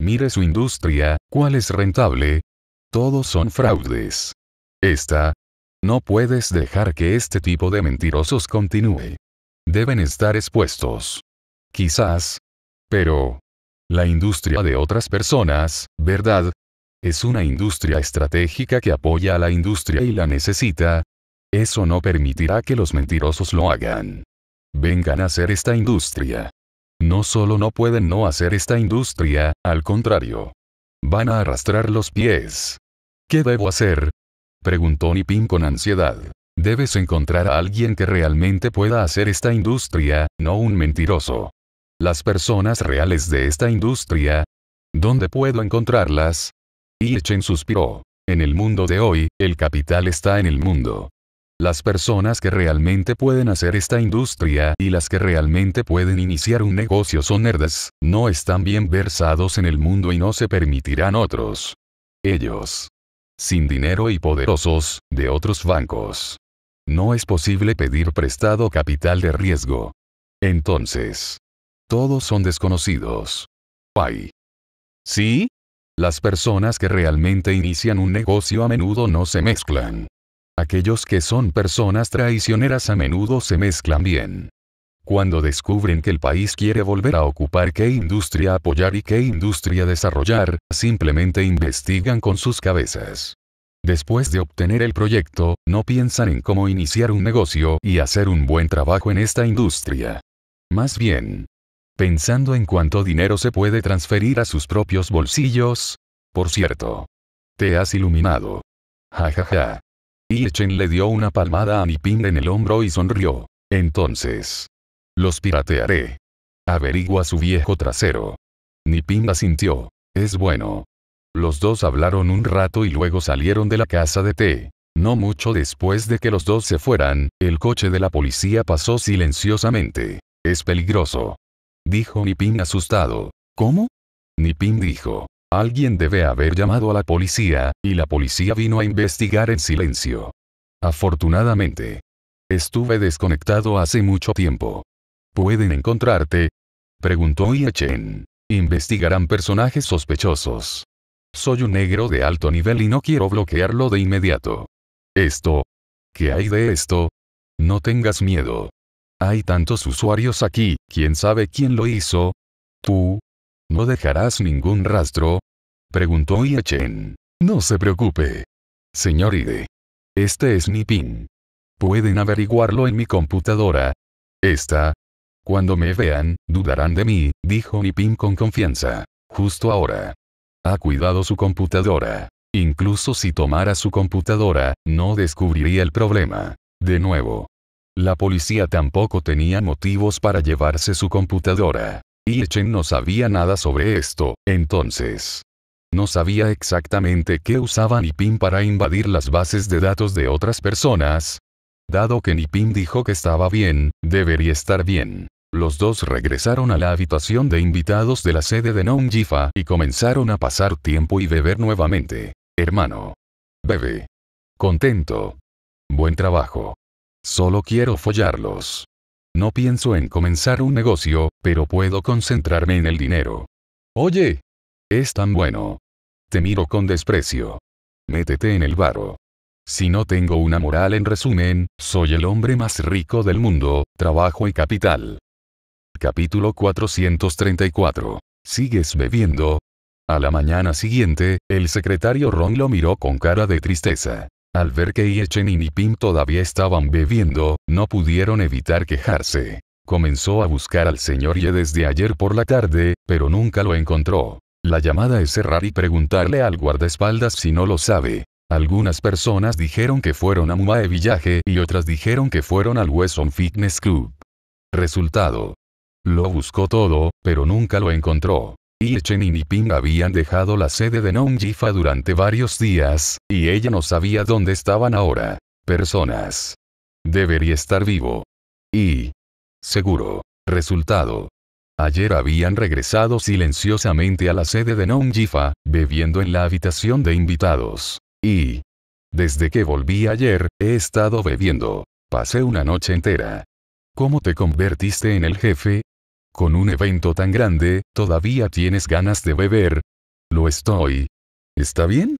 Mire su industria, ¿cuál es rentable? Todos son fraudes. Esta. No puedes dejar que este tipo de mentirosos continúe. Deben estar expuestos. Quizás. Pero. La industria de otras personas, ¿verdad? Es una industria estratégica que apoya a la industria y la necesita. Eso no permitirá que los mentirosos lo hagan. Vengan a hacer esta industria. No solo no pueden no hacer esta industria, al contrario. Van a arrastrar los pies. ¿Qué debo hacer? Preguntó Nipin con ansiedad. Debes encontrar a alguien que realmente pueda hacer esta industria, no un mentiroso. Las personas reales de esta industria. ¿Dónde puedo encontrarlas? Echen suspiró. En el mundo de hoy, el capital está en el mundo. Las personas que realmente pueden hacer esta industria y las que realmente pueden iniciar un negocio son nerds, no están bien versados en el mundo y no se permitirán otros. Ellos. Sin dinero y poderosos, de otros bancos. No es posible pedir prestado capital de riesgo. Entonces. Todos son desconocidos. Pai. ¿Sí? Las personas que realmente inician un negocio a menudo no se mezclan. Aquellos que son personas traicioneras a menudo se mezclan bien. Cuando descubren que el país quiere volver a ocupar qué industria apoyar y qué industria desarrollar, simplemente investigan con sus cabezas. Después de obtener el proyecto, no piensan en cómo iniciar un negocio y hacer un buen trabajo en esta industria. Más bien, pensando en cuánto dinero se puede transferir a sus propios bolsillos. Por cierto. Te has iluminado. Ja ja ja. Echen le dio una palmada a Niping en el hombro y sonrió. Entonces. Los piratearé. Averigua su viejo trasero. Nipin asintió. Es bueno. Los dos hablaron un rato y luego salieron de la casa de té. No mucho después de que los dos se fueran, el coche de la policía pasó silenciosamente. Es peligroso dijo Nipin asustado. ¿Cómo? Nipin dijo. Alguien debe haber llamado a la policía, y la policía vino a investigar en silencio. Afortunadamente. Estuve desconectado hace mucho tiempo. ¿Pueden encontrarte? Preguntó Chen. Investigarán personajes sospechosos. Soy un negro de alto nivel y no quiero bloquearlo de inmediato. Esto. ¿Qué hay de esto? No tengas miedo. Hay tantos usuarios aquí, ¿quién sabe quién lo hizo? ¿Tú? ¿No dejarás ningún rastro? Preguntó Yechen. No se preocupe. Señor Este es mi Pueden averiguarlo en mi computadora. Esta. Cuando me vean, dudarán de mí, dijo Nipin con confianza. Justo ahora. Ha cuidado su computadora. Incluso si tomara su computadora, no descubriría el problema. De nuevo, la policía tampoco tenía motivos para llevarse su computadora. Y Echen no sabía nada sobre esto, entonces. No sabía exactamente qué usaba Nipin para invadir las bases de datos de otras personas. Dado que Nipin dijo que estaba bien, debería estar bien. Los dos regresaron a la habitación de invitados de la sede de Nongjifa y comenzaron a pasar tiempo y beber nuevamente. Hermano. Bebe. Contento. Buen trabajo. Solo quiero follarlos. No pienso en comenzar un negocio, pero puedo concentrarme en el dinero. Oye. Es tan bueno. Te miro con desprecio. Métete en el barro. Si no tengo una moral en resumen, soy el hombre más rico del mundo, trabajo y capital. Capítulo 434. ¿Sigues bebiendo? A la mañana siguiente, el secretario Ron lo miró con cara de tristeza. Al ver que Iechenin y Pim todavía estaban bebiendo, no pudieron evitar quejarse. Comenzó a buscar al señor Ye desde ayer por la tarde, pero nunca lo encontró. La llamada es cerrar y preguntarle al guardaespaldas si no lo sabe. Algunas personas dijeron que fueron a Mumae Villaje y otras dijeron que fueron al Wesson Fitness Club. Resultado. Lo buscó todo, pero nunca lo encontró y Echenin y Ping habían dejado la sede de Nongjifa durante varios días, y ella no sabía dónde estaban ahora. Personas. Debería estar vivo. Y. Seguro. Resultado. Ayer habían regresado silenciosamente a la sede de Nongjifa, bebiendo en la habitación de invitados. Y. Desde que volví ayer, he estado bebiendo. Pasé una noche entera. ¿Cómo te convertiste en el jefe? Con un evento tan grande, ¿todavía tienes ganas de beber? Lo estoy. ¿Está bien?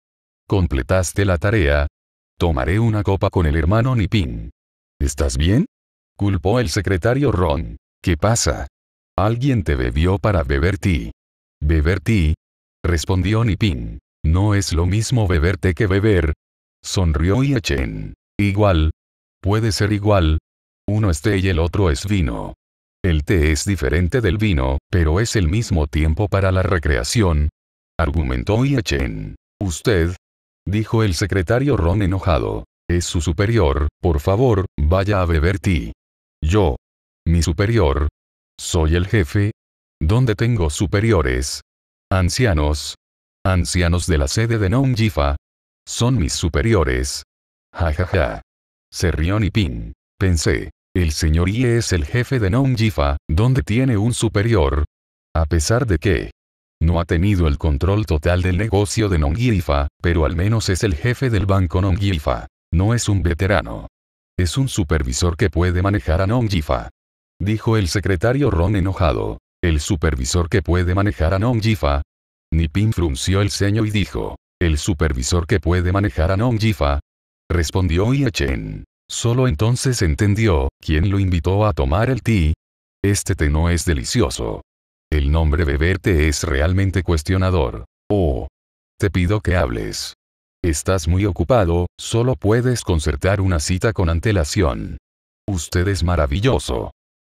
Completaste la tarea. Tomaré una copa con el hermano Nipin. ¿Estás bien? Culpó el secretario Ron. ¿Qué pasa? Alguien te bebió para beber ti. ¿Beber ti? Respondió Nipin. No es lo mismo beberte que beber. Sonrió Yachen. Igual. Puede ser igual. Uno es té y el otro es vino. El té es diferente del vino, pero es el mismo tiempo para la recreación. Argumentó Chen. Usted. Dijo el secretario Ron enojado. Es su superior, por favor, vaya a beber té. Yo. Mi superior. Soy el jefe. ¿Dónde tengo superiores? Ancianos. Ancianos de la sede de Nongjifa. Son mis superiores. Ja ja ja. Se rió Ping. Pensé. El señor Ie es el jefe de Yifa, donde tiene un superior. A pesar de que no ha tenido el control total del negocio de Yifa, pero al menos es el jefe del banco Yifa. No es un veterano. Es un supervisor que puede manejar a Nonjifa. Dijo el secretario Ron enojado. El supervisor que puede manejar a Ni Ping frunció el ceño y dijo. El supervisor que puede manejar a Nonjifa. Respondió Chen. Solo entonces entendió, quién lo invitó a tomar el té. Este té no es delicioso. El nombre verte es realmente cuestionador. Oh. Te pido que hables. Estás muy ocupado, solo puedes concertar una cita con antelación. Usted es maravilloso.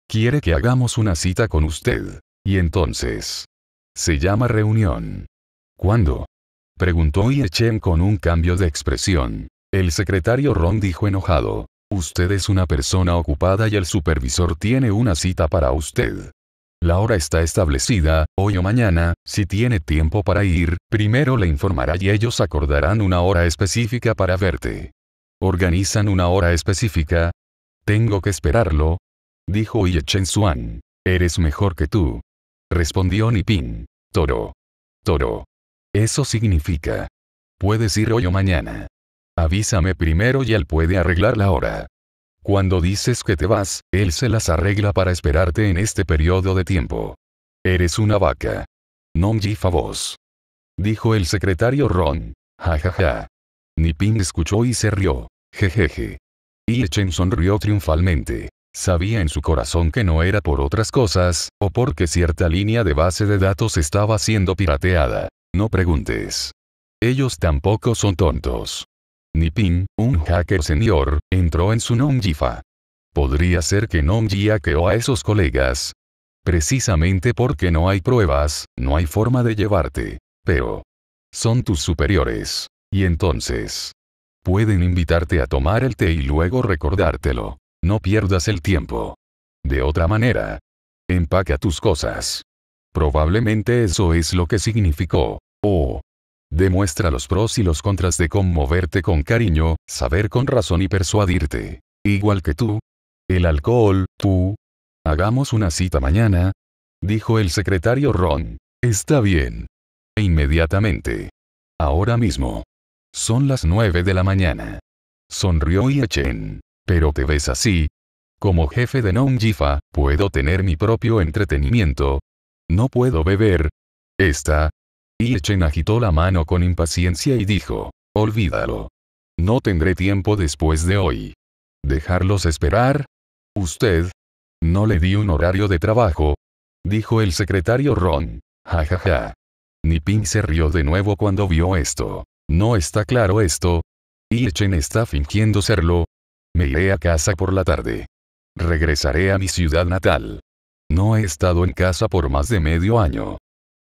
Quiere que hagamos una cita con usted. Y entonces. Se llama reunión. ¿Cuándo? Preguntó Yechen con un cambio de expresión. El secretario Ron dijo enojado. Usted es una persona ocupada y el supervisor tiene una cita para usted. La hora está establecida, hoy o mañana, si tiene tiempo para ir, primero le informará y ellos acordarán una hora específica para verte. ¿Organizan una hora específica? Tengo que esperarlo. Dijo Ye Chen Suan. Eres mejor que tú. Respondió Ping. Toro. Toro. Eso significa. Puedes ir hoy o mañana. Avísame primero y él puede arreglar la hora. Cuando dices que te vas, él se las arregla para esperarte en este periodo de tiempo. Eres una vaca. Non jifa vos. Dijo el secretario Ron. Ja ja ja. Nipin escuchó y se rió. Jejeje. Echen sonrió triunfalmente. Sabía en su corazón que no era por otras cosas, o porque cierta línea de base de datos estaba siendo pirateada. No preguntes. Ellos tampoco son tontos. Nipin, un hacker señor, entró en su nomjifa. Podría ser que Nongjia hackeó a esos colegas. Precisamente porque no hay pruebas, no hay forma de llevarte. Pero. Son tus superiores. Y entonces. Pueden invitarte a tomar el té y luego recordártelo. No pierdas el tiempo. De otra manera. Empaca tus cosas. Probablemente eso es lo que significó. Oh, Demuestra los pros y los contras de conmoverte con cariño, saber con razón y persuadirte. Igual que tú. El alcohol, tú. Hagamos una cita mañana. Dijo el secretario Ron. Está bien. E inmediatamente. Ahora mismo. Son las nueve de la mañana. Sonrió Chen. Pero te ves así. Como jefe de Nongjifa, puedo tener mi propio entretenimiento. No puedo beber. Esta, Chen agitó la mano con impaciencia y dijo. Olvídalo. No tendré tiempo después de hoy. ¿Dejarlos esperar? Usted. No le di un horario de trabajo. Dijo el secretario Ron. Ja ja ja. se rió de nuevo cuando vio esto. ¿No está claro esto? Chen está fingiendo serlo. Me iré a casa por la tarde. Regresaré a mi ciudad natal. No he estado en casa por más de medio año.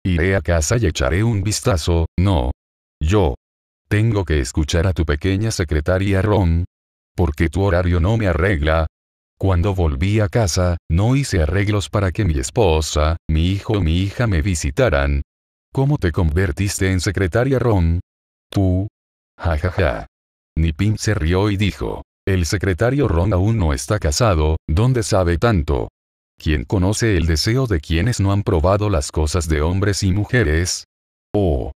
Iré a casa y echaré un vistazo, no. Yo. Tengo que escuchar a tu pequeña secretaria Ron. Porque tu horario no me arregla. Cuando volví a casa, no hice arreglos para que mi esposa, mi hijo o mi hija me visitaran. ¿Cómo te convertiste en secretaria Ron? Tú. Ja ja ja. Nipin se rió y dijo. El secretario Ron aún no está casado, ¿dónde sabe tanto? Quién conoce el deseo de quienes no han probado las cosas de hombres y mujeres? Oh.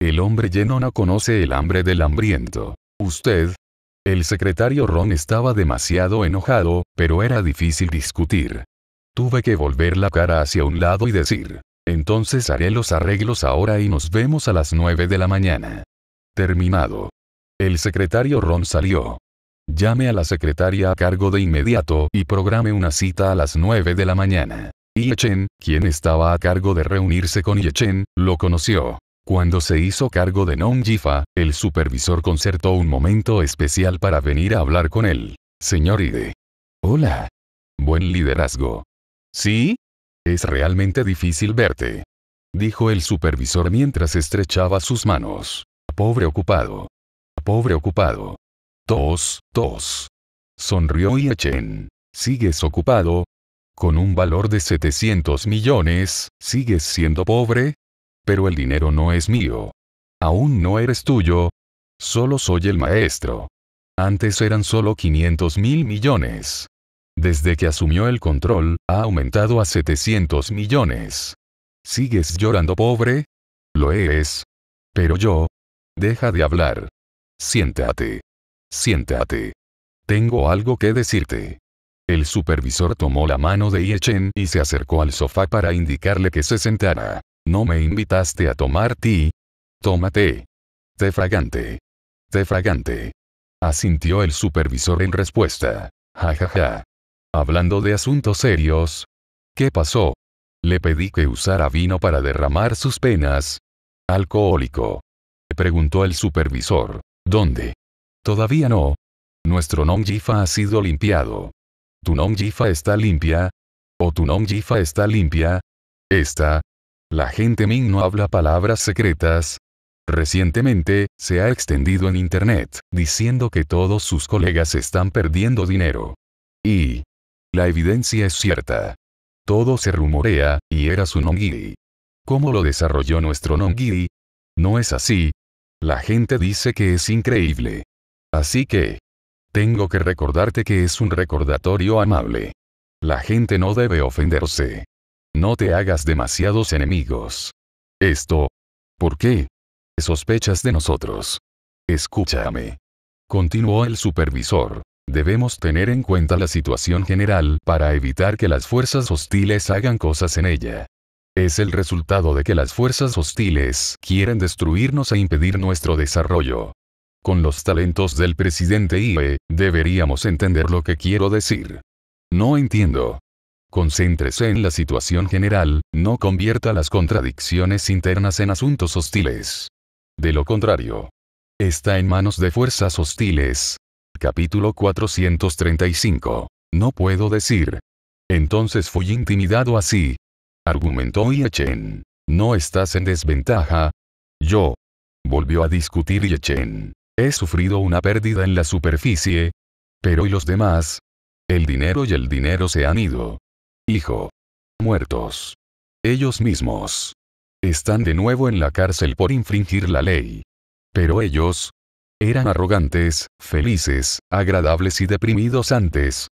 El hombre lleno no conoce el hambre del hambriento. Usted. El secretario Ron estaba demasiado enojado, pero era difícil discutir. Tuve que volver la cara hacia un lado y decir, entonces haré los arreglos ahora y nos vemos a las 9 de la mañana. Terminado. El secretario Ron salió. Llame a la secretaria a cargo de inmediato y programe una cita a las 9 de la mañana. Yechen, quien estaba a cargo de reunirse con Yechen, lo conoció. Cuando se hizo cargo de Nong Jifa, el supervisor concertó un momento especial para venir a hablar con él. Señor Ide. Hola. Buen liderazgo. ¿Sí? Es realmente difícil verte. Dijo el supervisor mientras estrechaba sus manos. Pobre ocupado. Pobre ocupado. Tos, tos. Sonrió Yachen. ¿Sigues ocupado? Con un valor de 700 millones, ¿sigues siendo pobre? Pero el dinero no es mío. Aún no eres tuyo. Solo soy el maestro. Antes eran solo 500 mil millones. Desde que asumió el control, ha aumentado a 700 millones. ¿Sigues llorando pobre? Lo eres. Pero yo... Deja de hablar. Siéntate. Siéntate. Tengo algo que decirte. El supervisor tomó la mano de Yechen y se acercó al sofá para indicarle que se sentara. ¿No me invitaste a tomar ti? Tómate. Tefragante. fragante. fragante. Asintió el supervisor en respuesta. Ja ja ja. Hablando de asuntos serios. ¿Qué pasó? Le pedí que usara vino para derramar sus penas. Alcohólico. Preguntó el supervisor. ¿Dónde? Todavía no. Nuestro non-jifa ha sido limpiado. Tu non-jifa está limpia. O tu non-jifa está limpia. Está. La gente Ming no habla palabras secretas. Recientemente, se ha extendido en Internet, diciendo que todos sus colegas están perdiendo dinero. Y. La evidencia es cierta. Todo se rumorea, y era su non ¿Cómo lo desarrolló nuestro non No es así. La gente dice que es increíble. Así que, tengo que recordarte que es un recordatorio amable. La gente no debe ofenderse. No te hagas demasiados enemigos. Esto. ¿Por qué? Sospechas de nosotros. Escúchame. Continuó el supervisor. Debemos tener en cuenta la situación general para evitar que las fuerzas hostiles hagan cosas en ella. Es el resultado de que las fuerzas hostiles quieren destruirnos e impedir nuestro desarrollo. Con los talentos del presidente IE, eh, deberíamos entender lo que quiero decir. No entiendo. Concéntrese en la situación general, no convierta las contradicciones internas en asuntos hostiles. De lo contrario, está en manos de fuerzas hostiles. Capítulo 435. No puedo decir. Entonces fui intimidado así. Argumentó Chen. No estás en desventaja. Yo. Volvió a discutir Chen. He sufrido una pérdida en la superficie. Pero ¿y los demás? El dinero y el dinero se han ido. Hijo. Muertos. Ellos mismos. Están de nuevo en la cárcel por infringir la ley. Pero ellos, eran arrogantes, felices, agradables y deprimidos antes.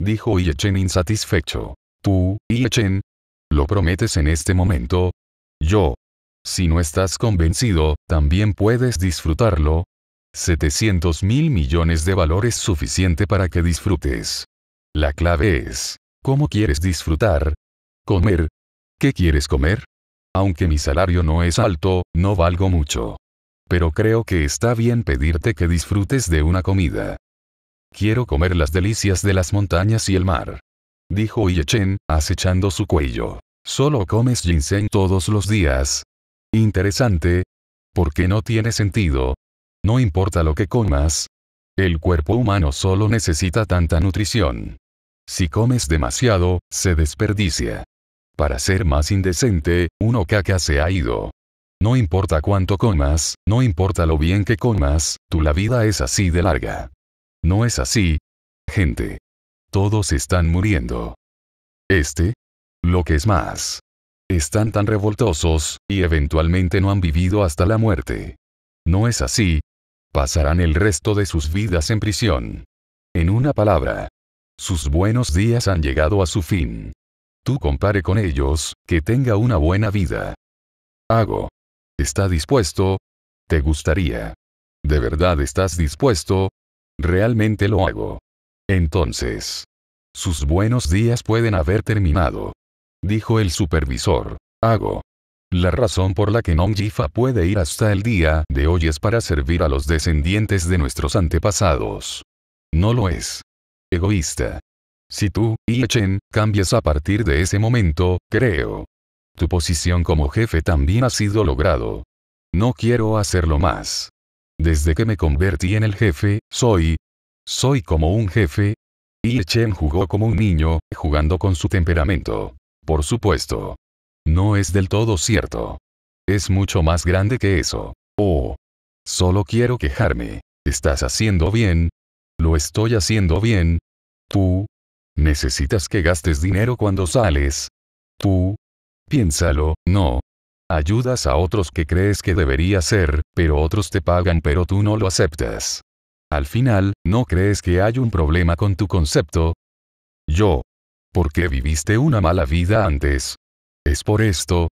Dijo Yechen insatisfecho. Tú, Yechen. ¿Lo prometes en este momento? Yo. Si no estás convencido, también puedes disfrutarlo, 700 mil millones de valores suficiente para que disfrutes. La clave es, ¿cómo quieres disfrutar? Comer. ¿Qué quieres comer? Aunque mi salario no es alto, no valgo mucho. Pero creo que está bien pedirte que disfrutes de una comida. Quiero comer las delicias de las montañas y el mar. Dijo Yechen, acechando su cuello. Solo comes ginseng todos los días. Interesante. Porque no tiene sentido, no importa lo que comas. El cuerpo humano solo necesita tanta nutrición. Si comes demasiado, se desperdicia. Para ser más indecente, uno caca se ha ido. No importa cuánto comas, no importa lo bien que comas, tu la vida es así de larga. No es así. Gente. Todos están muriendo. Este. Lo que es más. Están tan revoltosos, y eventualmente no han vivido hasta la muerte. No es así, pasarán el resto de sus vidas en prisión. En una palabra, sus buenos días han llegado a su fin. Tú compare con ellos, que tenga una buena vida. Hago. ¿Está dispuesto? ¿Te gustaría? ¿De verdad estás dispuesto? Realmente lo hago. Entonces. Sus buenos días pueden haber terminado. Dijo el supervisor. Hago. La razón por la que Jifa puede ir hasta el día de hoy es para servir a los descendientes de nuestros antepasados. No lo es. Egoísta. Si tú, Chen, cambias a partir de ese momento, creo. Tu posición como jefe también ha sido logrado. No quiero hacerlo más. Desde que me convertí en el jefe, soy... Soy como un jefe. Chen jugó como un niño, jugando con su temperamento. Por supuesto. No es del todo cierto. Es mucho más grande que eso. Oh. Solo quiero quejarme. ¿Estás haciendo bien? ¿Lo estoy haciendo bien? Tú. Necesitas que gastes dinero cuando sales. Tú. Piénsalo, no. Ayudas a otros que crees que debería ser, pero otros te pagan pero tú no lo aceptas. Al final, ¿no crees que hay un problema con tu concepto? Yo. ¿Por qué viviste una mala vida antes? Es por esto,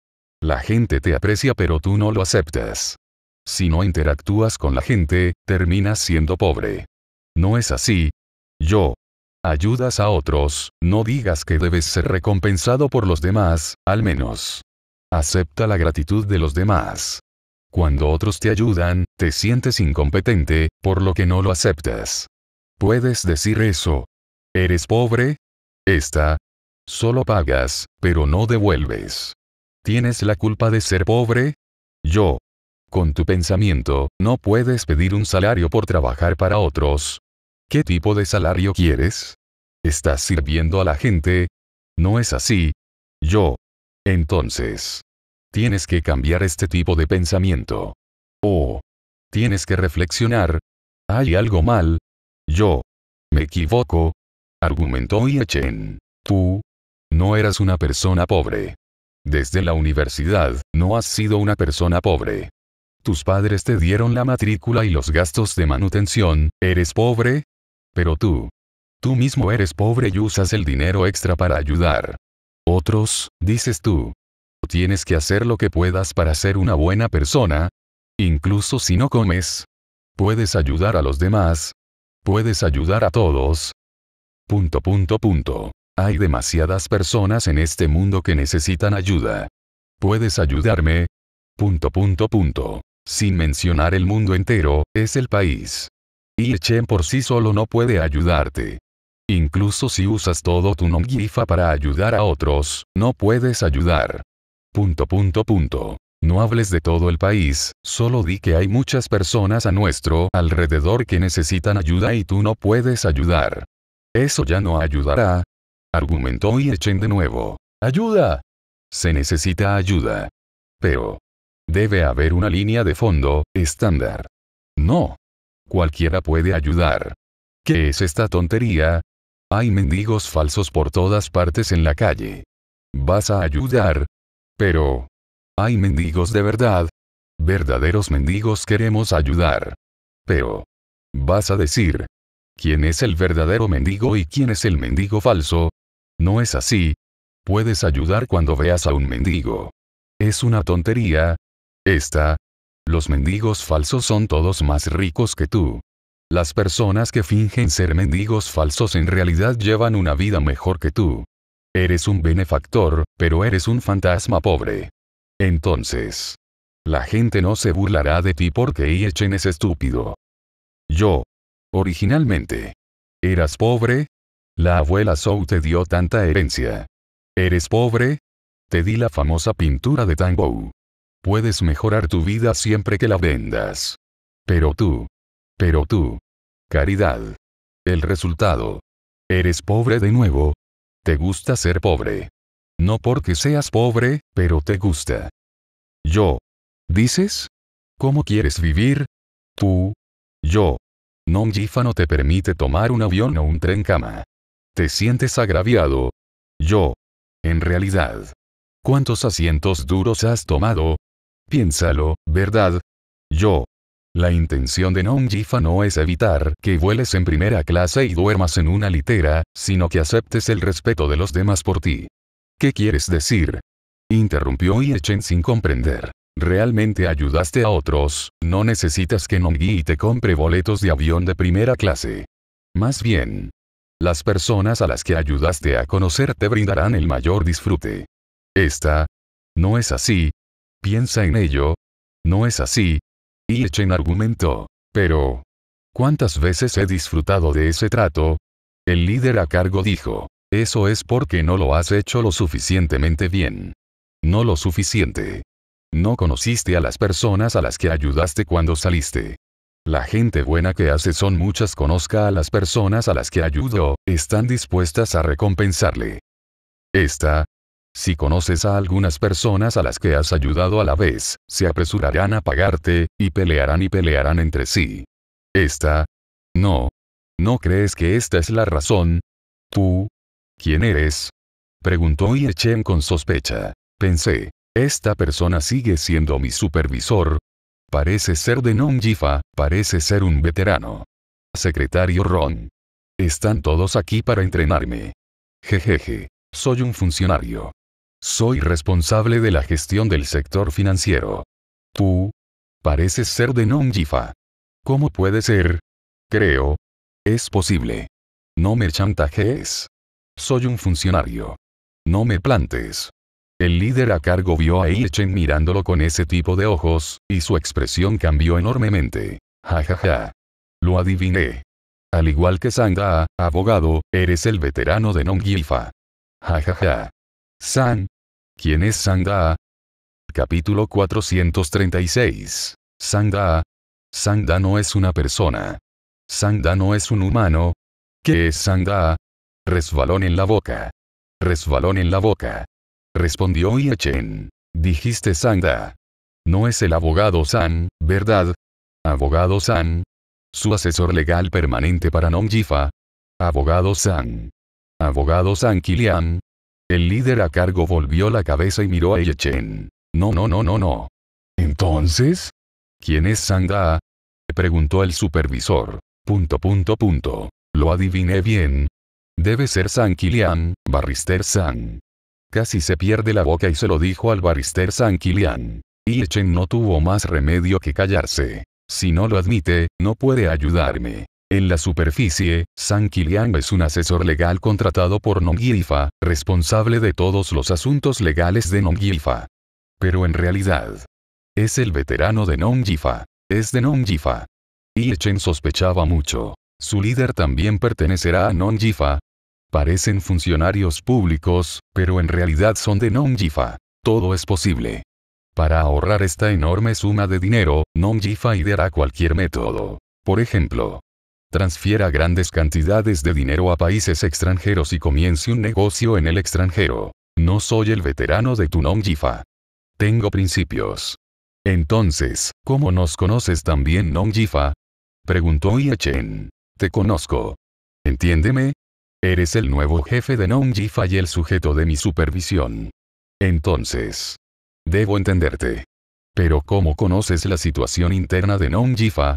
la gente te aprecia pero tú no lo aceptas. Si no interactúas con la gente, terminas siendo pobre. No es así. Yo. Ayudas a otros, no digas que debes ser recompensado por los demás, al menos. Acepta la gratitud de los demás. Cuando otros te ayudan, te sientes incompetente, por lo que no lo aceptas. Puedes decir eso. ¿Eres pobre? Esta Solo pagas, pero no devuelves. ¿Tienes la culpa de ser pobre? Yo. Con tu pensamiento, no puedes pedir un salario por trabajar para otros. ¿Qué tipo de salario quieres? ¿Estás sirviendo a la gente? No es así. Yo. Entonces. Tienes que cambiar este tipo de pensamiento. O. Oh, tienes que reflexionar. ¿Hay algo mal? Yo. Me equivoco. Argumentó echen. Tú, no eras una persona pobre. Desde la universidad, no has sido una persona pobre. Tus padres te dieron la matrícula y los gastos de manutención, ¿eres pobre? Pero tú. Tú mismo eres pobre y usas el dinero extra para ayudar. Otros, dices tú. Tienes que hacer lo que puedas para ser una buena persona. Incluso si no comes. Puedes ayudar a los demás. Puedes ayudar a todos. Punto, punto, punto. Hay demasiadas personas en este mundo que necesitan ayuda. ¿Puedes ayudarme? Punto punto punto. Sin mencionar el mundo entero, es el país. Y Chen por sí solo no puede ayudarte. Incluso si usas todo tu non para ayudar a otros, no puedes ayudar. Punto punto punto. No hables de todo el país, solo di que hay muchas personas a nuestro alrededor que necesitan ayuda y tú no puedes ayudar. Eso ya no ayudará, argumentó y echen de nuevo. ¡Ayuda! Se necesita ayuda. Pero. Debe haber una línea de fondo, estándar. No. Cualquiera puede ayudar. ¿Qué es esta tontería? Hay mendigos falsos por todas partes en la calle. Vas a ayudar. Pero. Hay mendigos de verdad. Verdaderos mendigos queremos ayudar. Pero. Vas a decir, quién es el verdadero mendigo y quién es el mendigo falso. No es así. Puedes ayudar cuando veas a un mendigo. Es una tontería. Esta. Los mendigos falsos son todos más ricos que tú. Las personas que fingen ser mendigos falsos en realidad llevan una vida mejor que tú. Eres un benefactor, pero eres un fantasma pobre. Entonces, la gente no se burlará de ti porque Iechen es estúpido. Yo, Originalmente. ¿Eras pobre? La abuela Zhou te dio tanta herencia. ¿Eres pobre? Te di la famosa pintura de Tango. Puedes mejorar tu vida siempre que la vendas. Pero tú. Pero tú. Caridad. El resultado. Eres pobre de nuevo. Te gusta ser pobre. No porque seas pobre, pero te gusta. Yo. ¿Dices? ¿Cómo quieres vivir? Tú. Yo. Nomjifa no te permite tomar un avión o un tren cama. ¿Te sientes agraviado? Yo. En realidad. ¿Cuántos asientos duros has tomado? Piénsalo, ¿verdad? Yo. La intención de Nomjifa no es evitar que vueles en primera clase y duermas en una litera, sino que aceptes el respeto de los demás por ti. ¿Qué quieres decir? Interrumpió Echen sin comprender realmente ayudaste a otros, no necesitas que Nongui te compre boletos de avión de primera clase. Más bien, las personas a las que ayudaste a conocer te brindarán el mayor disfrute. Esta. No es así. Piensa en ello. No es así. Y Echen argumento. Pero. ¿Cuántas veces he disfrutado de ese trato? El líder a cargo dijo. Eso es porque no lo has hecho lo suficientemente bien. No lo suficiente. No conociste a las personas a las que ayudaste cuando saliste. La gente buena que hace son muchas conozca a las personas a las que ayudo, están dispuestas a recompensarle. Esta. Si conoces a algunas personas a las que has ayudado a la vez, se apresurarán a pagarte, y pelearán y pelearán entre sí. Esta. No. ¿No crees que esta es la razón? Tú. ¿Quién eres? Preguntó Yechen con sospecha. Pensé. Esta persona sigue siendo mi supervisor. Parece ser de non parece ser un veterano. Secretario Ron. Están todos aquí para entrenarme. Jejeje. Soy un funcionario. Soy responsable de la gestión del sector financiero. Tú. Pareces ser de non ¿Cómo puede ser? Creo. Es posible. No me chantajees. Soy un funcionario. No me plantes. El líder a cargo vio a Chen mirándolo con ese tipo de ojos, y su expresión cambió enormemente. Ja ja ja. Lo adiviné. Al igual que Sanda, abogado, eres el veterano de Nongifa. Ja ja ja. San. ¿Quién es Sanda? Capítulo 436. Sanda. da no es una persona. Sang-Da no es un humano. ¿Qué es Sanda? Resbalón en la boca. Resbalón en la boca respondió Chen. Dijiste Da. No es el abogado San, ¿verdad? Abogado San. Su asesor legal permanente para non Abogado San. Abogado San Kilian. El líder a cargo volvió la cabeza y miró a Chen. No, no, no, no, no. Entonces, ¿quién es Le Preguntó el supervisor. Punto, punto, punto. Lo adiviné bien. Debe ser San Kilian, Barrister San. Casi se pierde la boca y se lo dijo al barister Y Echen no tuvo más remedio que callarse. Si no lo admite, no puede ayudarme. En la superficie, San Kilian es un asesor legal contratado por Yifa, responsable de todos los asuntos legales de Nongilfa. Pero en realidad, es el veterano de Yifa. Es de Y Echen sospechaba mucho. Su líder también pertenecerá a Yifa. Parecen funcionarios públicos, pero en realidad son de Jifa. Todo es posible. Para ahorrar esta enorme suma de dinero, Jifa ideará cualquier método. Por ejemplo, transfiera grandes cantidades de dinero a países extranjeros y comience un negocio en el extranjero. No soy el veterano de tu Jifa. Tengo principios. Entonces, ¿cómo nos conoces también Jifa? Preguntó Iachen. Te conozco. Entiéndeme, Eres el nuevo jefe de Nongjifa y el sujeto de mi supervisión. Entonces. Debo entenderte. Pero ¿cómo conoces la situación interna de Jifa?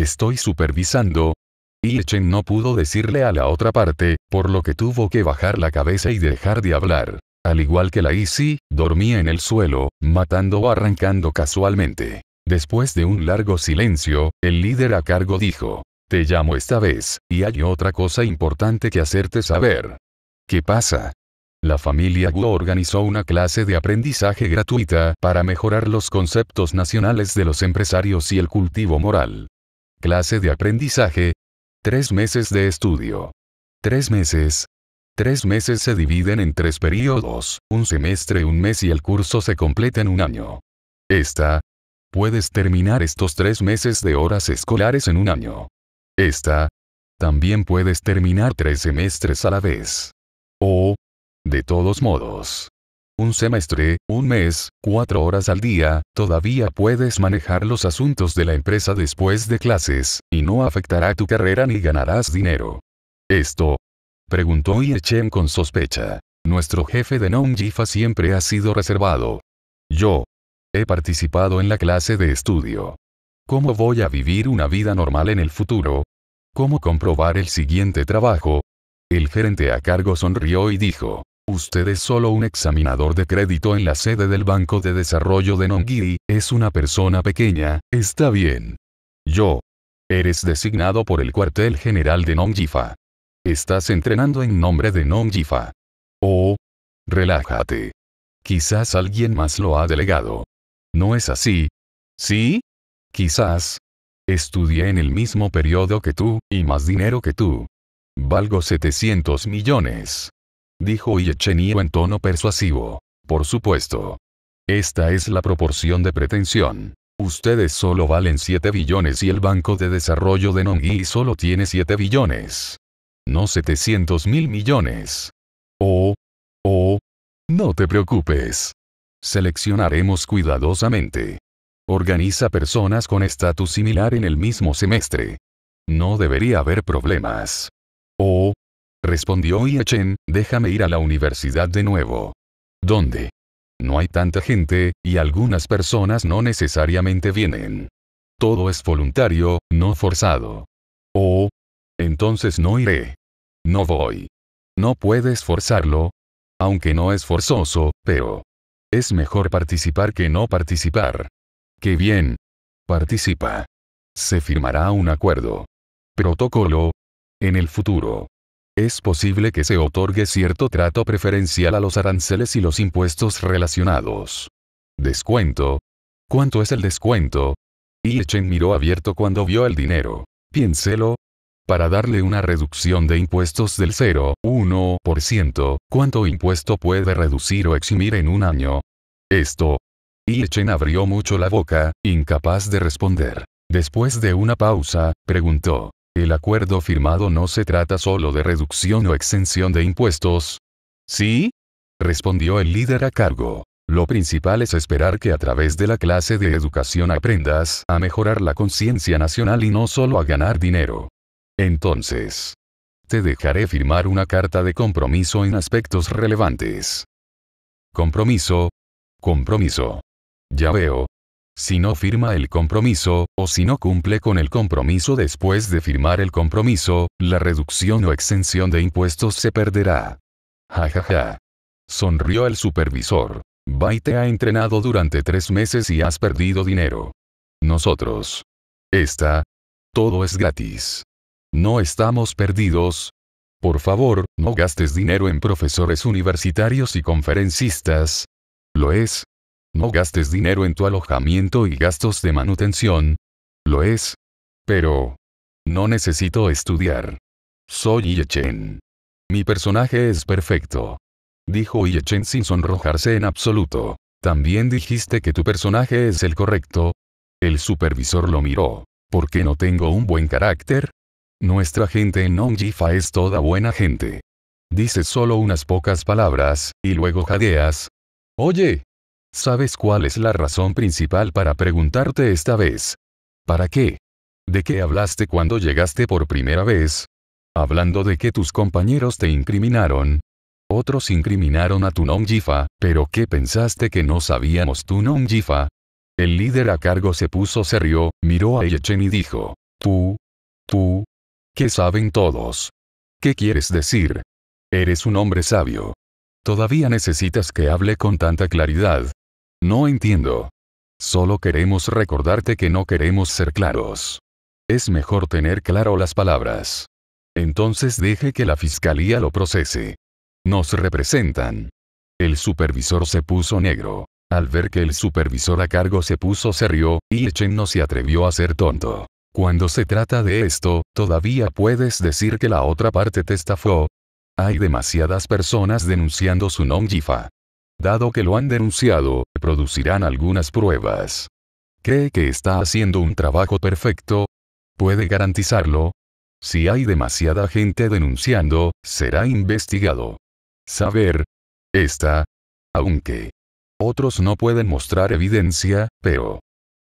Estoy supervisando. Y Chen no pudo decirle a la otra parte, por lo que tuvo que bajar la cabeza y dejar de hablar. Al igual que la Isi, dormía en el suelo, matando o arrancando casualmente. Después de un largo silencio, el líder a cargo dijo, te llamo esta vez, y hay otra cosa importante que hacerte saber. ¿Qué pasa? La familia Wu organizó una clase de aprendizaje gratuita para mejorar los conceptos nacionales de los empresarios y el cultivo moral. Clase de aprendizaje. Tres meses de estudio. Tres meses. Tres meses se dividen en tres periodos, un semestre, un mes y el curso se completa en un año. Esta. Puedes terminar estos tres meses de horas escolares en un año. Esta. También puedes terminar tres semestres a la vez. O. De todos modos. Un semestre, un mes, cuatro horas al día, todavía puedes manejar los asuntos de la empresa después de clases, y no afectará tu carrera ni ganarás dinero. Esto. Preguntó Yerchen con sospecha. Nuestro jefe de Non-Jifa siempre ha sido reservado. Yo. He participado en la clase de estudio. ¿Cómo voy a vivir una vida normal en el futuro? ¿Cómo comprobar el siguiente trabajo? El gerente a cargo sonrió y dijo, Usted es solo un examinador de crédito en la sede del Banco de Desarrollo de Nongiri, es una persona pequeña, está bien. Yo. Eres designado por el cuartel general de Nongjifa. Estás entrenando en nombre de Nongjifa. Oh. Relájate. Quizás alguien más lo ha delegado. ¿No es así? ¿Sí? Quizás, Estudié en el mismo periodo que tú, y más dinero que tú. Valgo 700 millones. Dijo Yechenio en tono persuasivo. Por supuesto. Esta es la proporción de pretensión. Ustedes solo valen 7 billones y el Banco de Desarrollo de Nongui solo tiene 7 billones. No 700 mil millones. Oh. Oh. No te preocupes. Seleccionaremos cuidadosamente. Organiza personas con estatus similar en el mismo semestre. No debería haber problemas. Oh. Respondió Chen, déjame ir a la universidad de nuevo. ¿Dónde? No hay tanta gente, y algunas personas no necesariamente vienen. Todo es voluntario, no forzado. Oh. Entonces no iré. No voy. No puedes forzarlo. Aunque no es forzoso, pero... Es mejor participar que no participar. ¡Qué bien participa. Se firmará un acuerdo. Protocolo. En el futuro. Es posible que se otorgue cierto trato preferencial a los aranceles y los impuestos relacionados. Descuento. ¿Cuánto es el descuento? Echen miró abierto cuando vio el dinero. Piénselo. Para darle una reducción de impuestos del 0,1%, ¿cuánto impuesto puede reducir o eximir en un año? Esto, y Echen abrió mucho la boca, incapaz de responder. Después de una pausa, preguntó. El acuerdo firmado no se trata solo de reducción o exención de impuestos. ¿Sí? respondió el líder a cargo. Lo principal es esperar que a través de la clase de educación aprendas a mejorar la conciencia nacional y no solo a ganar dinero. Entonces, te dejaré firmar una carta de compromiso en aspectos relevantes. Compromiso. Compromiso. Ya veo. Si no firma el compromiso, o si no cumple con el compromiso después de firmar el compromiso, la reducción o exención de impuestos se perderá. Ja ja ja. Sonrió el supervisor. Bai te ha entrenado durante tres meses y has perdido dinero. Nosotros. Esta. Todo es gratis. No estamos perdidos. Por favor, no gastes dinero en profesores universitarios y conferencistas. Lo es, no gastes dinero en tu alojamiento y gastos de manutención. Lo es. Pero... No necesito estudiar. Soy Yechen. Mi personaje es perfecto. Dijo Yechen sin sonrojarse en absoluto. También dijiste que tu personaje es el correcto. El supervisor lo miró. ¿Por qué no tengo un buen carácter? Nuestra gente en Nongjifa es toda buena gente. Dices solo unas pocas palabras, y luego jadeas. Oye, ¿Sabes cuál es la razón principal para preguntarte esta vez? ¿Para qué? ¿De qué hablaste cuando llegaste por primera vez? Hablando de que tus compañeros te incriminaron. Otros incriminaron a tu non-jifa, pero ¿qué pensaste que no sabíamos tu non-jifa? El líder a cargo se puso serio, miró a Yechen y dijo, Tú, tú, ¿qué saben todos? ¿Qué quieres decir? Eres un hombre sabio. Todavía necesitas que hable con tanta claridad, no entiendo. Solo queremos recordarte que no queremos ser claros. Es mejor tener claro las palabras. Entonces deje que la fiscalía lo procese. Nos representan. El supervisor se puso negro. Al ver que el supervisor a cargo se puso serio, Echen no se atrevió a ser tonto. Cuando se trata de esto, todavía puedes decir que la otra parte te estafó. Hay demasiadas personas denunciando su non-jifa. Dado que lo han denunciado, producirán algunas pruebas. ¿Cree que está haciendo un trabajo perfecto? ¿Puede garantizarlo? Si hay demasiada gente denunciando, será investigado. Saber. Está. Aunque. Otros no pueden mostrar evidencia, pero.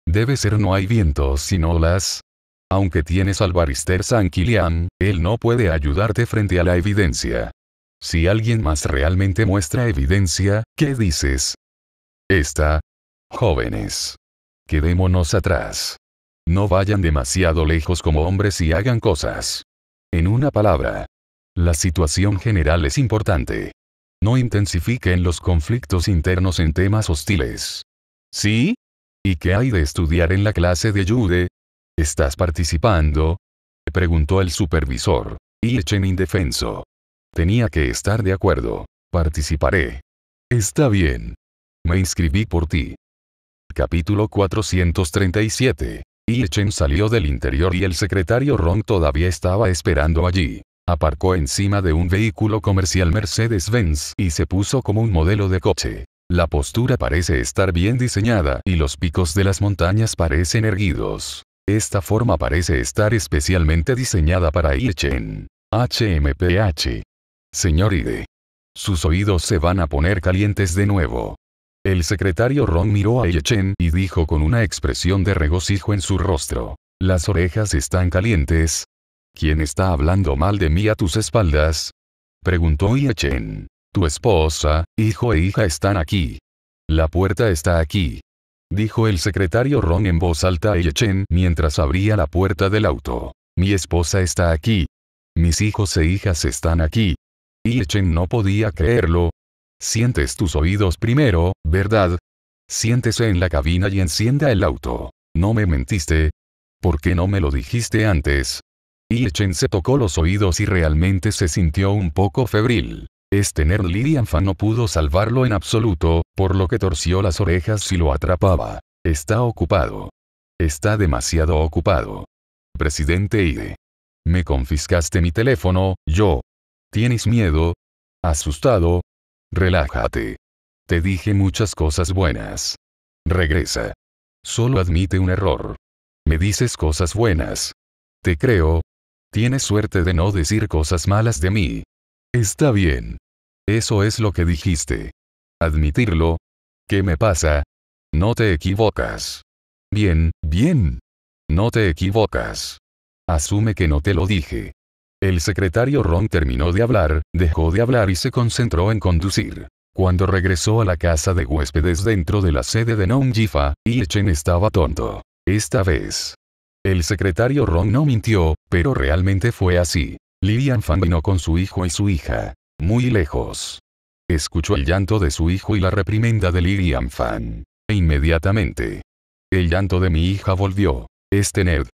Debe ser no hay vientos sino olas. Aunque tienes al barister San Kilian, él no puede ayudarte frente a la evidencia. Si alguien más realmente muestra evidencia, ¿qué dices? ¿Está? Jóvenes. Quedémonos atrás. No vayan demasiado lejos como hombres y hagan cosas. En una palabra. La situación general es importante. No intensifiquen los conflictos internos en temas hostiles. ¿Sí? ¿Y qué hay de estudiar en la clase de Jude? ¿Estás participando? Preguntó el supervisor. Y echen indefenso. Tenía que estar de acuerdo. Participaré. Está bien. Me inscribí por ti. Capítulo 437. Ilchen salió del interior y el secretario Ron todavía estaba esperando allí. Aparcó encima de un vehículo comercial Mercedes-Benz y se puso como un modelo de coche. La postura parece estar bien diseñada y los picos de las montañas parecen erguidos. Esta forma parece estar especialmente diseñada para Chen. HMPH. Señor Ide. Sus oídos se van a poner calientes de nuevo. El secretario Ron miró a Yechen y dijo con una expresión de regocijo en su rostro. Las orejas están calientes. ¿Quién está hablando mal de mí a tus espaldas? Preguntó Yechen. Tu esposa, hijo e hija están aquí. La puerta está aquí. Dijo el secretario Ron en voz alta a Yechen mientras abría la puerta del auto. Mi esposa está aquí. Mis hijos e hijas están aquí. Yechen no podía creerlo, Sientes tus oídos primero, ¿verdad? Siéntese en la cabina y encienda el auto. ¿No me mentiste? ¿Por qué no me lo dijiste antes? Echen se tocó los oídos y realmente se sintió un poco febril. Este nerd Fan no pudo salvarlo en absoluto, por lo que torció las orejas si lo atrapaba. Está ocupado. Está demasiado ocupado. Presidente Ide. Me confiscaste mi teléfono, yo. ¿Tienes miedo? Asustado, Relájate. Te dije muchas cosas buenas. Regresa. Solo admite un error. Me dices cosas buenas. Te creo. Tienes suerte de no decir cosas malas de mí. Está bien. Eso es lo que dijiste. Admitirlo. ¿Qué me pasa? No te equivocas. Bien, bien. No te equivocas. Asume que no te lo dije. El secretario Ron terminó de hablar, dejó de hablar y se concentró en conducir. Cuando regresó a la casa de huéspedes dentro de la sede de Nongjifa, Chen estaba tonto. Esta vez. El secretario Ron no mintió, pero realmente fue así. Lilian Fan vino con su hijo y su hija. Muy lejos. Escuchó el llanto de su hijo y la reprimenda de Lilian Fan. E inmediatamente. El llanto de mi hija volvió. Este Ned,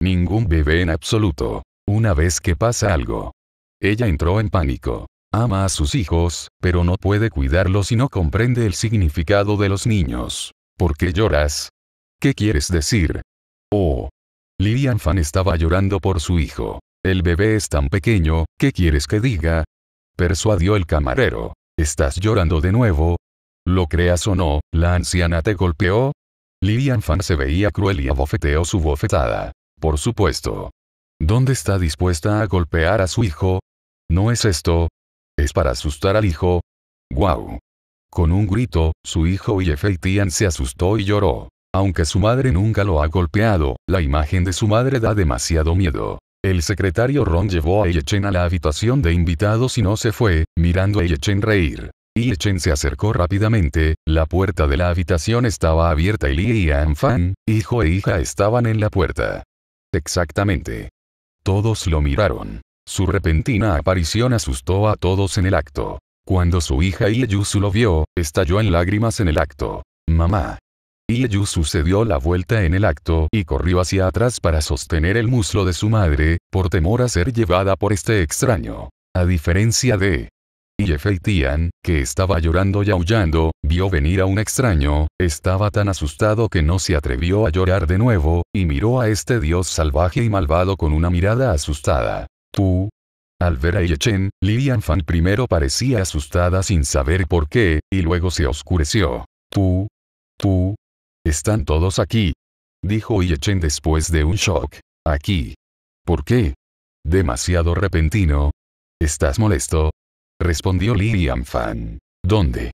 Ningún bebé en absoluto una vez que pasa algo. Ella entró en pánico. Ama a sus hijos, pero no puede cuidarlos y no comprende el significado de los niños. ¿Por qué lloras? ¿Qué quieres decir? Oh. Lilian Fan estaba llorando por su hijo. El bebé es tan pequeño, ¿qué quieres que diga? Persuadió el camarero. ¿Estás llorando de nuevo? Lo creas o no, la anciana te golpeó. Lilian Fan se veía cruel y abofeteó su bofetada. Por supuesto. ¿Dónde está dispuesta a golpear a su hijo? ¿No es esto? ¿Es para asustar al hijo? ¡Guau! Con un grito, su hijo Tian se asustó y lloró. Aunque su madre nunca lo ha golpeado, la imagen de su madre da demasiado miedo. El secretario Ron llevó a Yechen a la habitación de invitados y no se fue, mirando a Yechen reír. Yechen se acercó rápidamente, la puerta de la habitación estaba abierta y Li y Anfan, hijo e hija estaban en la puerta. Exactamente. Todos lo miraron. Su repentina aparición asustó a todos en el acto. Cuando su hija Ieyusu lo vio, estalló en lágrimas en el acto. Mamá. se dio la vuelta en el acto y corrió hacia atrás para sostener el muslo de su madre, por temor a ser llevada por este extraño. A diferencia de Yefei Tian, que estaba llorando y aullando, vio venir a un extraño, estaba tan asustado que no se atrevió a llorar de nuevo, y miró a este dios salvaje y malvado con una mirada asustada. Tú, al ver a Yechen, Lilian Fan primero parecía asustada sin saber por qué, y luego se oscureció. Tú. Tú. Están todos aquí. Dijo Yechen después de un shock. Aquí. ¿Por qué? Demasiado repentino. ¿Estás molesto? respondió Lilian Fan. ¿Dónde?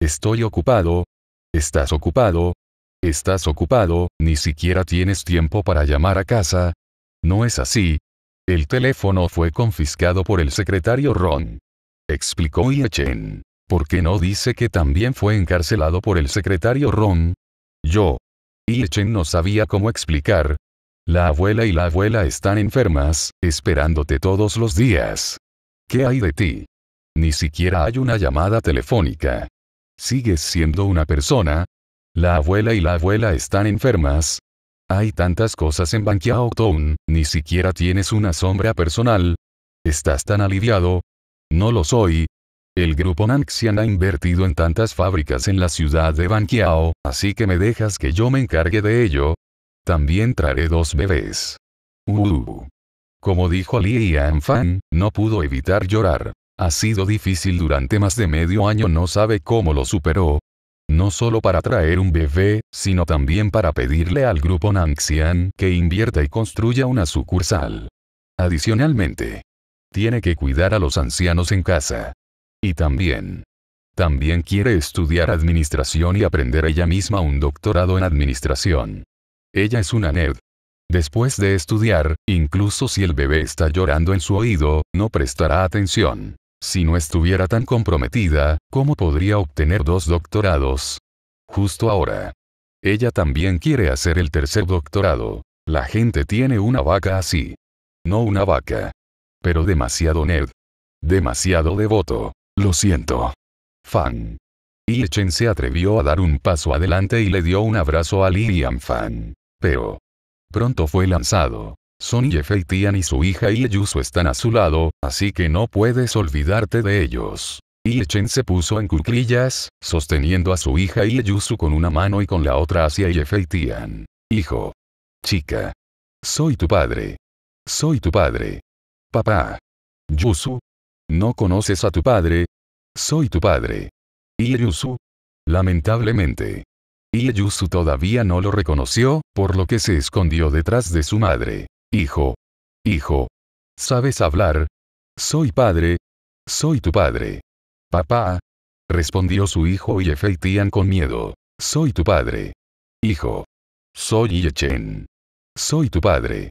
Estoy ocupado. Estás ocupado. Estás ocupado, ni siquiera tienes tiempo para llamar a casa. No es así. El teléfono fue confiscado por el secretario Ron. Explicó Chen. ¿Por qué no dice que también fue encarcelado por el secretario Ron? Yo. Chen no sabía cómo explicar. La abuela y la abuela están enfermas, esperándote todos los días. ¿Qué hay de ti? Ni siquiera hay una llamada telefónica. ¿Sigues siendo una persona? La abuela y la abuela están enfermas. Hay tantas cosas en Bankiao Town, ni siquiera tienes una sombra personal. ¿Estás tan aliviado? No lo soy, el grupo Nanxian ha invertido en tantas fábricas en la ciudad de Banquiao, así que me dejas que yo me encargue de ello. También traeré dos bebés. Uh. Como dijo Li Fan, no pudo evitar llorar. Ha sido difícil durante más de medio año, no sabe cómo lo superó. No solo para traer un bebé, sino también para pedirle al grupo Nanxian que invierta y construya una sucursal. Adicionalmente, tiene que cuidar a los ancianos en casa. Y también, también quiere estudiar administración y aprender ella misma un doctorado en administración. Ella es una nerd. Después de estudiar, incluso si el bebé está llorando en su oído, no prestará atención. Si no estuviera tan comprometida, ¿cómo podría obtener dos doctorados? Justo ahora. Ella también quiere hacer el tercer doctorado. La gente tiene una vaca así. No una vaca. Pero demasiado nerd. Demasiado devoto. Lo siento. Fan. Chen se atrevió a dar un paso adelante y le dio un abrazo a Lilian Fan. Pero. Pronto fue lanzado. Son Yefeitian y su hija Ieyusu están a su lado, así que no puedes olvidarte de ellos. Iechen se puso en cuclillas, sosteniendo a su hija Ieyusu con una mano y con la otra hacia Yefeitian. Hijo. Chica. Soy tu padre. Soy tu padre. Papá. Yusu. ¿No conoces a tu padre? Soy tu padre. y Lamentablemente. Yusu todavía no lo reconoció, por lo que se escondió detrás de su madre. Hijo. Hijo. ¿Sabes hablar? Soy padre. Soy tu padre. Papá. Respondió su hijo y Efeitian con miedo. Soy tu padre. Hijo. Soy Yechen. Soy tu padre.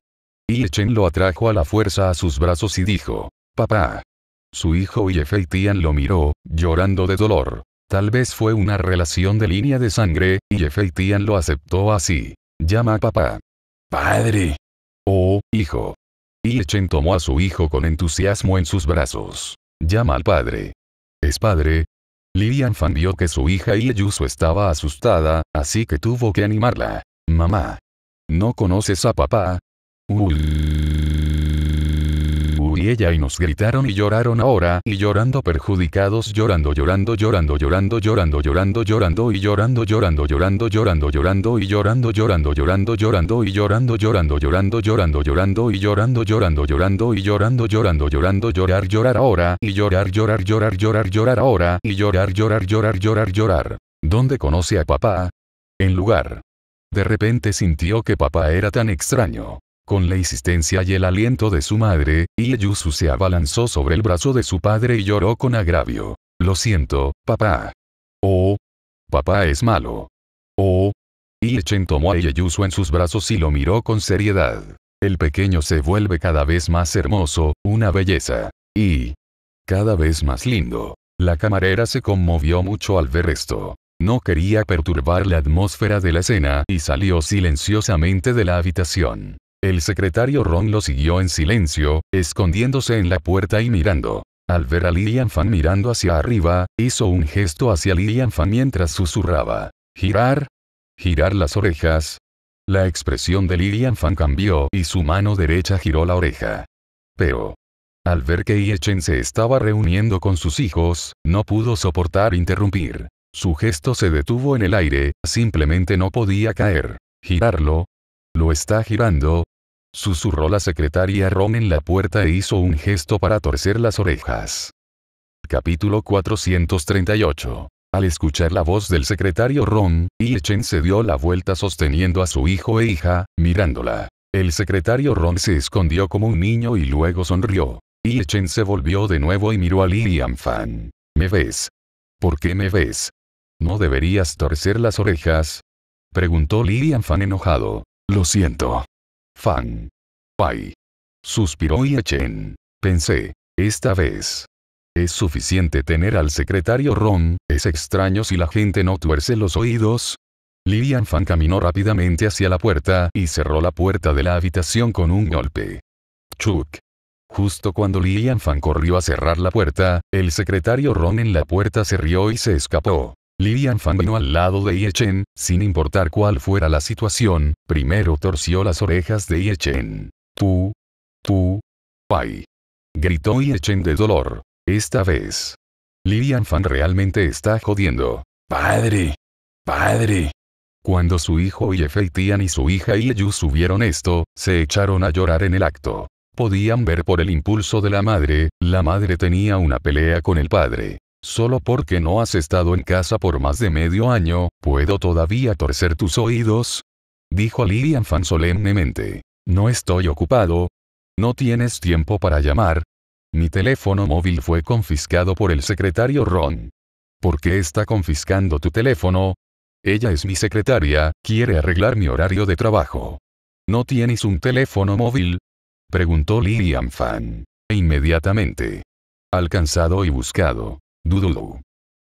Yechen lo atrajo a la fuerza a sus brazos y dijo. Papá. Su hijo y Efeitian lo miró, llorando de dolor. Tal vez fue una relación de línea de sangre, y Efeitian lo aceptó así. Llama a papá. Padre. Oh, hijo. Y tomó a su hijo con entusiasmo en sus brazos. Llama al padre. ¿Es padre? Lilian Fan vio que su hija Ieyusu estaba asustada, así que tuvo que animarla. Mamá. ¿No conoces a papá? Uy y ella y nos gritaron y lloraron ahora y llorando perjudicados llorando llorando llorando llorando llorando llorando llorando y llorando llorando llorando llorando llorando y llorando llorando llorando llorando y llorando llorando llorando llorando llorando y llorando llorando llorando y llorando llorando llorando llorar llorar ahora y llorar llorar llorar llorar llorar ahora y llorar llorar llorar llorar llorar. ¿Dónde conoce a papá? En lugar. De repente sintió que papá era tan extraño. Con la insistencia y el aliento de su madre, Ieyusu se abalanzó sobre el brazo de su padre y lloró con agravio. Lo siento, papá. Oh. Papá es malo. Oh. Iechen tomó a Ieyusu en sus brazos y lo miró con seriedad. El pequeño se vuelve cada vez más hermoso, una belleza. Y. cada vez más lindo. La camarera se conmovió mucho al ver esto. No quería perturbar la atmósfera de la escena y salió silenciosamente de la habitación. El secretario Ron lo siguió en silencio, escondiéndose en la puerta y mirando. Al ver a Lilian Fan mirando hacia arriba, hizo un gesto hacia Lilian Fan mientras susurraba. ¿Girar? ¿Girar las orejas? La expresión de Lilian Fan cambió y su mano derecha giró la oreja. Pero, al ver que Chen se estaba reuniendo con sus hijos, no pudo soportar interrumpir. Su gesto se detuvo en el aire, simplemente no podía caer. Girarlo, lo está girando. Susurró la secretaria Ron en la puerta e hizo un gesto para torcer las orejas. Capítulo 438. Al escuchar la voz del secretario Ron, Chen se dio la vuelta sosteniendo a su hijo e hija, mirándola. El secretario Ron se escondió como un niño y luego sonrió. Chen se volvió de nuevo y miró a Lilian Fan. ¿Me ves? ¿Por qué me ves? ¿No deberías torcer las orejas? Preguntó Lilian Fan enojado. Lo siento. Fan. Pai. Suspiró Chen. Pensé, esta vez. Es suficiente tener al secretario Ron, es extraño si la gente no tuerce los oídos. Lilian Fan caminó rápidamente hacia la puerta y cerró la puerta de la habitación con un golpe. Chuck. Justo cuando Lilian Fan corrió a cerrar la puerta, el secretario Ron en la puerta se rió y se escapó. Lilian Fan vino al lado de Chen, sin importar cuál fuera la situación, primero torció las orejas de Chen. Tú. Tú. Pai. Gritó Chen de dolor. Esta vez. Lilian Fan realmente está jodiendo. Padre. Padre. Cuando su hijo Yefei Tian y su hija Yu subieron esto, se echaron a llorar en el acto. Podían ver por el impulso de la madre, la madre tenía una pelea con el padre solo porque no has estado en casa por más de medio año, ¿puedo todavía torcer tus oídos? Dijo Lilian Fan solemnemente. No estoy ocupado. No tienes tiempo para llamar. Mi teléfono móvil fue confiscado por el secretario Ron. ¿Por qué está confiscando tu teléfono? Ella es mi secretaria, quiere arreglar mi horario de trabajo. ¿No tienes un teléfono móvil? Preguntó Lilian Fan. E inmediatamente. Alcanzado y buscado. Dududu.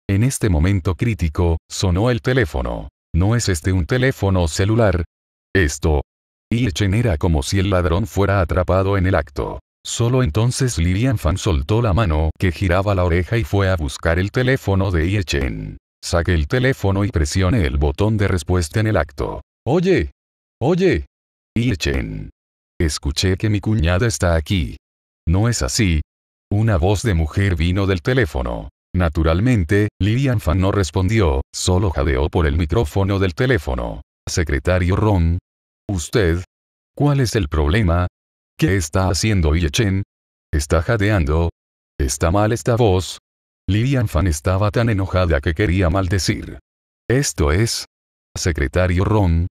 En este momento crítico, sonó el teléfono. ¿No es este un teléfono celular? Esto. Chen era como si el ladrón fuera atrapado en el acto. Solo entonces Lirian Fan soltó la mano que giraba la oreja y fue a buscar el teléfono de Chen. Saque el teléfono y presione el botón de respuesta en el acto. Oye. Oye. Chen. Escuché que mi cuñada está aquí. No es así. Una voz de mujer vino del teléfono. Naturalmente, Lilian Fan no respondió, solo jadeó por el micrófono del teléfono. Secretario Ron. ¿Usted? ¿Cuál es el problema? ¿Qué está haciendo Yechen? ¿Está jadeando? ¿Está mal esta voz? Lilian Fan estaba tan enojada que quería maldecir. Esto es. Secretario Ron.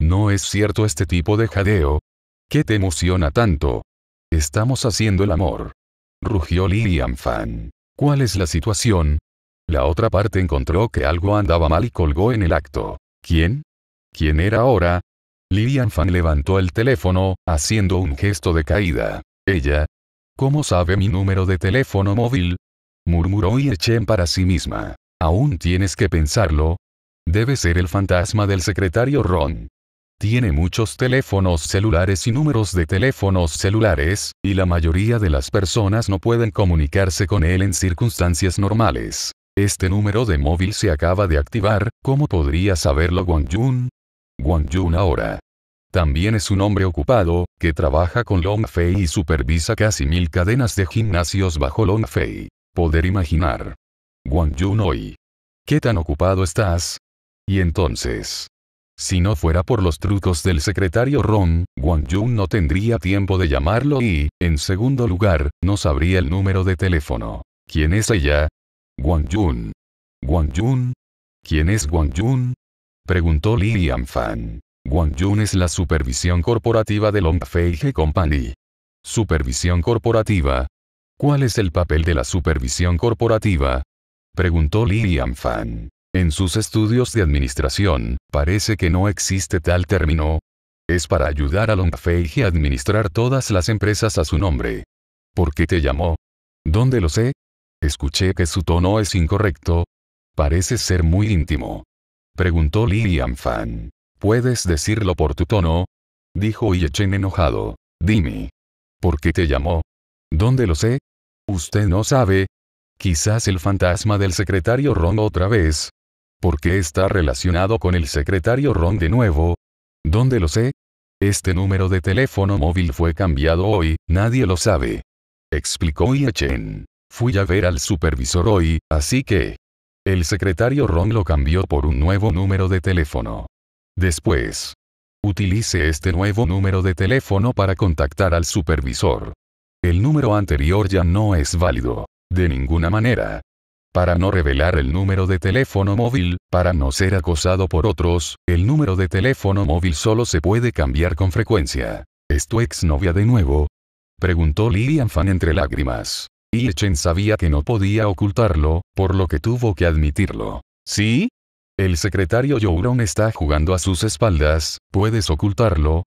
¿No es cierto este tipo de jadeo? ¿Qué te emociona tanto? Estamos haciendo el amor. Rugió Lilian Fan. ¿Cuál es la situación? La otra parte encontró que algo andaba mal y colgó en el acto. ¿Quién? ¿Quién era ahora? Lilian Fan levantó el teléfono, haciendo un gesto de caída. Ella. ¿Cómo sabe mi número de teléfono móvil? murmuró Yerchen para sí misma. Aún tienes que pensarlo. Debe ser el fantasma del secretario Ron. Tiene muchos teléfonos celulares y números de teléfonos celulares, y la mayoría de las personas no pueden comunicarse con él en circunstancias normales. Este número de móvil se acaba de activar, ¿cómo podría saberlo Wang Jun? Wang Jun ahora. También es un hombre ocupado, que trabaja con Long Fei y supervisa casi mil cadenas de gimnasios bajo Long Fei. Poder imaginar. Wang Jun hoy. ¿Qué tan ocupado estás? Y entonces, si no fuera por los trucos del secretario Ron, Wang Jun no tendría tiempo de llamarlo y, en segundo lugar, no sabría el número de teléfono. ¿Quién es ella? Wang Jun. Wang Jun. ¿Quién es Wang Yun? Preguntó Lilian Fan. Wang Jun es la supervisión corporativa de He Company. Supervisión corporativa. ¿Cuál es el papel de la supervisión corporativa? Preguntó Lilian Fan. En sus estudios de administración, parece que no existe tal término. Es para ayudar a Longfei a administrar todas las empresas a su nombre. ¿Por qué te llamó? ¿Dónde lo sé? Escuché que su tono es incorrecto. Parece ser muy íntimo. Preguntó Lilian Fan. ¿Puedes decirlo por tu tono? Dijo Yechen enojado. Dime. ¿Por qué te llamó? ¿Dónde lo sé? Usted no sabe. Quizás el fantasma del secretario Ron otra vez, porque está relacionado con el secretario Ron de nuevo. ¿Dónde lo sé? Este número de teléfono móvil fue cambiado hoy, nadie lo sabe. Explicó Chen. Fui a ver al supervisor hoy, así que... El secretario Ron lo cambió por un nuevo número de teléfono. Después. Utilice este nuevo número de teléfono para contactar al supervisor. El número anterior ya no es válido. De ninguna manera para no revelar el número de teléfono móvil, para no ser acosado por otros, el número de teléfono móvil solo se puede cambiar con frecuencia. ¿Es tu exnovia de nuevo? Preguntó Lilian Fan entre lágrimas. Y Chen sabía que no podía ocultarlo, por lo que tuvo que admitirlo. ¿Sí? El secretario Youron está jugando a sus espaldas, ¿puedes ocultarlo?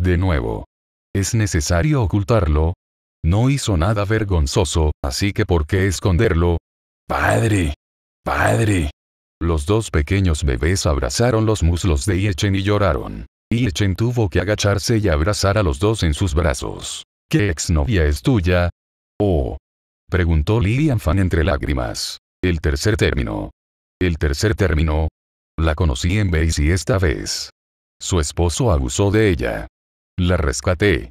De nuevo. ¿Es necesario ocultarlo? No hizo nada vergonzoso, así que ¿por qué esconderlo? Padre, padre. Los dos pequeños bebés abrazaron los muslos de Iechen y lloraron. Iechen tuvo que agacharse y abrazar a los dos en sus brazos. ¿Qué exnovia es tuya? Oh. Preguntó Lilian Fan entre lágrimas. El tercer término. El tercer término. La conocí en Beis y esta vez. Su esposo abusó de ella. La rescaté.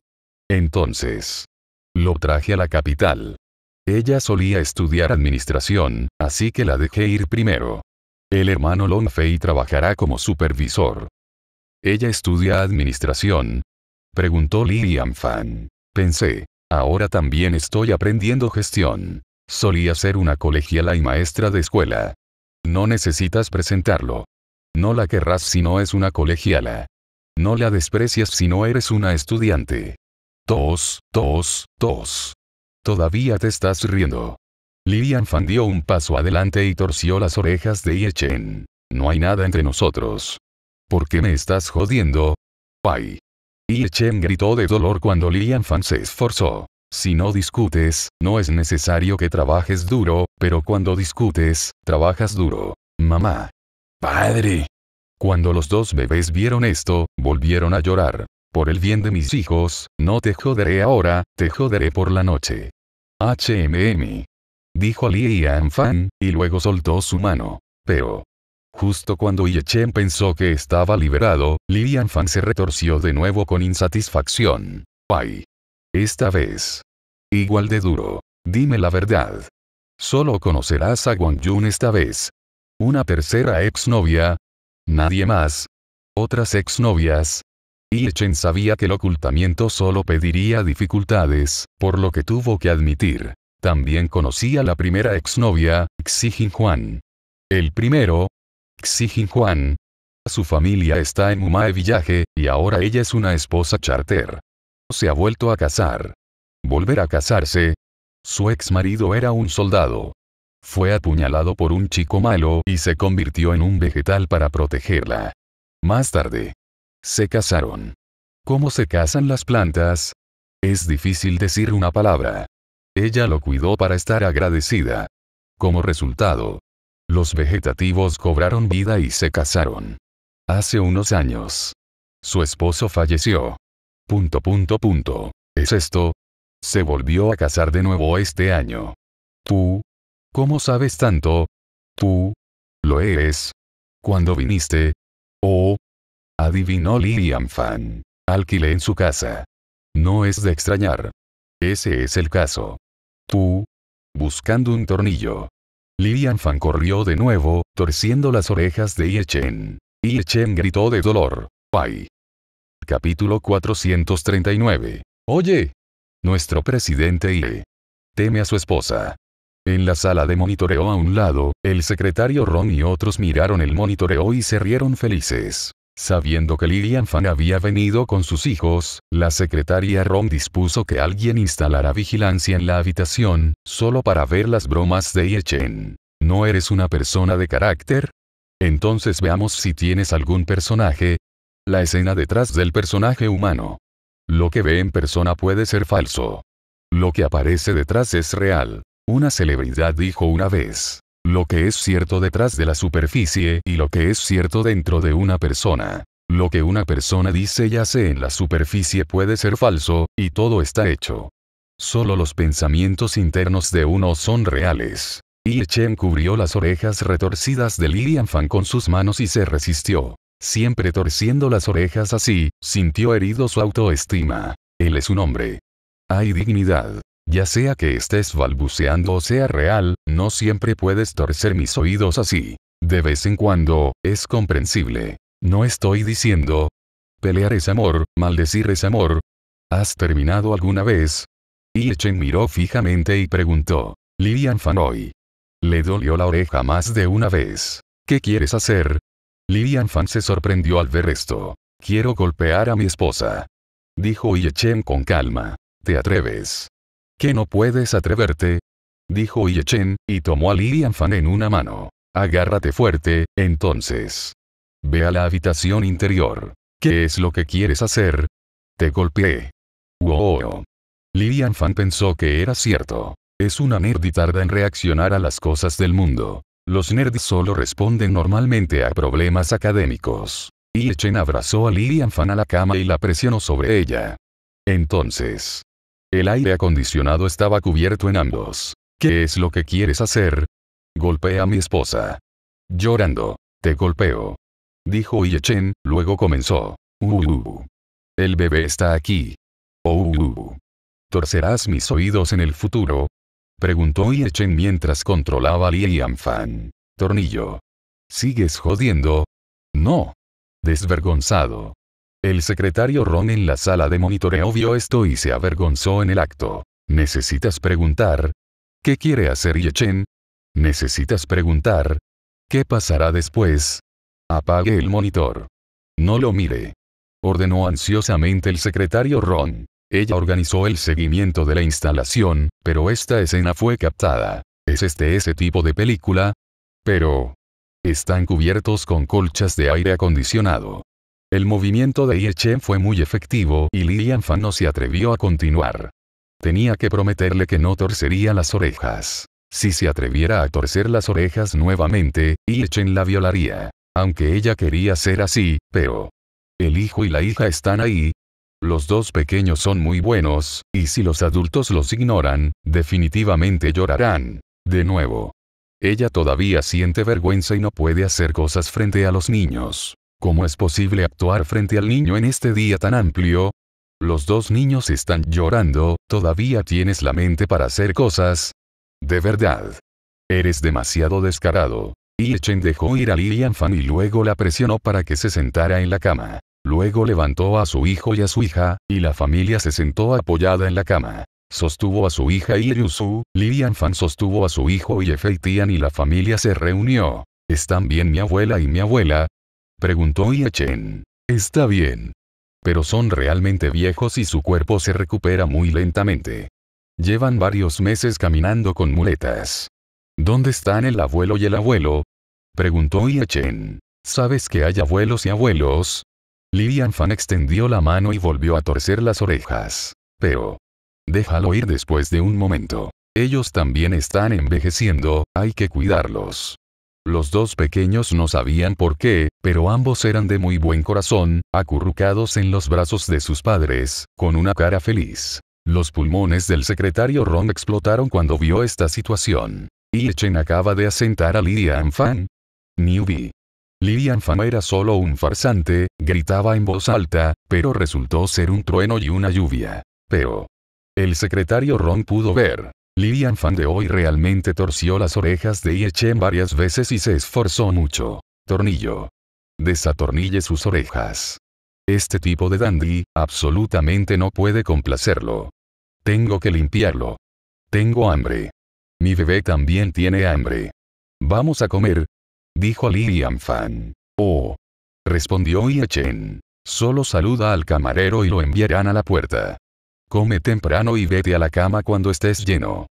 Entonces. Lo traje a la capital. Ella solía estudiar administración, así que la dejé ir primero. El hermano Longfei trabajará como supervisor. ¿Ella estudia administración? Preguntó Lilian Fan. Pensé, ahora también estoy aprendiendo gestión. Solía ser una colegiala y maestra de escuela. No necesitas presentarlo. No la querrás si no es una colegiala. No la desprecias si no eres una estudiante. Tos, tos, tos. Todavía te estás riendo. Lilian Fan dio un paso adelante y torció las orejas de Chen. No hay nada entre nosotros. ¿Por qué me estás jodiendo? Pai. Chen gritó de dolor cuando Lilian Fan se esforzó. Si no discutes, no es necesario que trabajes duro, pero cuando discutes, trabajas duro. Mamá. Padre. Cuando los dos bebés vieron esto, volvieron a llorar. Por el bien de mis hijos, no te joderé ahora, te joderé por la noche. HMM. Dijo Li Fan, y luego soltó su mano. Pero. Justo cuando Chen pensó que estaba liberado, Li Fan se retorció de nuevo con insatisfacción. Pai. Esta vez. Igual de duro. Dime la verdad. Solo conocerás a Wang Yun esta vez. Una tercera exnovia. Nadie más. Otras exnovias, Chen sabía que el ocultamiento solo pediría dificultades, por lo que tuvo que admitir. También conocía la primera exnovia, Xi Juan. El primero, Xi Juan. Su familia está en Umae Village, y ahora ella es una esposa charter. Se ha vuelto a casar. Volver a casarse. Su ex marido era un soldado. Fue apuñalado por un chico malo y se convirtió en un vegetal para protegerla. Más tarde, se casaron. ¿Cómo se casan las plantas? Es difícil decir una palabra. Ella lo cuidó para estar agradecida. Como resultado, los vegetativos cobraron vida y se casaron. Hace unos años. Su esposo falleció. Punto, punto, punto. ¿Es esto? Se volvió a casar de nuevo este año. Tú. ¿Cómo sabes tanto? Tú. Lo eres. Cuando viniste. Oh adivinó Lilian Fan. Alquilé en su casa. No es de extrañar. Ese es el caso. Tú. Buscando un tornillo. Lilian Fan corrió de nuevo, torciendo las orejas de Chen. Ye Chen gritó de dolor. ¡Pai! Capítulo 439. Oye. Nuestro presidente Ye. Teme a su esposa. En la sala de monitoreo a un lado, el secretario Ron y otros miraron el monitoreo y se rieron felices. Sabiendo que Lilian Fan había venido con sus hijos, la secretaria Rom dispuso que alguien instalara vigilancia en la habitación, solo para ver las bromas de Chen. ¿No eres una persona de carácter? Entonces veamos si tienes algún personaje. La escena detrás del personaje humano. Lo que ve en persona puede ser falso. Lo que aparece detrás es real. Una celebridad dijo una vez, lo que es cierto detrás de la superficie y lo que es cierto dentro de una persona. Lo que una persona dice y hace en la superficie puede ser falso, y todo está hecho. Solo los pensamientos internos de uno son reales. Y Chen cubrió las orejas retorcidas de Lilian Fan con sus manos y se resistió. Siempre torciendo las orejas así, sintió herido su autoestima. Él es un hombre. Hay dignidad. Ya sea que estés balbuceando o sea real, no siempre puedes torcer mis oídos así. De vez en cuando, es comprensible. No estoy diciendo, pelear es amor, maldecir es amor. ¿Has terminado alguna vez? Iechen miró fijamente y preguntó. Lilian Fanoy. Le dolió la oreja más de una vez. ¿Qué quieres hacer? Lilian Fan se sorprendió al ver esto. Quiero golpear a mi esposa. Dijo Iechen con calma. ¿Te atreves? ¿Qué no puedes atreverte? Dijo Chen, y tomó a Lilian Fan en una mano. Agárrate fuerte, entonces. Ve a la habitación interior. ¿Qué es lo que quieres hacer? Te golpeé. Wow. Lilian Fan pensó que era cierto. Es una nerd y tarda en reaccionar a las cosas del mundo. Los nerds solo responden normalmente a problemas académicos. Y Chen abrazó a Lilian Fan a la cama y la presionó sobre ella. Entonces, el aire acondicionado estaba cubierto en ambos. ¿Qué es lo que quieres hacer? Golpea a mi esposa. Llorando. Te golpeo. Dijo Chen, luego comenzó. Uh, uh, uh, El bebé está aquí. Oh, uh, ¿Torcerás mis oídos en el futuro? Preguntó Chen mientras controlaba a Lian Fan. Tornillo. ¿Sigues jodiendo? No. Desvergonzado. El secretario Ron en la sala de monitoreo vio esto y se avergonzó en el acto. Necesitas preguntar, ¿qué quiere hacer Yechen? Necesitas preguntar, ¿qué pasará después? Apague el monitor. No lo mire. Ordenó ansiosamente el secretario Ron. Ella organizó el seguimiento de la instalación, pero esta escena fue captada. ¿Es este ese tipo de película? Pero... Están cubiertos con colchas de aire acondicionado. El movimiento de Chen fue muy efectivo y Lilian Fan no se atrevió a continuar. Tenía que prometerle que no torcería las orejas. Si se atreviera a torcer las orejas nuevamente, Chen la violaría. Aunque ella quería ser así, pero... El hijo y la hija están ahí. Los dos pequeños son muy buenos, y si los adultos los ignoran, definitivamente llorarán. De nuevo. Ella todavía siente vergüenza y no puede hacer cosas frente a los niños. ¿Cómo es posible actuar frente al niño en este día tan amplio? Los dos niños están llorando, todavía tienes la mente para hacer cosas. De verdad. Eres demasiado descarado. Y Echen dejó ir a Lilian Fan y luego la presionó para que se sentara en la cama. Luego levantó a su hijo y a su hija, y la familia se sentó apoyada en la cama. Sostuvo a su hija y Yusu, Lilian Fan sostuvo a su hijo y Efeitian y la familia se reunió. Están bien mi abuela y mi abuela, Preguntó Chen. Está bien. Pero son realmente viejos y su cuerpo se recupera muy lentamente. Llevan varios meses caminando con muletas. ¿Dónde están el abuelo y el abuelo? Preguntó Chen. ¿Sabes que hay abuelos y abuelos? Lilian Fan extendió la mano y volvió a torcer las orejas. Pero. Déjalo ir después de un momento. Ellos también están envejeciendo, hay que cuidarlos. Los dos pequeños no sabían por qué, pero ambos eran de muy buen corazón, acurrucados en los brazos de sus padres, con una cara feliz. Los pulmones del secretario Ron explotaron cuando vio esta situación. ¿Y Chen acaba de asentar a Lilian Fan. Newbie. Lilian Fan era solo un farsante, gritaba en voz alta, pero resultó ser un trueno y una lluvia. Pero. El secretario Ron pudo ver, Lilian Fan de hoy realmente torció las orejas de Chen varias veces y se esforzó mucho. Tornillo. Desatornille sus orejas. Este tipo de dandy, absolutamente no puede complacerlo. Tengo que limpiarlo. Tengo hambre. Mi bebé también tiene hambre. Vamos a comer. Dijo Lilian Fan. Oh. Respondió Chen. Solo saluda al camarero y lo enviarán a la puerta. Come temprano y vete a la cama cuando estés lleno.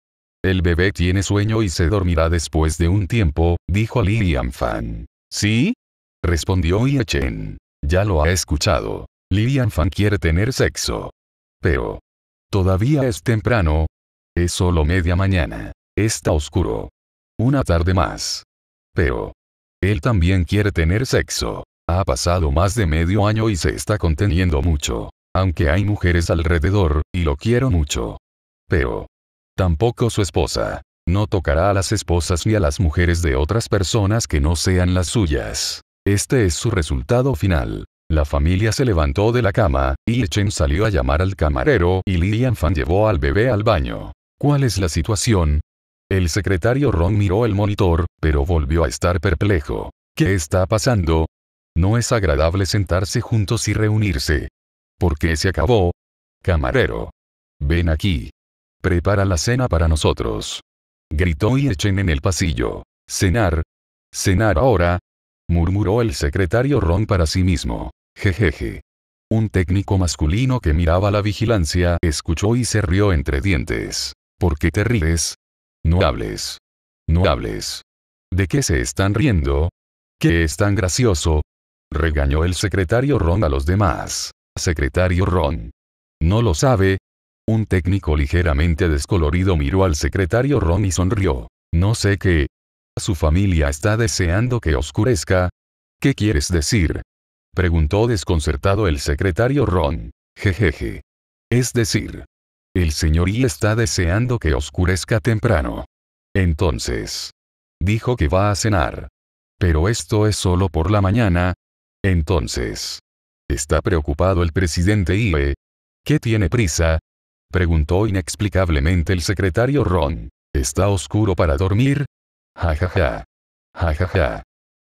El bebé tiene sueño y se dormirá después de un tiempo, dijo Lilian Fan. ¿Sí? respondió Chen. Ya lo ha escuchado. Lilian Fan quiere tener sexo. Pero. Todavía es temprano. Es solo media mañana. Está oscuro. Una tarde más. Pero. Él también quiere tener sexo. Ha pasado más de medio año y se está conteniendo mucho. Aunque hay mujeres alrededor, y lo quiero mucho. Pero. Tampoco su esposa. No tocará a las esposas ni a las mujeres de otras personas que no sean las suyas. Este es su resultado final. La familia se levantó de la cama, y Echen salió a llamar al camarero y Lilian Fan llevó al bebé al baño. ¿Cuál es la situación? El secretario Ron miró el monitor, pero volvió a estar perplejo. ¿Qué está pasando? No es agradable sentarse juntos y reunirse qué se acabó. Camarero. Ven aquí. Prepara la cena para nosotros. Gritó y echen en el pasillo. ¿Cenar? ¿Cenar ahora? Murmuró el secretario Ron para sí mismo. Jejeje. Un técnico masculino que miraba la vigilancia escuchó y se rió entre dientes. ¿Por qué te ríes? No hables. No hables. ¿De qué se están riendo? ¿Qué es tan gracioso? Regañó el secretario Ron a los demás. Secretario Ron. ¿No lo sabe? Un técnico ligeramente descolorido miró al secretario Ron y sonrió. No sé qué. Su familia está deseando que oscurezca. ¿Qué quieres decir? Preguntó desconcertado el secretario Ron. Jejeje. Es decir, el señor está deseando que oscurezca temprano. Entonces, dijo que va a cenar. Pero esto es solo por la mañana. Entonces, ¿Está preocupado el presidente Ie? ¿Qué tiene prisa? Preguntó inexplicablemente el secretario Ron. ¿Está oscuro para dormir? Ja ja ja. Ja ja ja.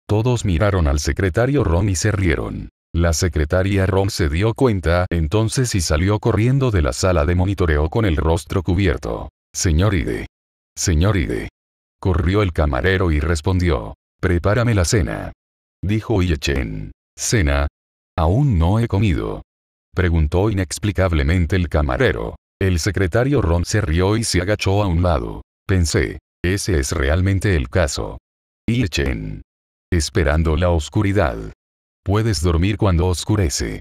Todos miraron al secretario Ron y se rieron. La secretaria Ron se dio cuenta entonces y salió corriendo de la sala de monitoreo con el rostro cubierto. Señor Ide. Señor Ide. Corrió el camarero y respondió. Prepárame la cena. Dijo Chen. Cena, Aún no he comido. Preguntó inexplicablemente el camarero. El secretario Ron se rió y se agachó a un lado. Pensé, ese es realmente el caso. Y Chen. Esperando la oscuridad. Puedes dormir cuando oscurece.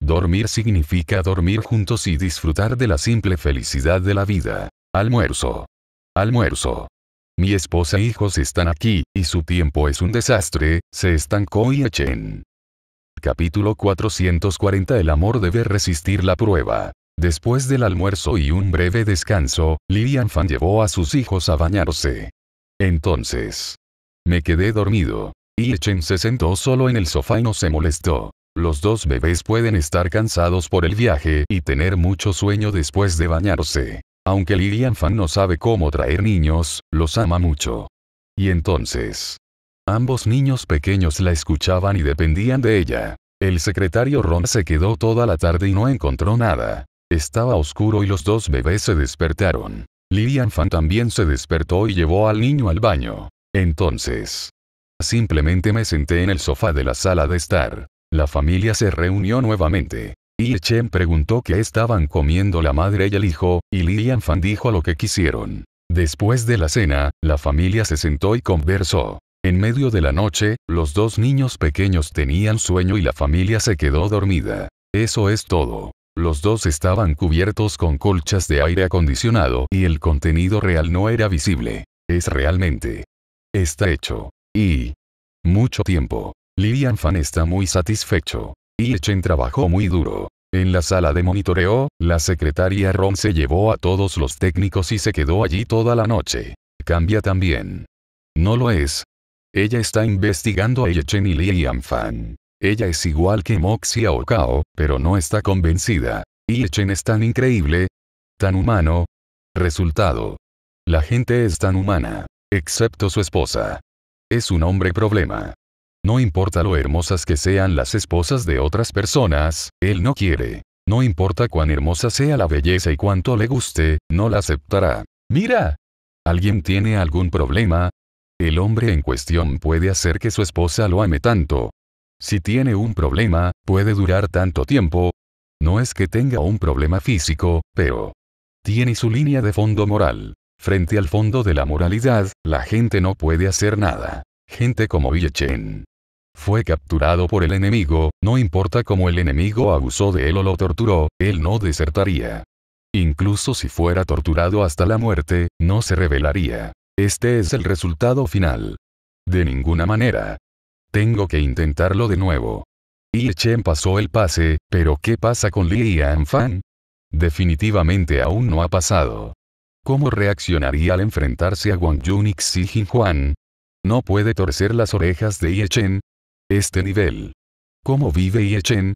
Dormir significa dormir juntos y disfrutar de la simple felicidad de la vida. Almuerzo. Almuerzo. Mi esposa e hijos están aquí, y su tiempo es un desastre, se estancó Chen. Capítulo 440 El amor debe resistir la prueba. Después del almuerzo y un breve descanso, Lilian Fan llevó a sus hijos a bañarse. Entonces. Me quedé dormido. Y Echen se sentó solo en el sofá y no se molestó. Los dos bebés pueden estar cansados por el viaje y tener mucho sueño después de bañarse. Aunque Lilian Fan no sabe cómo traer niños, los ama mucho. Y entonces. Ambos niños pequeños la escuchaban y dependían de ella. El secretario Ron se quedó toda la tarde y no encontró nada. Estaba oscuro y los dos bebés se despertaron. Lillian Fan también se despertó y llevó al niño al baño. Entonces, simplemente me senté en el sofá de la sala de estar. La familia se reunió nuevamente. Y Chen preguntó qué estaban comiendo la madre y el hijo, y Lillian Fan dijo lo que quisieron. Después de la cena, la familia se sentó y conversó. En medio de la noche, los dos niños pequeños tenían sueño y la familia se quedó dormida. Eso es todo. Los dos estaban cubiertos con colchas de aire acondicionado y el contenido real no era visible. Es realmente. Está hecho. Y... Mucho tiempo. Lilian Fan está muy satisfecho. Y Echen trabajó muy duro. En la sala de monitoreo, la secretaria Ron se llevó a todos los técnicos y se quedó allí toda la noche. Cambia también. No lo es, ella está investigando a Yechen y Liam Fan. Ella es igual que Moxia o Kao, pero no está convencida. Yechen es tan increíble, tan humano. Resultado. La gente es tan humana, excepto su esposa. Es un hombre problema. No importa lo hermosas que sean las esposas de otras personas, él no quiere. No importa cuán hermosa sea la belleza y cuánto le guste, no la aceptará. Mira. ¿Alguien tiene algún problema? el hombre en cuestión puede hacer que su esposa lo ame tanto. Si tiene un problema, puede durar tanto tiempo. No es que tenga un problema físico, pero tiene su línea de fondo moral. Frente al fondo de la moralidad, la gente no puede hacer nada. Gente como Villechen. Fue capturado por el enemigo, no importa cómo el enemigo abusó de él o lo torturó, él no desertaría. Incluso si fuera torturado hasta la muerte, no se revelaría. Este es el resultado final. De ninguna manera. Tengo que intentarlo de nuevo. Yi Chen pasó el pase, pero ¿qué pasa con Li Fan? Definitivamente aún no ha pasado. ¿Cómo reaccionaría al enfrentarse a Wang Yun y Xi No puede torcer las orejas de Yi Chen. Este nivel. ¿Cómo vive Yi Chen?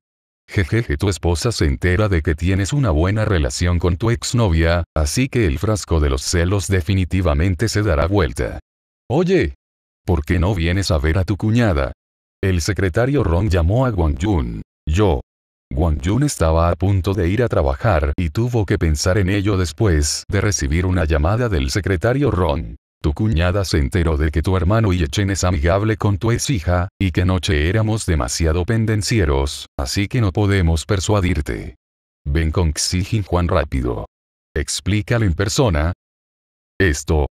Jejeje, tu esposa se entera de que tienes una buena relación con tu exnovia, así que el frasco de los celos definitivamente se dará vuelta. Oye, ¿por qué no vienes a ver a tu cuñada? El secretario Ron llamó a Guang Jun. Yo. Guang Jun estaba a punto de ir a trabajar y tuvo que pensar en ello después de recibir una llamada del secretario Ron. Tu cuñada se enteró de que tu hermano Yechen es amigable con tu ex hija, y que anoche éramos demasiado pendencieros, así que no podemos persuadirte. Ven con Xi Juan rápido. Explícalo en persona. Esto.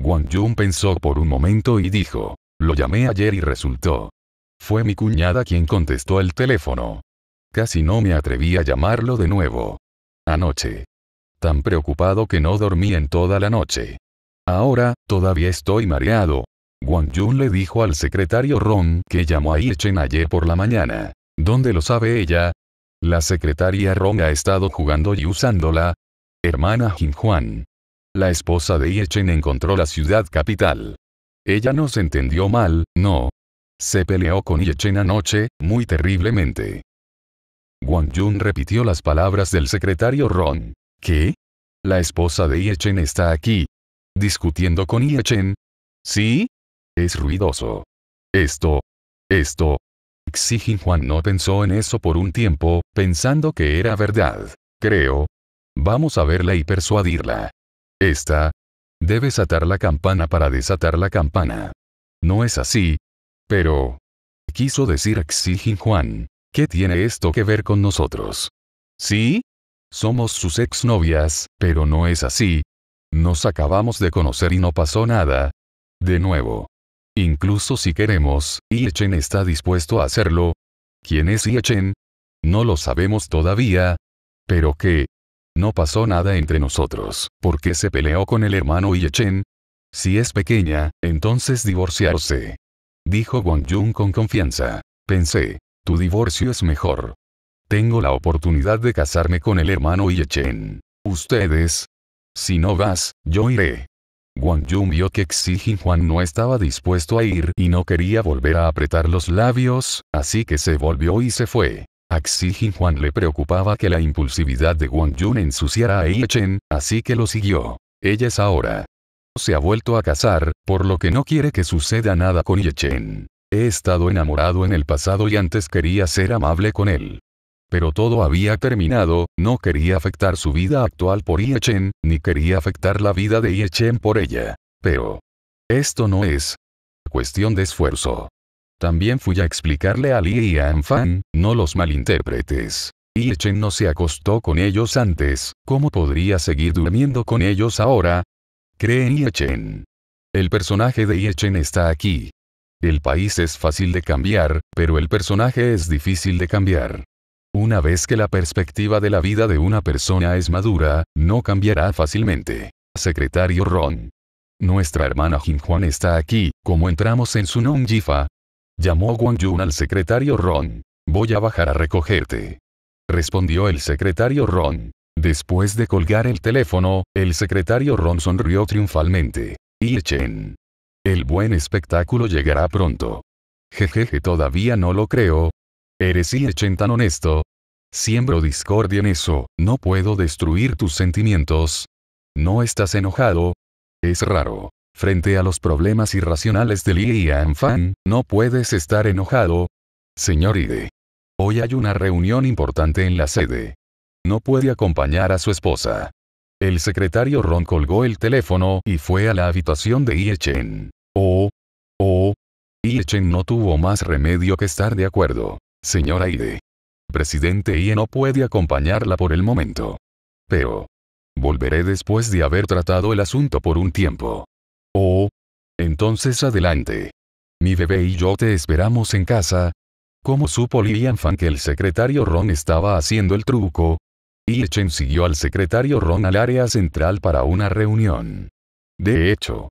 Guang Jun pensó por un momento y dijo. Lo llamé ayer y resultó. Fue mi cuñada quien contestó el teléfono. Casi no me atreví a llamarlo de nuevo. Anoche. Tan preocupado que no dormí en toda la noche. Ahora, todavía estoy mareado. Wang Jun le dijo al secretario Ron que llamó a Irchen ayer por la mañana. ¿Dónde lo sabe ella? La secretaria Ron ha estado jugando y usándola. Hermana Jin Juan. La esposa de Chen encontró la ciudad capital. Ella no se entendió mal, no. Se peleó con Chen anoche, muy terriblemente. Wang Jun repitió las palabras del secretario Ron. ¿Qué? La esposa de Chen está aquí, discutiendo con Iachen. ¿Sí? Es ruidoso. Esto. Esto. Xi Juan no pensó en eso por un tiempo, pensando que era verdad. Creo. Vamos a verla y persuadirla. Esta. Debes atar la campana para desatar la campana. No es así. Pero. Quiso decir Xi Juan. ¿Qué tiene esto que ver con nosotros? ¿Sí? Somos sus exnovias, pero no es así, nos acabamos de conocer y no pasó nada. De nuevo. Incluso si queremos, Yechen está dispuesto a hacerlo. ¿Quién es Chen? No lo sabemos todavía. Pero qué? No pasó nada entre nosotros, ¿Por qué se peleó con el hermano yechen Si es pequeña, entonces divorciarse. Dijo Wang Jun con confianza. Pensé, tu divorcio es mejor. Tengo la oportunidad de casarme con el hermano Yechen. Ustedes, si no vas, yo iré. Guan Jun vio que Xi Juan no estaba dispuesto a ir y no quería volver a apretar los labios, así que se volvió y se fue. A Xi Juan le preocupaba que la impulsividad de Guan Yun ensuciara a Chen, así que lo siguió. Ella es ahora. Se ha vuelto a casar, por lo que no quiere que suceda nada con Chen. He estado enamorado en el pasado y antes quería ser amable con él. Pero todo había terminado, no quería afectar su vida actual por Iechen, ni quería afectar la vida de Iechen por ella. Pero... Esto no es... cuestión de esfuerzo. También fui a explicarle a Li y a Anfan, no los malinterpretes. Iechen no se acostó con ellos antes, ¿cómo podría seguir durmiendo con ellos ahora? Cree en Iechen. El personaje de Iechen está aquí. El país es fácil de cambiar, pero el personaje es difícil de cambiar. Una vez que la perspectiva de la vida de una persona es madura, no cambiará fácilmente. Secretario Ron. Nuestra hermana Jin Juan está aquí, como entramos en su non Jifa. Llamó Wang Yun al secretario Ron. Voy a bajar a recogerte. Respondió el secretario Ron. Después de colgar el teléfono, el secretario Ron sonrió triunfalmente. Chen, El buen espectáculo llegará pronto. Jejeje, todavía no lo creo, ¿Eres Iechen tan honesto. Siembro discordia en eso, no puedo destruir tus sentimientos. No estás enojado. Es raro. Frente a los problemas irracionales de Li y Fan, no puedes estar enojado. Señor Ide. Hoy hay una reunión importante en la sede. No puede acompañar a su esposa. El secretario Ron colgó el teléfono y fue a la habitación de Iechen. Oh. Oh. Iechen no tuvo más remedio que estar de acuerdo. Señora Aide. Presidente Ie no puede acompañarla por el momento. Pero. Volveré después de haber tratado el asunto por un tiempo. Oh. Entonces adelante. Mi bebé y yo te esperamos en casa. ¿Cómo supo Lilian Fan que el secretario Ron estaba haciendo el truco? Y Chen siguió al secretario Ron al área central para una reunión. De hecho,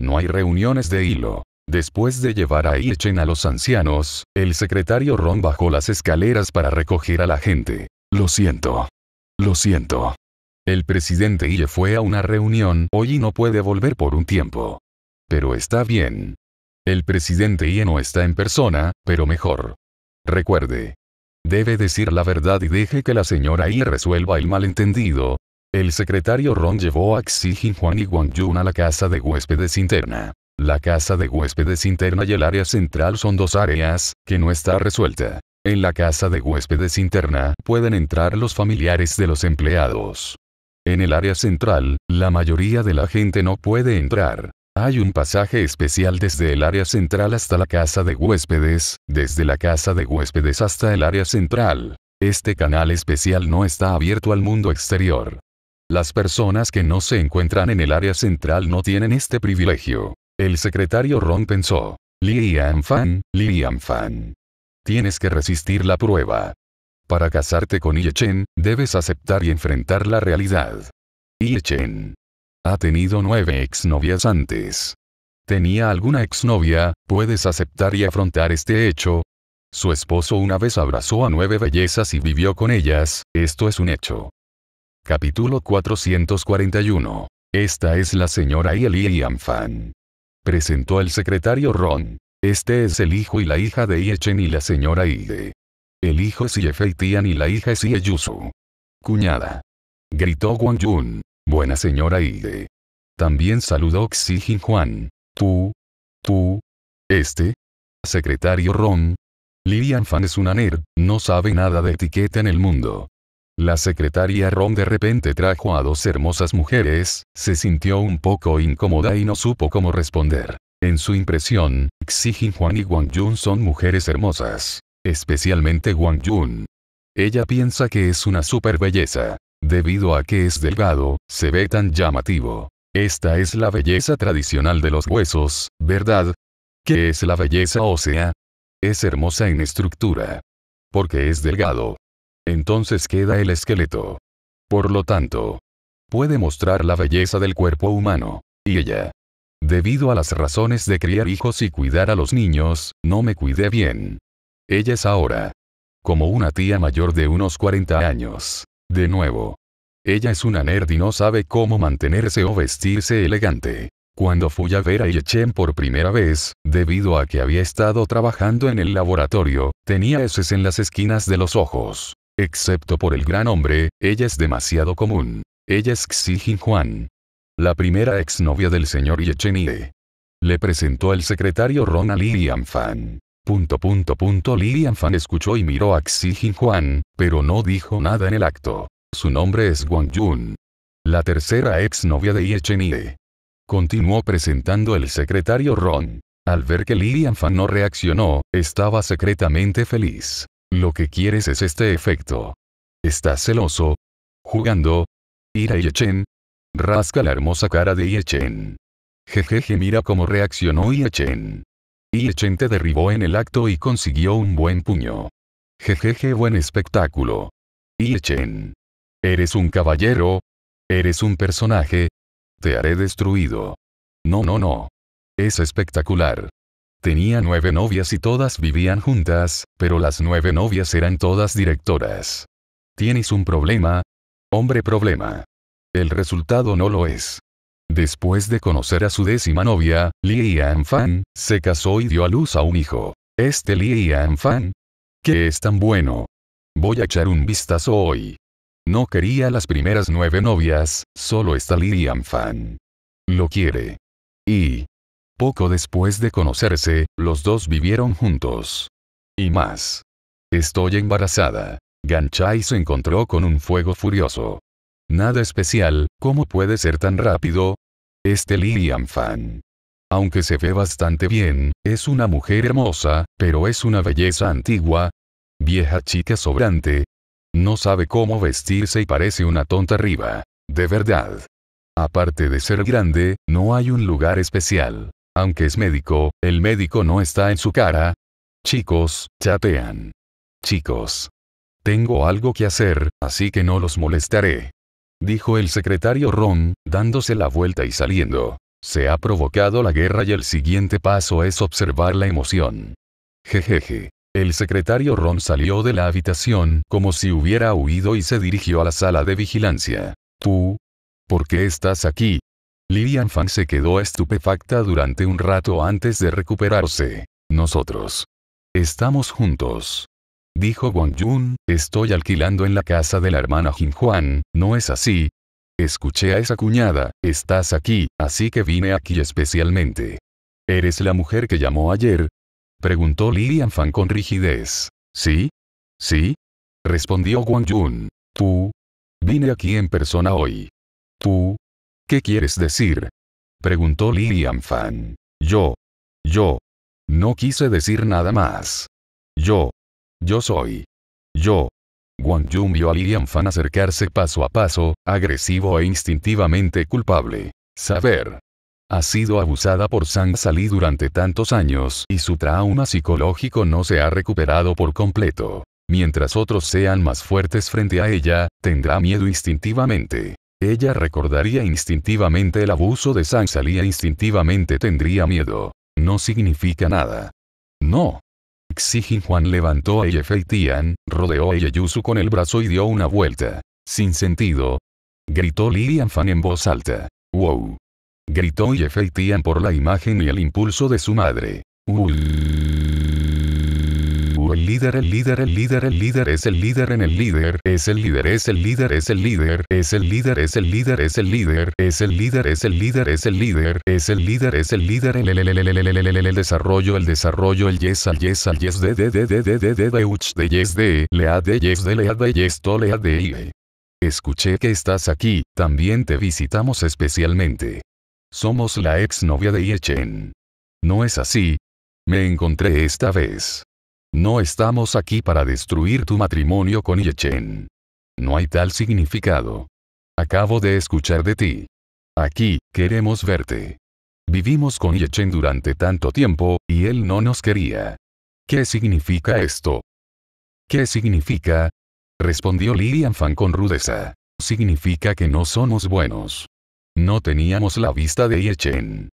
no hay reuniones de hilo. Después de llevar a Chen a los ancianos, el secretario Ron bajó las escaleras para recoger a la gente. Lo siento. Lo siento. El presidente Ie fue a una reunión hoy y no puede volver por un tiempo. Pero está bien. El presidente Ie no está en persona, pero mejor. Recuerde. Debe decir la verdad y deje que la señora Ie resuelva el malentendido. El secretario Ron llevó a Xi Huan y Wang Yun a la casa de huéspedes interna. La casa de huéspedes interna y el área central son dos áreas, que no está resuelta. En la casa de huéspedes interna pueden entrar los familiares de los empleados. En el área central, la mayoría de la gente no puede entrar. Hay un pasaje especial desde el área central hasta la casa de huéspedes, desde la casa de huéspedes hasta el área central. Este canal especial no está abierto al mundo exterior. Las personas que no se encuentran en el área central no tienen este privilegio. El secretario Ron pensó. Li Fan, Liam Fan. Tienes que resistir la prueba. Para casarte con Chen, debes aceptar y enfrentar la realidad. Chen. Ha tenido nueve exnovias antes. ¿Tenía alguna exnovia? ¿Puedes aceptar y afrontar este hecho? Su esposo una vez abrazó a nueve bellezas y vivió con ellas, esto es un hecho. Capítulo 441. Esta es la señora Liam Fan presentó al secretario Ron. Este es el hijo y la hija de Iechen y la señora Ide. El hijo es Fei Tian y la hija es Yusu. Cuñada. Gritó Wang Yun. Buena señora Ide. También saludó Xi Jin Juan. Tú. Tú. Este. Secretario Ron. Lilian Fan es un nerd, no sabe nada de etiqueta en el mundo. La secretaria Ron de repente trajo a dos hermosas mujeres, se sintió un poco incómoda y no supo cómo responder. En su impresión, Xi Jinjuan y Wang Yun son mujeres hermosas. Especialmente Wang Yun. Ella piensa que es una super belleza. Debido a que es delgado, se ve tan llamativo. Esta es la belleza tradicional de los huesos, ¿verdad? ¿Qué es la belleza ósea? Es hermosa en estructura. Porque es delgado, entonces queda el esqueleto. Por lo tanto, puede mostrar la belleza del cuerpo humano. Y ella. Debido a las razones de criar hijos y cuidar a los niños, no me cuidé bien. Ella es ahora. Como una tía mayor de unos 40 años. De nuevo. Ella es una nerd y no sabe cómo mantenerse o vestirse elegante. Cuando fui a ver a Yechen por primera vez, debido a que había estado trabajando en el laboratorio, tenía heces en las esquinas de los ojos. Excepto por el gran hombre, ella es demasiado común. Ella es Xi Jin Juan. La primera exnovia del señor Ye. Le presentó el secretario Ron a Lilian Fan. Punto punto punto Lilian Fan escuchó y miró a Xi Jin Juan, pero no dijo nada en el acto. Su nombre es Wang Yun. La tercera exnovia de Ye Ye. Continuó presentando el secretario Ron. Al ver que Lilian Fan no reaccionó, estaba secretamente feliz. Lo que quieres es este efecto. Estás celoso. Jugando. ¿Ira Yechen. Rasca la hermosa cara de Yechen. Jejeje mira cómo reaccionó Yechen. Yechen te derribó en el acto y consiguió un buen puño. Jejeje buen espectáculo. Yechen. Eres un caballero. Eres un personaje. Te haré destruido. No no no. Es espectacular. Tenía nueve novias y todas vivían juntas, pero las nueve novias eran todas directoras. ¿Tienes un problema? Hombre problema. El resultado no lo es. Después de conocer a su décima novia, Li Fan, se casó y dio a luz a un hijo. Este Li Fan, ¿Qué es tan bueno. Voy a echar un vistazo hoy. No quería las primeras nueve novias, solo está Li Fan. Lo quiere. Y, poco después de conocerse, los dos vivieron juntos. Y más. Estoy embarazada. Ganchai se encontró con un fuego furioso. Nada especial, ¿cómo puede ser tan rápido? Este Lilian Fan. Aunque se ve bastante bien, es una mujer hermosa, pero es una belleza antigua. Vieja chica sobrante. No sabe cómo vestirse y parece una tonta arriba. De verdad. Aparte de ser grande, no hay un lugar especial aunque es médico, el médico no está en su cara. Chicos, chatean. Chicos. Tengo algo que hacer, así que no los molestaré. Dijo el secretario Ron, dándose la vuelta y saliendo. Se ha provocado la guerra y el siguiente paso es observar la emoción. Jejeje. El secretario Ron salió de la habitación como si hubiera huido y se dirigió a la sala de vigilancia. Tú. ¿Por qué estás aquí? Lilian Fan se quedó estupefacta durante un rato antes de recuperarse. Nosotros. Estamos juntos. Dijo Guang Jun, estoy alquilando en la casa de la hermana Jin Juan, ¿no es así? Escuché a esa cuñada, estás aquí, así que vine aquí especialmente. ¿Eres la mujer que llamó ayer? Preguntó Lilian Fan con rigidez. ¿Sí? ¿Sí? Respondió Wang Yun. Tú. Vine aquí en persona hoy. Tú, ¿Qué quieres decir? Preguntó Lilian Fan. Yo. Yo. No quise decir nada más. Yo. Yo soy. Yo. Wang Jun vio a Lilian Fan acercarse paso a paso, agresivo e instintivamente culpable. Saber. Ha sido abusada por Sang Sali durante tantos años y su trauma psicológico no se ha recuperado por completo. Mientras otros sean más fuertes frente a ella, tendrá miedo instintivamente. Ella recordaría instintivamente el abuso de Sansalía e instintivamente tendría miedo. No significa nada. No. Xijin Juan levantó a Yefei Tian, rodeó a Yeyusu con el brazo y dio una vuelta. Sin sentido. Gritó Lilian Fan en voz alta. ¡Wow! Gritó Yefei Tian por la imagen y el impulso de su madre líder, el líder, el líder, el líder es el líder en el líder, es el líder, es el líder, es el líder, es el líder, es el líder, es el líder, es el líder, es el líder, es el líder, es el líder, es el líder el desarrollo, el desarrollo, el yes, al yes, al yes, de de de de de de de de de de yes de de de Escuché que estás aquí, también te visitamos especialmente. Somos la novia de Yechen. No es así. Me encontré esta vez. No estamos aquí para destruir tu matrimonio con Yechen. No hay tal significado. Acabo de escuchar de ti. Aquí, queremos verte. Vivimos con Yechen durante tanto tiempo, y él no nos quería. ¿Qué significa esto? ¿Qué significa? Respondió Lilian Fan con rudeza. Significa que no somos buenos. No teníamos la vista de Yechen.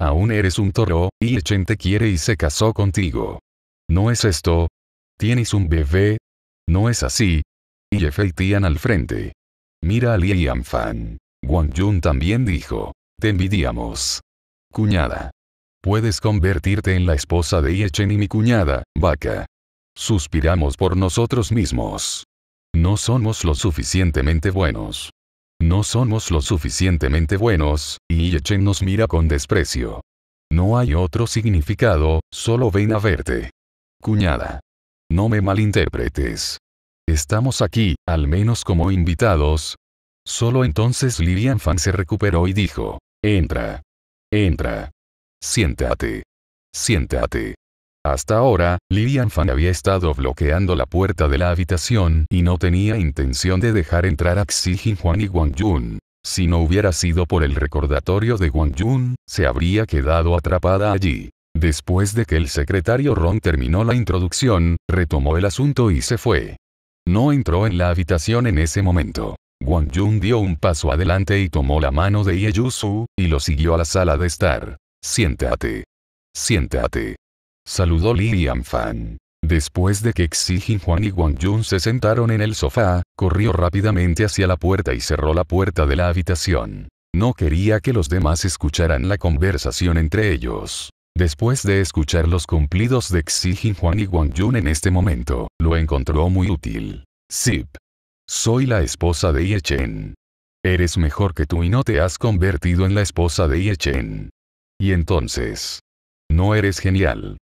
Aún eres un toro, Yechen te quiere y se casó contigo. ¿No es esto? ¿Tienes un bebé? ¿No es así? Y al frente. Mira a Li Fan. Wang Jun también dijo. Te envidiamos. Cuñada. Puedes convertirte en la esposa de Ye Chen y mi cuñada, vaca. Suspiramos por nosotros mismos. No somos lo suficientemente buenos. No somos lo suficientemente buenos, y Chen nos mira con desprecio. No hay otro significado, solo ven a verte. Cuñada. No me malinterpretes. Estamos aquí, al menos como invitados. Solo entonces Lilian Fan se recuperó y dijo, entra. Entra. Siéntate. Siéntate. Hasta ahora, Lilian Fan había estado bloqueando la puerta de la habitación y no tenía intención de dejar entrar a Xi Jinhuan y Wang Jun. Si no hubiera sido por el recordatorio de Wang Yun, se habría quedado atrapada allí. Después de que el secretario Ron terminó la introducción, retomó el asunto y se fue. No entró en la habitación en ese momento. Wang Jun dio un paso adelante y tomó la mano de Ye Yusu, y lo siguió a la sala de estar. Siéntate. Siéntate. Saludó Lilian Fan. Después de que Xi Juan y Wang Jun se sentaron en el sofá, corrió rápidamente hacia la puerta y cerró la puerta de la habitación. No quería que los demás escucharan la conversación entre ellos. Después de escuchar los cumplidos de Xi Juan y Wang Yun en este momento, lo encontró muy útil. Zip. Soy la esposa de Ye Chen. Eres mejor que tú y no te has convertido en la esposa de Ye Chen. Y entonces. No eres genial.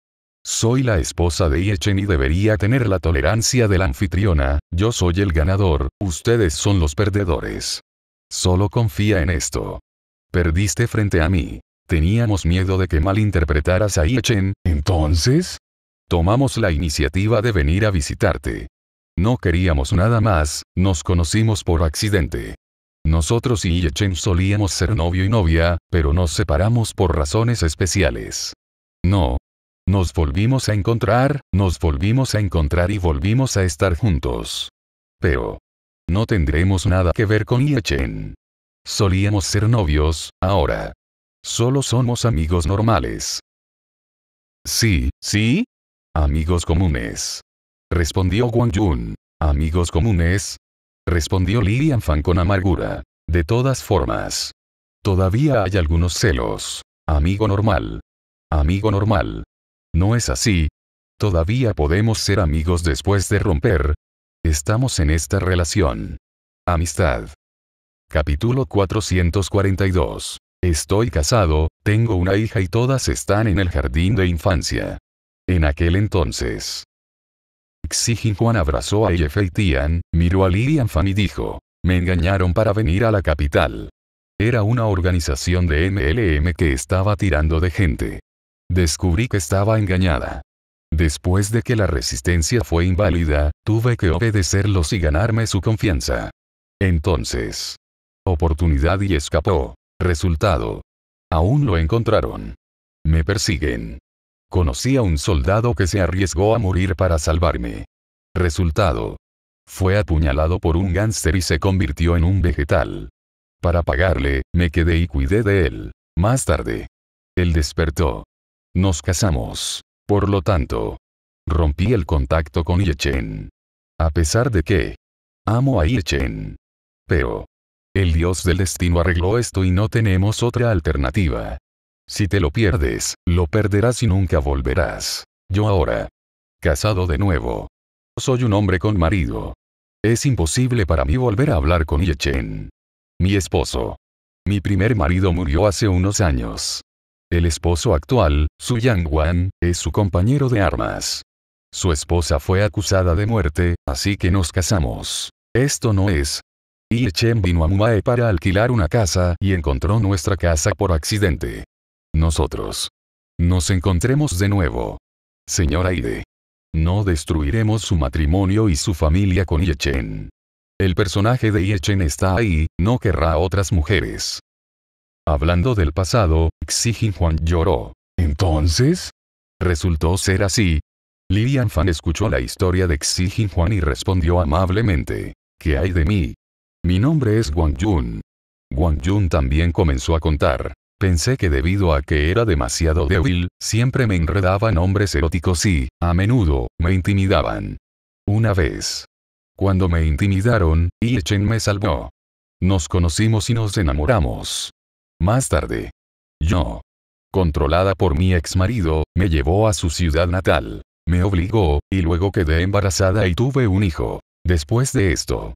Soy la esposa de Ye Chen y debería tener la tolerancia de la anfitriona, yo soy el ganador, ustedes son los perdedores. Solo confía en esto. Perdiste frente a mí. Teníamos miedo de que malinterpretaras a Chen, entonces... Tomamos la iniciativa de venir a visitarte. No queríamos nada más, nos conocimos por accidente. Nosotros y Chen solíamos ser novio y novia, pero nos separamos por razones especiales. No. Nos volvimos a encontrar, nos volvimos a encontrar y volvimos a estar juntos. Pero. No tendremos nada que ver con Chen. Solíamos ser novios, ahora. Solo somos amigos normales. Sí, sí. Amigos comunes. Respondió Wang Yun. Amigos comunes. Respondió Lilian Fan con amargura. De todas formas. Todavía hay algunos celos. Amigo normal. Amigo normal. ¿No es así? Todavía podemos ser amigos después de romper. Estamos en esta relación. Amistad. Capítulo 442. Estoy casado, tengo una hija y todas están en el jardín de infancia. En aquel entonces. Xi Juan abrazó a Yefei Tian, miró a Lilian Fan y dijo. Me engañaron para venir a la capital. Era una organización de MLM que estaba tirando de gente. Descubrí que estaba engañada. Después de que la resistencia fue inválida, tuve que obedecerlos y ganarme su confianza. Entonces. Oportunidad y escapó. Resultado. Aún lo encontraron. Me persiguen. Conocí a un soldado que se arriesgó a morir para salvarme. Resultado. Fue apuñalado por un gánster y se convirtió en un vegetal. Para pagarle, me quedé y cuidé de él. Más tarde. Él despertó. Nos casamos. Por lo tanto. Rompí el contacto con Yechen. A pesar de que. Amo a Yechen. Pero. El dios del destino arregló esto y no tenemos otra alternativa. Si te lo pierdes, lo perderás y nunca volverás. Yo ahora. Casado de nuevo. Soy un hombre con marido. Es imposible para mí volver a hablar con Chen. Mi esposo. Mi primer marido murió hace unos años. El esposo actual, Su Yang Wan, es su compañero de armas. Su esposa fue acusada de muerte, así que nos casamos. Esto no es, y Chen vino a Mumae para alquilar una casa y encontró nuestra casa por accidente. Nosotros. Nos encontremos de nuevo. señora Aide. No destruiremos su matrimonio y su familia con Chen. El personaje de Chen está ahí, no querrá otras mujeres. Hablando del pasado, Xi Juan lloró. ¿Entonces? Resultó ser así. Lilian Fan escuchó la historia de Xi Juan y respondió amablemente. ¿Qué hay de mí? Mi nombre es Wang Jun. Wang Jun también comenzó a contar. Pensé que debido a que era demasiado débil, siempre me enredaban hombres eróticos y, a menudo, me intimidaban. Una vez. Cuando me intimidaron, Yi Chen me salvó. Nos conocimos y nos enamoramos. Más tarde. Yo. Controlada por mi ex marido, me llevó a su ciudad natal. Me obligó, y luego quedé embarazada y tuve un hijo. Después de esto,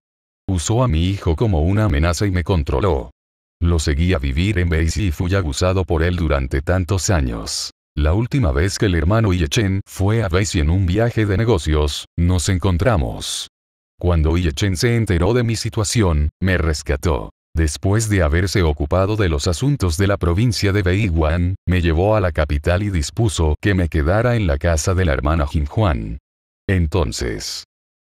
Usó a mi hijo como una amenaza y me controló. Lo seguí a vivir en si y fui abusado por él durante tantos años. La última vez que el hermano Chen fue a si en un viaje de negocios, nos encontramos. Cuando Chen se enteró de mi situación, me rescató. Después de haberse ocupado de los asuntos de la provincia de Beiguan, me llevó a la capital y dispuso que me quedara en la casa de la hermana Jin Juan. Entonces,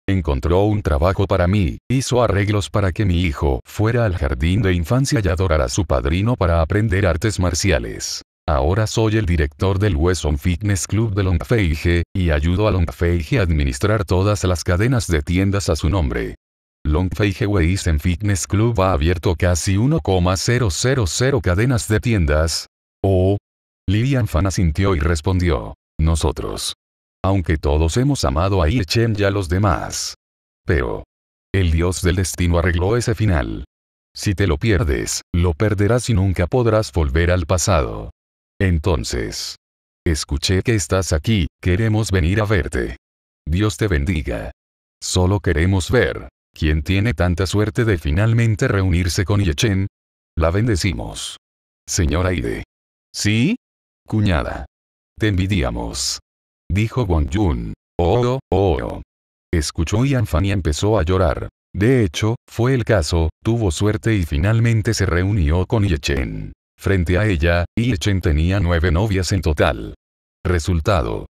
Encontró un trabajo para mí, hizo arreglos para que mi hijo fuera al jardín de infancia y adorara a su padrino para aprender artes marciales. Ahora soy el director del Wesson Fitness Club de Longfeige, y ayudo a Longfeige a administrar todas las cadenas de tiendas a su nombre. Longfeige Wesson Fitness Club ha abierto casi 1,000 cadenas de tiendas. Oh. Lilian Fan asintió y respondió. Nosotros aunque todos hemos amado a Yechen y a los demás. Pero. El dios del destino arregló ese final. Si te lo pierdes, lo perderás y nunca podrás volver al pasado. Entonces. Escuché que estás aquí, queremos venir a verte. Dios te bendiga. Solo queremos ver. ¿Quién tiene tanta suerte de finalmente reunirse con Yechen? La bendecimos. Señora Ide. ¿Sí? Cuñada. Te envidiamos dijo Won Jun. Oh, oh, oh. Escuchó y Fan y empezó a llorar. De hecho, fue el caso, tuvo suerte y finalmente se reunió con Chen. Frente a ella, Chen tenía nueve novias en total. Resultado.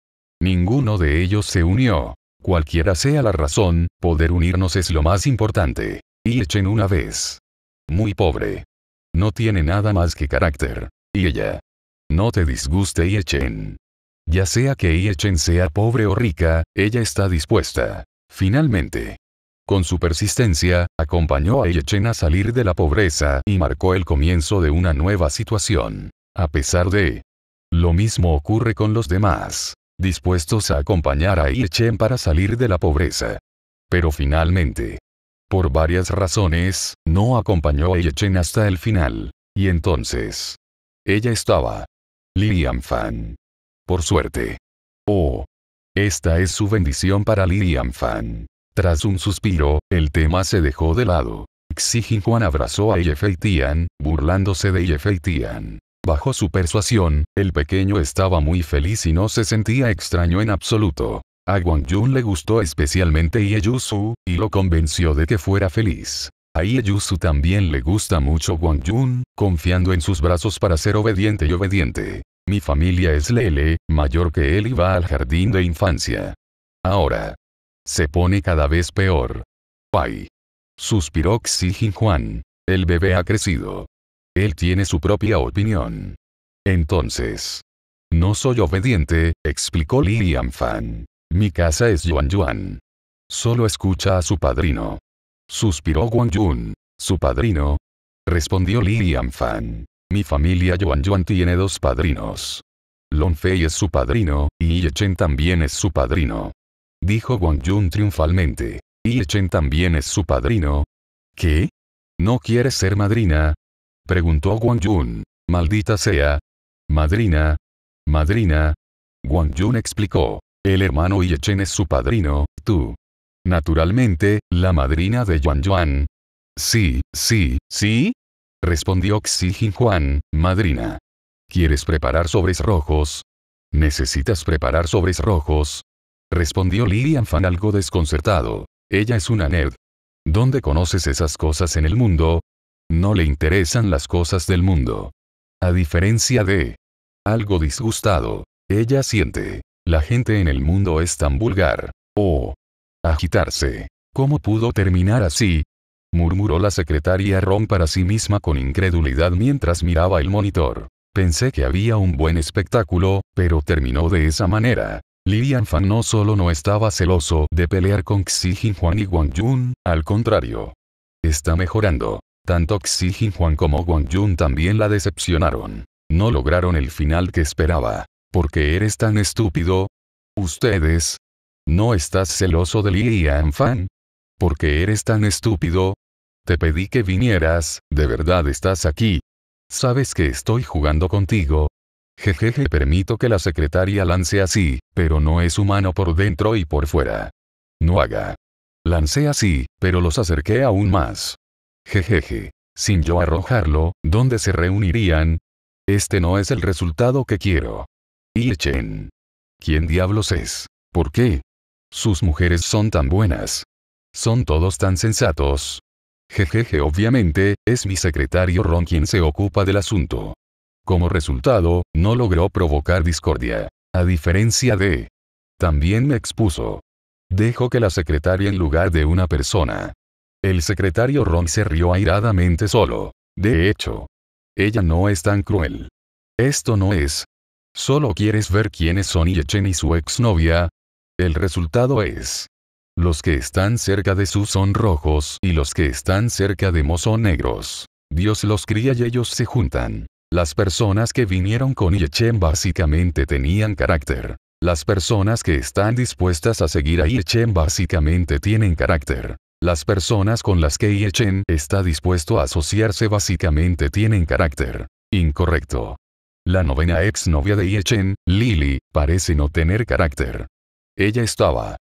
Ninguno de ellos se unió. Cualquiera sea la razón, poder unirnos es lo más importante. Chen una vez. Muy pobre. No tiene nada más que carácter. Y ella. No te disguste Chen ya sea que Iechen sea pobre o rica, ella está dispuesta. Finalmente. Con su persistencia, acompañó a Iechen a salir de la pobreza y marcó el comienzo de una nueva situación. A pesar de... Lo mismo ocurre con los demás, dispuestos a acompañar a Iechen para salir de la pobreza. Pero finalmente, por varias razones, no acompañó a Iechen hasta el final. Y entonces, ella estaba... Lilian Fan por suerte. Oh. Esta es su bendición para Lilian Fan. Tras un suspiro, el tema se dejó de lado. Xi Juan abrazó a Fei Tian, burlándose de Fei Tian. Bajo su persuasión, el pequeño estaba muy feliz y no se sentía extraño en absoluto. A Guan Yun le gustó especialmente Yusu, y lo convenció de que fuera feliz. A Yusu también le gusta mucho Guan Yun, confiando en sus brazos para ser obediente y obediente. Mi familia es Lele, mayor que él y va al jardín de infancia. Ahora. Se pone cada vez peor. Pai. Suspiró Xi Juan. El bebé ha crecido. Él tiene su propia opinión. Entonces. No soy obediente, explicó Lilian Fan. Mi casa es Yuan Yuan. Solo escucha a su padrino. Suspiró Wang Yun. ¿Su padrino? Respondió Lilian Fan. Mi familia Yuan Yuan tiene dos padrinos. Long Fei es su padrino, y Ye Chen también es su padrino. Dijo Wang Yun triunfalmente. ¿Y Ye Chen también es su padrino? ¿Qué? ¿No quieres ser madrina? Preguntó Wang Yun. Maldita sea. Madrina. Madrina. Wang Yun explicó. El hermano Ye Chen es su padrino, tú. Naturalmente, la madrina de Yuan Yuan. Sí, sí, sí, respondió Xi Juan, madrina. ¿Quieres preparar sobres rojos? ¿Necesitas preparar sobres rojos? Respondió Lilian Fan algo desconcertado. Ella es una nerd. ¿Dónde conoces esas cosas en el mundo? No le interesan las cosas del mundo. A diferencia de... Algo disgustado. Ella siente. La gente en el mundo es tan vulgar. Oh. Agitarse. ¿Cómo pudo terminar así? murmuró la secretaria Ron para sí misma con incredulidad mientras miraba el monitor. Pensé que había un buen espectáculo, pero terminó de esa manera. Lilian Fan no solo no estaba celoso de pelear con Xi Huan y Wang Jun, al contrario. Está mejorando. Tanto Xi Huan como Wang Jun también la decepcionaron. No lograron el final que esperaba. ¿Por qué eres tan estúpido? Ustedes. ¿No estás celoso de Lilian Fan? ¿Por qué eres tan estúpido? Te pedí que vinieras, ¿de verdad estás aquí? ¿Sabes que estoy jugando contigo? Jejeje, permito que la secretaria lance así, pero no es humano por dentro y por fuera. No haga. Lancé así, pero los acerqué aún más. Jejeje. Sin yo arrojarlo, ¿dónde se reunirían? Este no es el resultado que quiero. Ilchen. ¿Quién diablos es? ¿Por qué? Sus mujeres son tan buenas. Son todos tan sensatos. Jejeje obviamente, es mi secretario Ron quien se ocupa del asunto. Como resultado, no logró provocar discordia. A diferencia de... También me expuso. Dejo que la secretaria en lugar de una persona. El secretario Ron se rió airadamente solo. De hecho, ella no es tan cruel. Esto no es. Solo quieres ver quiénes son Yechen y su exnovia. El resultado es los que están cerca de su son rojos y los que están cerca de Mo son negros. Dios los cría y ellos se juntan. Las personas que vinieron con Chen básicamente tenían carácter. Las personas que están dispuestas a seguir a Chen básicamente tienen carácter. Las personas con las que Chen está dispuesto a asociarse básicamente tienen carácter. Incorrecto. La novena ex novia de Chen, Lily, parece no tener carácter. Ella estaba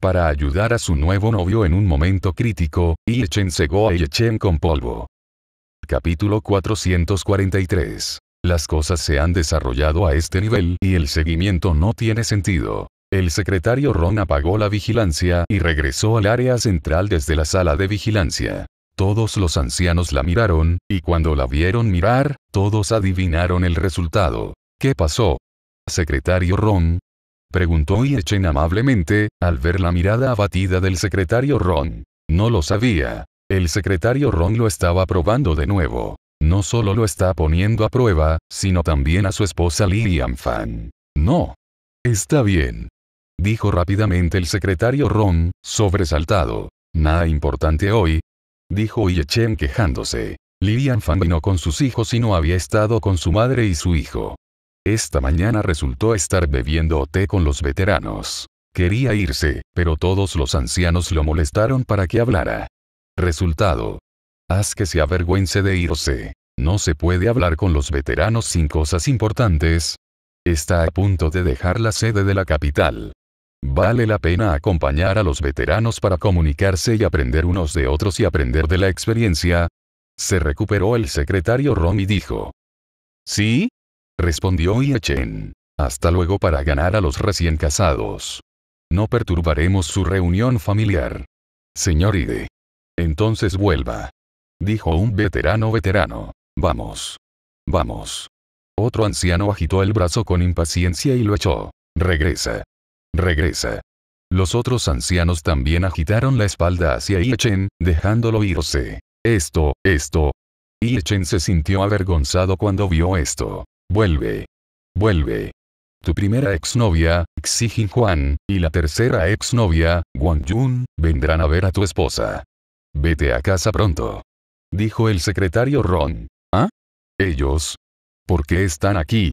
para ayudar a su nuevo novio en un momento crítico, Echen cegó a Echen con polvo. Capítulo 443. Las cosas se han desarrollado a este nivel y el seguimiento no tiene sentido. El secretario Ron apagó la vigilancia y regresó al área central desde la sala de vigilancia. Todos los ancianos la miraron, y cuando la vieron mirar, todos adivinaron el resultado. ¿Qué pasó? Secretario Ron, Preguntó Yechen amablemente, al ver la mirada abatida del secretario Ron. No lo sabía. El secretario Ron lo estaba probando de nuevo. No solo lo está poniendo a prueba, sino también a su esposa Lilian Fan. No. Está bien. Dijo rápidamente el secretario Ron, sobresaltado. Nada importante hoy. Dijo Yechen quejándose. Lilian Fan vino con sus hijos y no había estado con su madre y su hijo. Esta mañana resultó estar bebiendo té con los veteranos. Quería irse, pero todos los ancianos lo molestaron para que hablara. Resultado. Haz que se avergüence de irse. No se puede hablar con los veteranos sin cosas importantes. Está a punto de dejar la sede de la capital. Vale la pena acompañar a los veteranos para comunicarse y aprender unos de otros y aprender de la experiencia. Se recuperó el secretario Rom y dijo. ¿Sí? respondió Yechen. Hasta luego para ganar a los recién casados. No perturbaremos su reunión familiar. Señor Ide. Entonces vuelva. Dijo un veterano veterano. Vamos. Vamos. Otro anciano agitó el brazo con impaciencia y lo echó. Regresa. Regresa. Los otros ancianos también agitaron la espalda hacia Yechen, dejándolo irse. Esto, esto. Yechen se sintió avergonzado cuando vio esto. Vuelve. Vuelve. Tu primera exnovia, Xi Juan, y la tercera exnovia, Wang Yun, vendrán a ver a tu esposa. Vete a casa pronto. Dijo el secretario Ron. ¿Ah? ¿Ellos? ¿Por qué están aquí?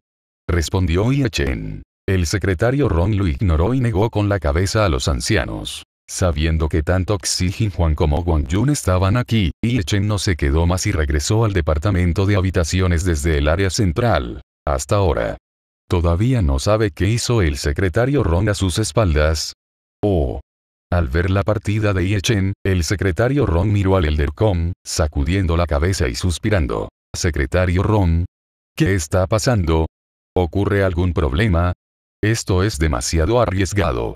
Respondió Ye Chen. El secretario Ron lo ignoró y negó con la cabeza a los ancianos. Sabiendo que tanto Xi Juan como Wang Yun estaban aquí, Yi Chen no se quedó más y regresó al departamento de habitaciones desde el área central. Hasta ahora. Todavía no sabe qué hizo el secretario Ron a sus espaldas. Oh. Al ver la partida de Yi Chen, el secretario Ron miró al Eldercom, sacudiendo la cabeza y suspirando. Secretario Ron. ¿Qué está pasando? ¿Ocurre algún problema? Esto es demasiado arriesgado.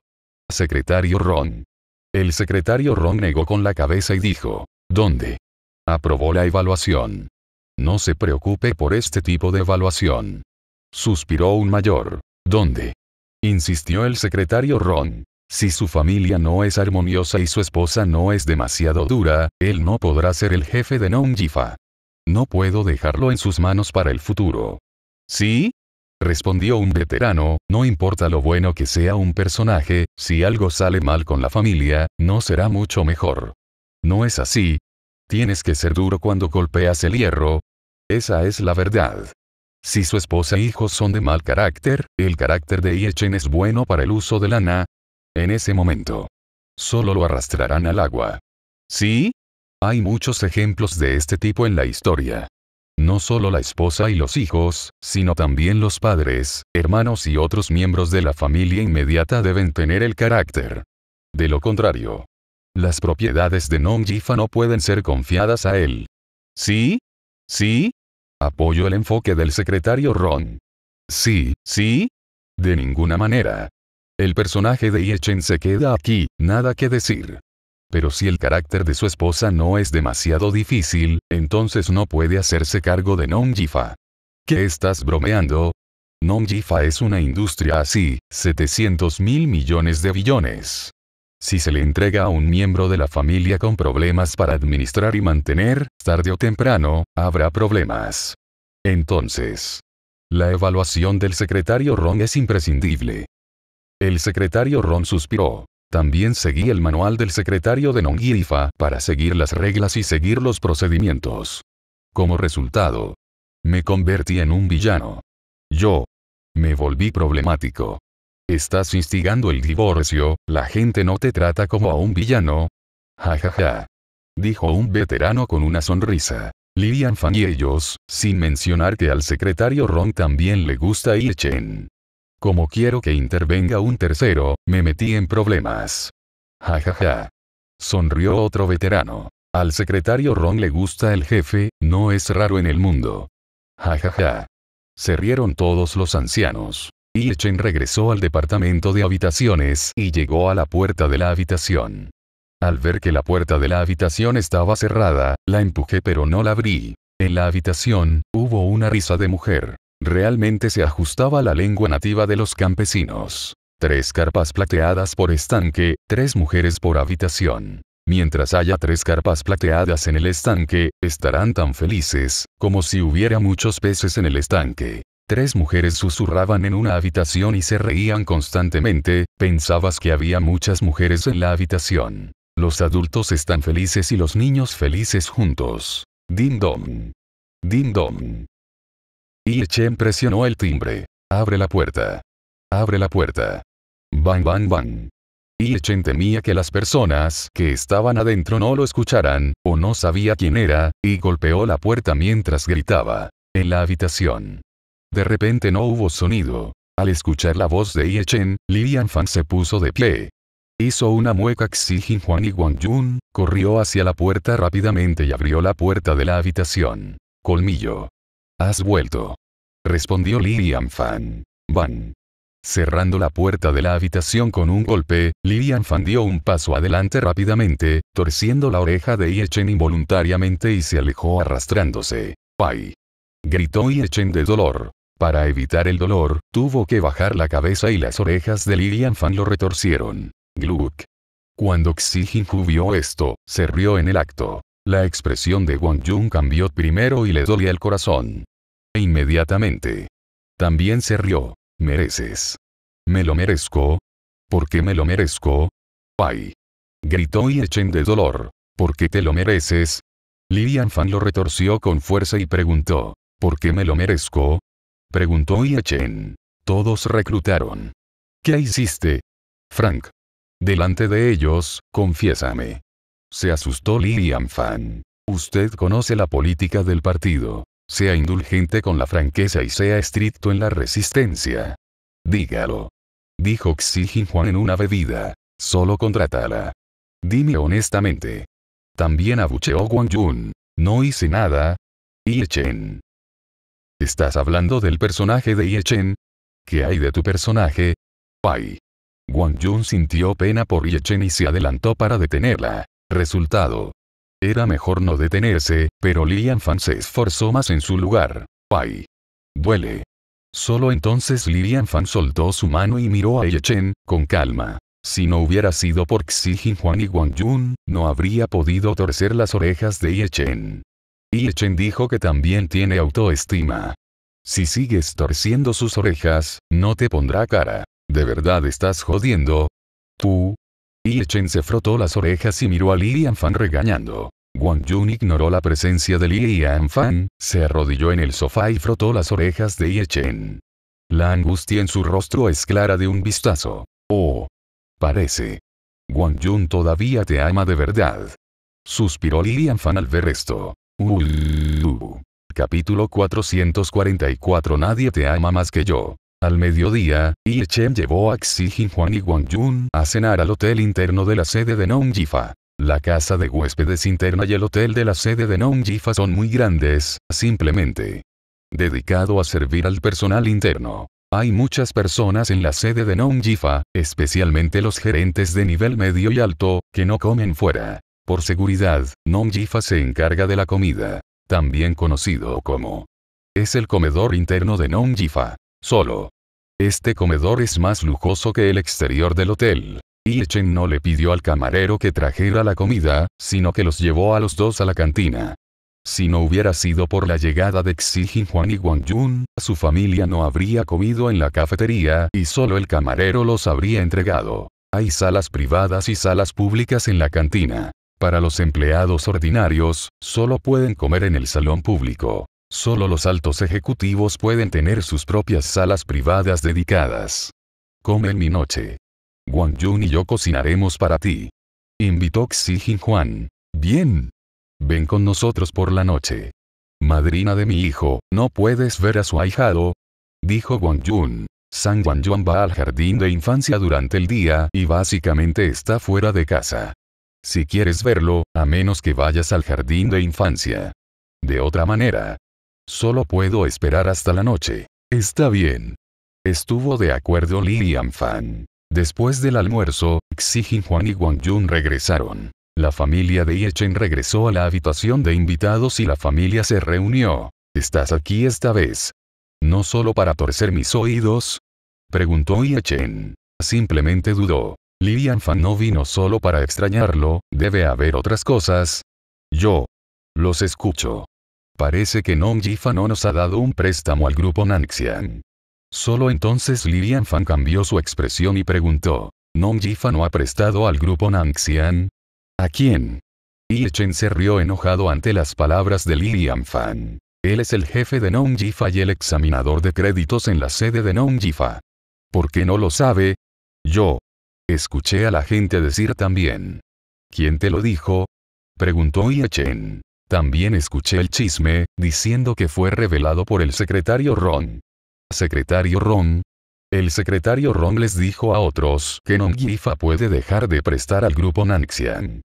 Secretario Ron. El secretario Ron negó con la cabeza y dijo, ¿dónde? Aprobó la evaluación. No se preocupe por este tipo de evaluación. Suspiró un mayor. ¿Dónde? Insistió el secretario Ron. Si su familia no es armoniosa y su esposa no es demasiado dura, él no podrá ser el jefe de Nongifa. No puedo dejarlo en sus manos para el futuro. ¿Sí? Respondió un veterano, no importa lo bueno que sea un personaje, si algo sale mal con la familia, no será mucho mejor. No es así. Tienes que ser duro cuando golpeas el hierro. Esa es la verdad. Si su esposa e hijos son de mal carácter, el carácter de Iechen es bueno para el uso de lana. En ese momento. Solo lo arrastrarán al agua. ¿Sí? Hay muchos ejemplos de este tipo en la historia no solo la esposa y los hijos, sino también los padres, hermanos y otros miembros de la familia inmediata deben tener el carácter. De lo contrario, las propiedades de Jifa no pueden ser confiadas a él. ¿Sí? ¿Sí? Apoyo el enfoque del secretario Ron. Sí, sí. De ninguna manera. El personaje de Iechen se queda aquí, nada que decir. Pero si el carácter de su esposa no es demasiado difícil, entonces no puede hacerse cargo de Jifa. ¿Qué estás bromeando? Jifa es una industria así, 700 mil millones de billones. Si se le entrega a un miembro de la familia con problemas para administrar y mantener, tarde o temprano, habrá problemas. Entonces, la evaluación del secretario Ron es imprescindible. El secretario Ron suspiró. También seguí el manual del secretario de Nongirifa para seguir las reglas y seguir los procedimientos. Como resultado, me convertí en un villano. Yo. Me volví problemático. Estás instigando el divorcio, la gente no te trata como a un villano. Ja ja ja. Dijo un veterano con una sonrisa. Lilian Fan y ellos, sin mencionar que al secretario Ron también le gusta chen. Como quiero que intervenga un tercero, me metí en problemas. Ja ja ja. Sonrió otro veterano. Al secretario Ron le gusta el jefe, no es raro en el mundo. Ja ja ja. Se rieron todos los ancianos. Y Chen regresó al departamento de habitaciones y llegó a la puerta de la habitación. Al ver que la puerta de la habitación estaba cerrada, la empujé pero no la abrí. En la habitación, hubo una risa de mujer. Realmente se ajustaba a la lengua nativa de los campesinos. Tres carpas plateadas por estanque, tres mujeres por habitación. Mientras haya tres carpas plateadas en el estanque, estarán tan felices, como si hubiera muchos peces en el estanque. Tres mujeres susurraban en una habitación y se reían constantemente, pensabas que había muchas mujeres en la habitación. Los adultos están felices y los niños felices juntos. Ding dom. Ding dong. Yi Chen presionó el timbre. Abre la puerta. Abre la puerta. Bang bang bang. Yi Chen temía que las personas que estaban adentro no lo escucharan, o no sabía quién era, y golpeó la puerta mientras gritaba. En la habitación. De repente no hubo sonido. Al escuchar la voz de Yi Chen, Lilian Fan se puso de pie. Hizo una mueca Xi Jin y Wang Yun, corrió hacia la puerta rápidamente y abrió la puerta de la habitación. Colmillo. Has vuelto. Respondió Lilian Fan. Van. Cerrando la puerta de la habitación con un golpe, Lilian Fan dio un paso adelante rápidamente, torciendo la oreja de Chen involuntariamente y se alejó arrastrándose. ¡Pai! Gritó Chen de dolor. Para evitar el dolor, tuvo que bajar la cabeza y las orejas de Lilian Fan lo retorcieron. Gluk. Cuando Xi Jinju vio esto, se rió en el acto. La expresión de Wang Jun cambió primero y le dolía el corazón. Inmediatamente. También se rió. Mereces. ¿Me lo merezco? ¿Por qué me lo merezco? Pai Gritó y de dolor. ¿Por qué te lo mereces? Lilian Fan lo retorció con fuerza y preguntó. ¿Por qué me lo merezco? Preguntó y Todos reclutaron. ¿Qué hiciste? Frank. Delante de ellos, confiésame. Se asustó Lilian Fan. Usted conoce la política del partido. Sea indulgente con la franqueza y sea estricto en la resistencia. Dígalo. Dijo Xi Juan en una bebida. Solo contrátala. Dime honestamente. También abucheó Wang Yun. No hice nada. Ye Chen. ¿Estás hablando del personaje de Ye Chen? ¿Qué hay de tu personaje? Pai. Wang Yun sintió pena por Ye Chen y se adelantó para detenerla. Resultado. Era mejor no detenerse, pero Lian Fan se esforzó más en su lugar. ¡Ay! ¡Duele! Solo entonces Lilian Fan soltó su mano y miró a Yechen, con calma. Si no hubiera sido por Xi Jinhuan y guang Yun, no habría podido torcer las orejas de Yechen. Yechen dijo que también tiene autoestima. Si sigues torciendo sus orejas, no te pondrá cara. ¿De verdad estás jodiendo? Tú, Chen se frotó las orejas y miró a Lilian Fan regañando. Wang Yun ignoró la presencia de Lilian Fan, se arrodilló en el sofá y frotó las orejas de Ye Chen. La angustia en su rostro es clara de un vistazo. Oh. Parece. Wang Yun todavía te ama de verdad. Suspiró Lilian Fan al ver esto. Uuuh. Capítulo 444 Nadie te ama más que yo. Al mediodía, Yi Chen llevó a Xi Juan y Wang Yun a cenar al hotel interno de la sede de Nongjifa. La casa de huéspedes interna y el hotel de la sede de Nongjifa son muy grandes, simplemente dedicado a servir al personal interno. Hay muchas personas en la sede de Nongjifa, especialmente los gerentes de nivel medio y alto, que no comen fuera. Por seguridad, Nongjifa se encarga de la comida, también conocido como es el comedor interno de Nongjifa solo. Este comedor es más lujoso que el exterior del hotel. Y Chen no le pidió al camarero que trajera la comida, sino que los llevó a los dos a la cantina. Si no hubiera sido por la llegada de Xi Juan y Wang Yun, su familia no habría comido en la cafetería y solo el camarero los habría entregado. Hay salas privadas y salas públicas en la cantina. Para los empleados ordinarios, solo pueden comer en el salón público. Solo los altos ejecutivos pueden tener sus propias salas privadas dedicadas. Come en mi noche. Guan Jun y yo cocinaremos para ti. Invitó Xi Juan. Bien. Ven con nosotros por la noche. Madrina de mi hijo, ¿no puedes ver a su ahijado? Dijo Guan Jun. San Guan Yuan va al jardín de infancia durante el día y básicamente está fuera de casa. Si quieres verlo, a menos que vayas al jardín de infancia. De otra manera, Solo puedo esperar hasta la noche. Está bien. Estuvo de acuerdo Lilian Fan. Después del almuerzo, Xi Juan y Wang Yun regresaron. La familia de Chen regresó a la habitación de invitados y la familia se reunió. ¿Estás aquí esta vez? ¿No solo para torcer mis oídos? Preguntó Chen. Simplemente dudó. Lilian Fan no vino solo para extrañarlo, debe haber otras cosas. Yo. Los escucho. Parece que Nom Jifa no nos ha dado un préstamo al grupo Nanxian. Solo entonces Lilian Fan cambió su expresión y preguntó, ¿Nong Jifa no ha prestado al grupo Nanxian? ¿A quién? Yi Chen se rió enojado ante las palabras de Lilian Fan. Él es el jefe de Nong Jifa y el examinador de créditos en la sede de Nong Jifa. ¿Por qué no lo sabe? Yo. Escuché a la gente decir también. ¿Quién te lo dijo? Preguntó Chen. También escuché el chisme, diciendo que fue revelado por el secretario Ron. ¿Secretario Ron? El secretario Ron les dijo a otros que Nongifa puede dejar de prestar al grupo Nanxian.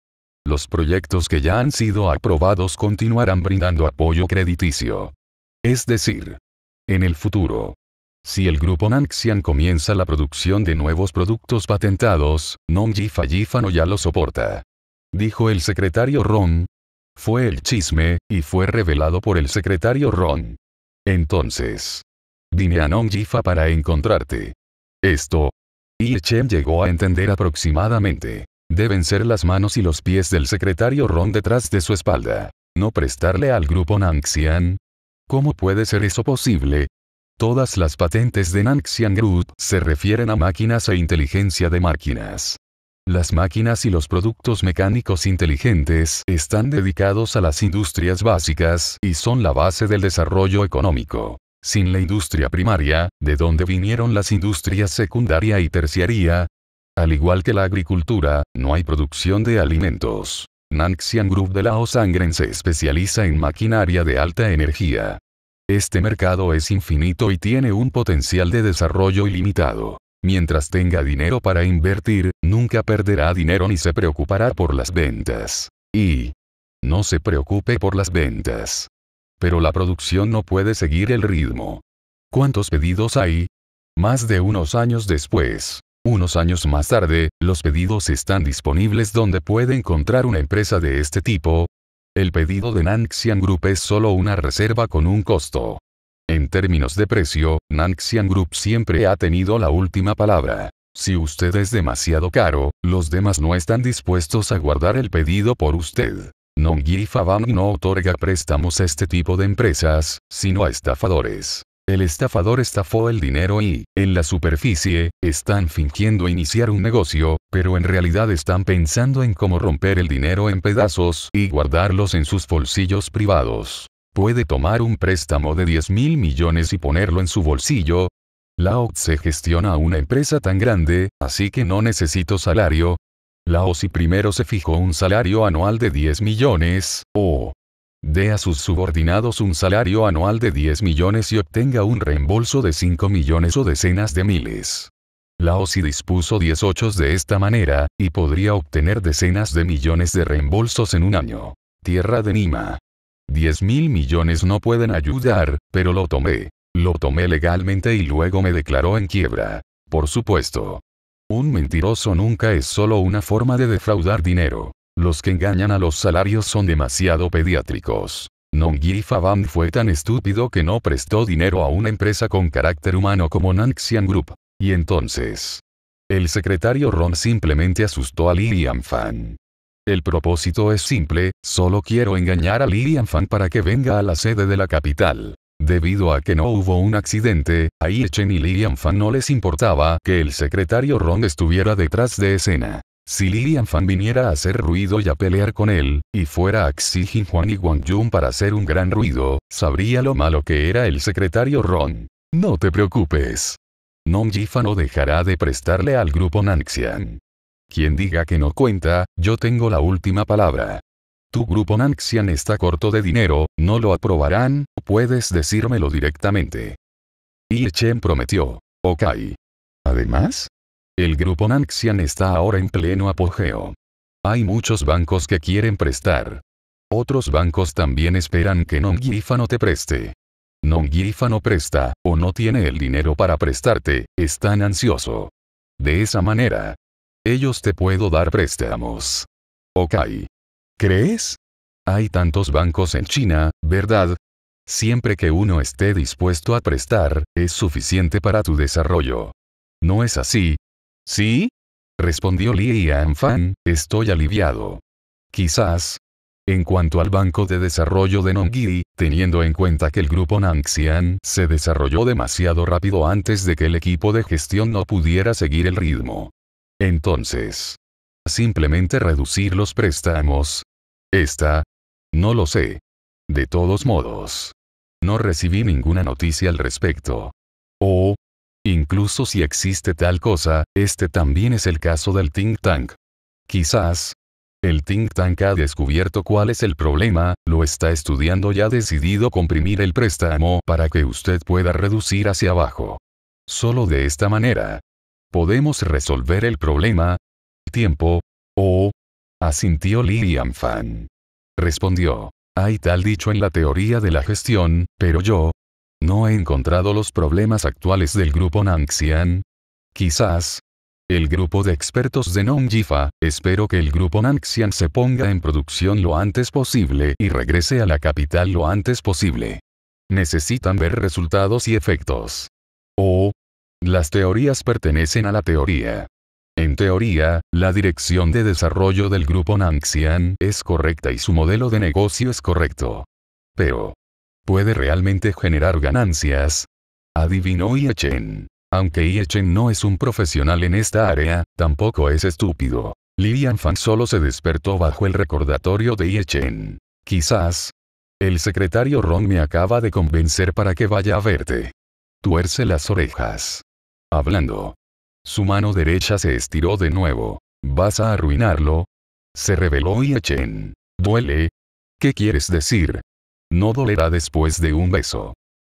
Los proyectos que ya han sido aprobados continuarán brindando apoyo crediticio. Es decir, en el futuro, si el grupo Nanxian comienza la producción de nuevos productos patentados, Nongifa Gifano ya lo soporta. Dijo el secretario Ron, fue el chisme, y fue revelado por el secretario Ron. Entonces, dime a Nongjifa para encontrarte. Esto. Y Chen llegó a entender aproximadamente. Deben ser las manos y los pies del secretario Ron detrás de su espalda. No prestarle al grupo Nanxian. ¿Cómo puede ser eso posible? Todas las patentes de Nanxian Group se refieren a máquinas e inteligencia de máquinas. Las máquinas y los productos mecánicos inteligentes están dedicados a las industrias básicas y son la base del desarrollo económico. Sin la industria primaria, de donde vinieron las industrias secundaria y terciaria, al igual que la agricultura, no hay producción de alimentos. Nanxian Group de Laosangren Sangren se especializa en maquinaria de alta energía. Este mercado es infinito y tiene un potencial de desarrollo ilimitado. Mientras tenga dinero para invertir, nunca perderá dinero ni se preocupará por las ventas. Y no se preocupe por las ventas. Pero la producción no puede seguir el ritmo. ¿Cuántos pedidos hay? Más de unos años después, unos años más tarde, los pedidos están disponibles donde puede encontrar una empresa de este tipo. El pedido de Nanxian Group es solo una reserva con un costo. En términos de precio, Nanxian Group siempre ha tenido la última palabra. Si usted es demasiado caro, los demás no están dispuestos a guardar el pedido por usted. Nongyi no otorga préstamos a este tipo de empresas, sino a estafadores. El estafador estafó el dinero y, en la superficie, están fingiendo iniciar un negocio, pero en realidad están pensando en cómo romper el dinero en pedazos y guardarlos en sus bolsillos privados puede tomar un préstamo de 10 mil millones y ponerlo en su bolsillo. La Lao se gestiona una empresa tan grande, así que no necesito salario. La si primero se fijó un salario anual de 10 millones, o dé a sus subordinados un salario anual de 10 millones y obtenga un reembolso de 5 millones o decenas de miles. La OCDE dispuso 18 de esta manera, y podría obtener decenas de millones de reembolsos en un año. Tierra de Nima. 10 mil millones no pueden ayudar, pero lo tomé. Lo tomé legalmente y luego me declaró en quiebra. Por supuesto. Un mentiroso nunca es solo una forma de defraudar dinero. Los que engañan a los salarios son demasiado pediátricos. Nongyi Fabam fue tan estúpido que no prestó dinero a una empresa con carácter humano como Nanxian Group. Y entonces. El secretario Ron simplemente asustó a Lilian Fan. El propósito es simple, solo quiero engañar a Lilian Fan para que venga a la sede de la capital. Debido a que no hubo un accidente, a Chen y Lilian Fan no les importaba que el secretario Ron estuviera detrás de escena. Si Lilian Fan viniera a hacer ruido y a pelear con él, y fuera a Xi Juan y Wang Jun para hacer un gran ruido, sabría lo malo que era el secretario Ron. No te preocupes. Nong Jifa no dejará de prestarle al grupo Nanxian. Quien diga que no cuenta, yo tengo la última palabra. Tu grupo Nanxian está corto de dinero, no lo aprobarán, puedes decírmelo directamente. Y Chen prometió. Ok. Además, el grupo Nanxian está ahora en pleno apogeo. Hay muchos bancos que quieren prestar. Otros bancos también esperan que non no te preste. non no presta, o no tiene el dinero para prestarte, es tan ansioso. De esa manera, ellos te puedo dar préstamos. Ok. ¿Crees? Hay tantos bancos en China, ¿verdad? Siempre que uno esté dispuesto a prestar, es suficiente para tu desarrollo. ¿No es así? ¿Sí? Respondió Li Yanfan, estoy aliviado. Quizás. En cuanto al Banco de Desarrollo de Nongiri, teniendo en cuenta que el grupo Nangxian se desarrolló demasiado rápido antes de que el equipo de gestión no pudiera seguir el ritmo. Entonces, simplemente reducir los préstamos. Esta, no lo sé. De todos modos, no recibí ninguna noticia al respecto. O, incluso si existe tal cosa, este también es el caso del think tank. Quizás, el think tank ha descubierto cuál es el problema, lo está estudiando y ha decidido comprimir el préstamo para que usted pueda reducir hacia abajo. Solo de esta manera, podemos resolver el problema. Tiempo. Oh. Asintió Lilian Fan. Respondió. Hay tal dicho en la teoría de la gestión, pero yo. No he encontrado los problemas actuales del grupo Nanxian. Quizás. El grupo de expertos de Nongjifa, espero que el grupo Nanxian se ponga en producción lo antes posible y regrese a la capital lo antes posible. Necesitan ver resultados y efectos. Oh, las teorías pertenecen a la teoría. En teoría, la dirección de desarrollo del grupo Nanxian es correcta y su modelo de negocio es correcto. Pero, ¿puede realmente generar ganancias? Adivinó Iechen. Aunque Iechen no es un profesional en esta área, tampoco es estúpido. Lilian Fan solo se despertó bajo el recordatorio de Iechen. Quizás. El secretario Ron me acaba de convencer para que vaya a verte. Tuerce las orejas hablando. Su mano derecha se estiró de nuevo. ¿Vas a arruinarlo? Se reveló Chen. ¿Duele? ¿Qué quieres decir? No dolerá después de un beso.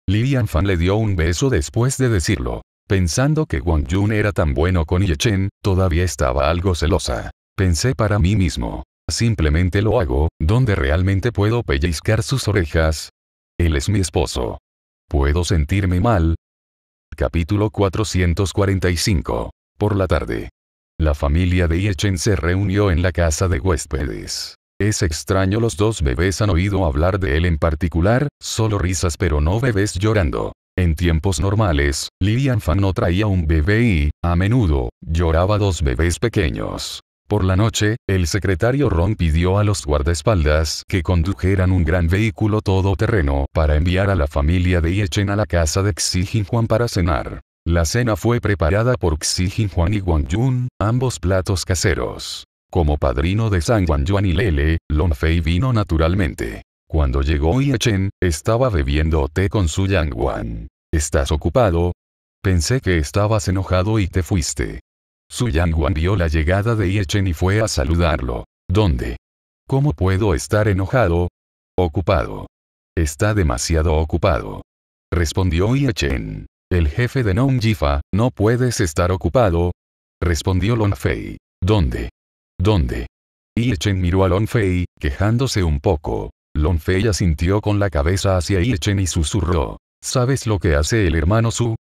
Lilian Fan le dio un beso después de decirlo. Pensando que Wang Jun era tan bueno con Chen, todavía estaba algo celosa. Pensé para mí mismo. Simplemente lo hago, donde realmente puedo pellizcar sus orejas. Él es mi esposo. Puedo sentirme mal, Capítulo 445. Por la tarde. La familia de Yechen se reunió en la casa de huéspedes. Es extraño los dos bebés han oído hablar de él en particular, solo risas pero no bebés llorando. En tiempos normales, Lilian Fan no traía un bebé y, a menudo, lloraba dos bebés pequeños. Por la noche, el secretario Ron pidió a los guardaespaldas que condujeran un gran vehículo todoterreno para enviar a la familia de Yechen a la casa de Xi Juan para cenar. La cena fue preparada por Xi Juan y Wang Yun, ambos platos caseros. Como padrino de San Juan Yuan y Lele, Long Fei vino naturalmente. Cuando llegó Yechen, estaba bebiendo té con su Yang Wan. ¿Estás ocupado? Pensé que estabas enojado y te fuiste. Su Yanguan vio la llegada de Chen y fue a saludarlo. ¿Dónde? ¿Cómo puedo estar enojado? Ocupado. Está demasiado ocupado. Respondió Chen. El jefe de Jifa, no puedes estar ocupado. Respondió Fei. ¿Dónde? ¿Dónde? Chen miró a Fei, quejándose un poco. Fei asintió con la cabeza hacia Chen y susurró. ¿Sabes lo que hace el hermano Su?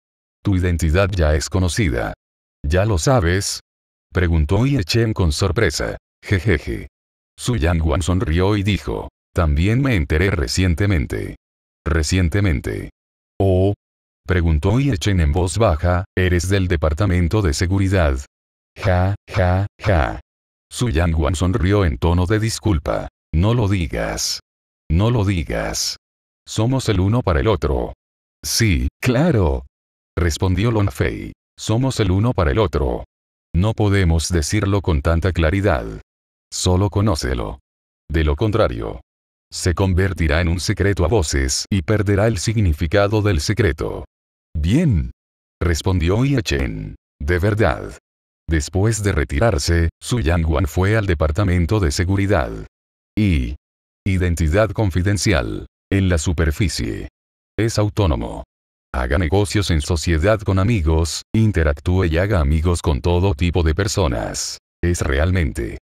Tu identidad ya es conocida. ¿Ya lo sabes? Preguntó Chen con sorpresa. Jejeje. Su Wan sonrió y dijo. También me enteré recientemente. Recientemente. Oh. Preguntó Chen en voz baja, ¿eres del departamento de seguridad? Ja, ja, ja. Su Wan sonrió en tono de disculpa. No lo digas. No lo digas. Somos el uno para el otro. Sí, claro. Respondió Lon Fei. Somos el uno para el otro. No podemos decirlo con tanta claridad. Solo conócelo. De lo contrario, se convertirá en un secreto a voces y perderá el significado del secreto. Bien, respondió Chen. De verdad. Después de retirarse, Su Yangwan fue al departamento de seguridad. Y. Identidad confidencial. En la superficie. Es autónomo haga negocios en sociedad con amigos, interactúe y haga amigos con todo tipo de personas. Es realmente.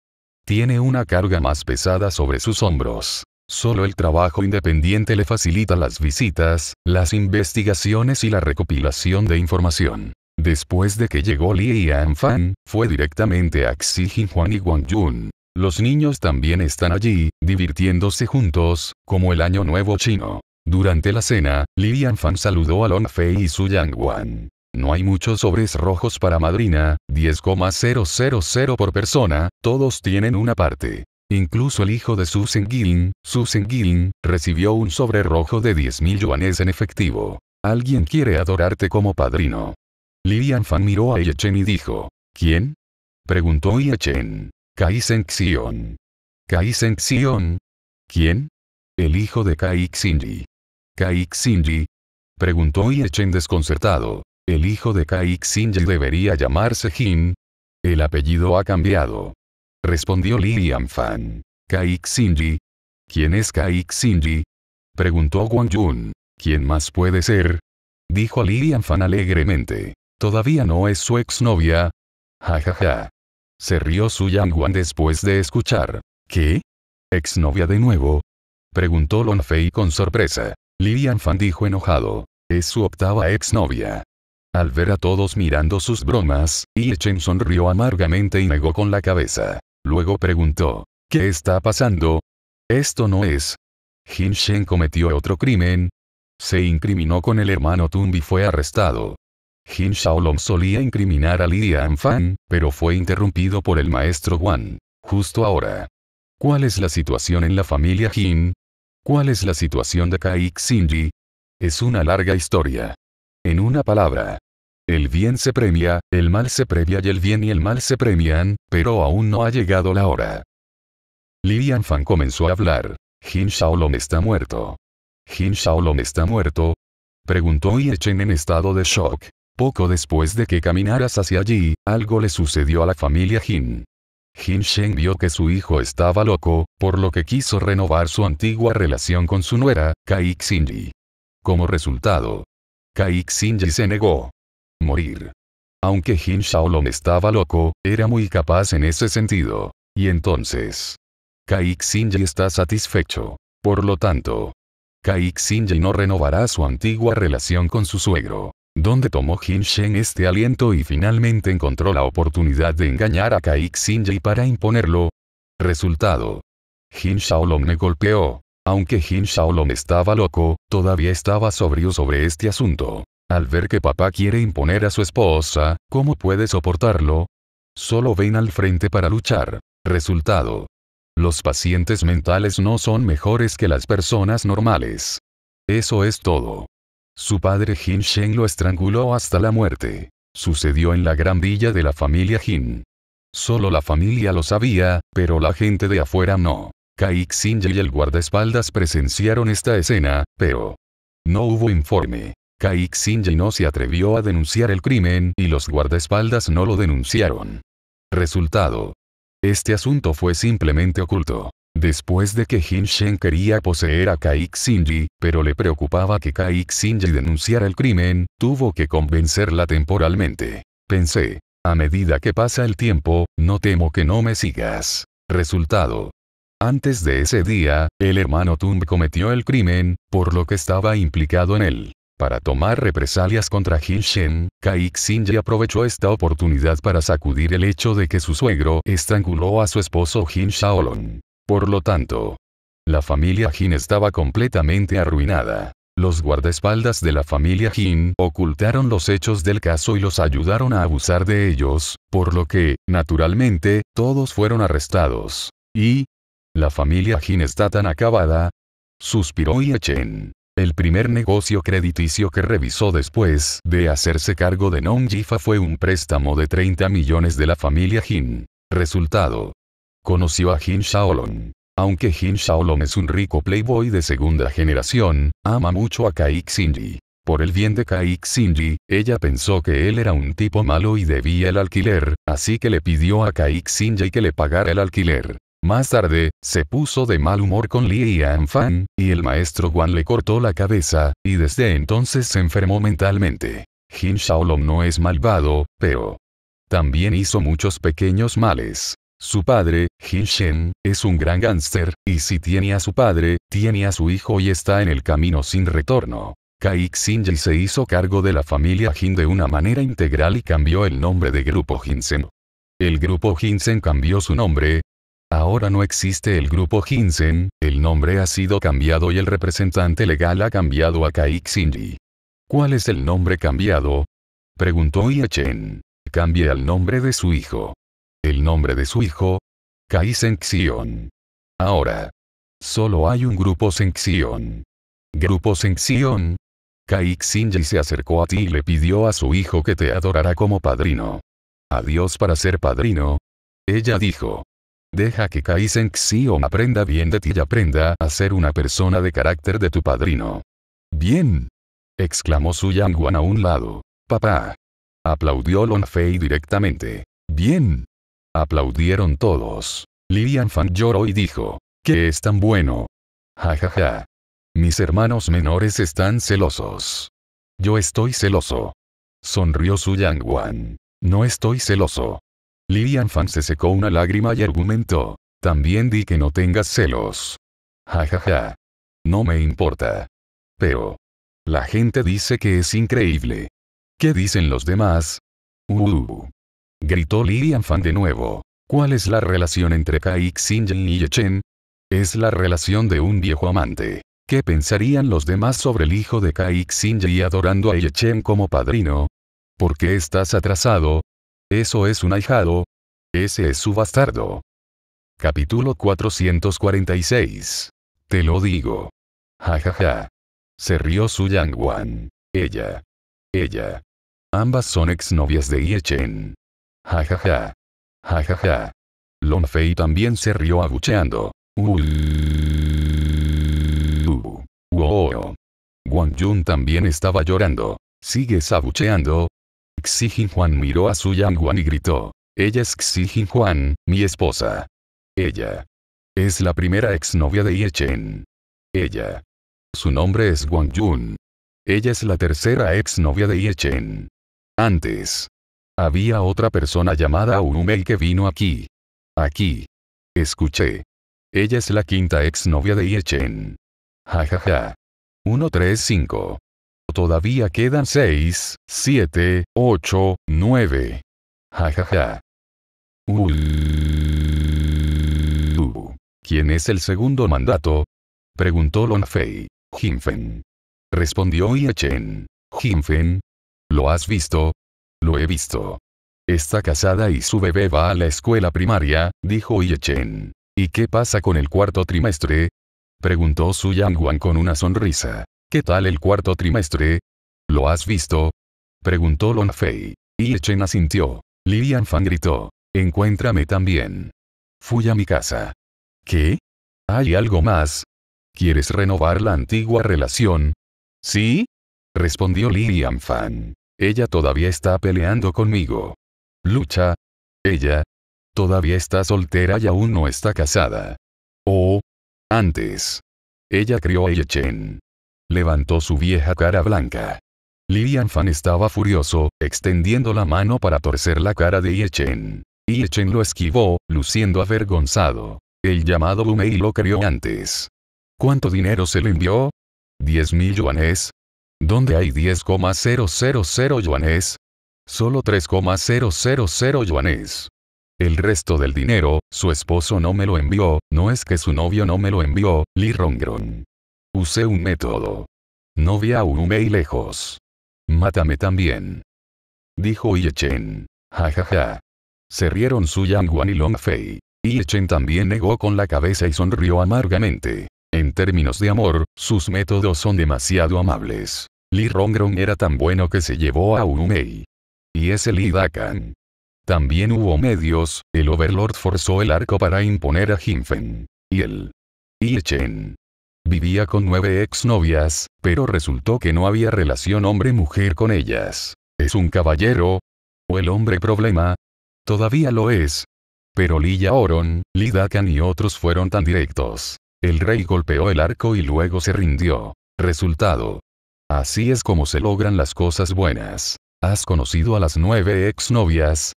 Tiene una carga más pesada sobre sus hombros. Solo el trabajo independiente le facilita las visitas, las investigaciones y la recopilación de información. Después de que llegó Li y fan fue directamente a Xi Jinhuan y Wang Yun. Los niños también están allí, divirtiéndose juntos, como el Año Nuevo chino. Durante la cena, Lilian Fan saludó a Fei y Su Wan. No hay muchos sobres rojos para madrina, 10,000 por persona, todos tienen una parte. Incluso el hijo de Su Gillen, Su Gillen, recibió un sobre rojo de 10.000 yuanes en efectivo. Alguien quiere adorarte como padrino. Lilian Fan miró a Chen y dijo. ¿Quién? Preguntó Chen. Kai Xion. Kai Xion. ¿Quién? El hijo de Kai Xinji. Xinji? Preguntó Yechen desconcertado. El hijo de Kaixinji debería llamarse Jin. El apellido ha cambiado. Respondió Lilian Fan. Xinji? ¿Quién es Xinji? Preguntó Wang Yun. ¿Quién más puede ser? Dijo Lilian Fan alegremente. Todavía no es su exnovia. Ja ja ja. Se rió Su Yang Wan después de escuchar. ¿Qué? ¿Exnovia de nuevo? Preguntó Lon Fei con sorpresa. Lilian Fan dijo enojado. Es su octava exnovia. Al ver a todos mirando sus bromas, Chen e sonrió amargamente y negó con la cabeza. Luego preguntó, ¿qué está pasando? Esto no es. Jin Shen cometió otro crimen. Se incriminó con el hermano Tumbi y fue arrestado. Jin Shaolong solía incriminar a Lilian Fan, pero fue interrumpido por el maestro Wan. Justo ahora. ¿Cuál es la situación en la familia Jin? ¿Cuál es la situación de Kai Sinji? Es una larga historia. En una palabra, el bien se premia, el mal se premia y el bien y el mal se premian, pero aún no ha llegado la hora. Lilian Fan comenzó a hablar. Jin Shaolong está muerto. Jin Shaolong está muerto. Preguntó y Chen en estado de shock. Poco después de que caminaras hacia allí, algo le sucedió a la familia Jin. Jin Sheng vio que su hijo estaba loco, por lo que quiso renovar su antigua relación con su nuera, Kai Xinji. Como resultado, Kai Xinji se negó. Morir. Aunque Jin Shaolong estaba loco, era muy capaz en ese sentido. Y entonces, Kai Xinji está satisfecho. Por lo tanto, Kai Xinji no renovará su antigua relación con su suegro. ¿Dónde tomó Jin Shen este aliento y finalmente encontró la oportunidad de engañar a Kai Xinji para imponerlo. Resultado. Jin Shaolong me golpeó. Aunque Jin Shaolong estaba loco, todavía estaba sobrio sobre este asunto. Al ver que papá quiere imponer a su esposa, ¿cómo puede soportarlo? Solo ven al frente para luchar. Resultado. Los pacientes mentales no son mejores que las personas normales. Eso es todo. Su padre Jin Sheng lo estranguló hasta la muerte. Sucedió en la gran villa de la familia Jin. Solo la familia lo sabía, pero la gente de afuera no. Kaik y el guardaespaldas presenciaron esta escena, pero no hubo informe. Kai Sinje no se atrevió a denunciar el crimen y los guardaespaldas no lo denunciaron. Resultado. Este asunto fue simplemente oculto. Después de que Jin Shen quería poseer a Kai Xinji, pero le preocupaba que Kai Xinji denunciara el crimen, tuvo que convencerla temporalmente. Pensé, a medida que pasa el tiempo, no temo que no me sigas. Resultado. Antes de ese día, el hermano Tung cometió el crimen, por lo que estaba implicado en él. Para tomar represalias contra Jin Shen, Kai Xinji aprovechó esta oportunidad para sacudir el hecho de que su suegro estranguló a su esposo Jin Shaolong. Por lo tanto, la familia Jin estaba completamente arruinada. Los guardaespaldas de la familia Jin ocultaron los hechos del caso y los ayudaron a abusar de ellos, por lo que, naturalmente, todos fueron arrestados. Y... La familia Jin está tan acabada. Suspiró Chen. El primer negocio crediticio que revisó después de hacerse cargo de Nong Jifa fue un préstamo de 30 millones de la familia Jin. Resultado. Conoció a Jin Shaolong. Aunque Jin Shaolong es un rico playboy de segunda generación, ama mucho a Kai Xinji. Por el bien de Kai Xinji, ella pensó que él era un tipo malo y debía el alquiler, así que le pidió a Kai Xinji que le pagara el alquiler. Más tarde, se puso de mal humor con Lee y Fan, y el maestro Juan le cortó la cabeza, y desde entonces se enfermó mentalmente. Jin Shaolong no es malvado, pero también hizo muchos pequeños males. Su padre, Jin Shen, es un gran gánster, y si tiene a su padre, tiene a su hijo y está en el camino sin retorno. Kaik Ji se hizo cargo de la familia Jin de una manera integral y cambió el nombre de Grupo Shen. El Grupo Shen cambió su nombre. Ahora no existe el Grupo Shen, el nombre ha sido cambiado y el representante legal ha cambiado a Kaik Xinji. ¿Cuál es el nombre cambiado? Preguntó Chen. Cambie al nombre de su hijo el nombre de su hijo, Kai Xion. Ahora. Solo hay un grupo Senxion. Grupo Senxion. Kai Xinji se acercó a ti y le pidió a su hijo que te adorara como padrino. Adiós para ser padrino. Ella dijo. Deja que Kai Xion aprenda bien de ti y aprenda a ser una persona de carácter de tu padrino. Bien. Exclamó su Yangwan a un lado. Papá. Aplaudió Fei directamente. Bien. Aplaudieron todos. Lilian Fan lloró y dijo, ¿qué es tan bueno? Ja ja ja. Mis hermanos menores están celosos. Yo estoy celoso. Sonrió Su Yang Wan. No estoy celoso. Lilian Fan se secó una lágrima y argumentó. También di que no tengas celos. Ja ja ja. No me importa. Pero. La gente dice que es increíble. ¿Qué dicen los demás? Uh, uh, uh". Gritó Lilian Fan de nuevo. ¿Cuál es la relación entre Kai Xinjiang y Yechen? Es la relación de un viejo amante. ¿Qué pensarían los demás sobre el hijo de Kai y adorando a Yechen como padrino? ¿Por qué estás atrasado? Eso es un ahijado. Ese es su bastardo. Capítulo 446. Te lo digo. Ja ja ja. Se rió Su Yang Wan. Ella. Ella. Ambas son exnovias de Yechen. Jajaja. Long Fei también se rió abucheando. Uh. Wow. Wang también estaba llorando. ¿Sigues abucheando? Xi Juan miró a Su Wan y gritó. Ella es Xi Juan, mi esposa. Ella. Es la primera exnovia de Ye Chen. Ella. Su nombre es Wang Jun. Ella es la tercera exnovia de Ye Chen. Antes, había otra persona llamada Unumei que vino aquí. Aquí. Escuché. Ella es la quinta exnovia de Iechen. Jajaja. 135. Todavía quedan 6, 7, 8, 9. Jajaja. ¿Quién es el segundo mandato? Preguntó Lonfei. Jinfen. Respondió Iechen. Jinfen. ¿Lo has visto? Lo he visto. Está casada y su bebé va a la escuela primaria, dijo Chen. ¿Y qué pasa con el cuarto trimestre? Preguntó Su Yangwan con una sonrisa. ¿Qué tal el cuarto trimestre? ¿Lo has visto? Preguntó Long Fei. Yechen asintió. Lilian Fan gritó. Encuéntrame también. Fui a mi casa. ¿Qué? ¿Hay algo más? ¿Quieres renovar la antigua relación? ¿Sí? Respondió Lilian Fan. Ella todavía está peleando conmigo. Lucha. Ella. Todavía está soltera y aún no está casada. Oh, antes. Ella crió a Yechen. Levantó su vieja cara blanca. Lilian Fan estaba furioso, extendiendo la mano para torcer la cara de Yechen. Yechen lo esquivó, luciendo avergonzado. El llamado Bumei lo crió antes. ¿Cuánto dinero se le envió? ¿10.000 yuanes? ¿Dónde hay 10,000 yuanes, solo 3,000 yuanes. El resto del dinero, su esposo no me lo envió, no es que su novio no me lo envió, Li Rongron. Usé un método. No vi a y lejos. Mátame también. Dijo Chen. Ja ja ja. Se rieron Su Yang Wan y Long Fei. Chen también negó con la cabeza y sonrió amargamente. En términos de amor, sus métodos son demasiado amables. Li Rongrong era tan bueno que se llevó a Umei. Y ese Lee Dakan. También hubo medios, el Overlord forzó el arco para imponer a Jinfen. Y el Chen. Vivía con nueve exnovias, pero resultó que no había relación hombre-mujer con ellas. ¿Es un caballero? ¿O el hombre problema? Todavía lo es. Pero Li Yaoron, Li Dakan y otros fueron tan directos. El rey golpeó el arco y luego se rindió. Resultado. Así es como se logran las cosas buenas. ¿Has conocido a las nueve exnovias?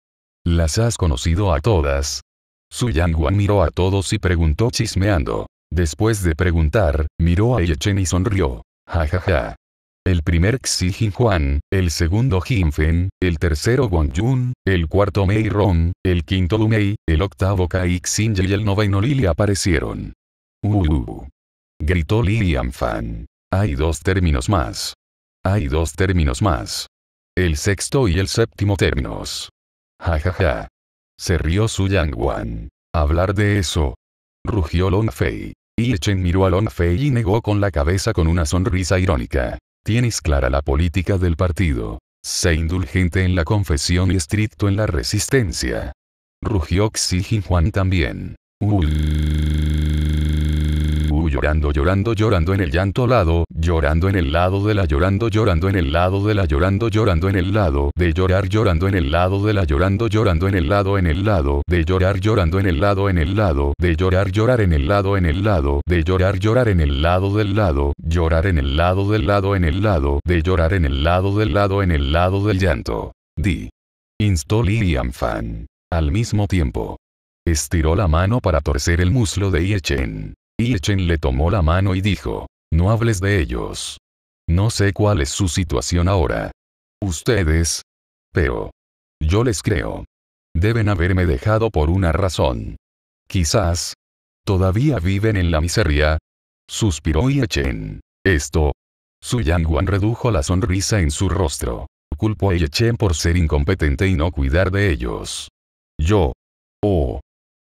¿Las has conocido a todas? Su Yangwan miró a todos y preguntó chismeando. Después de preguntar, miró a Yechen y sonrió. Ja ja ja. El primer Xi Juan, el segundo Fen, el tercero Yun, el cuarto Mei Rong, el quinto Lumei, el octavo Kai Xin y el noveno Lili aparecieron. Uh, uh, uh. Gritó Lilian Fan. Hay dos términos más. Hay dos términos más. El sexto y el séptimo términos. Ja ja ja. Se rió Su Wan. Hablar de eso. Rugió Long Fei. Y Chen miró a Long Fei y negó con la cabeza con una sonrisa irónica. Tienes clara la política del partido. Sé indulgente en la confesión y estricto en la resistencia. Rugió Xi Huan también. Uy llorando llorando llorando en el llanto lado, llorando en el lado de la llorando llorando en el lado de la llorando llorando en el lado de llorar llorando en el lado de la llorando llorando en el lado en el lado de llorar llorando en el lado en el lado de llorar llorar en el lado en el lado de llorar llorar en el lado del lado llorar en el lado del lado en el lado de llorar en el lado del lado en el lado del llanto. Di. Instó Fan. Al mismo tiempo. Estiró la mano para torcer el muslo de Iechen. Y Chen le tomó la mano y dijo, no hables de ellos. No sé cuál es su situación ahora. Ustedes. Pero. Yo les creo. Deben haberme dejado por una razón. Quizás. Todavía viven en la miseria. Suspiró Chen. Esto. Su Yang redujo la sonrisa en su rostro. Culpó a Chen por ser incompetente y no cuidar de ellos. Yo. Oh.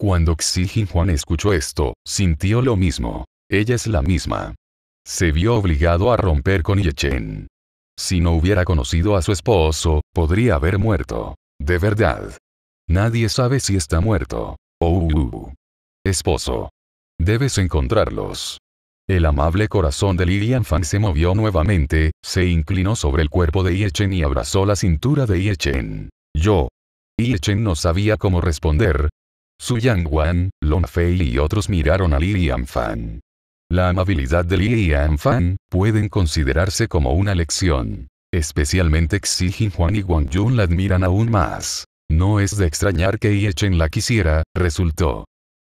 Cuando Xi Juan escuchó esto, sintió lo mismo. Ella es la misma. Se vio obligado a romper con Chen. Si no hubiera conocido a su esposo, podría haber muerto. De verdad. Nadie sabe si está muerto. Oh, Esposo. Debes encontrarlos. El amable corazón de Lilian Fang se movió nuevamente, se inclinó sobre el cuerpo de Chen y abrazó la cintura de Chen. Yo. Chen no sabía cómo responder, su Yang Wan, Long Fei y otros miraron a Li Fan. La amabilidad de Li Fan pueden considerarse como una lección. Especialmente Xi Juan y Wang Yun la admiran aún más. No es de extrañar que Ye Chen la quisiera, resultó.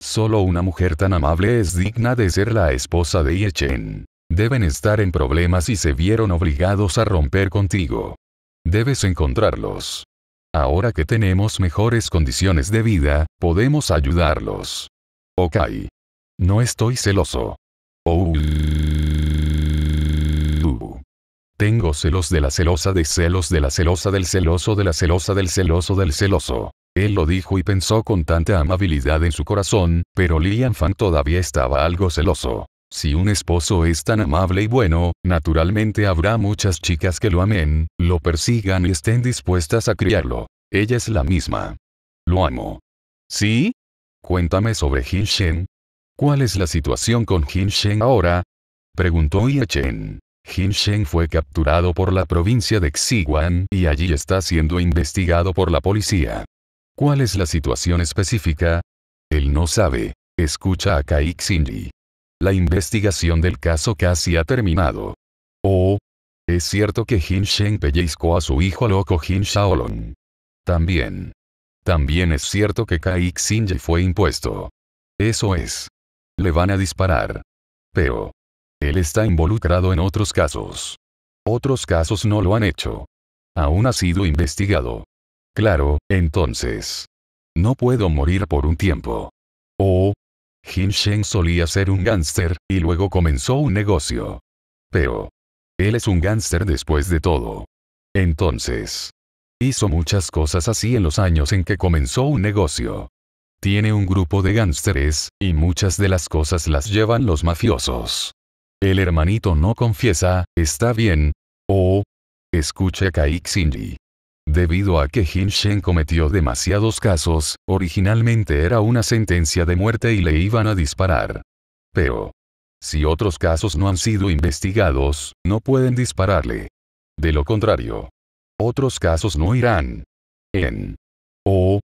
Solo una mujer tan amable es digna de ser la esposa de Ye Chen. Deben estar en problemas y se vieron obligados a romper contigo. Debes encontrarlos. Ahora que tenemos mejores condiciones de vida, podemos ayudarlos. Ok. No estoy celoso. Oh. Tengo celos de la celosa de celos de la celosa del celoso de la celosa del celoso del celoso. Él lo dijo y pensó con tanta amabilidad en su corazón, pero Lian Fan todavía estaba algo celoso. Si un esposo es tan amable y bueno, naturalmente habrá muchas chicas que lo amen, lo persigan y estén dispuestas a criarlo. Ella es la misma. Lo amo. ¿Sí? Cuéntame sobre Jin Shen. ¿Cuál es la situación con Jin Shen ahora? Preguntó Ye Chen. Jin Shen fue capturado por la provincia de Xiguan y allí está siendo investigado por la policía. ¿Cuál es la situación específica? Él no sabe. Escucha a Kai Xinli. La investigación del caso casi ha terminado. Oh. Es cierto que Jin Sheng pellizcó a su hijo loco Jin Shaolong. También. También es cierto que Kai Xinji fue impuesto. Eso es. Le van a disparar. Pero. Él está involucrado en otros casos. Otros casos no lo han hecho. Aún ha sido investigado. Claro, entonces. No puedo morir por un tiempo. Oh, Jin Sheng solía ser un gánster, y luego comenzó un negocio. Pero. Él es un gánster después de todo. Entonces. Hizo muchas cosas así en los años en que comenzó un negocio. Tiene un grupo de gánsteres, y muchas de las cosas las llevan los mafiosos. El hermanito no confiesa, está bien. O. Oh, escuche a Kaik Debido a que Jin Shen cometió demasiados casos, originalmente era una sentencia de muerte y le iban a disparar. Pero, si otros casos no han sido investigados, no pueden dispararle. De lo contrario, otros casos no irán. En. O.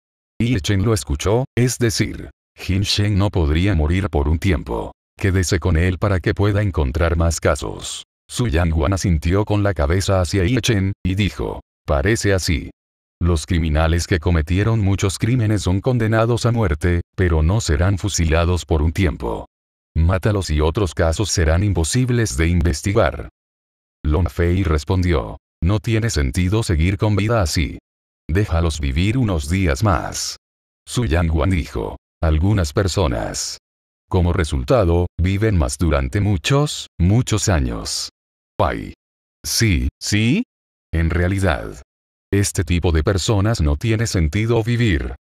Y Chen lo escuchó, es decir, Jin Shen no podría morir por un tiempo. Quédese con él para que pueda encontrar más casos. Su Yang Wan asintió con la cabeza hacia Yi y dijo, Parece así. Los criminales que cometieron muchos crímenes son condenados a muerte, pero no serán fusilados por un tiempo. Mátalos y otros casos serán imposibles de investigar. Fei respondió. No tiene sentido seguir con vida así. Déjalos vivir unos días más. Su Yang Wan dijo. Algunas personas. Como resultado, viven más durante muchos, muchos años. Pai. Sí, sí, en realidad, este tipo de personas no tiene sentido vivir.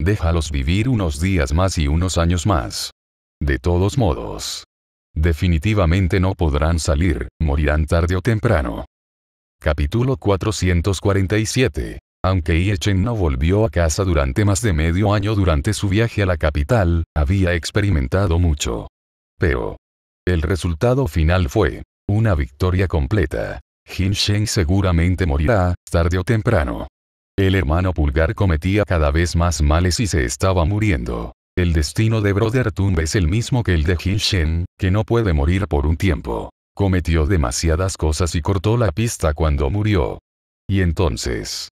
Déjalos vivir unos días más y unos años más. De todos modos, definitivamente no podrán salir, morirán tarde o temprano. Capítulo 447. Aunque Iechen no volvió a casa durante más de medio año durante su viaje a la capital, había experimentado mucho. Pero, el resultado final fue una victoria completa. Jin seguramente morirá, tarde o temprano. El hermano pulgar cometía cada vez más males y se estaba muriendo. El destino de Brother Tomb es el mismo que el de Jin que no puede morir por un tiempo. Cometió demasiadas cosas y cortó la pista cuando murió. Y entonces.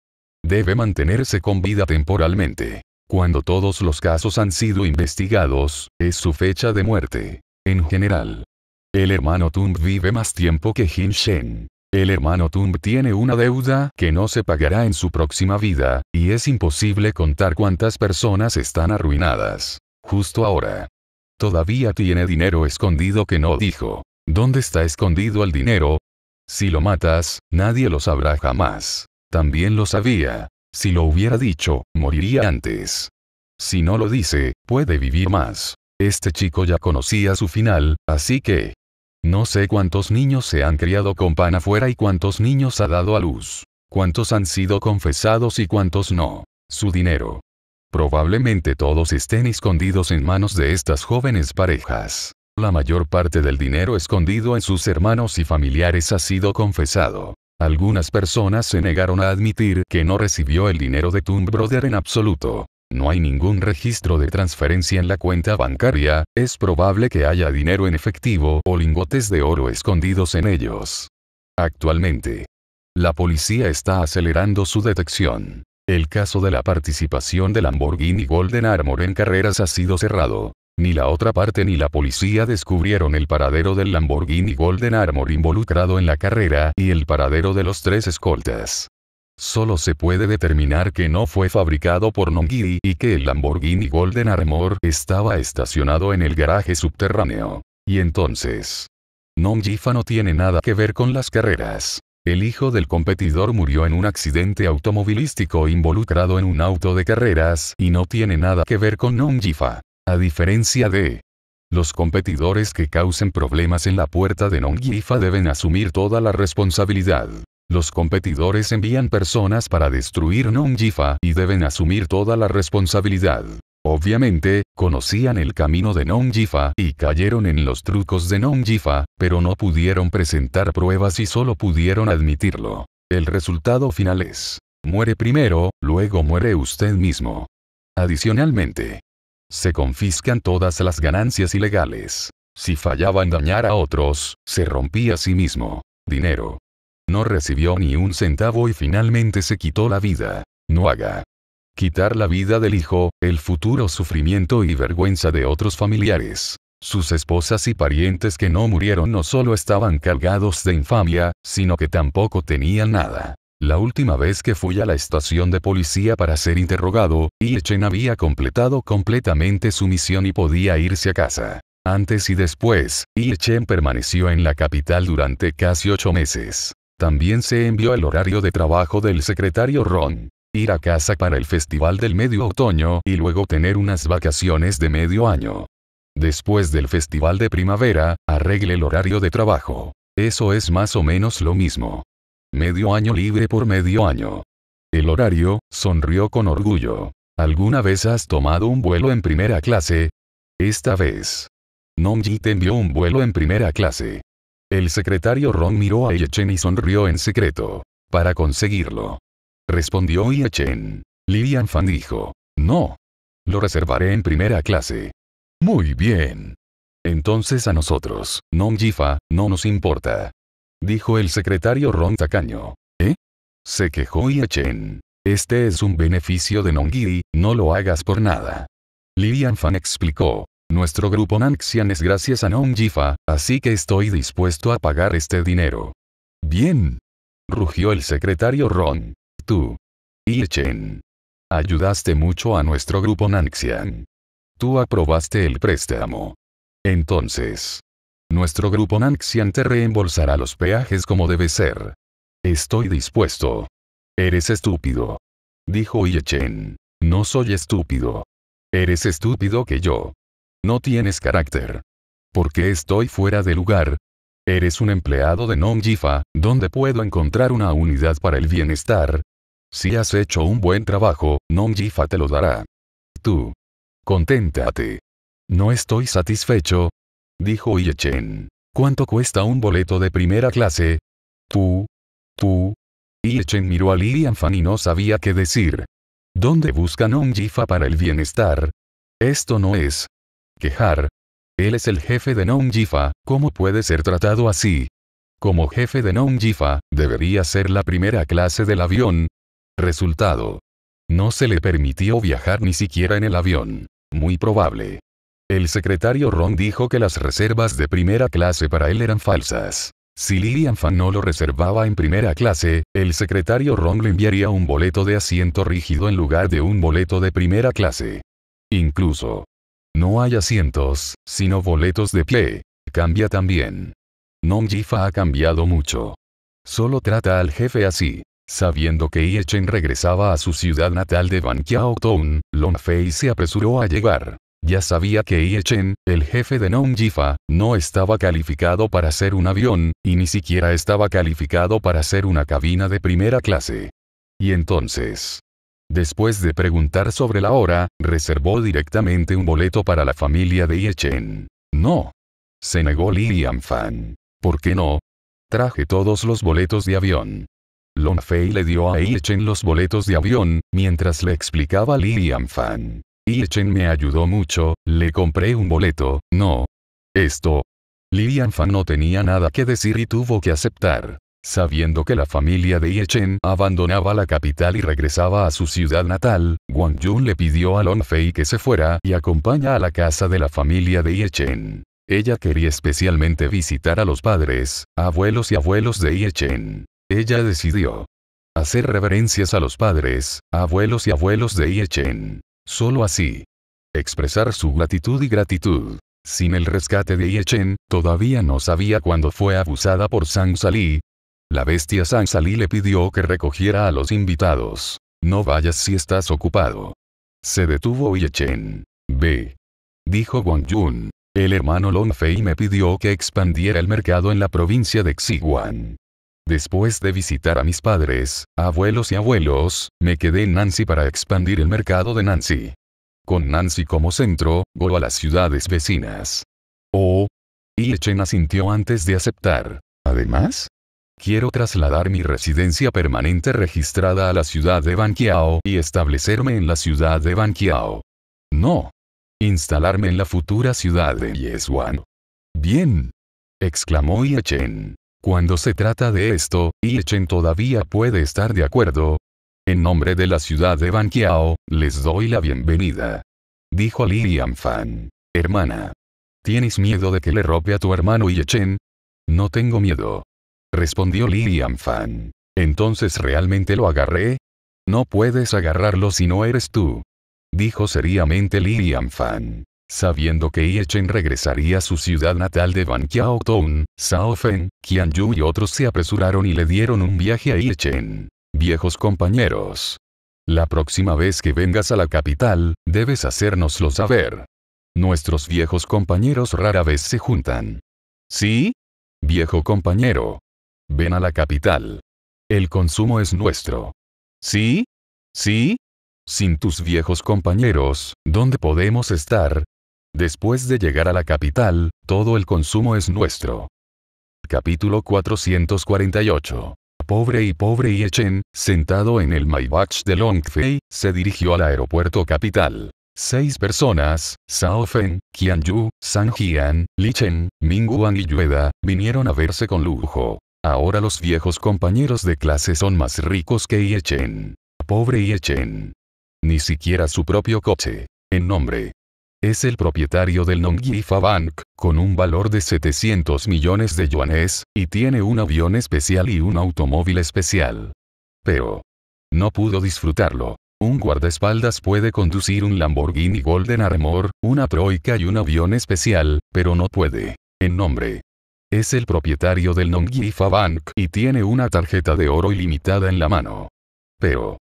Debe mantenerse con vida temporalmente. Cuando todos los casos han sido investigados, es su fecha de muerte. En general. El hermano Tung vive más tiempo que Jin Shen. El hermano Tum tiene una deuda que no se pagará en su próxima vida, y es imposible contar cuántas personas están arruinadas. Justo ahora. Todavía tiene dinero escondido que no dijo. ¿Dónde está escondido el dinero? Si lo matas, nadie lo sabrá jamás. También lo sabía. Si lo hubiera dicho, moriría antes. Si no lo dice, puede vivir más. Este chico ya conocía su final, así que, no sé cuántos niños se han criado con pan afuera y cuántos niños ha dado a luz. Cuántos han sido confesados y cuántos no. Su dinero. Probablemente todos estén escondidos en manos de estas jóvenes parejas. La mayor parte del dinero escondido en sus hermanos y familiares ha sido confesado. Algunas personas se negaron a admitir que no recibió el dinero de Brother en absoluto no hay ningún registro de transferencia en la cuenta bancaria, es probable que haya dinero en efectivo o lingotes de oro escondidos en ellos. Actualmente, la policía está acelerando su detección. El caso de la participación de Lamborghini Golden Armor en carreras ha sido cerrado. Ni la otra parte ni la policía descubrieron el paradero del Lamborghini Golden Armor involucrado en la carrera y el paradero de los tres escoltas. Solo se puede determinar que no fue fabricado por Nongiri y que el Lamborghini Golden Armor estaba estacionado en el garaje subterráneo. Y entonces. Nongjifa no tiene nada que ver con las carreras. El hijo del competidor murió en un accidente automovilístico involucrado en un auto de carreras y no tiene nada que ver con Nongjifa. A diferencia de los competidores que causen problemas en la puerta de Nongjifa deben asumir toda la responsabilidad. Los competidores envían personas para destruir Jifa y deben asumir toda la responsabilidad. Obviamente, conocían el camino de Jifa y cayeron en los trucos de Jifa, pero no pudieron presentar pruebas y solo pudieron admitirlo. El resultado final es, muere primero, luego muere usted mismo. Adicionalmente, se confiscan todas las ganancias ilegales. Si fallaba en dañar a otros, se rompía a sí mismo. Dinero, no recibió ni un centavo y finalmente se quitó la vida. No haga. Quitar la vida del hijo, el futuro sufrimiento y vergüenza de otros familiares. Sus esposas y parientes que no murieron no solo estaban cargados de infamia, sino que tampoco tenían nada. La última vez que fui a la estación de policía para ser interrogado, Chen había completado completamente su misión y podía irse a casa. Antes y después, Chen permaneció en la capital durante casi ocho meses. También se envió el horario de trabajo del secretario Ron. Ir a casa para el festival del medio otoño y luego tener unas vacaciones de medio año. Después del festival de primavera, arregle el horario de trabajo. Eso es más o menos lo mismo. Medio año libre por medio año. El horario, sonrió con orgullo. ¿Alguna vez has tomado un vuelo en primera clase? Esta vez. Nomji te envió un vuelo en primera clase. El secretario Ron miró a Yechen y sonrió en secreto. Para conseguirlo. Respondió Yechen. Lilian Fan dijo. No. Lo reservaré en primera clase. Muy bien. Entonces a nosotros, Non Jifa, no nos importa. Dijo el secretario Ron Tacaño. ¿Eh? Se quejó Yechen. Este es un beneficio de Nongiri, no lo hagas por nada. Lilian Fan explicó. Nuestro grupo Nanxian es gracias a Jifa, así que estoy dispuesto a pagar este dinero. Bien. Rugió el secretario Ron. Tú. Iechen. Ayudaste mucho a nuestro grupo Nanxian. Tú aprobaste el préstamo. Entonces. Nuestro grupo Nanxian te reembolsará los peajes como debe ser. Estoy dispuesto. Eres estúpido. Dijo Iechen. No soy estúpido. Eres estúpido que yo. No tienes carácter. ¿Por qué estoy fuera de lugar? Eres un empleado de Jifa, ¿dónde puedo encontrar una unidad para el bienestar? Si has hecho un buen trabajo, Jifa te lo dará. Tú. Conténtate. No estoy satisfecho. Dijo Chen. ¿Cuánto cuesta un boleto de primera clase? Tú. Tú. Chen miró a Lilian Fan y no sabía qué decir. ¿Dónde busca Jifa para el bienestar? Esto no es, quejar. Él es el jefe de Nongjifa. ¿cómo puede ser tratado así? Como jefe de Nongjifa, debería ser la primera clase del avión. Resultado. No se le permitió viajar ni siquiera en el avión. Muy probable. El secretario Ron dijo que las reservas de primera clase para él eran falsas. Si Lilian Fan no lo reservaba en primera clase, el secretario Ron le enviaría un boleto de asiento rígido en lugar de un boleto de primera clase. Incluso, no hay asientos, sino boletos de pie. Cambia también. Nong Jifa ha cambiado mucho. Solo trata al jefe así. Sabiendo que Chen regresaba a su ciudad natal de Banqiao Town, Long Fei se apresuró a llegar. Ya sabía que Chen, el jefe de Nong Jifa, no estaba calificado para ser un avión, y ni siquiera estaba calificado para ser una cabina de primera clase. Y entonces, Después de preguntar sobre la hora, reservó directamente un boleto para la familia de Chen. No. Se negó Lilian Fan. ¿Por qué no? Traje todos los boletos de avión. Long Fei le dio a Chen los boletos de avión, mientras le explicaba a Lilian Fan. Chen me ayudó mucho, le compré un boleto, no. Esto. Lilian Fan no tenía nada que decir y tuvo que aceptar. Sabiendo que la familia de Yechen abandonaba la capital y regresaba a su ciudad natal, Wang Yun le pidió a Long Fei que se fuera y acompaña a la casa de la familia de Yechen. Ella quería especialmente visitar a los padres, abuelos y abuelos de Yechen. Ella decidió hacer reverencias a los padres, abuelos y abuelos de Yechen. Solo así. Expresar su gratitud y gratitud. Sin el rescate de Yechen, todavía no sabía cuándo fue abusada por Sang Sali, la bestia Sansali le pidió que recogiera a los invitados. No vayas si estás ocupado. Se detuvo Yechen. Chen. Ve. Dijo Wang Yun. El hermano Fei me pidió que expandiera el mercado en la provincia de Xiguan. Después de visitar a mis padres, abuelos y abuelos, me quedé en Nancy para expandir el mercado de Nancy. Con Nancy como centro, go a las ciudades vecinas. Oh. Y Chen asintió antes de aceptar. Además, Quiero trasladar mi residencia permanente registrada a la ciudad de Banqiao y establecerme en la ciudad de Banqiao. No. Instalarme en la futura ciudad de Yeshuan. Bien. exclamó Yechen. Cuando se trata de esto, Yechen todavía puede estar de acuerdo. En nombre de la ciudad de Banqiao, les doy la bienvenida. Dijo Lilian Fan. Hermana. ¿Tienes miedo de que le robe a tu hermano Yechen? No tengo miedo respondió Lilian Fan. Entonces realmente lo agarré. No puedes agarrarlo si no eres tú. Dijo seriamente Lilian Fan. Sabiendo que Chen regresaría a su ciudad natal de Ban Town, Sao Fen, Qian Yu y otros se apresuraron y le dieron un viaje a Chen. Viejos compañeros. La próxima vez que vengas a la capital, debes hacérnoslo saber. Nuestros viejos compañeros rara vez se juntan. ¿Sí? Viejo compañero. Ven a la capital. El consumo es nuestro. ¿Sí? ¿Sí? Sin tus viejos compañeros, ¿dónde podemos estar? Después de llegar a la capital, todo el consumo es nuestro. Capítulo 448. Pobre y pobre Yechen, Chen, sentado en el Maybach de Longfei, se dirigió al aeropuerto capital. Seis personas, Zhao Feng, Qian Yu, Zhang Jian, Li Chen, y Yueda, vinieron a verse con lujo. Ahora los viejos compañeros de clase son más ricos que Chen. Pobre Chen. Ni siquiera su propio coche. En nombre. Es el propietario del Nongyifa Bank, con un valor de 700 millones de yuanes, y tiene un avión especial y un automóvil especial. Pero. No pudo disfrutarlo. Un guardaespaldas puede conducir un Lamborghini Golden Armor, una troika y un avión especial, pero no puede. En nombre es el propietario del Nongifa Bank y tiene una tarjeta de oro ilimitada en la mano. Pero.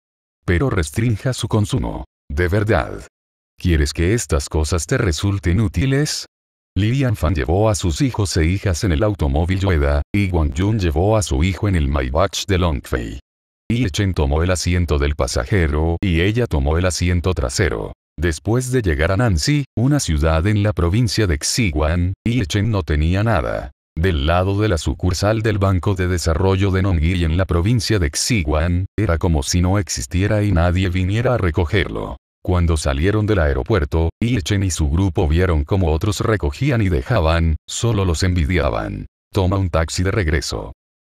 Pero restrinja su consumo. De verdad. ¿Quieres que estas cosas te resulten útiles? Lilian Fan llevó a sus hijos e hijas en el automóvil Yueda, y Wang Yun llevó a su hijo en el Maybach de Longfei. Yi Chen tomó el asiento del pasajero y ella tomó el asiento trasero. Después de llegar a Nancy, una ciudad en la provincia de Xiguan, Yi Chen no tenía nada del lado de la sucursal del Banco de Desarrollo de Nongui en la provincia de Xiguan, era como si no existiera y nadie viniera a recogerlo. Cuando salieron del aeropuerto, Chen y su grupo vieron cómo otros recogían y dejaban, solo los envidiaban. Toma un taxi de regreso.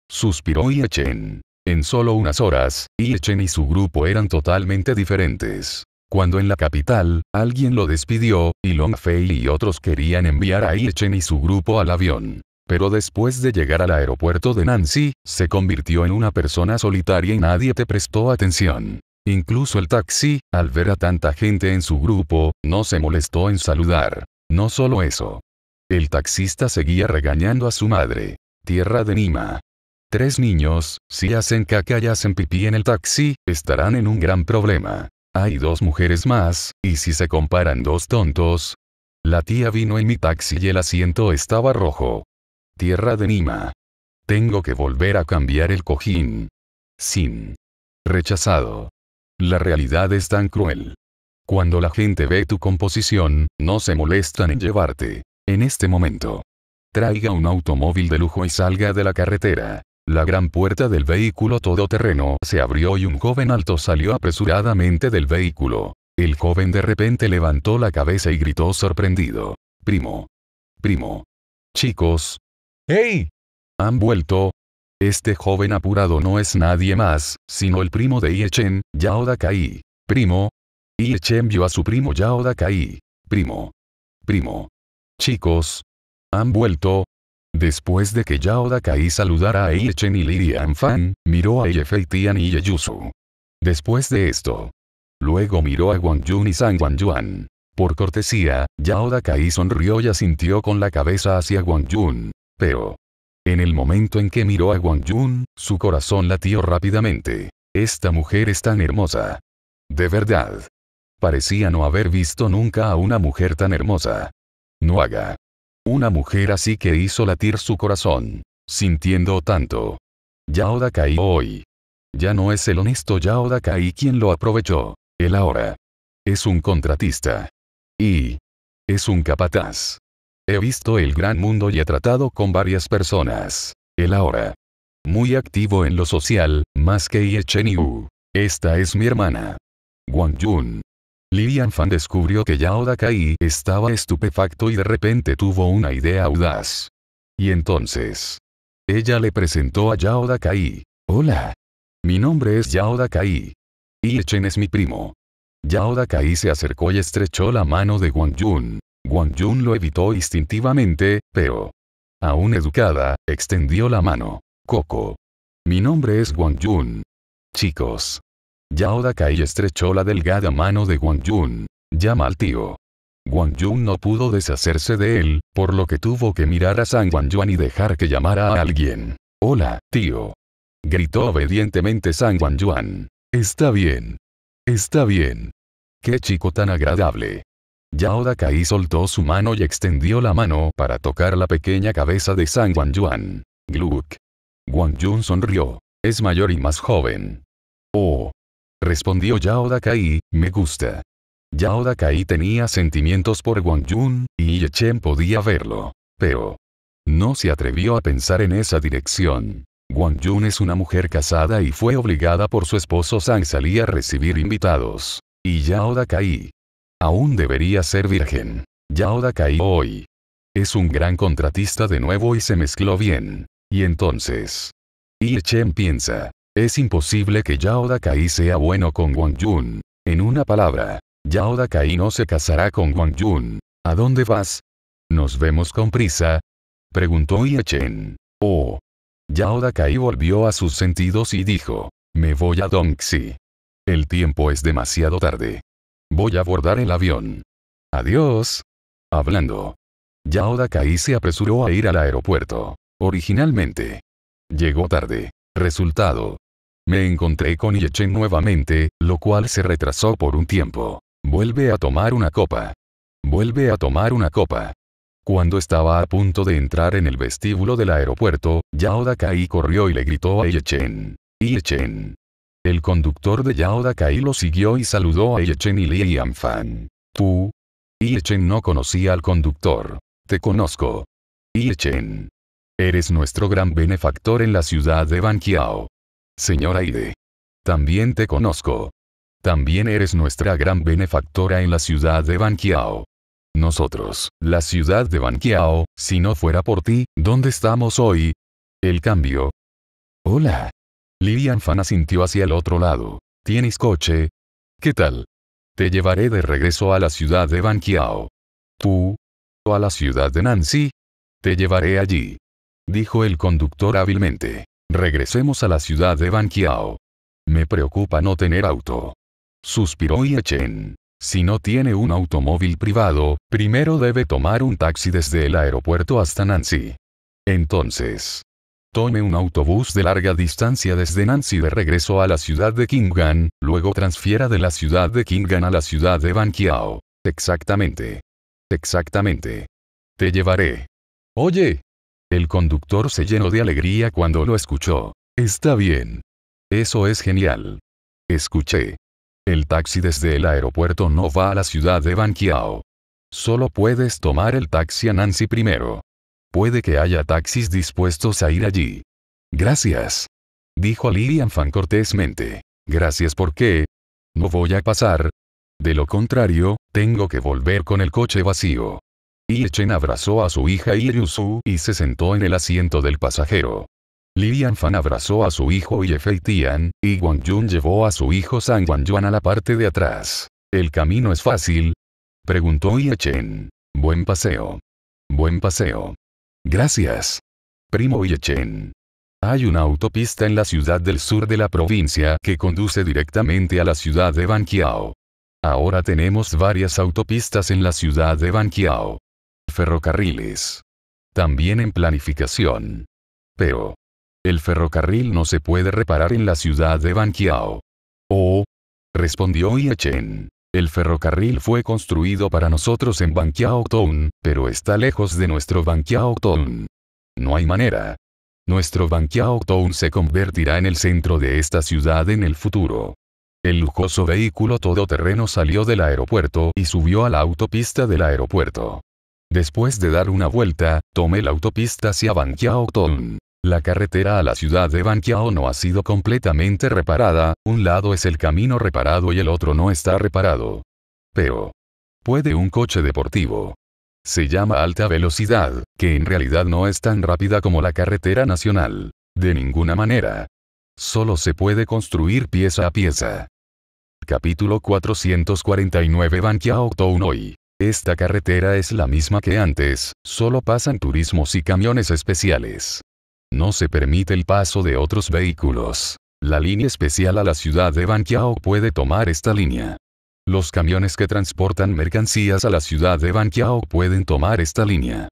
Suspiró Chen. En solo unas horas, Chen y su grupo eran totalmente diferentes. Cuando en la capital, alguien lo despidió, y Longfei y otros querían enviar a Chen y su grupo al avión. Pero después de llegar al aeropuerto de Nancy, se convirtió en una persona solitaria y nadie te prestó atención. Incluso el taxi, al ver a tanta gente en su grupo, no se molestó en saludar. No solo eso. El taxista seguía regañando a su madre. Tierra de Nima. Tres niños, si hacen caca y hacen pipí en el taxi, estarán en un gran problema. Hay dos mujeres más, y si se comparan dos tontos. La tía vino en mi taxi y el asiento estaba rojo tierra de Nima. Tengo que volver a cambiar el cojín. Sin. Rechazado. La realidad es tan cruel. Cuando la gente ve tu composición, no se molestan en llevarte. En este momento. Traiga un automóvil de lujo y salga de la carretera. La gran puerta del vehículo todoterreno se abrió y un joven alto salió apresuradamente del vehículo. El joven de repente levantó la cabeza y gritó sorprendido. Primo. Primo. Chicos, ¡Hey! Han vuelto. Este joven apurado no es nadie más, sino el primo de Iechen, Yaoda Kai. Primo. Iechen vio a su primo Yaoda Kai. Primo. Primo. Chicos. Han vuelto. Después de que Yaoda Kai saludara a Iechen y Lirian Fan, miró a Yefei Tian y Yeyusu. Después de esto. Luego miró a Wang Yun y San Wang Yuan. Por cortesía, Yaoda Kai sonrió y asintió con la cabeza hacia Wang Yun. Pero. En el momento en que miró a Wang Yun, su corazón latió rápidamente. Esta mujer es tan hermosa. De verdad. Parecía no haber visto nunca a una mujer tan hermosa. No haga. Una mujer así que hizo latir su corazón. Sintiendo tanto. Yaoda Kai hoy. Ya no es el honesto Yaoda Kai quien lo aprovechó. Él ahora. Es un contratista. Y. Es un capataz. He visto el gran mundo y he tratado con varias personas. Él ahora. Muy activo en lo social, más que Ye Chen Yu. Esta es mi hermana. Wang Yun. Lilian Fan descubrió que yaoda Kai estaba estupefacto y de repente tuvo una idea audaz. Y entonces. Ella le presentó a Yao Kai. Hola. Mi nombre es Yao Dakai. Chen es mi primo. yaoda Kai se acercó y estrechó la mano de Wang Yun. Guan Jun lo evitó instintivamente, pero... Aún educada, extendió la mano. Coco. Mi nombre es guan Yun. Chicos. Yao Dakai estrechó la delgada mano de Guan Yun. Llama al tío. Guan Yun no pudo deshacerse de él, por lo que tuvo que mirar a San Guan Yuan y dejar que llamara a alguien. Hola, tío. Gritó obedientemente San Guan Yuan. Está bien. Está bien. Qué chico tan agradable. Yao Kai soltó su mano y extendió la mano para tocar la pequeña cabeza de San Wan Yuan. Gluck. Wan Yun sonrió. Es mayor y más joven. Oh. Respondió Yao me gusta. Yao Kai tenía sentimientos por Wan Yun, y Ye Chen podía verlo. Pero. No se atrevió a pensar en esa dirección. Wan Yun es una mujer casada y fue obligada por su esposo Sang Sali a recibir invitados. Y Yao Kai Aún debería ser virgen. Yaodakai hoy. Es un gran contratista de nuevo y se mezcló bien. Y entonces. Chen piensa. Es imposible que Yaoda Kai sea bueno con Wang Yun. En una palabra, Yaoda Kai no se casará con Wang Yun. ¿A dónde vas? ¿Nos vemos con prisa? Preguntó Chen. Oh. Yaoda Kai volvió a sus sentidos y dijo. Me voy a Dongxi. El tiempo es demasiado tarde. Voy a abordar el avión. Adiós. Hablando. Yaoda Kai se apresuró a ir al aeropuerto. Originalmente. Llegó tarde. Resultado. Me encontré con Yechen nuevamente, lo cual se retrasó por un tiempo. Vuelve a tomar una copa. Vuelve a tomar una copa. Cuando estaba a punto de entrar en el vestíbulo del aeropuerto, Yaoda Kai corrió y le gritó a Yechen. Yechen. El conductor de Yaoda lo siguió y saludó a Yechen y Li Fan. Tú. Yechen no conocía al conductor. Te conozco. Yechen. Eres nuestro gran benefactor en la ciudad de Banqiao. señora Aide. También te conozco. También eres nuestra gran benefactora en la ciudad de Banqiao. Nosotros, la ciudad de Banqiao, si no fuera por ti, ¿dónde estamos hoy? El cambio. Hola. Lilian Fan asintió hacia el otro lado. ¿Tienes coche? ¿Qué tal? Te llevaré de regreso a la ciudad de Banquiao. ¿Tú? ¿O ¿A la ciudad de Nancy? Te llevaré allí. Dijo el conductor hábilmente. Regresemos a la ciudad de Banquiao. Me preocupa no tener auto. Suspiró Yechen. Si no tiene un automóvil privado, primero debe tomar un taxi desde el aeropuerto hasta Nancy. Entonces, Tome un autobús de larga distancia desde Nancy de regreso a la ciudad de Kingan, luego transfiera de la ciudad de Kingan a la ciudad de Banqiao. Exactamente. Exactamente. Te llevaré. Oye. El conductor se llenó de alegría cuando lo escuchó. Está bien. Eso es genial. Escuché. El taxi desde el aeropuerto no va a la ciudad de Banqiao. Solo puedes tomar el taxi a Nancy primero. Puede que haya taxis dispuestos a ir allí. Gracias. Dijo Lilian Fan cortésmente. Gracias porque... No voy a pasar. De lo contrario, tengo que volver con el coche vacío. Chen abrazó a su hija Yusu y se sentó en el asiento del pasajero. Lilian Fan abrazó a su hijo y Tian, y Guang Yun llevó a su hijo San Guan Yuan a la parte de atrás. ¿El camino es fácil? Preguntó Chen. Buen paseo. Buen paseo. Gracias. Primo Yechen. Hay una autopista en la ciudad del sur de la provincia que conduce directamente a la ciudad de Banquiao. Ahora tenemos varias autopistas en la ciudad de Banquiao. Ferrocarriles. También en planificación. Pero. El ferrocarril no se puede reparar en la ciudad de Banquiao. Oh. Respondió Yechen. El ferrocarril fue construido para nosotros en Bankiao Town, pero está lejos de nuestro Bankiao Town. No hay manera. Nuestro Bankiao Town se convertirá en el centro de esta ciudad en el futuro. El lujoso vehículo todoterreno salió del aeropuerto y subió a la autopista del aeropuerto. Después de dar una vuelta, tomé la autopista hacia Bankiao Town. La carretera a la ciudad de Banquiao no ha sido completamente reparada, un lado es el camino reparado y el otro no está reparado. Pero. Puede un coche deportivo. Se llama alta velocidad, que en realidad no es tan rápida como la carretera nacional. De ninguna manera. Solo se puede construir pieza a pieza. Capítulo 449 Town Hoy. Esta carretera es la misma que antes, solo pasan turismos y camiones especiales. No se permite el paso de otros vehículos. La línea especial a la ciudad de Banqiao puede tomar esta línea. Los camiones que transportan mercancías a la ciudad de Banqiao pueden tomar esta línea.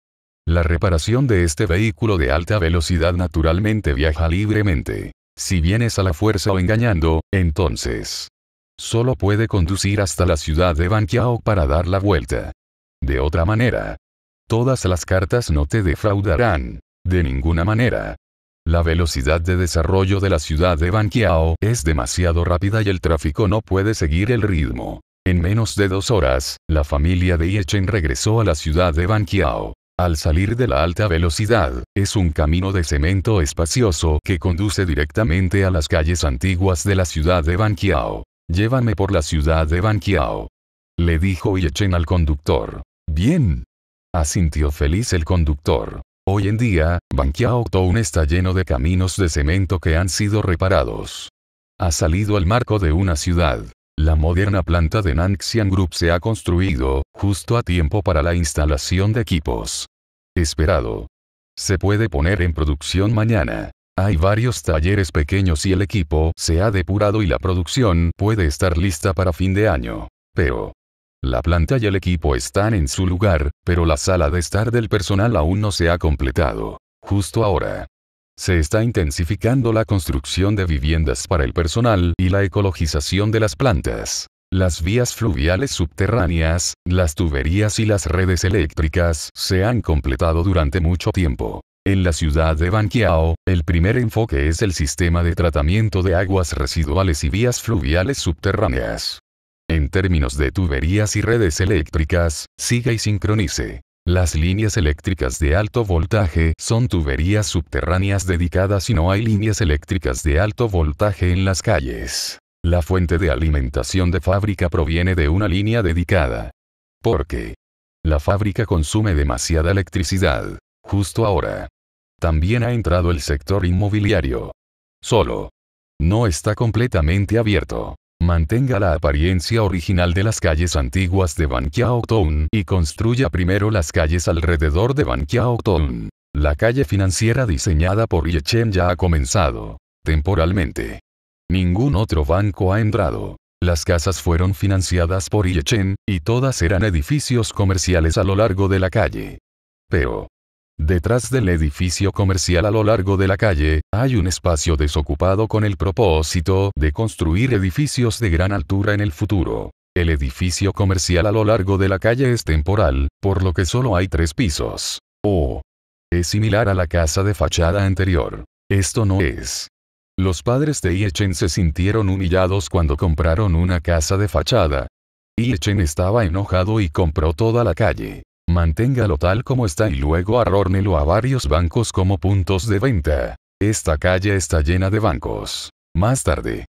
La reparación de este vehículo de alta velocidad naturalmente viaja libremente. Si vienes a la fuerza o engañando, entonces. Solo puede conducir hasta la ciudad de Banqiao para dar la vuelta. De otra manera. Todas las cartas no te defraudarán. De ninguna manera. La velocidad de desarrollo de la ciudad de Banquiao es demasiado rápida y el tráfico no puede seguir el ritmo. En menos de dos horas, la familia de Yechen regresó a la ciudad de Banquiao. Al salir de la alta velocidad, es un camino de cemento espacioso que conduce directamente a las calles antiguas de la ciudad de Banquiao. Llévame por la ciudad de Banquiao. Le dijo Yechen al conductor. Bien. Asintió feliz el conductor. Hoy en día, Banqiao Town está lleno de caminos de cemento que han sido reparados. Ha salido al marco de una ciudad. La moderna planta de Nanxian Group se ha construido, justo a tiempo para la instalación de equipos. Esperado. Se puede poner en producción mañana. Hay varios talleres pequeños y el equipo se ha depurado y la producción puede estar lista para fin de año. Pero, la planta y el equipo están en su lugar, pero la sala de estar del personal aún no se ha completado. Justo ahora. Se está intensificando la construcción de viviendas para el personal y la ecologización de las plantas. Las vías fluviales subterráneas, las tuberías y las redes eléctricas se han completado durante mucho tiempo. En la ciudad de Banquiao, el primer enfoque es el sistema de tratamiento de aguas residuales y vías fluviales subterráneas. En términos de tuberías y redes eléctricas, siga y sincronice. Las líneas eléctricas de alto voltaje son tuberías subterráneas dedicadas y no hay líneas eléctricas de alto voltaje en las calles. La fuente de alimentación de fábrica proviene de una línea dedicada. Porque la fábrica consume demasiada electricidad, justo ahora. También ha entrado el sector inmobiliario. Solo. No está completamente abierto. Mantenga la apariencia original de las calles antiguas de Bankiao Town y construya primero las calles alrededor de Bankiao Town. La calle financiera diseñada por Yechen ya ha comenzado. Temporalmente. Ningún otro banco ha entrado. Las casas fueron financiadas por Yechen, y todas eran edificios comerciales a lo largo de la calle. Pero, Detrás del edificio comercial a lo largo de la calle, hay un espacio desocupado con el propósito de construir edificios de gran altura en el futuro. El edificio comercial a lo largo de la calle es temporal, por lo que solo hay tres pisos. O. Oh, es similar a la casa de fachada anterior. Esto no es. Los padres de Iechen se sintieron humillados cuando compraron una casa de fachada. Iechen estaba enojado y compró toda la calle. Manténgalo tal como está y luego arrórnelo a varios bancos como puntos de venta. Esta calle está llena de bancos. Más tarde.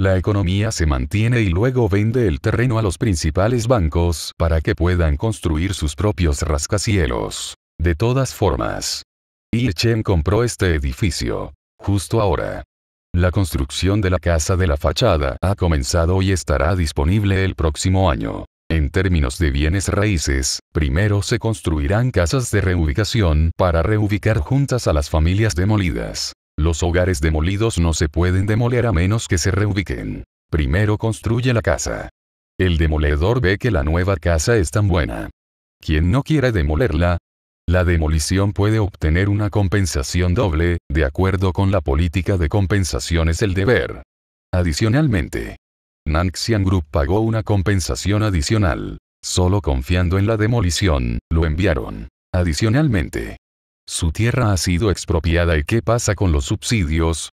La economía se mantiene y luego vende el terreno a los principales bancos para que puedan construir sus propios rascacielos. De todas formas. Chen compró este edificio. Justo ahora. La construcción de la casa de la fachada ha comenzado y estará disponible el próximo año. En términos de bienes raíces, primero se construirán casas de reubicación para reubicar juntas a las familias demolidas. Los hogares demolidos no se pueden demoler a menos que se reubiquen. Primero construye la casa. El demoledor ve que la nueva casa es tan buena. Quien no quiera demolerla, la demolición puede obtener una compensación doble, de acuerdo con la política de compensación es el deber. Adicionalmente, Nanxian Group pagó una compensación adicional. Solo confiando en la demolición, lo enviaron. Adicionalmente, su tierra ha sido expropiada y ¿qué pasa con los subsidios?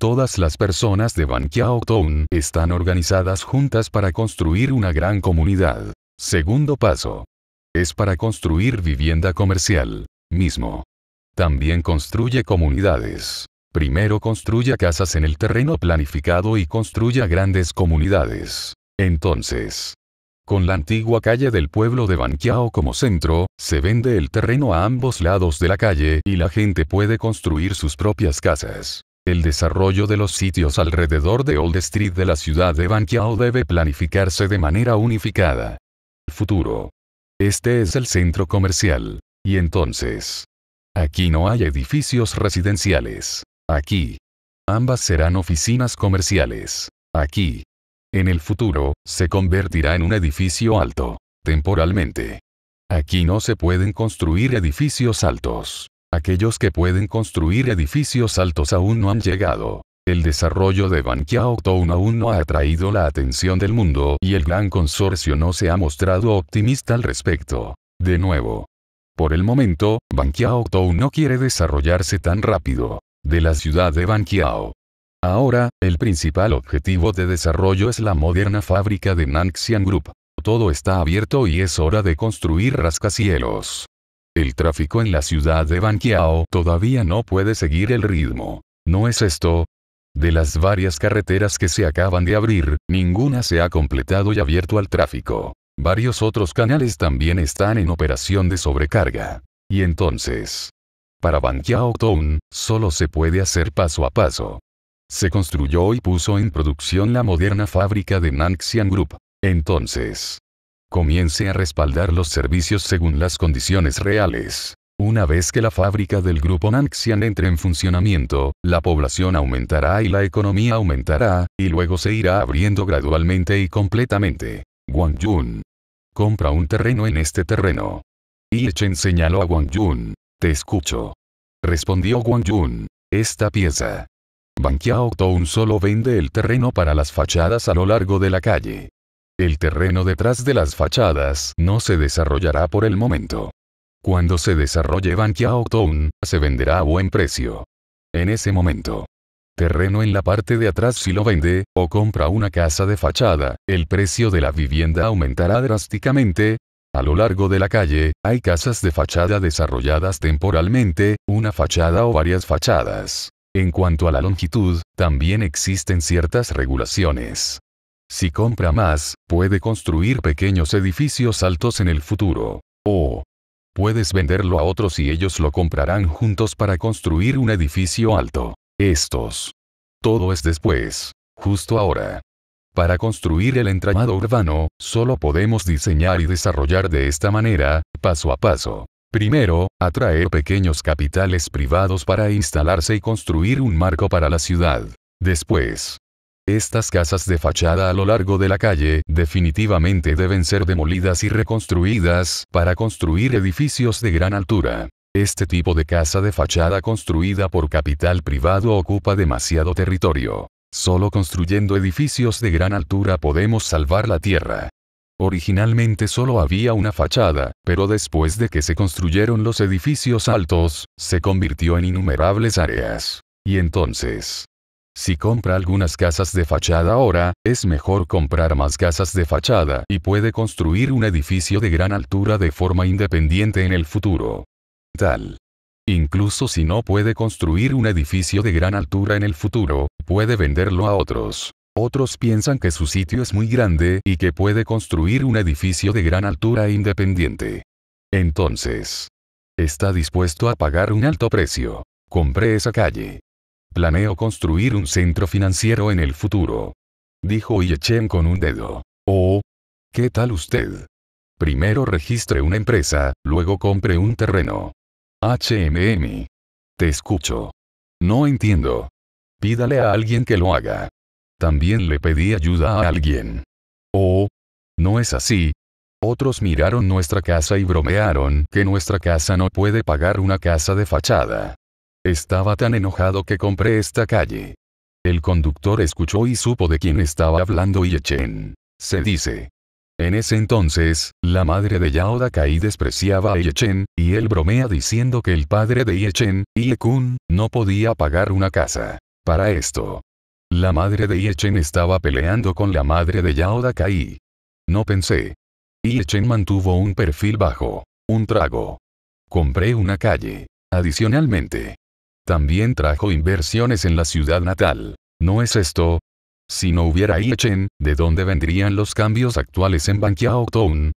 Todas las personas de Banqiao Town están organizadas juntas para construir una gran comunidad. Segundo paso. Es para construir vivienda comercial. Mismo. También construye comunidades. Primero construya casas en el terreno planificado y construya grandes comunidades. Entonces, con la antigua calle del pueblo de Banquiao como centro, se vende el terreno a ambos lados de la calle y la gente puede construir sus propias casas. El desarrollo de los sitios alrededor de Old Street de la ciudad de Banquiao debe planificarse de manera unificada. Futuro. Este es el centro comercial. Y entonces. Aquí no hay edificios residenciales. Aquí. Ambas serán oficinas comerciales. Aquí. En el futuro, se convertirá en un edificio alto. Temporalmente. Aquí no se pueden construir edificios altos. Aquellos que pueden construir edificios altos aún no han llegado. El desarrollo de Banqiao Town aún no ha atraído la atención del mundo y el gran consorcio no se ha mostrado optimista al respecto. De nuevo. Por el momento, Banqiao Town no quiere desarrollarse tan rápido de la ciudad de Banqiao. Ahora, el principal objetivo de desarrollo es la moderna fábrica de Nanxian Group. Todo está abierto y es hora de construir rascacielos. El tráfico en la ciudad de Banqiao todavía no puede seguir el ritmo. ¿No es esto? De las varias carreteras que se acaban de abrir, ninguna se ha completado y abierto al tráfico. Varios otros canales también están en operación de sobrecarga. Y entonces, para Banqiao Town, solo se puede hacer paso a paso. Se construyó y puso en producción la moderna fábrica de Nanxian Group. Entonces, comience a respaldar los servicios según las condiciones reales. Una vez que la fábrica del grupo Nanxian entre en funcionamiento, la población aumentará y la economía aumentará, y luego se irá abriendo gradualmente y completamente. Wang Jun, Compra un terreno en este terreno. Y Chen señaló a Wang Jun. Te escucho. Respondió Wang Yun. Esta pieza. Banqiao Town solo vende el terreno para las fachadas a lo largo de la calle. El terreno detrás de las fachadas no se desarrollará por el momento. Cuando se desarrolle Banqiao Town, se venderá a buen precio. En ese momento. Terreno en la parte de atrás si lo vende, o compra una casa de fachada, el precio de la vivienda aumentará drásticamente, a lo largo de la calle, hay casas de fachada desarrolladas temporalmente, una fachada o varias fachadas. En cuanto a la longitud, también existen ciertas regulaciones. Si compra más, puede construir pequeños edificios altos en el futuro. O puedes venderlo a otros y ellos lo comprarán juntos para construir un edificio alto. Estos. Todo es después. Justo ahora. Para construir el entramado urbano, solo podemos diseñar y desarrollar de esta manera, paso a paso. Primero, atraer pequeños capitales privados para instalarse y construir un marco para la ciudad. Después, estas casas de fachada a lo largo de la calle definitivamente deben ser demolidas y reconstruidas para construir edificios de gran altura. Este tipo de casa de fachada construida por capital privado ocupa demasiado territorio. Solo construyendo edificios de gran altura podemos salvar la Tierra. Originalmente solo había una fachada, pero después de que se construyeron los edificios altos, se convirtió en innumerables áreas. Y entonces, si compra algunas casas de fachada ahora, es mejor comprar más casas de fachada y puede construir un edificio de gran altura de forma independiente en el futuro. Tal Incluso si no puede construir un edificio de gran altura en el futuro, puede venderlo a otros. Otros piensan que su sitio es muy grande y que puede construir un edificio de gran altura independiente. Entonces, está dispuesto a pagar un alto precio. Compré esa calle. Planeo construir un centro financiero en el futuro. Dijo Yechen con un dedo. Oh, ¿qué tal usted? Primero registre una empresa, luego compre un terreno. HMM. Te escucho. No entiendo. Pídale a alguien que lo haga. También le pedí ayuda a alguien. Oh. No es así. Otros miraron nuestra casa y bromearon que nuestra casa no puede pagar una casa de fachada. Estaba tan enojado que compré esta calle. El conductor escuchó y supo de quién estaba hablando y Echen. Se dice. En ese entonces, la madre de Yaoda Kai despreciaba a Yechen, y él bromea diciendo que el padre de Yechen, Ye-kun, no podía pagar una casa. Para esto. La madre de Yechen estaba peleando con la madre de Yaoda Kai. No pensé. Yechen mantuvo un perfil bajo. Un trago. Compré una calle. Adicionalmente. También trajo inversiones en la ciudad natal. ¿No es esto, si no hubiera Ichen, ¿de dónde vendrían los cambios actuales en Banqiao Town?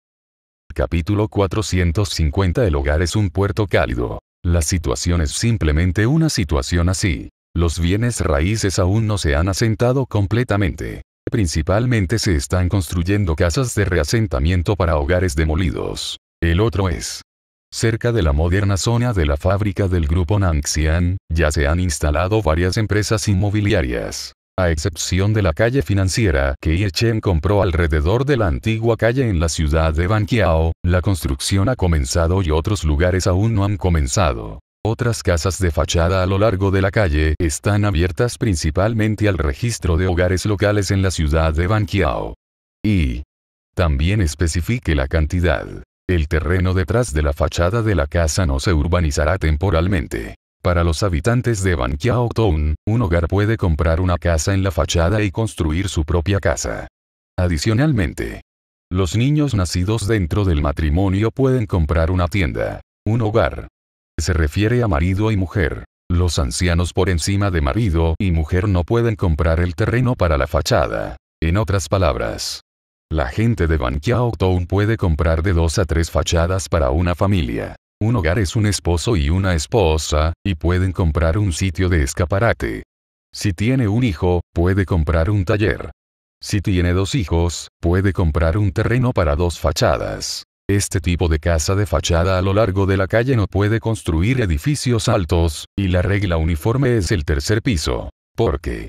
Capítulo 450 El hogar es un puerto cálido. La situación es simplemente una situación así. Los bienes raíces aún no se han asentado completamente. Principalmente se están construyendo casas de reasentamiento para hogares demolidos. El otro es. Cerca de la moderna zona de la fábrica del grupo Nanxian, ya se han instalado varias empresas inmobiliarias a excepción de la calle financiera que Chen compró alrededor de la antigua calle en la ciudad de Banquiao, la construcción ha comenzado y otros lugares aún no han comenzado. Otras casas de fachada a lo largo de la calle están abiertas principalmente al registro de hogares locales en la ciudad de Banquiao. Y también especifique la cantidad. El terreno detrás de la fachada de la casa no se urbanizará temporalmente. Para los habitantes de Banquiao Town, un hogar puede comprar una casa en la fachada y construir su propia casa. Adicionalmente, los niños nacidos dentro del matrimonio pueden comprar una tienda, un hogar. Se refiere a marido y mujer. Los ancianos por encima de marido y mujer no pueden comprar el terreno para la fachada. En otras palabras, la gente de Banquiao Town puede comprar de dos a tres fachadas para una familia. Un hogar es un esposo y una esposa, y pueden comprar un sitio de escaparate. Si tiene un hijo, puede comprar un taller. Si tiene dos hijos, puede comprar un terreno para dos fachadas. Este tipo de casa de fachada a lo largo de la calle no puede construir edificios altos, y la regla uniforme es el tercer piso. Porque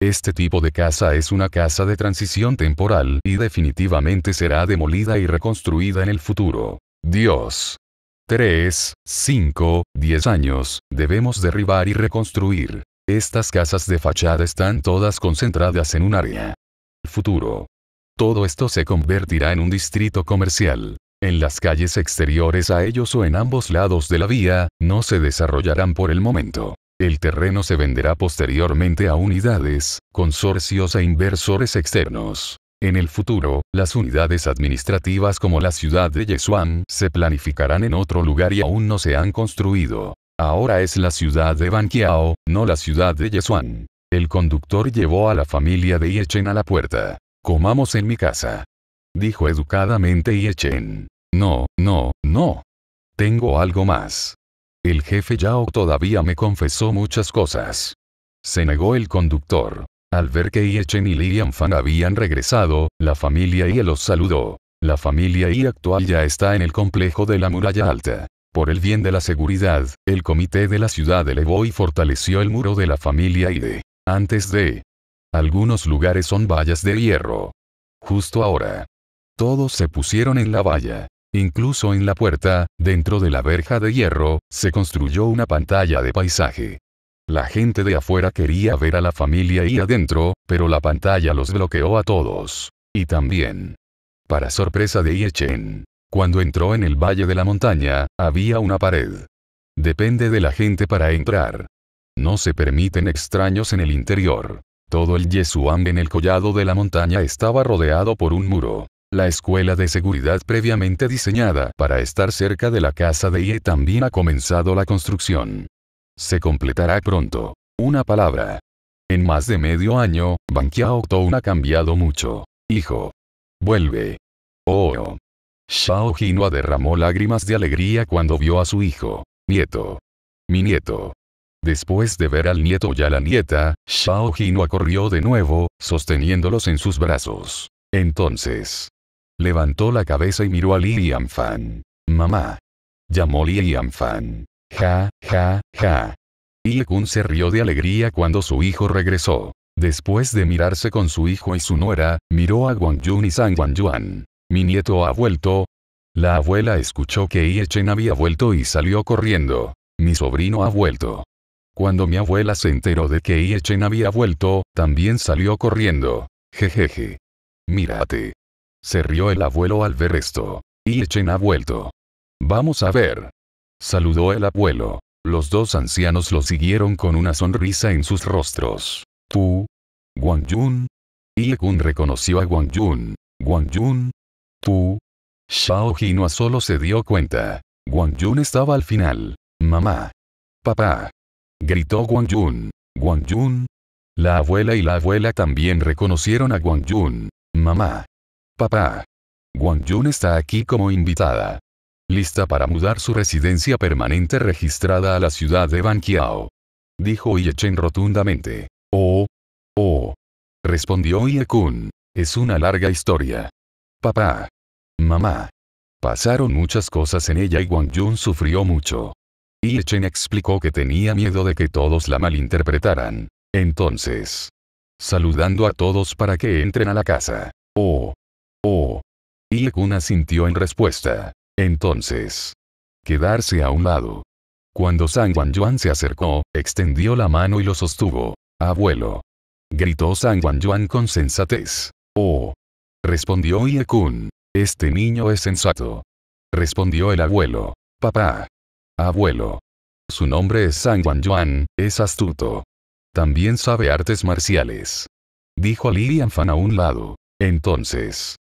este tipo de casa es una casa de transición temporal y definitivamente será demolida y reconstruida en el futuro. Dios 3, 5, 10 años, debemos derribar y reconstruir. Estas casas de fachada están todas concentradas en un área. Futuro. Todo esto se convertirá en un distrito comercial. En las calles exteriores a ellos o en ambos lados de la vía, no se desarrollarán por el momento. El terreno se venderá posteriormente a unidades, consorcios e inversores externos. En el futuro, las unidades administrativas como la ciudad de Yesuan se planificarán en otro lugar y aún no se han construido. Ahora es la ciudad de Banqiao, no la ciudad de Yesuan. El conductor llevó a la familia de Yechen a la puerta. Comamos en mi casa. Dijo educadamente Yechen. No, no, no. Tengo algo más. El jefe Yao todavía me confesó muchas cosas. Se negó el conductor. Al ver que Iechen y Lilianfang Fan habían regresado, la familia Ie los saludó. La familia Ie actual ya está en el complejo de la muralla alta. Por el bien de la seguridad, el comité de la ciudad elevó y fortaleció el muro de la familia Ie. Antes de... Algunos lugares son vallas de hierro. Justo ahora. Todos se pusieron en la valla. Incluso en la puerta, dentro de la verja de hierro, se construyó una pantalla de paisaje. La gente de afuera quería ver a la familia y adentro, pero la pantalla los bloqueó a todos. Y también. Para sorpresa de Chen, Cuando entró en el valle de la montaña, había una pared. Depende de la gente para entrar. No se permiten extraños en el interior. Todo el Yesuang en el collado de la montaña estaba rodeado por un muro. La escuela de seguridad previamente diseñada para estar cerca de la casa de Ye también ha comenzado la construcción se completará pronto. Una palabra. En más de medio año, Bankiao Town ha cambiado mucho. Hijo. Vuelve. Oh. Shao Jinua derramó lágrimas de alegría cuando vio a su hijo. Nieto. Mi nieto. Después de ver al nieto y a la nieta, Shao Jinua corrió de nuevo, sosteniéndolos en sus brazos. Entonces. Levantó la cabeza y miró a Li Fan. Mamá. Llamó Li Fan. Ja, ja, ja. Kun se rió de alegría cuando su hijo regresó. Después de mirarse con su hijo y su nuera, miró a Guangyun y San Guangyuan. Mi nieto ha vuelto. La abuela escuchó que Ie Chen había vuelto y salió corriendo. Mi sobrino ha vuelto. Cuando mi abuela se enteró de que Ie Chen había vuelto, también salió corriendo. Jejeje. Mírate. Se rió el abuelo al ver esto. Ie Chen ha vuelto. Vamos a ver. Saludó el abuelo. Los dos ancianos lo siguieron con una sonrisa en sus rostros. ¿Tú? Jun, Yun? Kun reconoció a Guan Yun. ¿Guan Yun? ¿Tú? Shao Jinua solo se dio cuenta. Guan Yun estaba al final. Mamá. Papá. Gritó Guan Yun. ¿Guan Yun. La abuela y la abuela también reconocieron a Guan Yun. Mamá. Papá. Guan Yun está aquí como invitada lista para mudar su residencia permanente registrada a la ciudad de Banquiao. Dijo Chen rotundamente. Oh. Oh. Respondió Ye-kun. Es una larga historia. Papá. Mamá. Pasaron muchas cosas en ella y Wang Yun sufrió mucho. Chen explicó que tenía miedo de que todos la malinterpretaran. Entonces. Saludando a todos para que entren a la casa. Oh. Oh. Ye-kun asintió en respuesta. Entonces. Quedarse a un lado. Cuando San Juan Yuan se acercó, extendió la mano y lo sostuvo. Abuelo. Gritó San Juan Yuan con sensatez. Oh. Respondió Ye-kun. Este niño es sensato. Respondió el abuelo. Papá. Abuelo. Su nombre es San Juan Yuan, es astuto. También sabe artes marciales. Dijo Lilian Fan a un lado. Entonces.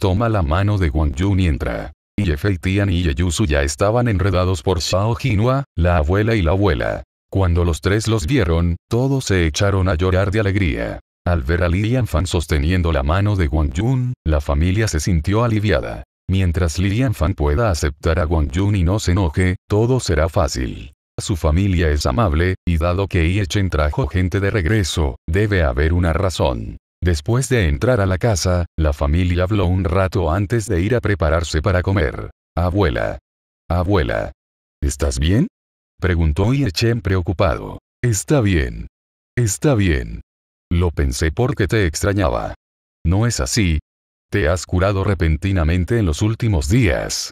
Toma la mano de Wang Yun y entra y Fei Tian y Yeyusu ya estaban enredados por Shao Jinua, la abuela y la abuela. Cuando los tres los vieron, todos se echaron a llorar de alegría. Al ver a Lilian Fan sosteniendo la mano de Guan Jun, la familia se sintió aliviada. Mientras Lilian Fan pueda aceptar a Guan Jun y no se enoje, todo será fácil. Su familia es amable, y dado que Yechen trajo gente de regreso, debe haber una razón. Después de entrar a la casa, la familia habló un rato antes de ir a prepararse para comer. Abuela. Abuela. ¿Estás bien? Preguntó Chen preocupado. Está bien. Está bien. Lo pensé porque te extrañaba. No es así. Te has curado repentinamente en los últimos días.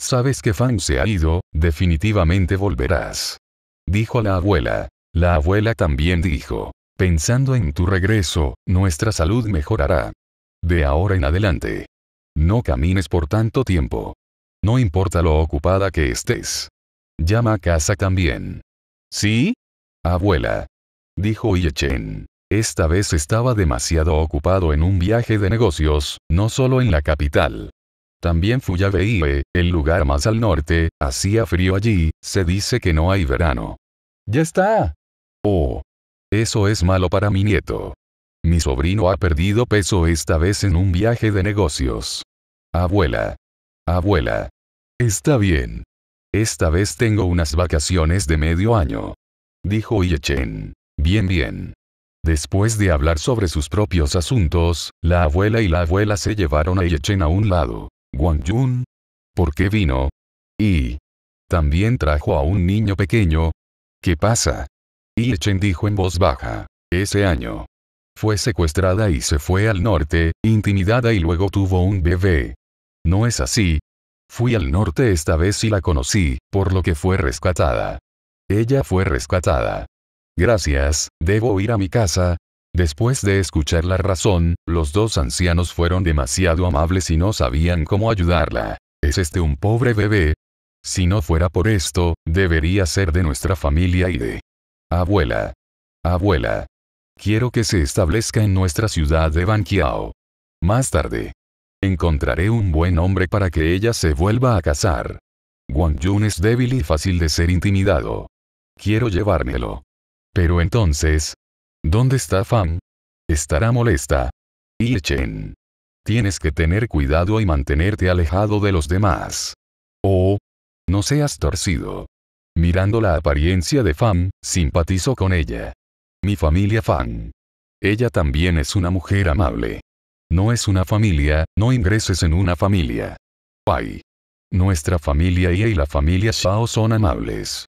Sabes que Fang se ha ido, definitivamente volverás. Dijo la abuela. La abuela también dijo. Pensando en tu regreso, nuestra salud mejorará. De ahora en adelante. No camines por tanto tiempo. No importa lo ocupada que estés. Llama a casa también. ¿Sí? Abuela. Dijo Yechen. Esta vez estaba demasiado ocupado en un viaje de negocios, no solo en la capital. También Fuyabeye, el lugar más al norte, hacía frío allí, se dice que no hay verano. ¡Ya está! Oh, eso es malo para mi nieto. Mi sobrino ha perdido peso esta vez en un viaje de negocios. Abuela. Abuela. Está bien. Esta vez tengo unas vacaciones de medio año. Dijo Yechen. Bien, bien. Después de hablar sobre sus propios asuntos, la abuela y la abuela se llevaron a Yechen a un lado. Wang Yun. ¿Por qué vino? Y. También trajo a un niño pequeño. ¿Qué pasa? Y Chen dijo en voz baja. Ese año. Fue secuestrada y se fue al norte, intimidada y luego tuvo un bebé. No es así. Fui al norte esta vez y la conocí, por lo que fue rescatada. Ella fue rescatada. Gracias, debo ir a mi casa. Después de escuchar la razón, los dos ancianos fueron demasiado amables y no sabían cómo ayudarla. ¿Es este un pobre bebé? Si no fuera por esto, debería ser de nuestra familia y de Abuela. Abuela. Quiero que se establezca en nuestra ciudad de Banquiao. Más tarde. Encontraré un buen hombre para que ella se vuelva a casar. Wang Yun es débil y fácil de ser intimidado. Quiero llevármelo. Pero entonces, ¿dónde está Fan? Estará molesta. Y Chen. Tienes que tener cuidado y mantenerte alejado de los demás. Oh. No seas torcido. Mirando la apariencia de Fan, simpatizo con ella. Mi familia Fan. Ella también es una mujer amable. No es una familia, no ingreses en una familia. Pai. Nuestra familia y la familia Shao son amables.